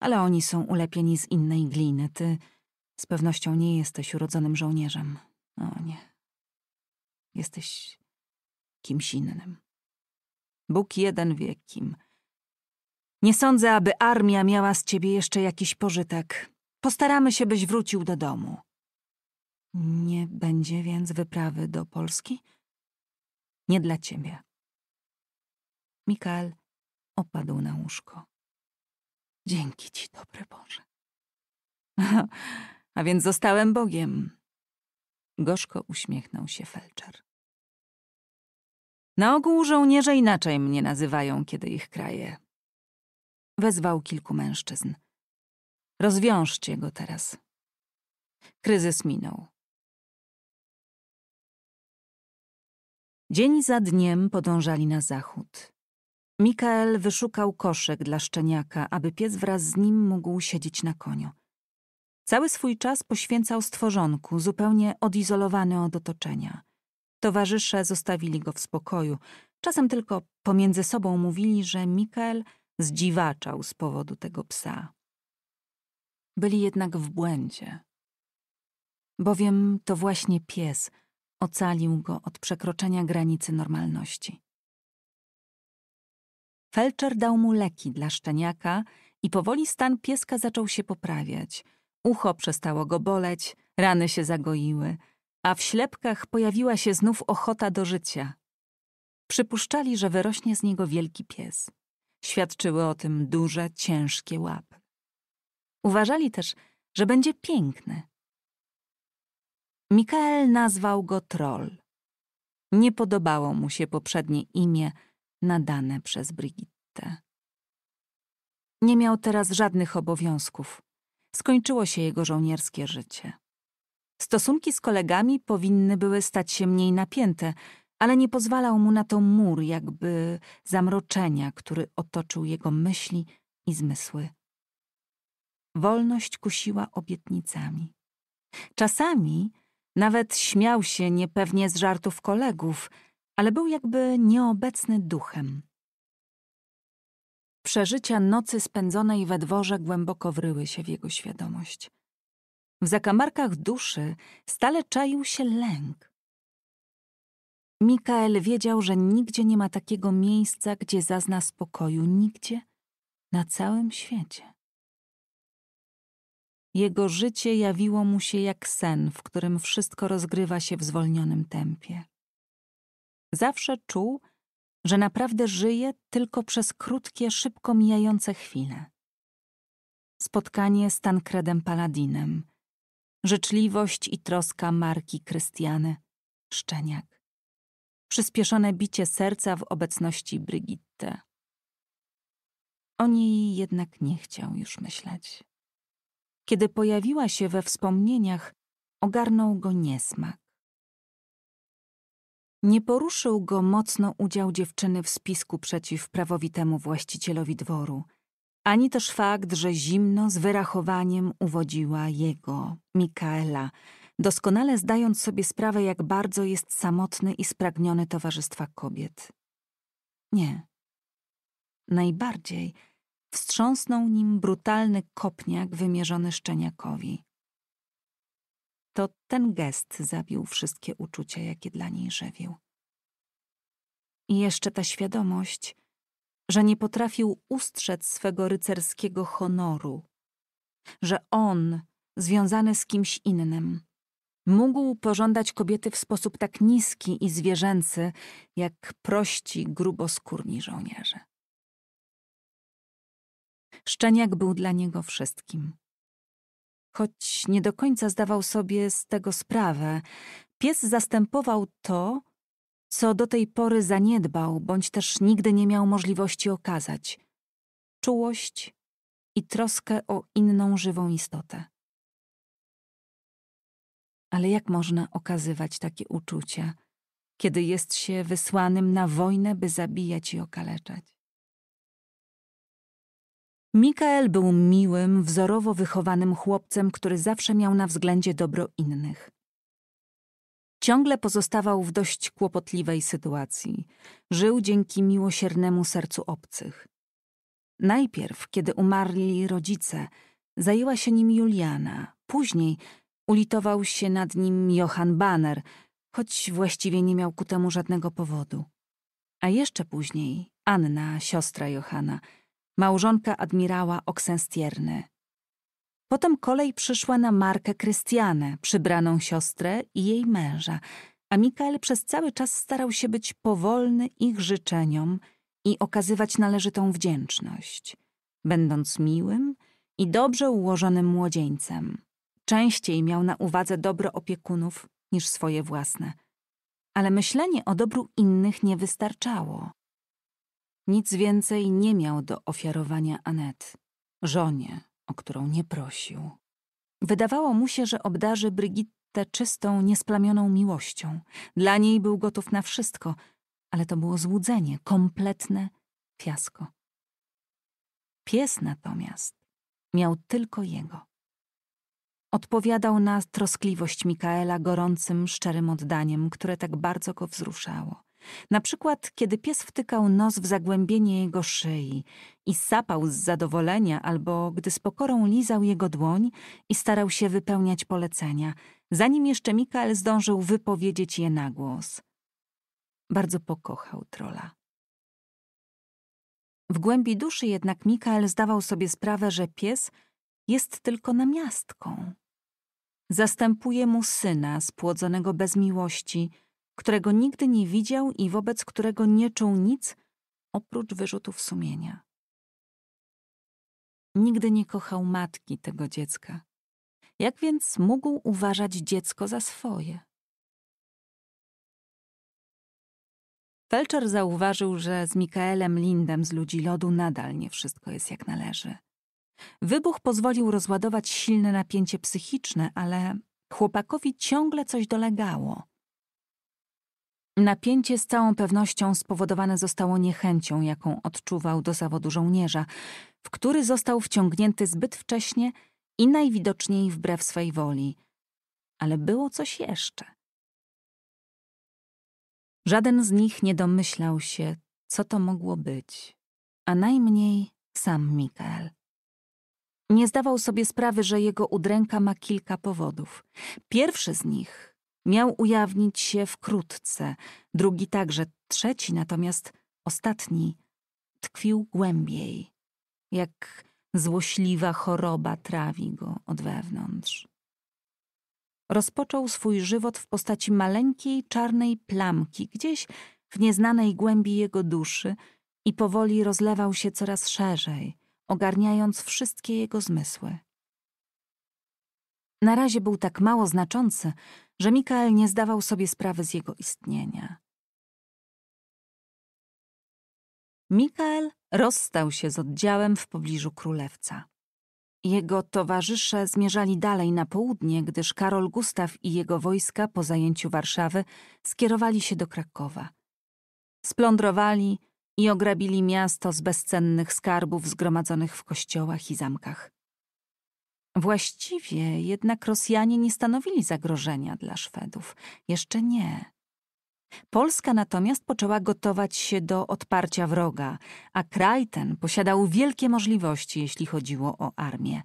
ale oni są ulepieni z innej gliny. Ty z pewnością nie jesteś urodzonym żołnierzem. O nie. Jesteś kimś innym. Bóg jeden wie kim. Nie sądzę, aby armia miała z ciebie jeszcze jakiś pożytek. Postaramy się, byś wrócił do domu. Nie będzie więc wyprawy do Polski? Nie dla ciebie. Mikael opadł na łóżko. Dzięki ci, dobry Boże. (laughs) A więc zostałem Bogiem. Gorzko uśmiechnął się Felczer. Na ogół żołnierze inaczej mnie nazywają, kiedy ich kraje. Wezwał kilku mężczyzn. Rozwiążcie go teraz. Kryzys minął. Dzień za dniem podążali na zachód. Mikael wyszukał koszek dla szczeniaka, aby pies wraz z nim mógł siedzieć na koniu. Cały swój czas poświęcał stworzonku, zupełnie odizolowany od otoczenia. Towarzysze zostawili go w spokoju. Czasem tylko pomiędzy sobą mówili, że Mikael zdziwaczał z powodu tego psa. Byli jednak w błędzie. Bowiem to właśnie pies ocalił go od przekroczenia granicy normalności. Felczer dał mu leki dla szczeniaka i powoli stan pieska zaczął się poprawiać. Ucho przestało go boleć, rany się zagoiły, a w ślepkach pojawiła się znów ochota do życia. Przypuszczali, że wyrośnie z niego wielki pies. Świadczyły o tym duże, ciężkie łapy. Uważali też, że będzie piękny. Mikael nazwał go Troll. Nie podobało mu się poprzednie imię, nadane przez Brigitte. Nie miał teraz żadnych obowiązków. Skończyło się jego żołnierskie życie. Stosunki z kolegami powinny były stać się mniej napięte, ale nie pozwalał mu na to mur jakby zamroczenia, który otoczył jego myśli i zmysły. Wolność kusiła obietnicami. Czasami nawet śmiał się niepewnie z żartów kolegów – ale był jakby nieobecny duchem. Przeżycia nocy spędzonej we dworze głęboko wryły się w jego świadomość. W zakamarkach duszy stale czaił się lęk. Mikael wiedział, że nigdzie nie ma takiego miejsca, gdzie zazna spokoju, nigdzie na całym świecie. Jego życie jawiło mu się jak sen, w którym wszystko rozgrywa się w zwolnionym tempie. Zawsze czuł, że naprawdę żyje tylko przez krótkie, szybko mijające chwile. Spotkanie z Tancredem Paladinem, życzliwość i troska Marki Krystiany, szczeniak, przyspieszone bicie serca w obecności Brigitte. O niej jednak nie chciał już myśleć. Kiedy pojawiła się we wspomnieniach, ogarnął go niesmak. Nie poruszył go mocno udział dziewczyny w spisku przeciw prawowitemu właścicielowi dworu, ani też fakt, że zimno z wyrachowaniem uwodziła jego, Mikaela, doskonale zdając sobie sprawę, jak bardzo jest samotny i spragniony towarzystwa kobiet. Nie. Najbardziej wstrząsnął nim brutalny kopniak wymierzony szczeniakowi. To ten gest zabił wszystkie uczucia, jakie dla niej żywił. I jeszcze ta świadomość, że nie potrafił ustrzec swego rycerskiego honoru, że on, związany z kimś innym, mógł pożądać kobiety w sposób tak niski i zwierzęcy, jak prości, gruboskórni żołnierze. Szczeniak był dla niego wszystkim choć nie do końca zdawał sobie z tego sprawę. Pies zastępował to, co do tej pory zaniedbał, bądź też nigdy nie miał możliwości okazać. Czułość i troskę o inną żywą istotę. Ale jak można okazywać takie uczucia, kiedy jest się wysłanym na wojnę, by zabijać i okaleczać? Mikael był miłym, wzorowo wychowanym chłopcem, który zawsze miał na względzie dobro innych. Ciągle pozostawał w dość kłopotliwej sytuacji. Żył dzięki miłosiernemu sercu obcych. Najpierw, kiedy umarli rodzice, zajęła się nim Juliana. Później ulitował się nad nim Johann Banner, choć właściwie nie miał ku temu żadnego powodu. A jeszcze później Anna, siostra Johana – małżonka admirała Oksenstierny. Potem kolej przyszła na Markę Krystianę, przybraną siostrę i jej męża, a Mikael przez cały czas starał się być powolny ich życzeniom i okazywać należytą wdzięczność, będąc miłym i dobrze ułożonym młodzieńcem. Częściej miał na uwadze dobro opiekunów niż swoje własne. Ale myślenie o dobru innych nie wystarczało. Nic więcej nie miał do ofiarowania Anet, żonie, o którą nie prosił. Wydawało mu się, że obdarzy Brigitte czystą, niesplamioną miłością. Dla niej był gotów na wszystko, ale to było złudzenie, kompletne fiasko. Pies natomiast miał tylko jego. Odpowiadał na troskliwość Mikaela gorącym, szczerym oddaniem, które tak bardzo go wzruszało. Na przykład, kiedy pies wtykał nos w zagłębienie jego szyi i sapał z zadowolenia, albo gdy z pokorą lizał jego dłoń i starał się wypełniać polecenia, zanim jeszcze Mikael zdążył wypowiedzieć je na głos. Bardzo pokochał trola. W głębi duszy jednak Mikael zdawał sobie sprawę, że pies jest tylko namiastką. Zastępuje mu syna spłodzonego bez miłości – którego nigdy nie widział i wobec którego nie czuł nic oprócz wyrzutów sumienia. Nigdy nie kochał matki tego dziecka. Jak więc mógł uważać dziecko za swoje? Felczer zauważył, że z Mikaelem Lindem z ludzi lodu nadal nie wszystko jest jak należy. Wybuch pozwolił rozładować silne napięcie psychiczne, ale chłopakowi ciągle coś dolegało. Napięcie z całą pewnością spowodowane zostało niechęcią, jaką odczuwał do zawodu żołnierza, w który został wciągnięty zbyt wcześnie i najwidoczniej wbrew swej woli. Ale było coś jeszcze. Żaden z nich nie domyślał się, co to mogło być, a najmniej sam Mikael. Nie zdawał sobie sprawy, że jego udręka ma kilka powodów. Pierwszy z nich Miał ujawnić się wkrótce, drugi także, trzeci natomiast, ostatni, tkwił głębiej, jak złośliwa choroba trawi go od wewnątrz. Rozpoczął swój żywot w postaci maleńkiej czarnej plamki, gdzieś w nieznanej głębi jego duszy i powoli rozlewał się coraz szerzej, ogarniając wszystkie jego zmysły. Na razie był tak mało znaczący, że Mikael nie zdawał sobie sprawy z jego istnienia. Mikael rozstał się z oddziałem w pobliżu królewca. Jego towarzysze zmierzali dalej na południe, gdyż Karol Gustaw i jego wojska po zajęciu Warszawy skierowali się do Krakowa. Splądrowali i ograbili miasto z bezcennych skarbów zgromadzonych w kościołach i zamkach. Właściwie jednak Rosjanie nie stanowili zagrożenia dla Szwedów. Jeszcze nie. Polska natomiast poczęła gotować się do odparcia wroga, a kraj ten posiadał wielkie możliwości, jeśli chodziło o armię.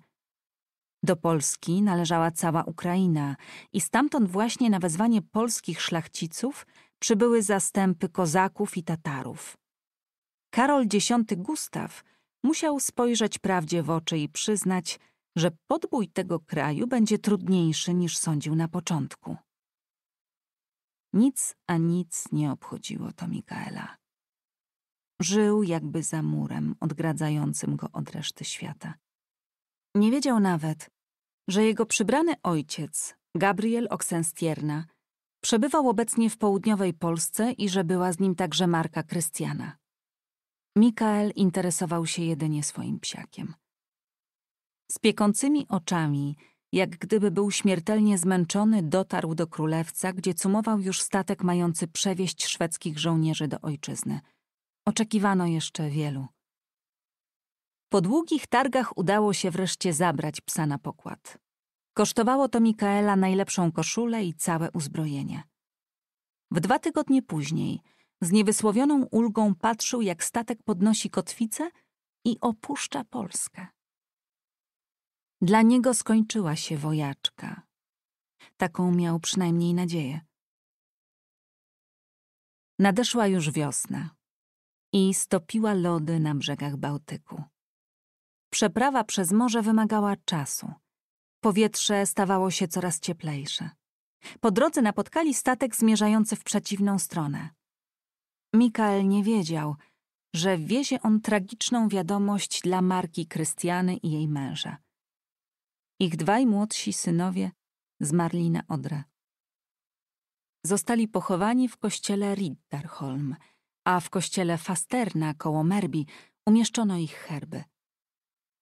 Do Polski należała cała Ukraina i stamtąd właśnie na wezwanie polskich szlachciców przybyły zastępy kozaków i Tatarów. Karol X Gustaw musiał spojrzeć prawdzie w oczy i przyznać, że podbój tego kraju będzie trudniejszy niż sądził na początku. Nic a nic nie obchodziło to Mikaela. Żył jakby za murem odgradzającym go od reszty świata. Nie wiedział nawet, że jego przybrany ojciec, Gabriel Oksenstierna, przebywał obecnie w południowej Polsce i że była z nim także Marka Krystiana. Mikael interesował się jedynie swoim psiakiem. Z piekącymi oczami, jak gdyby był śmiertelnie zmęczony, dotarł do królewca, gdzie cumował już statek mający przewieźć szwedzkich żołnierzy do ojczyzny. Oczekiwano jeszcze wielu. Po długich targach udało się wreszcie zabrać psa na pokład. Kosztowało to Mikaela najlepszą koszulę i całe uzbrojenie. W dwa tygodnie później z niewysłowioną ulgą patrzył, jak statek podnosi kotwicę i opuszcza Polskę. Dla niego skończyła się wojaczka. Taką miał przynajmniej nadzieję. Nadeszła już wiosna i stopiła lody na brzegach Bałtyku. Przeprawa przez morze wymagała czasu. Powietrze stawało się coraz cieplejsze. Po drodze napotkali statek zmierzający w przeciwną stronę. Mikael nie wiedział, że wiezie on tragiczną wiadomość dla Marki Krystiany i jej męża. Ich dwaj młodsi synowie zmarli na Odrę. Zostali pochowani w kościele Riddarholm, a w kościele Fasterna koło Merbi umieszczono ich herby.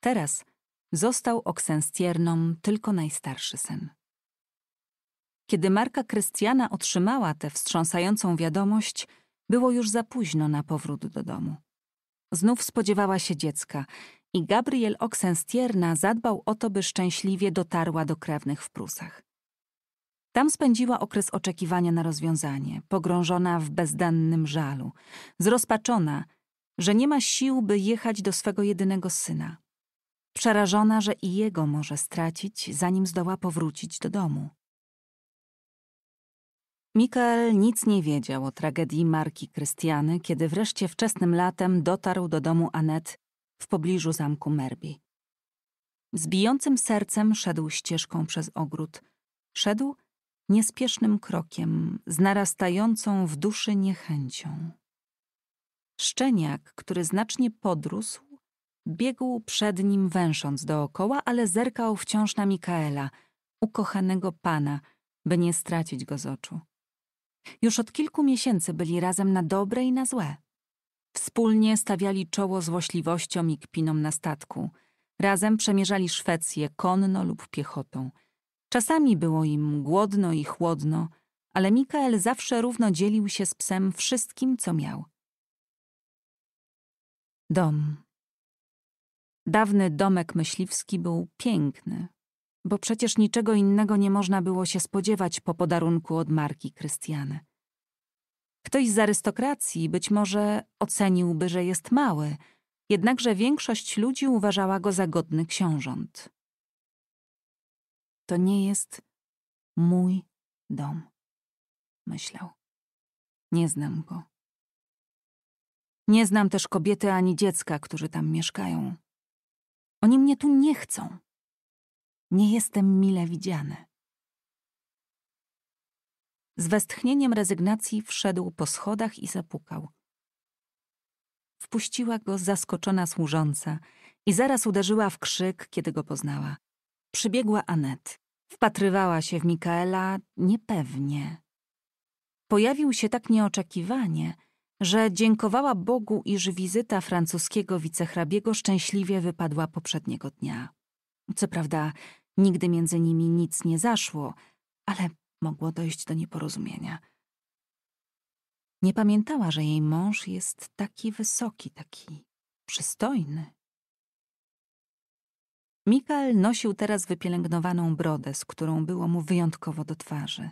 Teraz został Oxenstierną tylko najstarszy syn. Kiedy Marka Krystiana otrzymała tę wstrząsającą wiadomość, było już za późno na powrót do domu. Znów spodziewała się dziecka, i Gabriel Oxenstierna zadbał o to, by szczęśliwie dotarła do krewnych w Prusach. Tam spędziła okres oczekiwania na rozwiązanie, pogrążona w bezdennym żalu, zrozpaczona, że nie ma sił, by jechać do swego jedynego syna. Przerażona, że i jego może stracić, zanim zdoła powrócić do domu. Mikael nic nie wiedział o tragedii Marki Krystiany, kiedy wreszcie wczesnym latem dotarł do domu Anet w pobliżu zamku Merbi. Z bijącym sercem szedł ścieżką przez ogród. Szedł niespiesznym krokiem, z narastającą w duszy niechęcią. Szczeniak, który znacznie podrósł, biegł przed nim węsząc dookoła, ale zerkał wciąż na Mikaela, ukochanego pana, by nie stracić go z oczu. Już od kilku miesięcy byli razem na dobre i na złe. Wspólnie stawiali czoło złośliwościom i kpinom na statku. Razem przemierzali Szwecję konno lub piechotą. Czasami było im głodno i chłodno, ale Mikael zawsze równo dzielił się z psem wszystkim, co miał. Dom. Dawny domek myśliwski był piękny, bo przecież niczego innego nie można było się spodziewać po podarunku od marki Krystiany. Ktoś z arystokracji być może oceniłby, że jest mały, jednakże większość ludzi uważała go za godny książąt. To nie jest mój dom, myślał. Nie znam go. Nie znam też kobiety ani dziecka, którzy tam mieszkają. Oni mnie tu nie chcą. Nie jestem mile widziany. Z westchnieniem rezygnacji wszedł po schodach i zapukał. Wpuściła go zaskoczona służąca i zaraz uderzyła w krzyk, kiedy go poznała. Przybiegła Anet. Wpatrywała się w Mikaela niepewnie. Pojawił się tak nieoczekiwanie, że dziękowała Bogu, iż wizyta francuskiego wicehrabiego szczęśliwie wypadła poprzedniego dnia. Co prawda, nigdy między nimi nic nie zaszło, ale mogło dojść do nieporozumienia. Nie pamiętała, że jej mąż jest taki wysoki, taki przystojny. Mikael nosił teraz wypielęgnowaną brodę, z którą było mu wyjątkowo do twarzy.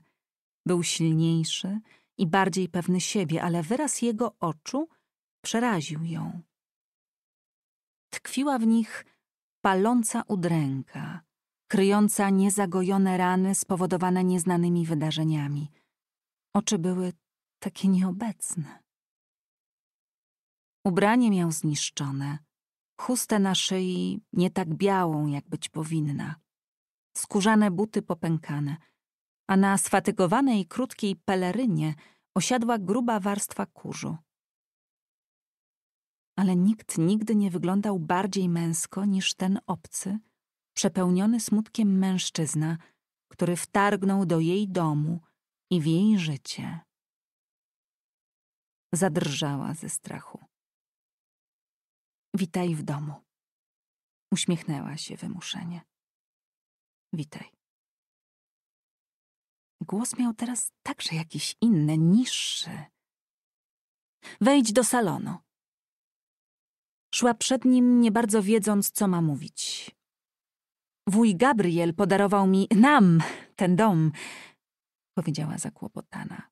Był silniejszy i bardziej pewny siebie, ale wyraz jego oczu przeraził ją. Tkwiła w nich paląca udręka, kryjąca niezagojone rany spowodowane nieznanymi wydarzeniami. Oczy były takie nieobecne. Ubranie miał zniszczone, chustę na szyi nie tak białą, jak być powinna, skórzane buty popękane, a na sfatygowanej krótkiej pelerynie osiadła gruba warstwa kurzu. Ale nikt nigdy nie wyglądał bardziej męsko niż ten obcy – przepełniony smutkiem mężczyzna, który wtargnął do jej domu i w jej życie. Zadrżała ze strachu. Witaj w domu. Uśmiechnęła się wymuszenie. Witaj. Głos miał teraz także jakiś inny, niższy. Wejdź do salonu. Szła przed nim, nie bardzo wiedząc, co ma mówić. Wuj Gabriel podarował mi nam ten dom, powiedziała zakłopotana.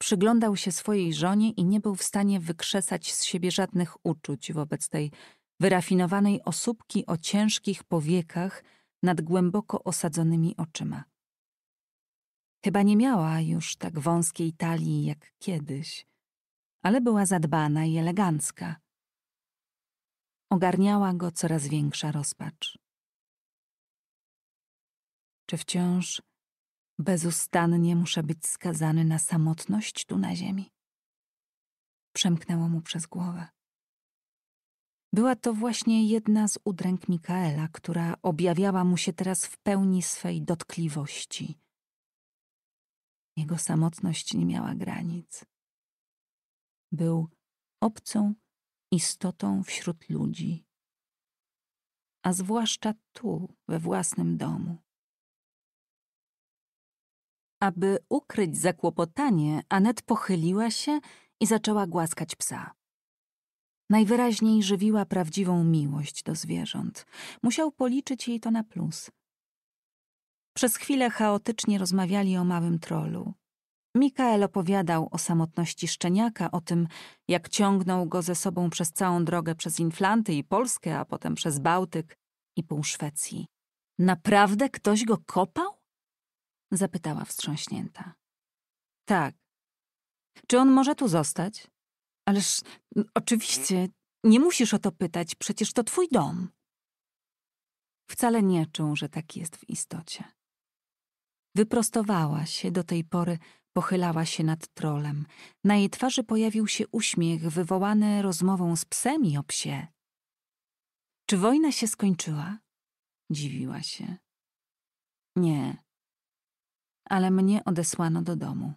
Przyglądał się swojej żonie i nie był w stanie wykrzesać z siebie żadnych uczuć wobec tej wyrafinowanej osóbki o ciężkich powiekach nad głęboko osadzonymi oczyma. Chyba nie miała już tak wąskiej talii jak kiedyś, ale była zadbana i elegancka. Ogarniała go coraz większa rozpacz. Czy wciąż bezustannie muszę być skazany na samotność tu na ziemi? Przemknęło mu przez głowę. Była to właśnie jedna z udręk Mikaela, która objawiała mu się teraz w pełni swej dotkliwości. Jego samotność nie miała granic. Był obcą, istotą wśród ludzi, a zwłaszcza tu, we własnym domu. Aby ukryć zakłopotanie, Anet pochyliła się i zaczęła głaskać psa. Najwyraźniej żywiła prawdziwą miłość do zwierząt. Musiał policzyć jej to na plus. Przez chwilę chaotycznie rozmawiali o małym trolu. Mikael opowiadał o samotności szczeniaka, o tym, jak ciągnął go ze sobą przez całą drogę przez Inflanty i Polskę, a potem przez Bałtyk i pół Szwecji. Naprawdę ktoś go kopał? Zapytała wstrząśnięta. Tak. Czy on może tu zostać? Ależ oczywiście, nie musisz o to pytać, przecież to twój dom. Wcale nie czuł, że tak jest w istocie. Wyprostowała się do tej pory Pochylała się nad trolem. Na jej twarzy pojawił się uśmiech wywołany rozmową z psem i o psie. Czy wojna się skończyła? Dziwiła się. Nie. Ale mnie odesłano do domu.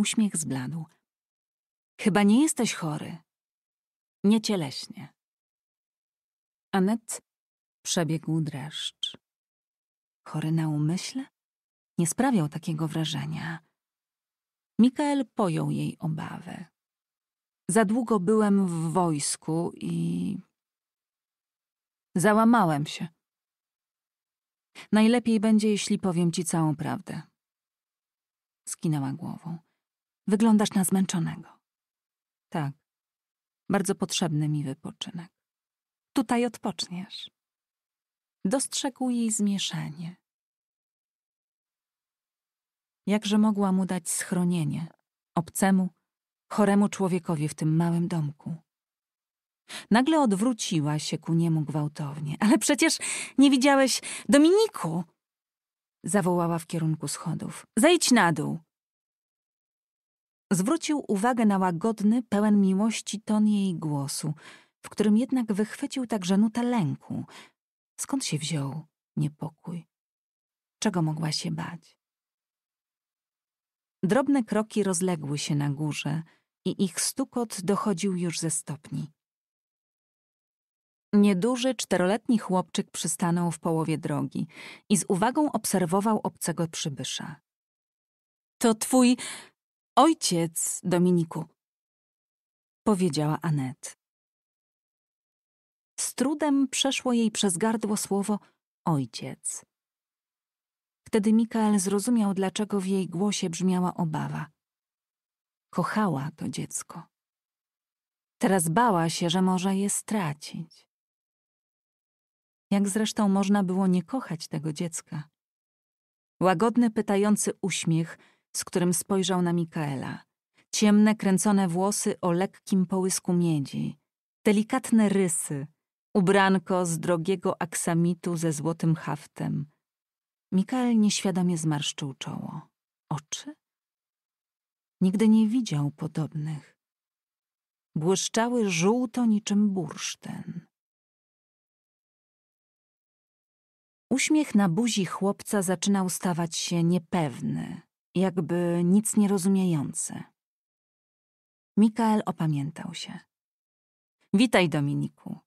Uśmiech zbladł. Chyba nie jesteś chory. Niecieleśnie. Anet przebiegł dreszcz. Chory na umyśle? nie sprawiał takiego wrażenia. Mikael pojął jej obawy. Za długo byłem w wojsku i. Załamałem się. Najlepiej będzie, jeśli powiem ci całą prawdę. Skinęła głową. Wyglądasz na zmęczonego. Tak. Bardzo potrzebny mi wypoczynek. Tutaj odpoczniesz. Dostrzegł jej zmieszanie. Jakże mogła mu dać schronienie, obcemu, choremu człowiekowi w tym małym domku? Nagle odwróciła się ku niemu gwałtownie. (laughs) Ale przecież nie widziałeś Dominiku! Zawołała w kierunku schodów. Zejdź na dół! Zwrócił uwagę na łagodny, pełen miłości ton jej głosu, w którym jednak wychwycił także nutę lęku. Skąd się wziął niepokój? Czego mogła się bać? Drobne kroki rozległy się na górze i ich stukot dochodził już ze stopni. Nieduży, czteroletni chłopczyk przystanął w połowie drogi i z uwagą obserwował obcego przybysza. To twój ojciec, Dominiku, powiedziała Anet. Z trudem przeszło jej przez gardło słowo ojciec. Wtedy Mikael zrozumiał, dlaczego w jej głosie brzmiała obawa. Kochała to dziecko. Teraz bała się, że może je stracić. Jak zresztą można było nie kochać tego dziecka? Łagodny, pytający uśmiech, z którym spojrzał na Mikaela. Ciemne, kręcone włosy o lekkim połysku miedzi. Delikatne rysy. Ubranko z drogiego aksamitu ze złotym haftem Mikael nieświadomie zmarszczył czoło. Oczy? Nigdy nie widział podobnych. Błyszczały żółto niczym bursztyn. Uśmiech na buzi chłopca zaczynał stawać się niepewny, jakby nic nie rozumiejący. Mikael opamiętał się. Witaj, Dominiku,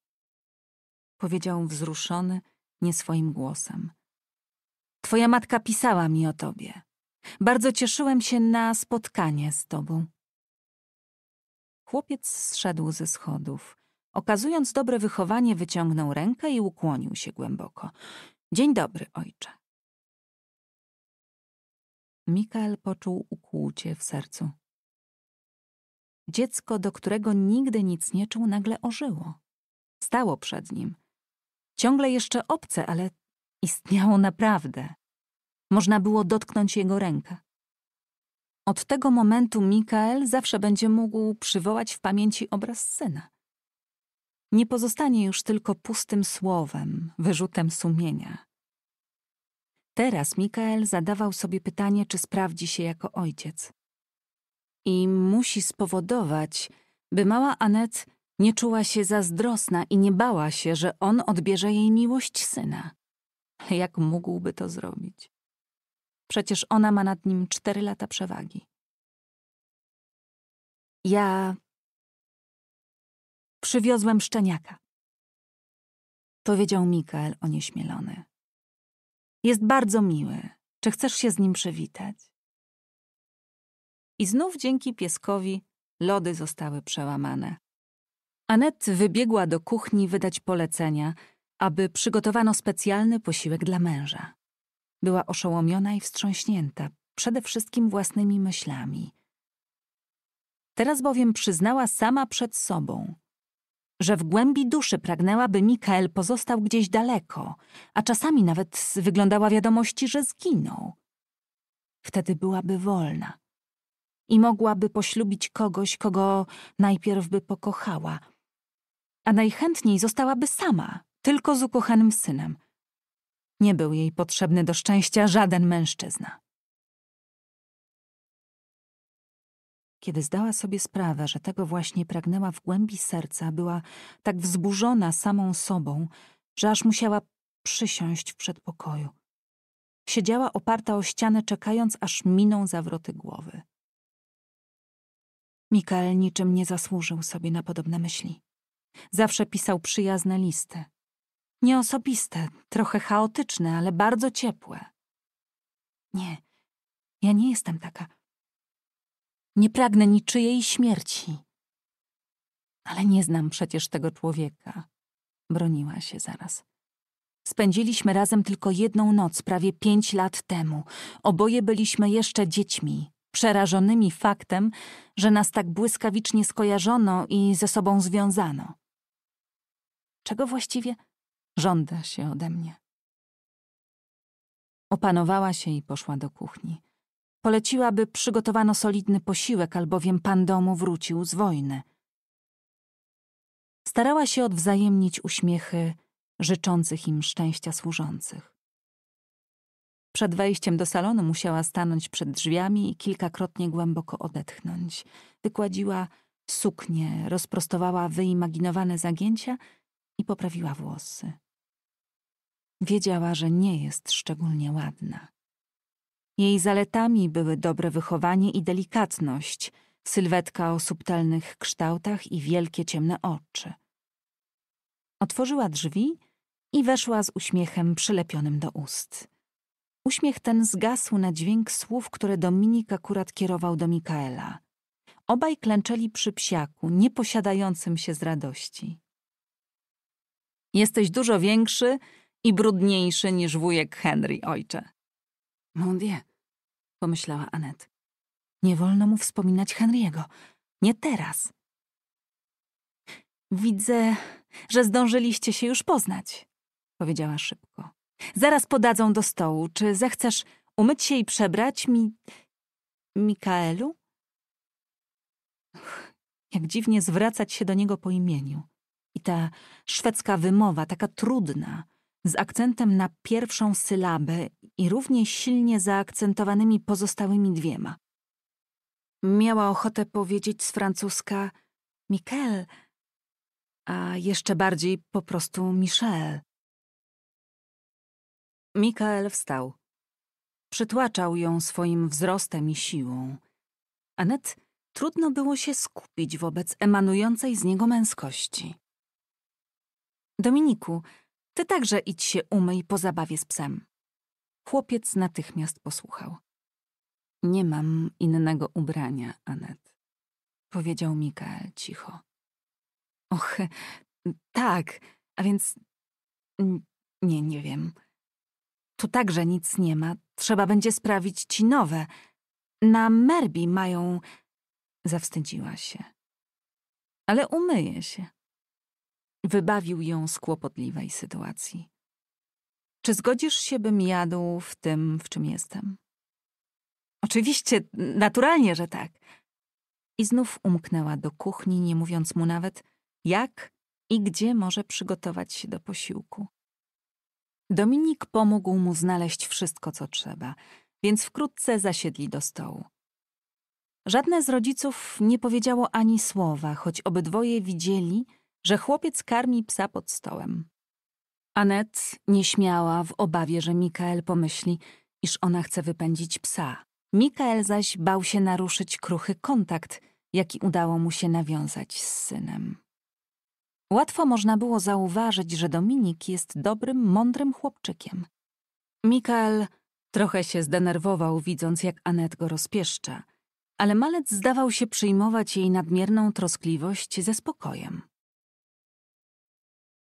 powiedział wzruszony, nieswoim głosem. Twoja matka pisała mi o tobie. Bardzo cieszyłem się na spotkanie z tobą. Chłopiec zszedł ze schodów. Okazując dobre wychowanie, wyciągnął rękę i ukłonił się głęboko. Dzień dobry, ojcze. Mikael poczuł ukłucie w sercu. Dziecko, do którego nigdy nic nie czuł, nagle ożyło. Stało przed nim. Ciągle jeszcze obce, ale Istniało naprawdę. Można było dotknąć jego ręka. Od tego momentu Mikael zawsze będzie mógł przywołać w pamięci obraz syna. Nie pozostanie już tylko pustym słowem, wyrzutem sumienia. Teraz Mikael zadawał sobie pytanie, czy sprawdzi się jako ojciec. I musi spowodować, by mała Anet nie czuła się zazdrosna i nie bała się, że on odbierze jej miłość syna. Jak mógłby to zrobić? Przecież ona ma nad nim cztery lata przewagi. Ja przywiozłem szczeniaka. Powiedział Mikael onieśmielony. Jest bardzo miły. Czy chcesz się z nim przywitać? I znów dzięki pieskowi lody zostały przełamane. Anet wybiegła do kuchni wydać polecenia – aby przygotowano specjalny posiłek dla męża. Była oszołomiona i wstrząśnięta, przede wszystkim własnymi myślami. Teraz bowiem przyznała sama przed sobą, że w głębi duszy pragnęła, by Mikael pozostał gdzieś daleko, a czasami nawet wyglądała wiadomości, że zginął. Wtedy byłaby wolna i mogłaby poślubić kogoś, kogo najpierw by pokochała, a najchętniej zostałaby sama tylko z ukochanym synem. Nie był jej potrzebny do szczęścia żaden mężczyzna. Kiedy zdała sobie sprawę, że tego właśnie pragnęła w głębi serca, była tak wzburzona samą sobą, że aż musiała przysiąść w przedpokoju. Siedziała oparta o ścianę, czekając, aż miną zawroty głowy. Mikael niczym nie zasłużył sobie na podobne myśli. Zawsze pisał przyjazne listy, Nieosobiste, trochę chaotyczne, ale bardzo ciepłe. Nie, ja nie jestem taka. Nie pragnę niczyjej śmierci. Ale nie znam przecież tego człowieka. Broniła się zaraz. Spędziliśmy razem tylko jedną noc, prawie pięć lat temu. Oboje byliśmy jeszcze dziećmi, przerażonymi faktem, że nas tak błyskawicznie skojarzono i ze sobą związano. Czego właściwie Żąda się ode mnie. Opanowała się i poszła do kuchni. Poleciła, by przygotowano solidny posiłek, albowiem pan domu wrócił z wojny. Starała się odwzajemnić uśmiechy życzących im szczęścia służących. Przed wejściem do salonu musiała stanąć przed drzwiami i kilkakrotnie głęboko odetchnąć. Wykładziła suknię, rozprostowała wyimaginowane zagięcia i poprawiła włosy. Wiedziała, że nie jest szczególnie ładna. Jej zaletami były dobre wychowanie i delikatność, sylwetka o subtelnych kształtach i wielkie ciemne oczy. Otworzyła drzwi i weszła z uśmiechem przylepionym do ust. Uśmiech ten zgasł na dźwięk słów, które Dominik akurat kierował do Mikaela. Obaj klęczeli przy psiaku, nieposiadającym się z radości. Jesteś dużo większy i brudniejszy niż wujek Henry, ojcze. Mon Dieu, pomyślała Anet. Nie wolno mu wspominać Henry'ego. Nie teraz. Widzę, że zdążyliście się już poznać, powiedziała szybko. Zaraz podadzą do stołu. Czy zechcesz umyć się i przebrać mi... Mikaelu? Jak dziwnie zwracać się do niego po imieniu. I ta szwedzka wymowa, taka trudna z akcentem na pierwszą sylabę i równie silnie zaakcentowanymi pozostałymi dwiema. Miała ochotę powiedzieć z francuska Mikel, a jeszcze bardziej po prostu Michel. Mikael wstał. Przytłaczał ją swoim wzrostem i siłą. Anet trudno było się skupić wobec emanującej z niego męskości. Dominiku, ty także idź się umyj po zabawie z psem. Chłopiec natychmiast posłuchał. Nie mam innego ubrania, Anet, powiedział Mikael cicho. Och, tak, a więc. Nie, nie wiem. Tu także nic nie ma. Trzeba będzie sprawić ci nowe. Na Merbi mają. Zawstydziła się. Ale umyję się. Wybawił ją z kłopotliwej sytuacji. Czy zgodzisz się, bym jadł w tym, w czym jestem? Oczywiście, naturalnie, że tak. I znów umknęła do kuchni, nie mówiąc mu nawet, jak i gdzie może przygotować się do posiłku. Dominik pomógł mu znaleźć wszystko, co trzeba, więc wkrótce zasiedli do stołu. Żadne z rodziców nie powiedziało ani słowa, choć obydwoje widzieli, że chłopiec karmi psa pod stołem. Anet nieśmiała w obawie, że Mikael pomyśli, iż ona chce wypędzić psa. Mikael zaś bał się naruszyć kruchy kontakt, jaki udało mu się nawiązać z synem. Łatwo można było zauważyć, że Dominik jest dobrym, mądrym chłopczykiem. Mikael trochę się zdenerwował, widząc, jak Anet go rozpieszcza, ale malec zdawał się przyjmować jej nadmierną troskliwość ze spokojem.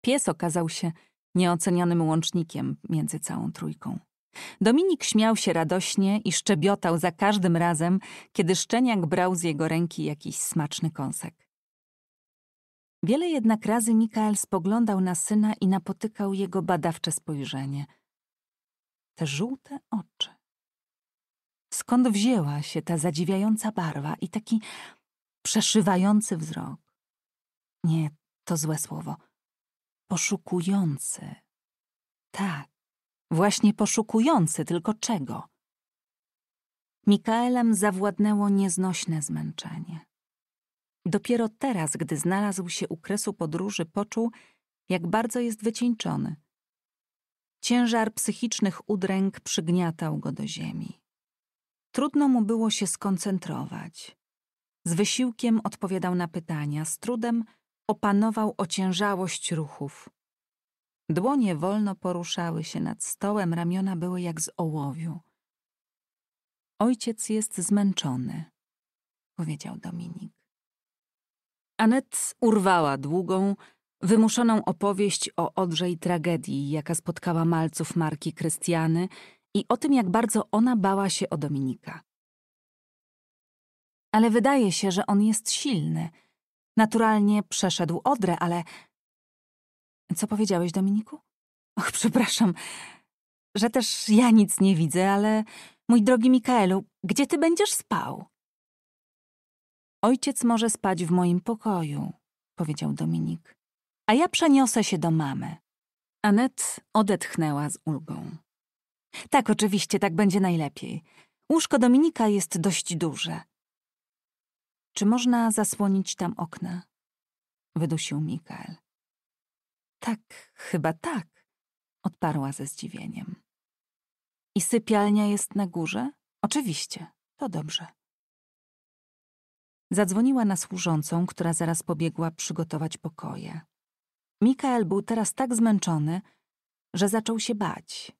Pies okazał się nieocenionym łącznikiem między całą trójką. Dominik śmiał się radośnie i szczebiotał za każdym razem, kiedy szczeniak brał z jego ręki jakiś smaczny kąsek. Wiele jednak razy Mikael spoglądał na syna i napotykał jego badawcze spojrzenie. Te żółte oczy. Skąd wzięła się ta zadziwiająca barwa i taki przeszywający wzrok? Nie, to złe słowo poszukujący. Tak, właśnie poszukujący, tylko czego? Mikaelem zawładnęło nieznośne zmęczenie. Dopiero teraz, gdy znalazł się u kresu podróży, poczuł, jak bardzo jest wycieńczony. Ciężar psychicznych udręk przygniatał go do ziemi. Trudno mu było się skoncentrować. Z wysiłkiem odpowiadał na pytania, z trudem – opanował ociężałość ruchów. Dłonie wolno poruszały się nad stołem, ramiona były jak z ołowiu. Ojciec jest zmęczony, powiedział Dominik. Anet urwała długą, wymuszoną opowieść o odrzej tragedii, jaka spotkała malców marki Krystiany i o tym, jak bardzo ona bała się o Dominika. Ale wydaje się, że on jest silny – Naturalnie przeszedł Odrę, ale... Co powiedziałeś, Dominiku? Och, przepraszam, że też ja nic nie widzę, ale... Mój drogi Mikaelu, gdzie ty będziesz spał? Ojciec może spać w moim pokoju, powiedział Dominik. A ja przeniosę się do mamy. Anet odetchnęła z ulgą. Tak, oczywiście, tak będzie najlepiej. Łóżko Dominika jest dość duże. Czy można zasłonić tam okna? Wydusił Mikael. Tak, chyba tak, odparła ze zdziwieniem. I sypialnia jest na górze? Oczywiście, to dobrze. Zadzwoniła na służącą, która zaraz pobiegła przygotować pokoje. Mikael był teraz tak zmęczony, że zaczął się bać.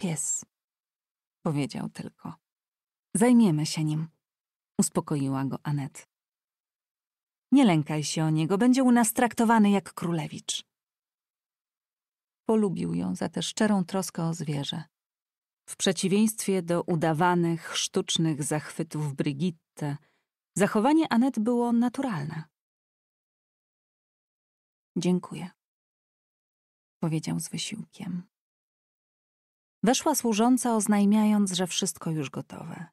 Pies, powiedział tylko. Zajmiemy się nim uspokoiła go Anet. Nie lękaj się o niego, będzie u nas traktowany jak królewicz. Polubił ją za tę szczerą troskę o zwierzę. W przeciwieństwie do udawanych, sztucznych zachwytów Brigitte, zachowanie Anet było naturalne. Dziękuję, powiedział z wysiłkiem. Weszła służąca, oznajmiając, że wszystko już gotowe.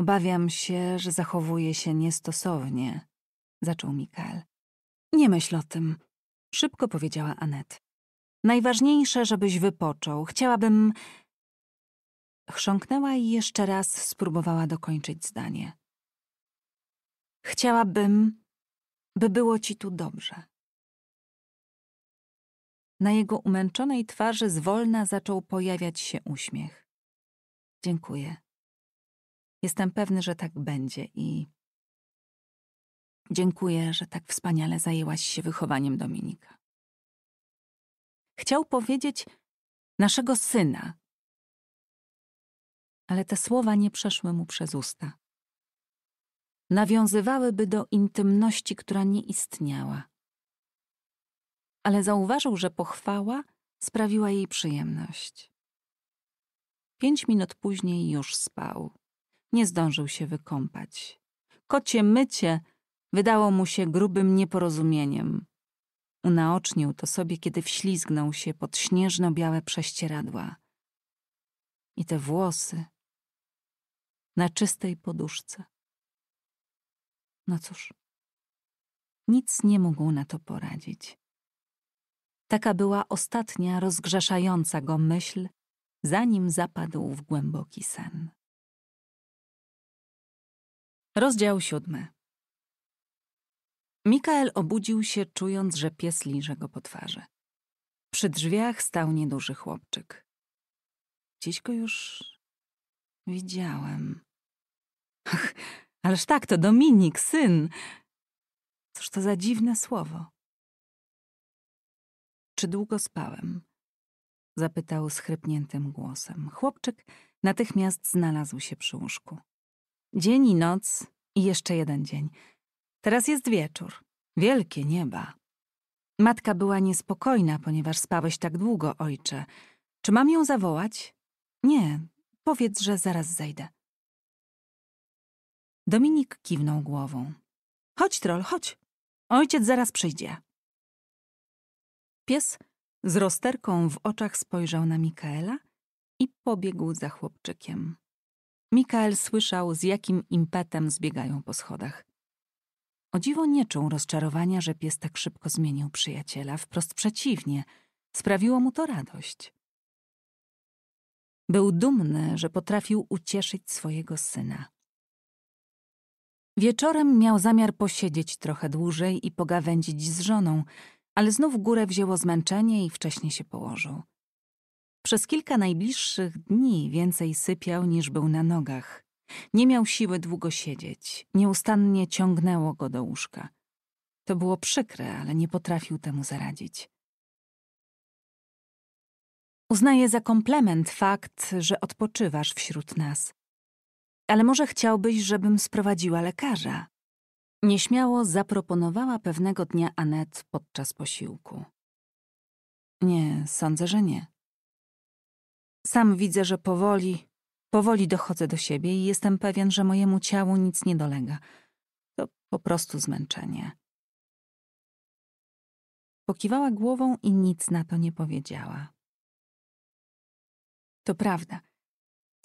Obawiam się, że zachowuje się niestosownie, zaczął Mikael. Nie myśl o tym, szybko powiedziała Anet. Najważniejsze, żebyś wypoczął. Chciałabym. Chrząknęła i jeszcze raz spróbowała dokończyć zdanie. Chciałabym, by było ci tu dobrze. Na jego umęczonej twarzy zwolna zaczął pojawiać się uśmiech. Dziękuję. Jestem pewny, że tak będzie i dziękuję, że tak wspaniale zajęłaś się wychowaniem Dominika. Chciał powiedzieć naszego syna, ale te słowa nie przeszły mu przez usta. Nawiązywałyby do intymności, która nie istniała. Ale zauważył, że pochwała sprawiła jej przyjemność. Pięć minut później już spał nie zdążył się wykąpać. Kocie mycie wydało mu się grubym nieporozumieniem. Unaocznił to sobie, kiedy wślizgnął się pod śnieżno-białe prześcieradła. I te włosy na czystej poduszce. No cóż, nic nie mógł na to poradzić. Taka była ostatnia rozgrzeszająca go myśl, zanim zapadł w głęboki sen. Rozdział siódmy. Mikael obudził się, czując, że pies liże go po twarzy. Przy drzwiach stał nieduży chłopczyk. Dziś go już widziałem. Ach, ależ tak, to Dominik, syn. Cóż to za dziwne słowo. Czy długo spałem? Zapytał schrypniętym głosem. Chłopczyk natychmiast znalazł się przy łóżku. Dzień i noc i jeszcze jeden dzień. Teraz jest wieczór. Wielkie nieba. Matka była niespokojna, ponieważ spałeś tak długo, ojcze. Czy mam ją zawołać? Nie, powiedz, że zaraz zejdę. Dominik kiwnął głową. Chodź, troll, chodź. Ojciec zaraz przyjdzie. Pies z rozterką w oczach spojrzał na Mikaela i pobiegł za chłopczykiem. Mikael słyszał, z jakim impetem zbiegają po schodach. O dziwo nie czuł rozczarowania, że pies tak szybko zmienił przyjaciela. Wprost przeciwnie, sprawiło mu to radość. Był dumny, że potrafił ucieszyć swojego syna. Wieczorem miał zamiar posiedzieć trochę dłużej i pogawędzić z żoną, ale znów górę wzięło zmęczenie i wcześniej się położył. Przez kilka najbliższych dni więcej sypiał niż był na nogach. Nie miał siły długo siedzieć, nieustannie ciągnęło go do łóżka. To było przykre, ale nie potrafił temu zaradzić. Uznaję za komplement fakt, że odpoczywasz wśród nas. Ale może chciałbyś, żebym sprowadziła lekarza? Nieśmiało zaproponowała pewnego dnia Anet podczas posiłku. Nie, sądzę, że nie. Sam widzę, że powoli, powoli dochodzę do siebie i jestem pewien, że mojemu ciału nic nie dolega. To po prostu zmęczenie. Pokiwała głową i nic na to nie powiedziała. To prawda.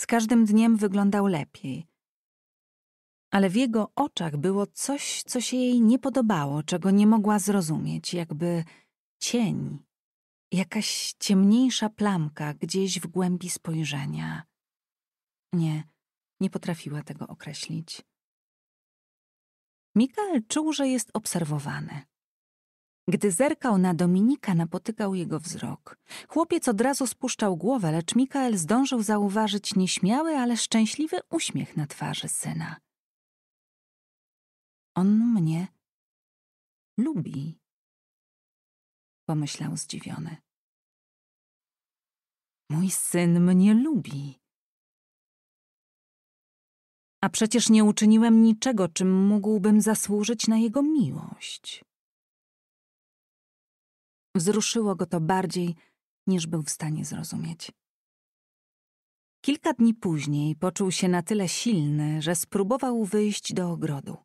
Z każdym dniem wyglądał lepiej. Ale w jego oczach było coś, co się jej nie podobało, czego nie mogła zrozumieć, jakby cień Jakaś ciemniejsza plamka gdzieś w głębi spojrzenia. Nie, nie potrafiła tego określić. Mikael czuł, że jest obserwowany. Gdy zerkał na Dominika, napotykał jego wzrok. Chłopiec od razu spuszczał głowę, lecz Mikael zdążył zauważyć nieśmiały, ale szczęśliwy uśmiech na twarzy syna. On mnie lubi, pomyślał zdziwiony. Mój syn mnie lubi. A przecież nie uczyniłem niczego, czym mógłbym zasłużyć na jego miłość. Wzruszyło go to bardziej, niż był w stanie zrozumieć. Kilka dni później poczuł się na tyle silny, że spróbował wyjść do ogrodu.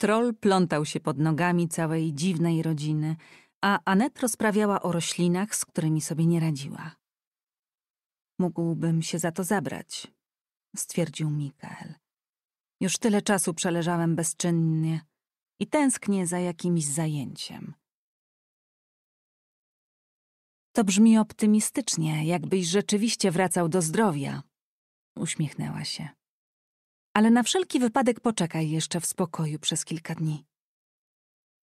Troll plątał się pod nogami całej dziwnej rodziny, a Anet rozprawiała o roślinach, z którymi sobie nie radziła. Mógłbym się za to zabrać, stwierdził Mikael. Już tyle czasu przeleżałem bezczynnie i tęsknię za jakimś zajęciem. To brzmi optymistycznie, jakbyś rzeczywiście wracał do zdrowia, uśmiechnęła się. Ale na wszelki wypadek poczekaj jeszcze w spokoju przez kilka dni.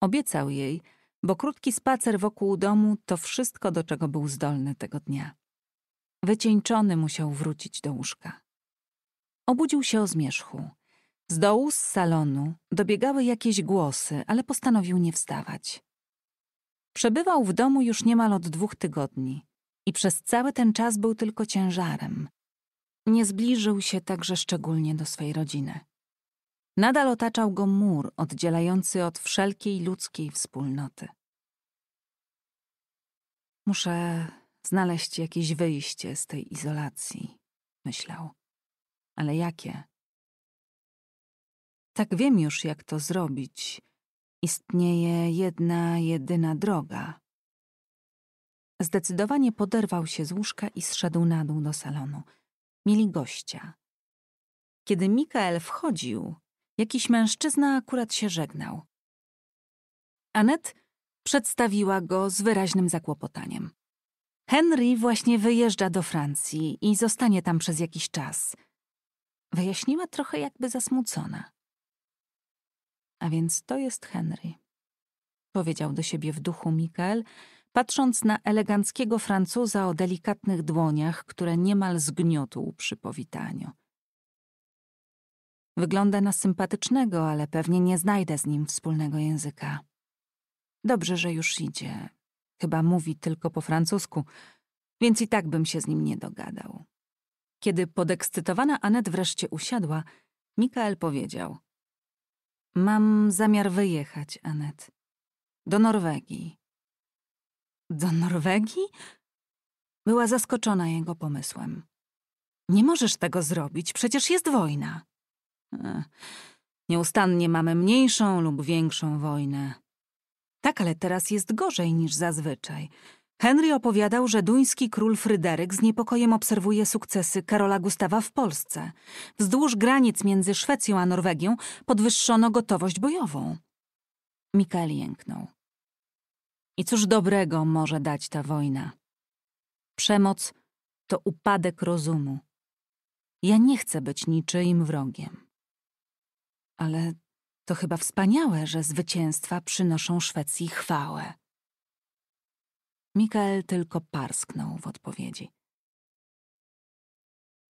Obiecał jej, bo krótki spacer wokół domu to wszystko, do czego był zdolny tego dnia. Wycieńczony musiał wrócić do łóżka. Obudził się o zmierzchu. Z dołu z salonu dobiegały jakieś głosy, ale postanowił nie wstawać. Przebywał w domu już niemal od dwóch tygodni i przez cały ten czas był tylko ciężarem. Nie zbliżył się także szczególnie do swej rodziny. Nadal otaczał go mur oddzielający od wszelkiej ludzkiej wspólnoty. Muszę znaleźć jakieś wyjście z tej izolacji, myślał. Ale jakie? Tak wiem już, jak to zrobić. Istnieje jedna, jedyna droga. Zdecydowanie poderwał się z łóżka i zszedł na dół do salonu. Mieli gościa. Kiedy Mikael wchodził, Jakiś mężczyzna akurat się żegnał. Anet przedstawiła go z wyraźnym zakłopotaniem. Henry właśnie wyjeżdża do Francji i zostanie tam przez jakiś czas. Wyjaśniła trochę jakby zasmucona. A więc to jest Henry, powiedział do siebie w duchu Mikael, patrząc na eleganckiego Francuza o delikatnych dłoniach, które niemal zgniótł przy powitaniu. Wygląda na sympatycznego, ale pewnie nie znajdę z nim wspólnego języka. Dobrze, że już idzie. Chyba mówi tylko po francusku, więc i tak bym się z nim nie dogadał. Kiedy podekscytowana Anet wreszcie usiadła, Mikael powiedział: Mam zamiar wyjechać, Anet. Do Norwegii. Do Norwegii? Była zaskoczona jego pomysłem. Nie możesz tego zrobić, przecież jest wojna. Nieustannie mamy mniejszą lub większą wojnę. Tak, ale teraz jest gorzej niż zazwyczaj. Henry opowiadał, że duński król Fryderyk z niepokojem obserwuje sukcesy Karola Gustawa w Polsce. Wzdłuż granic między Szwecją a Norwegią podwyższono gotowość bojową. Mikael jęknął. I cóż dobrego może dać ta wojna? Przemoc to upadek rozumu. Ja nie chcę być niczyim wrogiem ale to chyba wspaniałe, że zwycięstwa przynoszą Szwecji chwałę. Mikael tylko parsknął w odpowiedzi.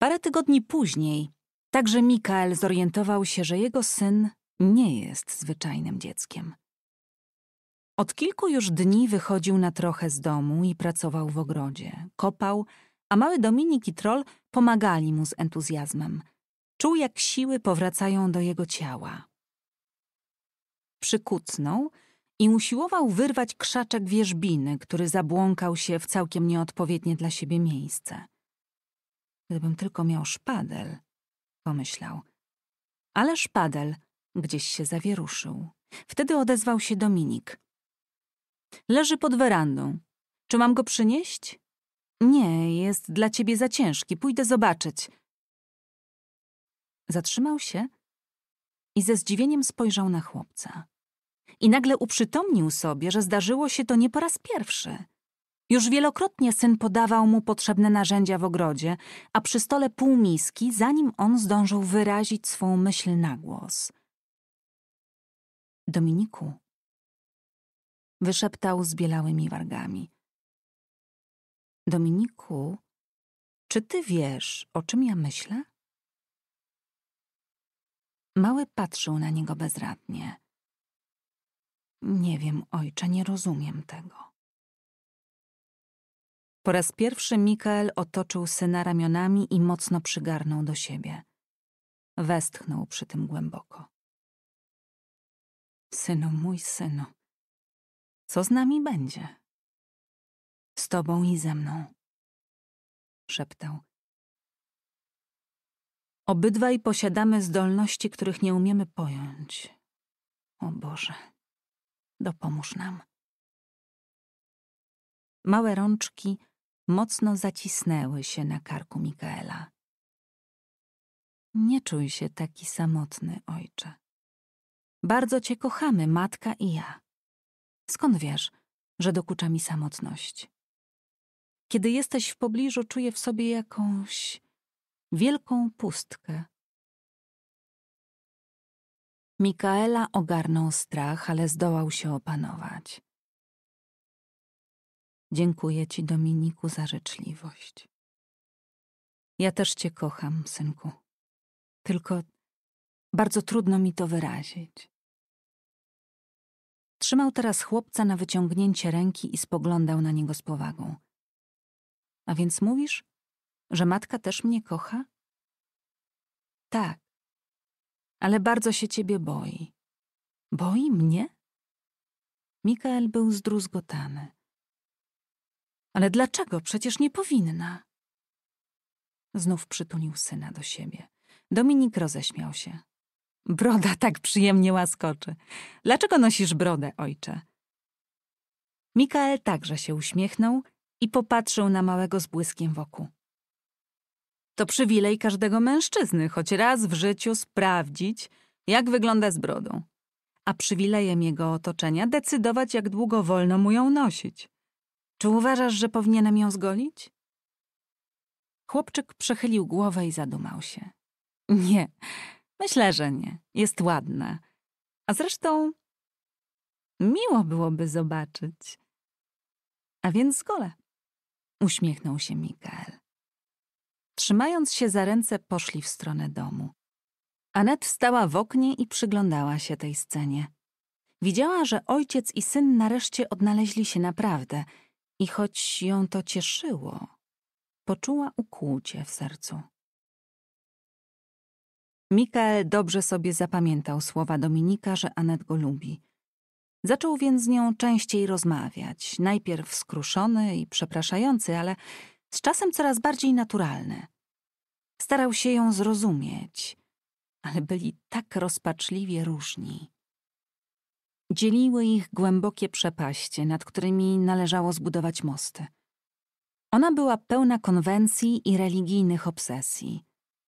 Parę tygodni później także Mikael zorientował się, że jego syn nie jest zwyczajnym dzieckiem. Od kilku już dni wychodził na trochę z domu i pracował w ogrodzie. Kopał, a mały Dominik i Troll pomagali mu z entuzjazmem – Czuł, jak siły powracają do jego ciała. Przykucnął i usiłował wyrwać krzaczek wierzbiny, który zabłąkał się w całkiem nieodpowiednie dla siebie miejsce. Gdybym tylko miał szpadel, pomyślał. Ale szpadel gdzieś się zawieruszył. Wtedy odezwał się Dominik. Leży pod werandą. Czy mam go przynieść? Nie, jest dla ciebie za ciężki. Pójdę zobaczyć. Zatrzymał się i ze zdziwieniem spojrzał na chłopca. I nagle uprzytomnił sobie, że zdarzyło się to nie po raz pierwszy. Już wielokrotnie syn podawał mu potrzebne narzędzia w ogrodzie, a przy stole półmiski, zanim on zdążył wyrazić swą myśl na głos. Dominiku, wyszeptał z bielałymi wargami. Dominiku, czy ty wiesz, o czym ja myślę? Mały patrzył na niego bezradnie. Nie wiem, ojcze, nie rozumiem tego. Po raz pierwszy Mikael otoczył syna ramionami i mocno przygarnął do siebie. Westchnął przy tym głęboko. Synu, mój synu, co z nami będzie? Z tobą i ze mną, szeptał Obydwaj posiadamy zdolności, których nie umiemy pojąć. O Boże, dopomóż nam. Małe rączki mocno zacisnęły się na karku Mikaela. Nie czuj się taki samotny, ojcze. Bardzo cię kochamy, matka i ja. Skąd wiesz, że dokucza mi samotność? Kiedy jesteś w pobliżu, czuję w sobie jakąś wielką pustkę. Mikaela ogarnął strach, ale zdołał się opanować. Dziękuję ci, Dominiku, za życzliwość. Ja też cię kocham, synku. Tylko bardzo trudno mi to wyrazić. Trzymał teraz chłopca na wyciągnięcie ręki i spoglądał na niego z powagą. A więc mówisz, że matka też mnie kocha? Tak, ale bardzo się ciebie boi. Boi mnie? Mikael był zdruzgotany. Ale dlaczego? Przecież nie powinna. Znów przytulił syna do siebie. Dominik roześmiał się. Broda tak przyjemnie łaskoczy. Dlaczego nosisz brodę, ojcze? Mikael także się uśmiechnął i popatrzył na małego z błyskiem wokół. To przywilej każdego mężczyzny, choć raz w życiu sprawdzić, jak wygląda z brodą. A przywilejem jego otoczenia decydować, jak długo wolno mu ją nosić. Czy uważasz, że powinienem ją zgolić? Chłopczyk przechylił głowę i zadumał się. Nie, myślę, że nie. Jest ładna. A zresztą miło byłoby zobaczyć. A więc zgolę. Uśmiechnął się Mikael. Trzymając się za ręce, poszli w stronę domu. Anet stała w oknie i przyglądała się tej scenie. Widziała, że ojciec i syn nareszcie odnaleźli się naprawdę i choć ją to cieszyło, poczuła ukłucie w sercu. Mikael dobrze sobie zapamiętał słowa Dominika, że Anet go lubi. Zaczął więc z nią częściej rozmawiać, najpierw skruszony i przepraszający, ale z czasem coraz bardziej naturalne. Starał się ją zrozumieć, ale byli tak rozpaczliwie różni. Dzieliły ich głębokie przepaście, nad którymi należało zbudować mosty. Ona była pełna konwencji i religijnych obsesji.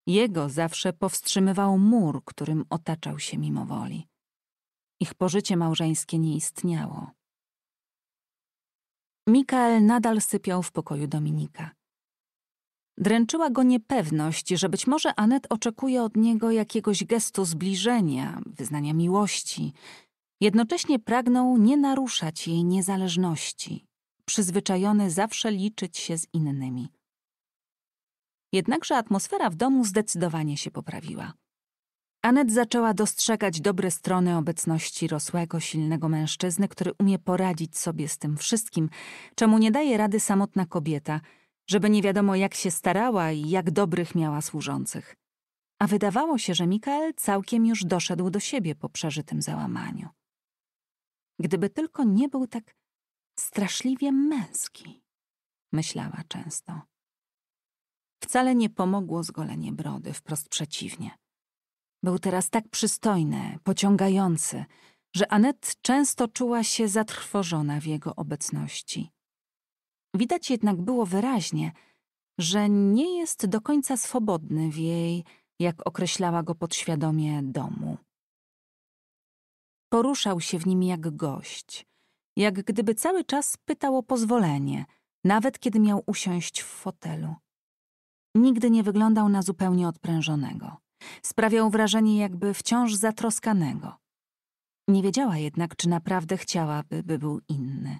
Jego zawsze powstrzymywał mur, którym otaczał się mimo woli. Ich pożycie małżeńskie nie istniało. Mikael nadal sypiał w pokoju Dominika. Dręczyła go niepewność, że być może Anet oczekuje od niego jakiegoś gestu zbliżenia, wyznania miłości. Jednocześnie pragnął nie naruszać jej niezależności, przyzwyczajony zawsze liczyć się z innymi. Jednakże atmosfera w domu zdecydowanie się poprawiła. Anet zaczęła dostrzegać dobre strony obecności rosłego, silnego mężczyzny, który umie poradzić sobie z tym wszystkim, czemu nie daje rady samotna kobieta, żeby nie wiadomo jak się starała i jak dobrych miała służących. A wydawało się, że Mikael całkiem już doszedł do siebie po przeżytym załamaniu. Gdyby tylko nie był tak straszliwie męski, myślała często. Wcale nie pomogło zgolenie brody, wprost przeciwnie. Był teraz tak przystojny, pociągający, że Anet często czuła się zatrwożona w jego obecności. Widać jednak było wyraźnie, że nie jest do końca swobodny w jej, jak określała go podświadomie, domu. Poruszał się w nim jak gość, jak gdyby cały czas pytał o pozwolenie, nawet kiedy miał usiąść w fotelu. Nigdy nie wyglądał na zupełnie odprężonego. Sprawiał wrażenie jakby wciąż zatroskanego. Nie wiedziała jednak, czy naprawdę chciałaby, by był inny.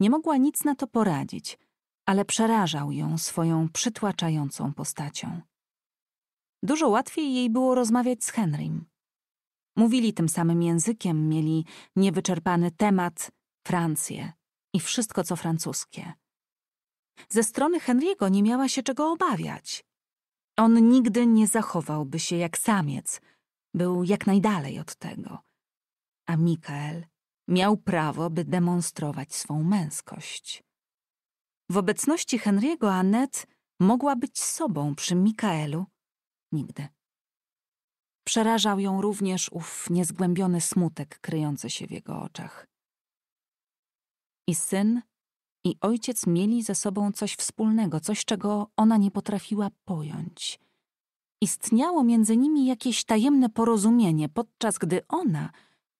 Nie mogła nic na to poradzić, ale przerażał ją swoją przytłaczającą postacią. Dużo łatwiej jej było rozmawiać z Henrym. Mówili tym samym językiem, mieli niewyczerpany temat, Francję i wszystko, co francuskie. Ze strony Henry'ego nie miała się czego obawiać. On nigdy nie zachowałby się jak samiec. Był jak najdalej od tego. A Mikael miał prawo, by demonstrować swą męskość. W obecności Henry'ego Anet mogła być sobą przy Mikaelu nigdy. Przerażał ją również ów niezgłębiony smutek kryjący się w jego oczach. I syn i ojciec mieli ze sobą coś wspólnego, coś, czego ona nie potrafiła pojąć. Istniało między nimi jakieś tajemne porozumienie, podczas gdy ona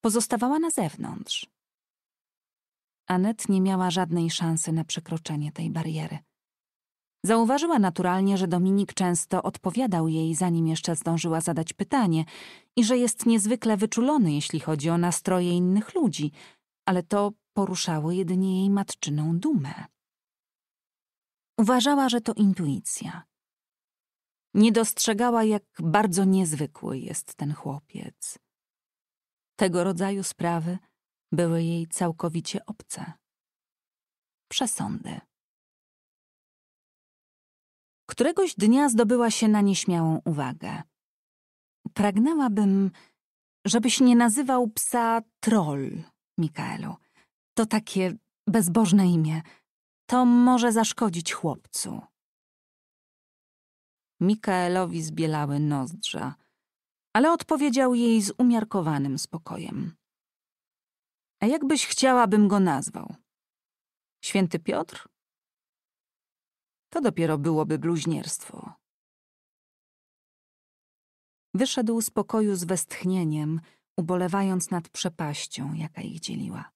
pozostawała na zewnątrz. Anet nie miała żadnej szansy na przekroczenie tej bariery. Zauważyła naturalnie, że Dominik często odpowiadał jej, zanim jeszcze zdążyła zadać pytanie, i że jest niezwykle wyczulony, jeśli chodzi o nastroje innych ludzi, ale to poruszało jedynie jej matczyną dumę. Uważała, że to intuicja. Nie dostrzegała, jak bardzo niezwykły jest ten chłopiec. Tego rodzaju sprawy były jej całkowicie obce. Przesądy. Któregoś dnia zdobyła się na nieśmiałą uwagę. Pragnęłabym, żebyś nie nazywał psa troll, Mikaelu. To takie bezbożne imię. To może zaszkodzić chłopcu. Mikaelowi zbielały nozdrza, ale odpowiedział jej z umiarkowanym spokojem. A jakbyś chciała, bym go nazwał? Święty Piotr? To dopiero byłoby bluźnierstwo. Wyszedł z pokoju z westchnieniem, ubolewając nad przepaścią, jaka ich dzieliła.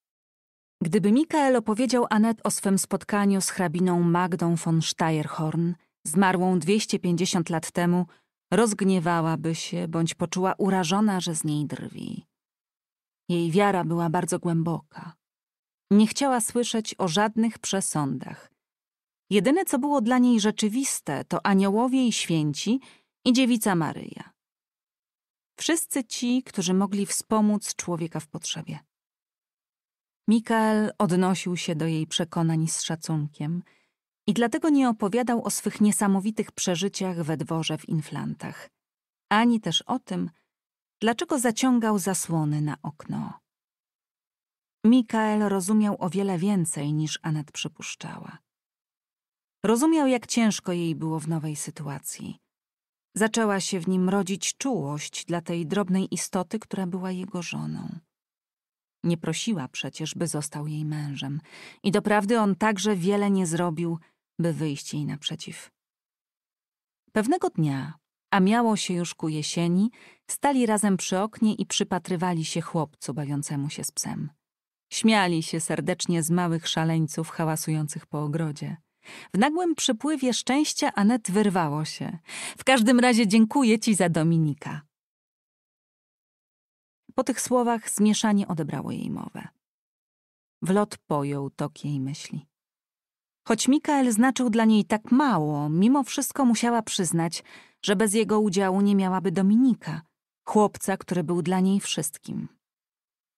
Gdyby Mikael opowiedział Anet o swym spotkaniu z hrabiną Magdą von Steierhorn, zmarłą 250 lat temu, rozgniewałaby się bądź poczuła urażona, że z niej drwi. Jej wiara była bardzo głęboka. Nie chciała słyszeć o żadnych przesądach. Jedyne, co było dla niej rzeczywiste, to aniołowie i święci i dziewica Maryja. Wszyscy ci, którzy mogli wspomóc człowieka w potrzebie. Mikael odnosił się do jej przekonań z szacunkiem i dlatego nie opowiadał o swych niesamowitych przeżyciach we dworze w Inflantach, ani też o tym, dlaczego zaciągał zasłony na okno. Mikael rozumiał o wiele więcej niż Anet przypuszczała. Rozumiał, jak ciężko jej było w nowej sytuacji. Zaczęła się w nim rodzić czułość dla tej drobnej istoty, która była jego żoną. Nie prosiła przecież, by został jej mężem. I doprawdy on także wiele nie zrobił, by wyjść jej naprzeciw. Pewnego dnia, a miało się już ku jesieni, stali razem przy oknie i przypatrywali się chłopcu bawiącemu się z psem. Śmiali się serdecznie z małych szaleńców hałasujących po ogrodzie. W nagłym przypływie szczęścia Anet wyrwało się. W każdym razie dziękuję ci za Dominika. Po tych słowach zmieszanie odebrało jej mowę. Wlot pojął tok jej myśli. Choć Mikael znaczył dla niej tak mało, mimo wszystko musiała przyznać, że bez jego udziału nie miałaby Dominika, chłopca, który był dla niej wszystkim.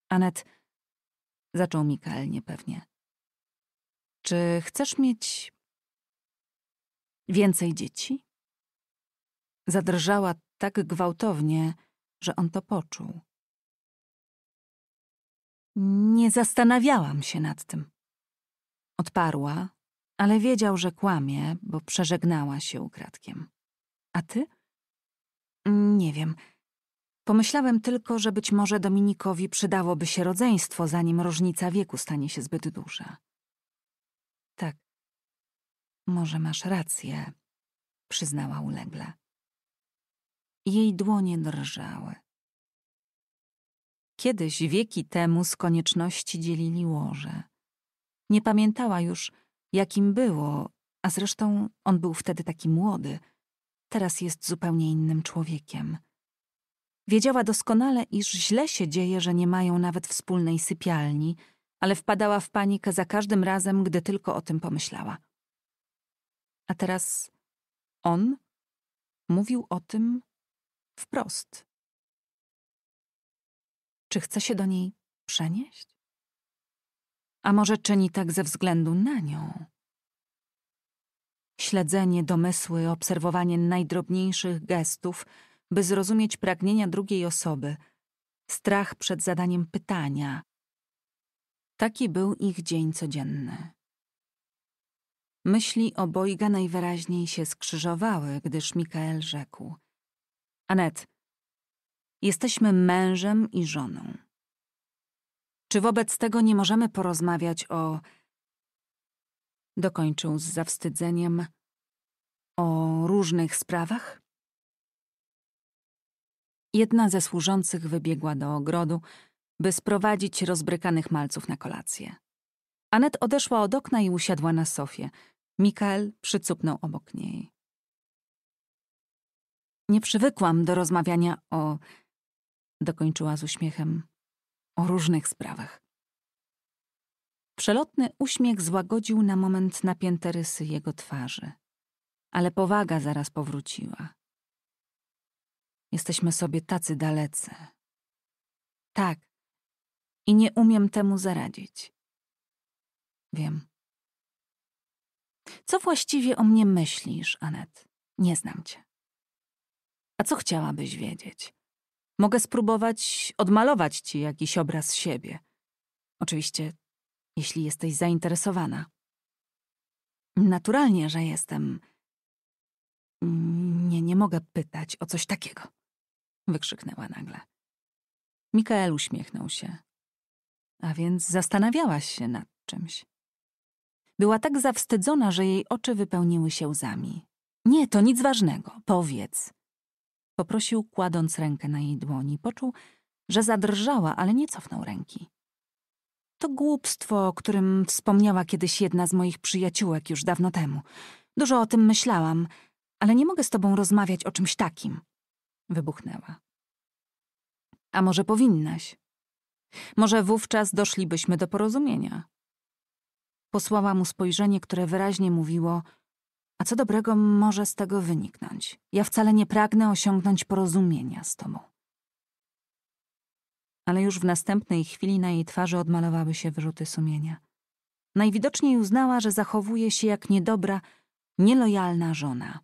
Anet, zaczął Mikael niepewnie. Czy chcesz mieć więcej dzieci? Zadrżała tak gwałtownie, że on to poczuł. Nie zastanawiałam się nad tym. Odparła, ale wiedział, że kłamie, bo przeżegnała się ukradkiem. A ty? Mm, nie wiem. Pomyślałem tylko, że być może Dominikowi przydałoby się rodzeństwo, zanim różnica wieku stanie się zbyt duża. Tak. Może masz rację, przyznała ulegle. Jej dłonie drżały. Kiedyś wieki temu z konieczności dzielili łoże. Nie pamiętała już, jakim było, a zresztą on był wtedy taki młody. Teraz jest zupełnie innym człowiekiem. Wiedziała doskonale, iż źle się dzieje, że nie mają nawet wspólnej sypialni, ale wpadała w panikę za każdym razem, gdy tylko o tym pomyślała. A teraz on mówił o tym wprost. Czy chce się do niej przenieść? A może czyni tak ze względu na nią? Śledzenie, domysły, obserwowanie najdrobniejszych gestów, by zrozumieć pragnienia drugiej osoby, strach przed zadaniem pytania. Taki był ich dzień codzienny. Myśli obojga najwyraźniej się skrzyżowały, gdyż Mikael rzekł: Anet, Jesteśmy mężem i żoną. Czy wobec tego nie możemy porozmawiać o. Dokończył z zawstydzeniem o różnych sprawach? Jedna ze służących wybiegła do ogrodu, by sprowadzić rozbrykanych malców na kolację. Anet odeszła od okna i usiadła na sofie. Mikael przycupnął obok niej. Nie przywykłam do rozmawiania o dokończyła z uśmiechem. O różnych sprawach. Przelotny uśmiech złagodził na moment napięte rysy jego twarzy, ale powaga zaraz powróciła. Jesteśmy sobie tacy dalece. Tak, i nie umiem temu zaradzić. Wiem. Co właściwie o mnie myślisz, Anet? Nie znam cię. A co chciałabyś wiedzieć? Mogę spróbować odmalować ci jakiś obraz siebie. Oczywiście, jeśli jesteś zainteresowana. Naturalnie, że jestem. Nie, nie mogę pytać o coś takiego. Wykrzyknęła nagle. Mikael uśmiechnął się. A więc zastanawiałaś się nad czymś. Była tak zawstydzona, że jej oczy wypełniły się łzami. Nie, to nic ważnego. Powiedz. Poprosił, kładąc rękę na jej dłoni. Poczuł, że zadrżała, ale nie cofnął ręki. To głupstwo, o którym wspomniała kiedyś jedna z moich przyjaciółek już dawno temu. Dużo o tym myślałam, ale nie mogę z tobą rozmawiać o czymś takim. Wybuchnęła. A może powinnaś? Może wówczas doszlibyśmy do porozumienia. Posłała mu spojrzenie, które wyraźnie mówiło – a co dobrego może z tego wyniknąć? Ja wcale nie pragnę osiągnąć porozumienia z tobą. Ale już w następnej chwili na jej twarzy odmalowały się wyrzuty sumienia. Najwidoczniej uznała, że zachowuje się jak niedobra, nielojalna żona.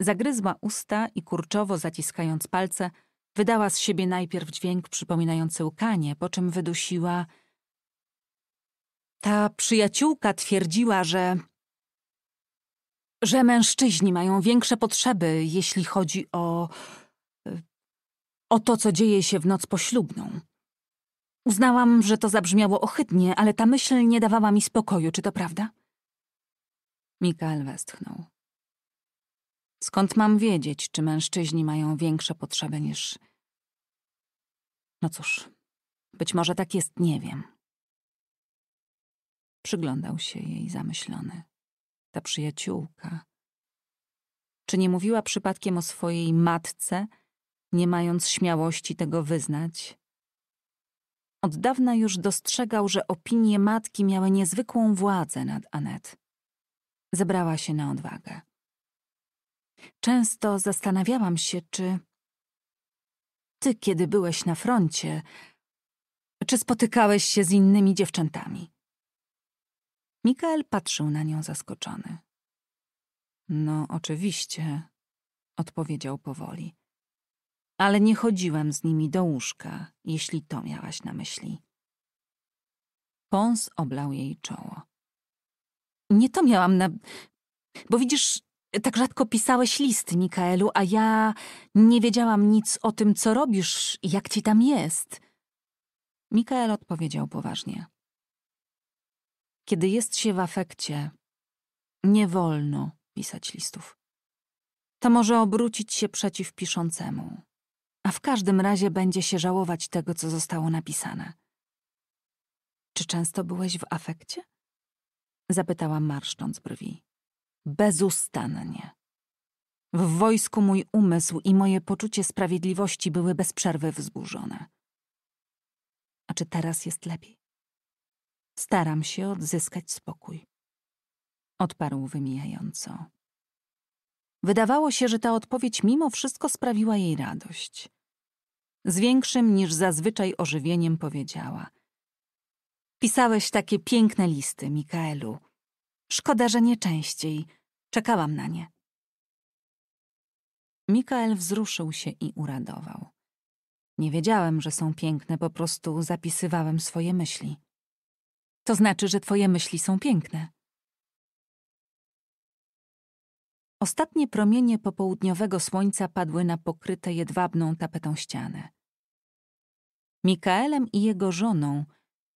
Zagryzła usta i kurczowo zaciskając palce, wydała z siebie najpierw dźwięk przypominający łkanie, po czym wydusiła. Ta przyjaciółka twierdziła, że że mężczyźni mają większe potrzeby, jeśli chodzi o. E, o to, co dzieje się w noc poślubną. Uznałam, że to zabrzmiało ohydnie, ale ta myśl nie dawała mi spokoju, czy to prawda? Mikael westchnął. Skąd mam wiedzieć, czy mężczyźni mają większe potrzeby niż. No cóż, być może tak jest, nie wiem. Przyglądał się jej zamyślony ta przyjaciółka. Czy nie mówiła przypadkiem o swojej matce, nie mając śmiałości tego wyznać? Od dawna już dostrzegał, że opinie matki miały niezwykłą władzę nad Anet. Zebrała się na odwagę. Często zastanawiałam się, czy ty, kiedy byłeś na froncie, czy spotykałeś się z innymi dziewczętami? Mikael patrzył na nią zaskoczony. No, oczywiście, odpowiedział powoli. Ale nie chodziłem z nimi do łóżka, jeśli to miałaś na myśli. Pons oblał jej czoło. Nie to miałam na. Bo widzisz, tak rzadko pisałeś listy, Mikaelu, a ja nie wiedziałam nic o tym, co robisz i jak ci tam jest. Mikael odpowiedział poważnie. Kiedy jest się w afekcie, nie wolno pisać listów. To może obrócić się przeciw piszącemu, a w każdym razie będzie się żałować tego, co zostało napisane. Czy często byłeś w afekcie? Zapytała marszcząc brwi. Bezustannie. W wojsku mój umysł i moje poczucie sprawiedliwości były bez przerwy wzburzone. A czy teraz jest lepiej? Staram się odzyskać spokój. Odparł wymijająco. Wydawało się, że ta odpowiedź mimo wszystko sprawiła jej radość. Z większym niż zazwyczaj ożywieniem powiedziała. Pisałeś takie piękne listy, Mikaelu. Szkoda, że nie częściej. Czekałam na nie. Mikael wzruszył się i uradował. Nie wiedziałem, że są piękne, po prostu zapisywałem swoje myśli. To znaczy, że twoje myśli są piękne. Ostatnie promienie popołudniowego słońca padły na pokryte jedwabną tapetą ścianę. Mikaelem i jego żoną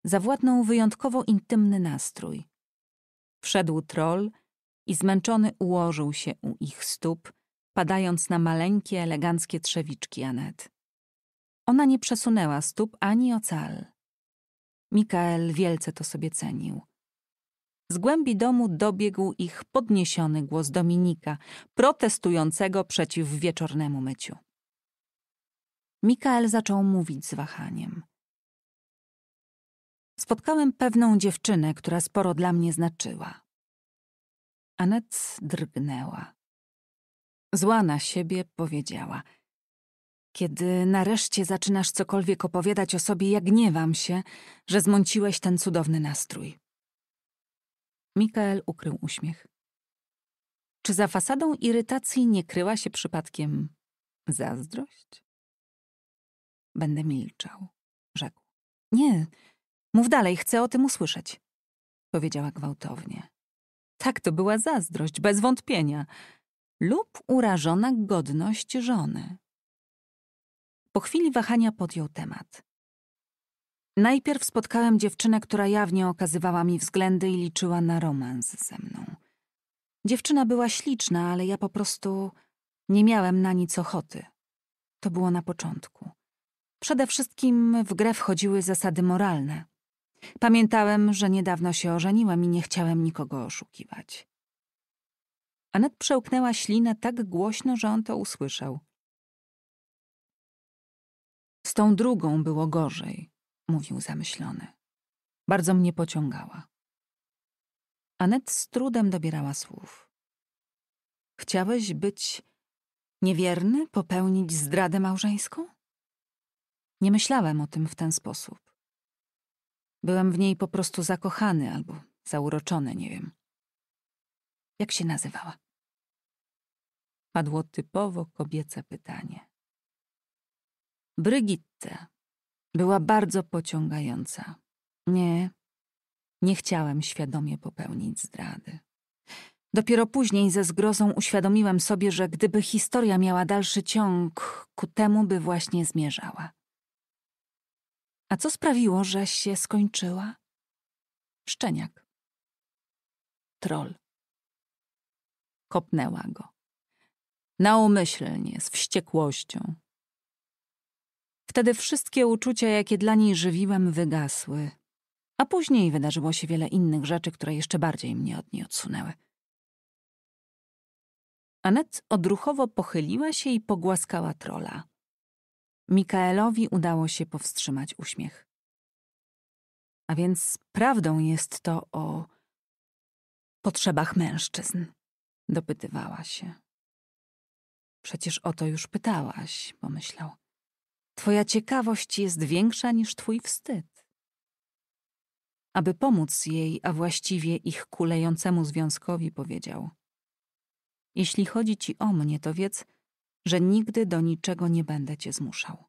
zawładnął wyjątkowo intymny nastrój. Wszedł troll i zmęczony ułożył się u ich stóp, padając na maleńkie, eleganckie trzewiczki Anet. Ona nie przesunęła stóp ani ocal. Mikael wielce to sobie cenił. Z głębi domu dobiegł ich podniesiony głos Dominika, protestującego przeciw wieczornemu myciu. Mikael zaczął mówić z wahaniem. Spotkałem pewną dziewczynę, która sporo dla mnie znaczyła. Anet drgnęła. Zła na siebie powiedziała – kiedy nareszcie zaczynasz cokolwiek opowiadać o sobie, ja gniewam się, że zmąciłeś ten cudowny nastrój. Mikael ukrył uśmiech. Czy za fasadą irytacji nie kryła się przypadkiem zazdrość? Będę milczał, rzekł. Nie, mów dalej, chcę o tym usłyszeć, powiedziała gwałtownie. Tak, to była zazdrość, bez wątpienia. Lub urażona godność żony. Po chwili wahania podjął temat. Najpierw spotkałem dziewczynę, która jawnie okazywała mi względy i liczyła na romans ze mną. Dziewczyna była śliczna, ale ja po prostu nie miałem na nic ochoty. To było na początku. Przede wszystkim w grę wchodziły zasady moralne. Pamiętałem, że niedawno się ożeniłem i nie chciałem nikogo oszukiwać. Anet przełknęła ślinę tak głośno, że on to usłyszał tą drugą było gorzej, mówił zamyślony. Bardzo mnie pociągała. Anet z trudem dobierała słów. Chciałeś być niewierny, popełnić zdradę małżeńską? Nie myślałem o tym w ten sposób. Byłem w niej po prostu zakochany albo zauroczony, nie wiem. Jak się nazywała? Padło typowo kobiece pytanie. Brygitte była bardzo pociągająca. Nie, nie chciałem świadomie popełnić zdrady. Dopiero później ze zgrozą uświadomiłem sobie, że gdyby historia miała dalszy ciąg, ku temu by właśnie zmierzała. A co sprawiło, że się skończyła? Szczeniak. Troll. Kopnęła go. Naumyślnie, z wściekłością, Wtedy wszystkie uczucia, jakie dla niej żywiłem, wygasły. A później wydarzyło się wiele innych rzeczy, które jeszcze bardziej mnie od niej odsunęły. Anet odruchowo pochyliła się i pogłaskała trola. Mikaelowi udało się powstrzymać uśmiech. A więc prawdą jest to o potrzebach mężczyzn, dopytywała się. Przecież o to już pytałaś, pomyślał. Twoja ciekawość jest większa niż twój wstyd. Aby pomóc jej, a właściwie ich kulejącemu związkowi, powiedział: Jeśli chodzi ci o mnie, to wiedz, że nigdy do niczego nie będę cię zmuszał.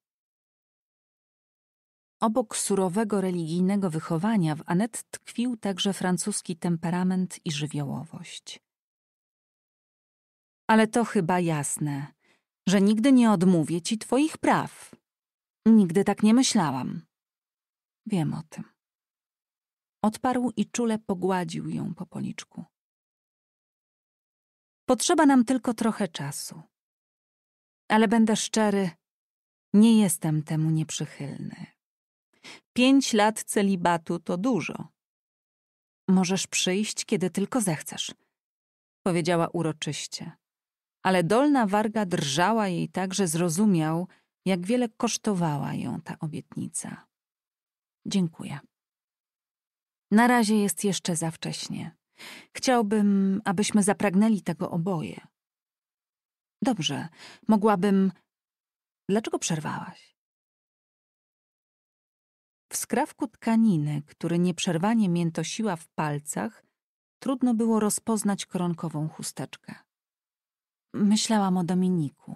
Obok surowego religijnego wychowania w Anet tkwił także francuski temperament i żywiołowość. Ale to chyba jasne, że nigdy nie odmówię ci twoich praw, Nigdy tak nie myślałam. Wiem o tym. Odparł i czule pogładził ją po policzku. Potrzeba nam tylko trochę czasu. Ale będę szczery, nie jestem temu nieprzychylny. Pięć lat celibatu to dużo. Możesz przyjść, kiedy tylko zechcesz, powiedziała uroczyście. Ale dolna warga drżała jej tak, że zrozumiał, jak wiele kosztowała ją ta obietnica. Dziękuję. Na razie jest jeszcze za wcześnie. Chciałbym, abyśmy zapragnęli tego oboje. Dobrze, mogłabym. Dlaczego przerwałaś? W skrawku tkaniny, który nieprzerwanie miętosiła w palcach, trudno było rozpoznać koronkową chusteczkę. Myślałam o Dominiku.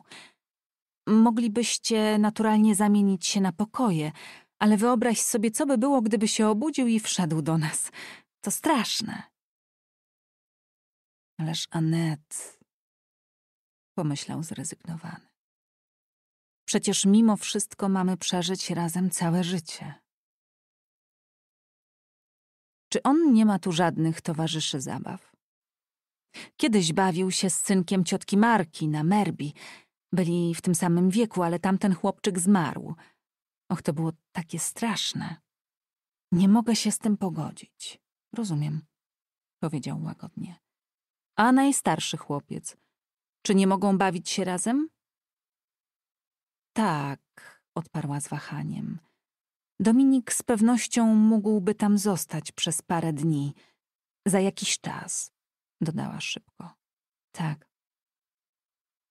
Moglibyście naturalnie zamienić się na pokoje, ale wyobraź sobie, co by było, gdyby się obudził i wszedł do nas. To straszne. Ależ Anet, pomyślał zrezygnowany. Przecież mimo wszystko mamy przeżyć razem całe życie. Czy on nie ma tu żadnych towarzyszy zabaw? Kiedyś bawił się z synkiem ciotki Marki na Merbi byli w tym samym wieku, ale tamten chłopczyk zmarł. Och, to było takie straszne. Nie mogę się z tym pogodzić. Rozumiem, powiedział łagodnie. A najstarszy chłopiec. Czy nie mogą bawić się razem? Tak, odparła z wahaniem. Dominik z pewnością mógłby tam zostać przez parę dni. Za jakiś czas, dodała szybko. Tak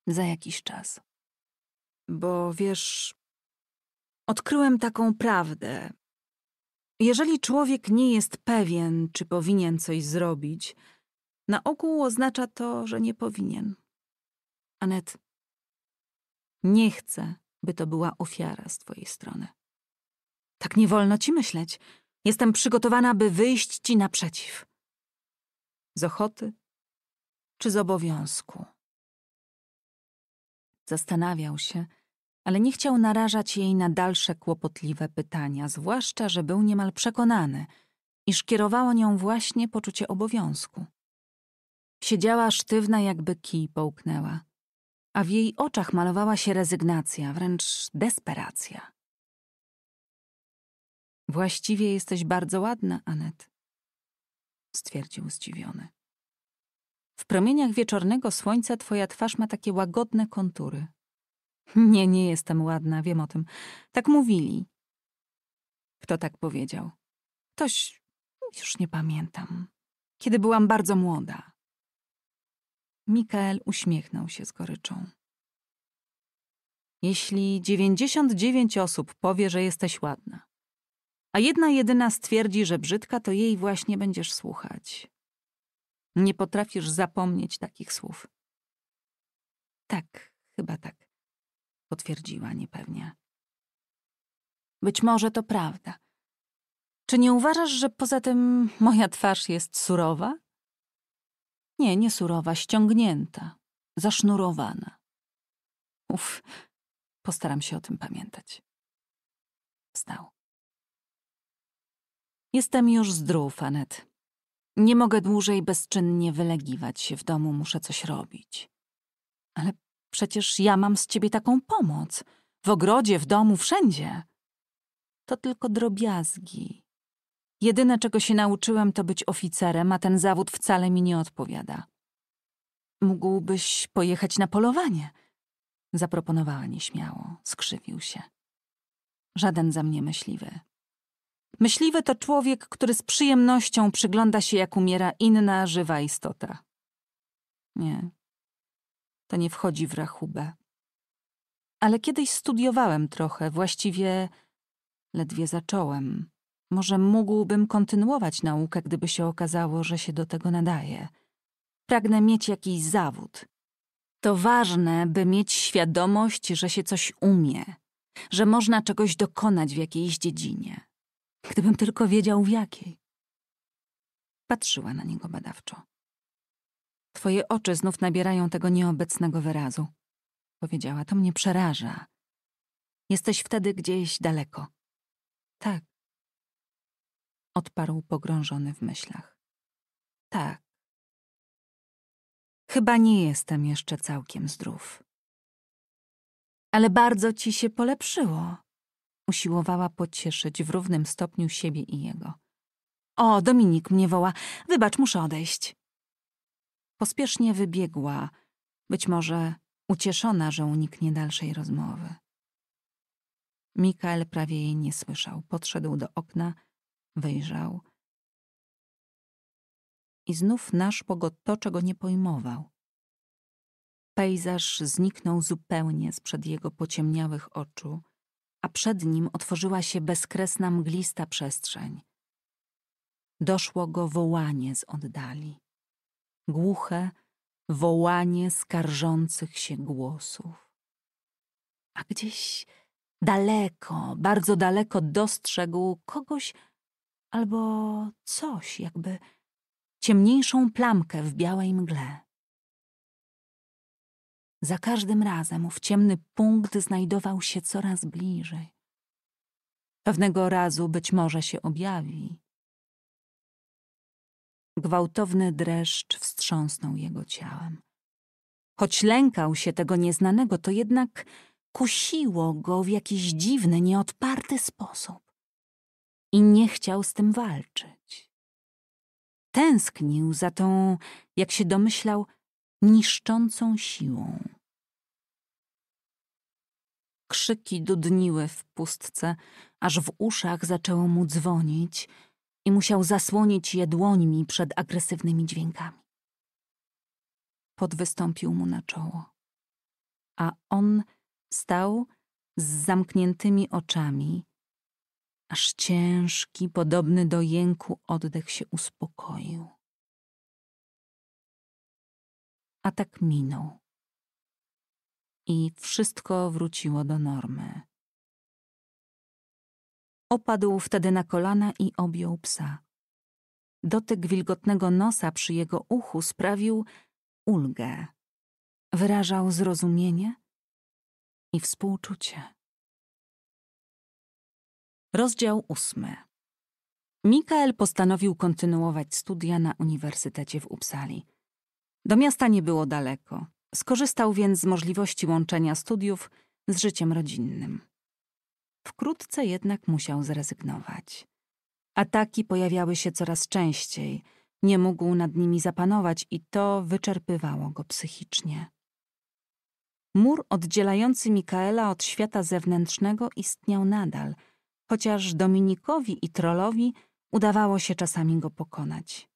za jakiś czas. Bo wiesz, odkryłem taką prawdę. Jeżeli człowiek nie jest pewien, czy powinien coś zrobić, na ogół oznacza to, że nie powinien. Anet, nie chcę, by to była ofiara z twojej strony. Tak nie wolno ci myśleć. Jestem przygotowana, by wyjść ci naprzeciw. Z ochoty czy z obowiązku? Zastanawiał się, ale nie chciał narażać jej na dalsze kłopotliwe pytania, zwłaszcza, że był niemal przekonany, iż kierowało nią właśnie poczucie obowiązku. Siedziała sztywna, jakby kij połknęła, a w jej oczach malowała się rezygnacja, wręcz desperacja. Właściwie jesteś bardzo ładna, Anet, stwierdził zdziwiony. W promieniach wieczornego słońca twoja twarz ma takie łagodne kontury. (laughs) Nie, nie jestem ładna, wiem o tym. Tak mówili. Kto tak powiedział? Toś, już nie pamiętam. Kiedy byłam bardzo młoda. Mikael uśmiechnął się z goryczą. Jeśli dziewięćdziesiąt dziewięć osób powie, że jesteś ładna, a jedna jedyna stwierdzi, że brzydka, to jej właśnie będziesz słuchać. Nie potrafisz zapomnieć takich słów. Tak, chyba tak, potwierdziła niepewnie. Być może to prawda. Czy nie uważasz, że poza tym moja twarz jest surowa? Nie, nie surowa, ściągnięta, zasznurowana. Uf, postaram się o tym pamiętać. Wstał. Jestem już zdrów, Anet. Nie mogę dłużej bezczynnie wylegiwać się w domu, muszę coś robić. Ale przecież ja mam z ciebie taką pomoc. W ogrodzie, w domu, wszędzie. To tylko drobiazgi. Jedyne, czego się nauczyłem, to być oficerem, a ten zawód wcale mi nie odpowiada. Mógłbyś pojechać na polowanie, zaproponowała nieśmiało. Skrzywił się. Żaden za mnie myśliwy. Myśliwy to człowiek, który z przyjemnością przygląda się, jak umiera inna żywa istota. Nie, to nie wchodzi w rachubę. Ale kiedyś studiowałem trochę, właściwie ledwie zacząłem. Może mógłbym kontynuować naukę, gdyby się okazało, że się do tego nadaje. Pragnę mieć jakiś zawód. To ważne, by mieć świadomość, że się coś umie, że można czegoś dokonać w jakiejś dziedzinie. Gdybym tylko wiedział w jakiej. Patrzyła na niego badawczo. Twoje oczy znów nabierają tego nieobecnego wyrazu. Powiedziała, to mnie przeraża. Jesteś wtedy gdzieś daleko. Tak. Odparł pogrążony w myślach. Tak. Chyba nie jestem jeszcze całkiem zdrów. Ale bardzo ci się polepszyło. Usiłowała pocieszyć w równym stopniu siebie i jego. O, Dominik mnie woła. Wybacz, muszę odejść. Pospiesznie wybiegła, być może ucieszona, że uniknie dalszej rozmowy. Mikael prawie jej nie słyszał. Podszedł do okna, wyjrzał. I znów naszło go to, czego nie pojmował. Pejzaż zniknął zupełnie z przed jego pociemniałych oczu a przed nim otworzyła się bezkresna, mglista przestrzeń. Doszło go wołanie z oddali. Głuche wołanie skarżących się głosów. A gdzieś daleko, bardzo daleko dostrzegł kogoś albo coś, jakby ciemniejszą plamkę w białej mgle. Za każdym razem ów ciemny punkt znajdował się coraz bliżej. Pewnego razu być może się objawi. Gwałtowny dreszcz wstrząsnął jego ciałem. Choć lękał się tego nieznanego, to jednak kusiło go w jakiś dziwny, nieodparty sposób. I nie chciał z tym walczyć. Tęsknił za tą, jak się domyślał, niszczącą siłą. Krzyki dudniły w pustce, aż w uszach zaczęło mu dzwonić i musiał zasłonić je dłońmi przed agresywnymi dźwiękami. Pod wystąpił mu na czoło, a on stał z zamkniętymi oczami, aż ciężki, podobny do jęku oddech się uspokoił. A tak minął. I wszystko wróciło do normy. Opadł wtedy na kolana i objął psa. Dotyk wilgotnego nosa przy jego uchu sprawił ulgę. Wyrażał zrozumienie i współczucie. Rozdział ósmy. Mikael postanowił kontynuować studia na Uniwersytecie w Uppsali. Do miasta nie było daleko. Skorzystał więc z możliwości łączenia studiów z życiem rodzinnym. Wkrótce jednak musiał zrezygnować. Ataki pojawiały się coraz częściej, nie mógł nad nimi zapanować i to wyczerpywało go psychicznie. Mur oddzielający Mikaela od świata zewnętrznego istniał nadal, chociaż Dominikowi i trollowi udawało się czasami go pokonać.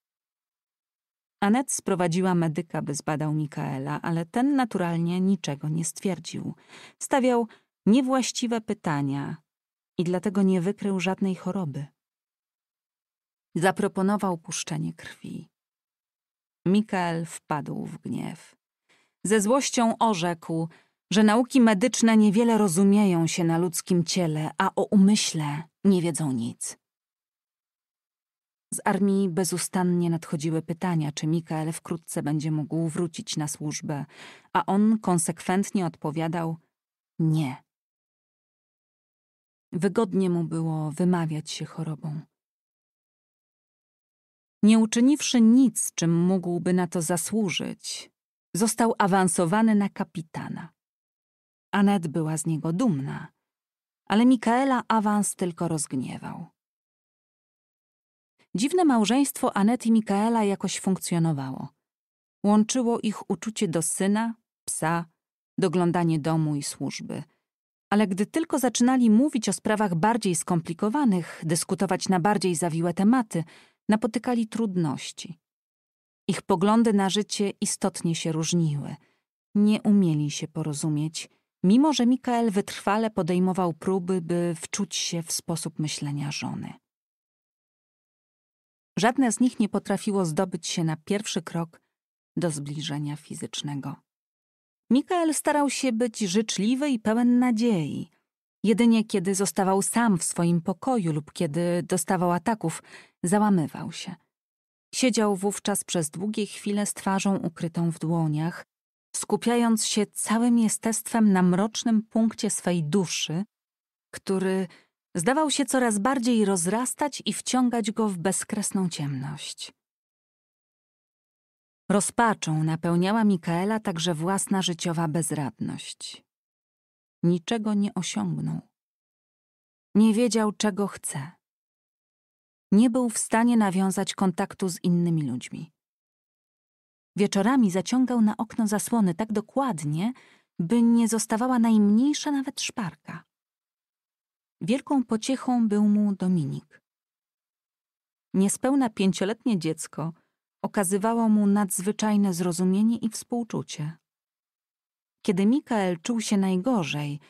Anet sprowadziła medyka, by zbadał Mikaela, ale ten naturalnie niczego nie stwierdził. Stawiał niewłaściwe pytania i dlatego nie wykrył żadnej choroby. Zaproponował puszczenie krwi. Mikael wpadł w gniew. Ze złością orzekł, że nauki medyczne niewiele rozumieją się na ludzkim ciele, a o umyśle nie wiedzą nic. Z armii bezustannie nadchodziły pytania, czy Mikael wkrótce będzie mógł wrócić na służbę, a on konsekwentnie odpowiadał nie. Wygodnie mu było wymawiać się chorobą. Nie uczyniwszy nic, czym mógłby na to zasłużyć, został awansowany na kapitana. Anet była z niego dumna, ale Mikaela awans tylko rozgniewał. Dziwne małżeństwo Anety i Mikaela jakoś funkcjonowało. Łączyło ich uczucie do syna, psa, doglądanie domu i służby. Ale gdy tylko zaczynali mówić o sprawach bardziej skomplikowanych, dyskutować na bardziej zawiłe tematy, napotykali trudności. Ich poglądy na życie istotnie się różniły. Nie umieli się porozumieć, mimo że Mikael wytrwale podejmował próby, by wczuć się w sposób myślenia żony. Żadne z nich nie potrafiło zdobyć się na pierwszy krok do zbliżenia fizycznego. Mikael starał się być życzliwy i pełen nadziei. Jedynie kiedy zostawał sam w swoim pokoju lub kiedy dostawał ataków, załamywał się. Siedział wówczas przez długie chwile z twarzą ukrytą w dłoniach, skupiając się całym jestestwem na mrocznym punkcie swej duszy, który zdawał się coraz bardziej rozrastać i wciągać go w bezkresną ciemność. Rozpaczą napełniała Mikaela także własna życiowa bezradność. Niczego nie osiągnął. Nie wiedział, czego chce. Nie był w stanie nawiązać kontaktu z innymi ludźmi. Wieczorami zaciągał na okno zasłony tak dokładnie, by nie zostawała najmniejsza nawet szparka. Wielką pociechą był mu Dominik. Niespełna pięcioletnie dziecko okazywało mu nadzwyczajne zrozumienie i współczucie. Kiedy Mikael czuł się najgorzej,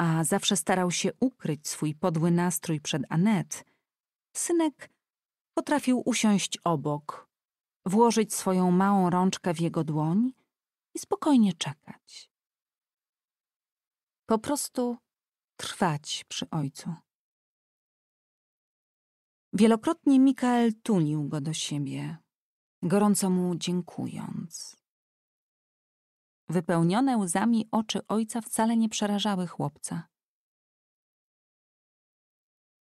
a zawsze starał się ukryć swój podły nastrój przed Anet, synek potrafił usiąść obok, włożyć swoją małą rączkę w jego dłoń i spokojnie czekać. Po prostu trwać przy ojcu. Wielokrotnie Mikael tulił go do siebie, gorąco mu dziękując. Wypełnione łzami oczy ojca wcale nie przerażały chłopca.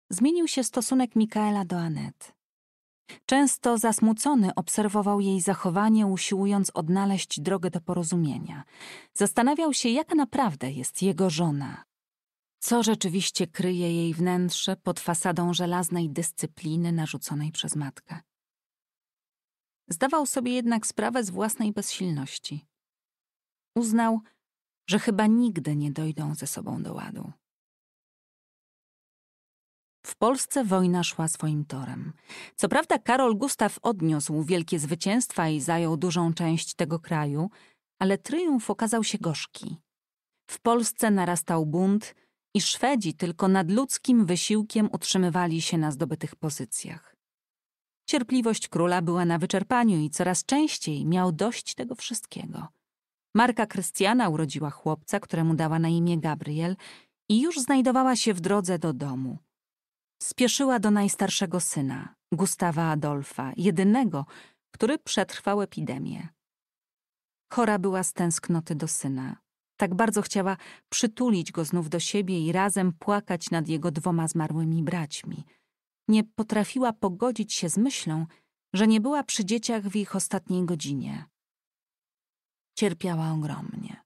Zmienił się stosunek Mikaela do Anet. Często zasmucony obserwował jej zachowanie, usiłując odnaleźć drogę do porozumienia. Zastanawiał się, jaka naprawdę jest jego żona, co rzeczywiście kryje jej wnętrze pod fasadą żelaznej dyscypliny narzuconej przez matkę? Zdawał sobie jednak sprawę z własnej bezsilności. Uznał, że chyba nigdy nie dojdą ze sobą do ładu. W Polsce wojna szła swoim torem. Co prawda Karol Gustaw odniósł wielkie zwycięstwa i zajął dużą część tego kraju, ale tryumf okazał się gorzki. W Polsce narastał bunt – i Szwedzi tylko nadludzkim wysiłkiem utrzymywali się na zdobytych pozycjach. Cierpliwość króla była na wyczerpaniu i coraz częściej miał dość tego wszystkiego. Marka Krystiana urodziła chłopca, któremu dała na imię Gabriel i już znajdowała się w drodze do domu. Spieszyła do najstarszego syna, Gustawa Adolfa, jedynego, który przetrwał epidemię. Chora była z tęsknoty do syna, tak bardzo chciała przytulić go znów do siebie i razem płakać nad jego dwoma zmarłymi braćmi. Nie potrafiła pogodzić się z myślą, że nie była przy dzieciach w ich ostatniej godzinie. Cierpiała ogromnie.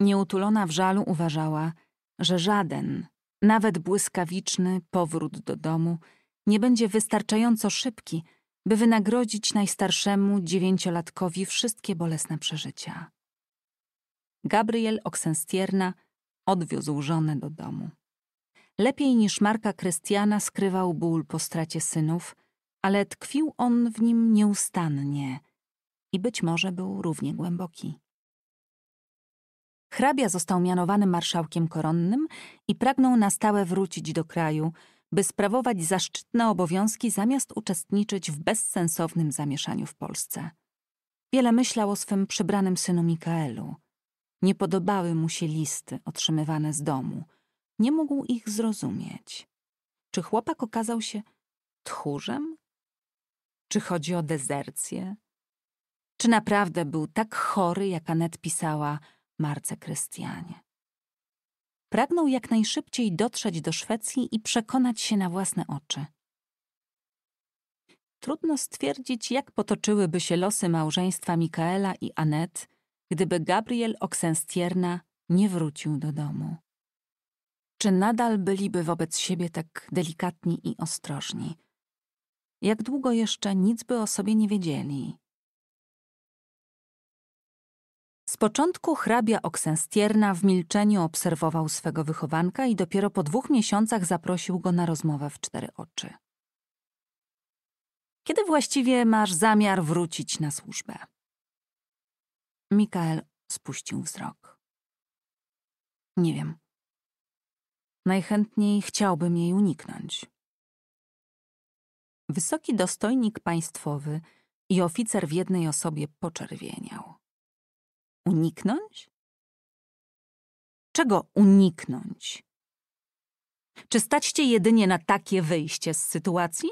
Nieutulona w żalu uważała, że żaden, nawet błyskawiczny, powrót do domu nie będzie wystarczająco szybki, by wynagrodzić najstarszemu dziewięciolatkowi wszystkie bolesne przeżycia. Gabriel Oksenstierna odwiózł żonę do domu. Lepiej niż Marka Krystiana skrywał ból po stracie synów, ale tkwił on w nim nieustannie i być może był równie głęboki. Hrabia został mianowany marszałkiem koronnym i pragnął na stałe wrócić do kraju, by sprawować zaszczytne obowiązki zamiast uczestniczyć w bezsensownym zamieszaniu w Polsce. Wiele myślał o swym przybranym synu Mikaelu – nie podobały mu się listy otrzymywane z domu. Nie mógł ich zrozumieć. Czy chłopak okazał się tchórzem? Czy chodzi o dezercję? Czy naprawdę był tak chory, jak Anet pisała Marce Krystianie? Pragnął jak najszybciej dotrzeć do Szwecji i przekonać się na własne oczy. Trudno stwierdzić, jak potoczyłyby się losy małżeństwa Mikaela i Anet, gdyby Gabriel Oxenstierna nie wrócił do domu? Czy nadal byliby wobec siebie tak delikatni i ostrożni? Jak długo jeszcze nic by o sobie nie wiedzieli? Z początku hrabia Oxenstierna w milczeniu obserwował swego wychowanka i dopiero po dwóch miesiącach zaprosił go na rozmowę w cztery oczy. Kiedy właściwie masz zamiar wrócić na służbę? Mikael spuścił wzrok. Nie wiem. Najchętniej chciałbym jej uniknąć. Wysoki dostojnik państwowy i oficer w jednej osobie poczerwieniał. Uniknąć? Czego uniknąć? Czy staćcie jedynie na takie wyjście z sytuacji?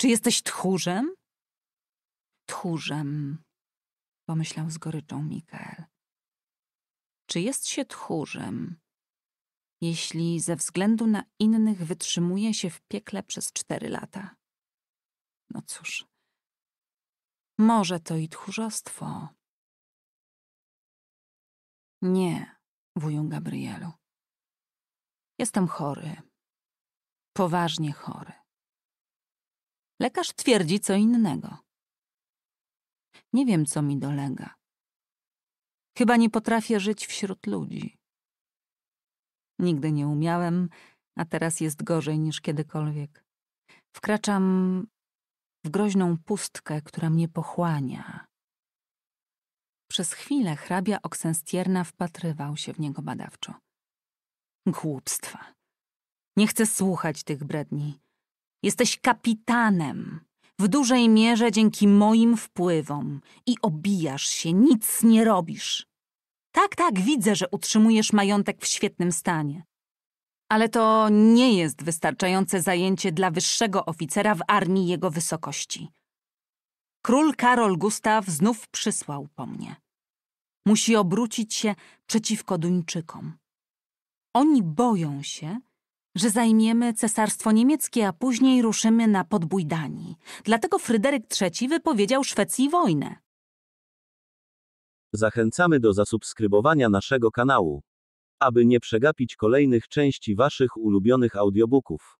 Czy jesteś tchórzem? Tchórzem, pomyślał z goryczą Mikael. Czy jest się tchórzem, jeśli ze względu na innych wytrzymuje się w piekle przez cztery lata? No cóż, może to i tchórzostwo. Nie, wuju Gabrielu. Jestem chory. Poważnie chory. Lekarz twierdzi co innego. Nie wiem, co mi dolega. Chyba nie potrafię żyć wśród ludzi. Nigdy nie umiałem, a teraz jest gorzej niż kiedykolwiek. Wkraczam w groźną pustkę, która mnie pochłania. Przez chwilę hrabia Oksęstierna wpatrywał się w niego badawczo. Głupstwa. Nie chcę słuchać tych bredni. Jesteś kapitanem w dużej mierze dzięki moim wpływom i obijasz się, nic nie robisz. Tak, tak, widzę, że utrzymujesz majątek w świetnym stanie. Ale to nie jest wystarczające zajęcie dla wyższego oficera w armii jego wysokości. Król Karol Gustaw znów przysłał po mnie. Musi obrócić się przeciwko Duńczykom. Oni boją się, że zajmiemy cesarstwo niemieckie, a później ruszymy na podbój Danii. Dlatego Fryderyk III wypowiedział Szwecji wojnę. Zachęcamy do zasubskrybowania naszego kanału, aby nie przegapić kolejnych części Waszych ulubionych audiobooków.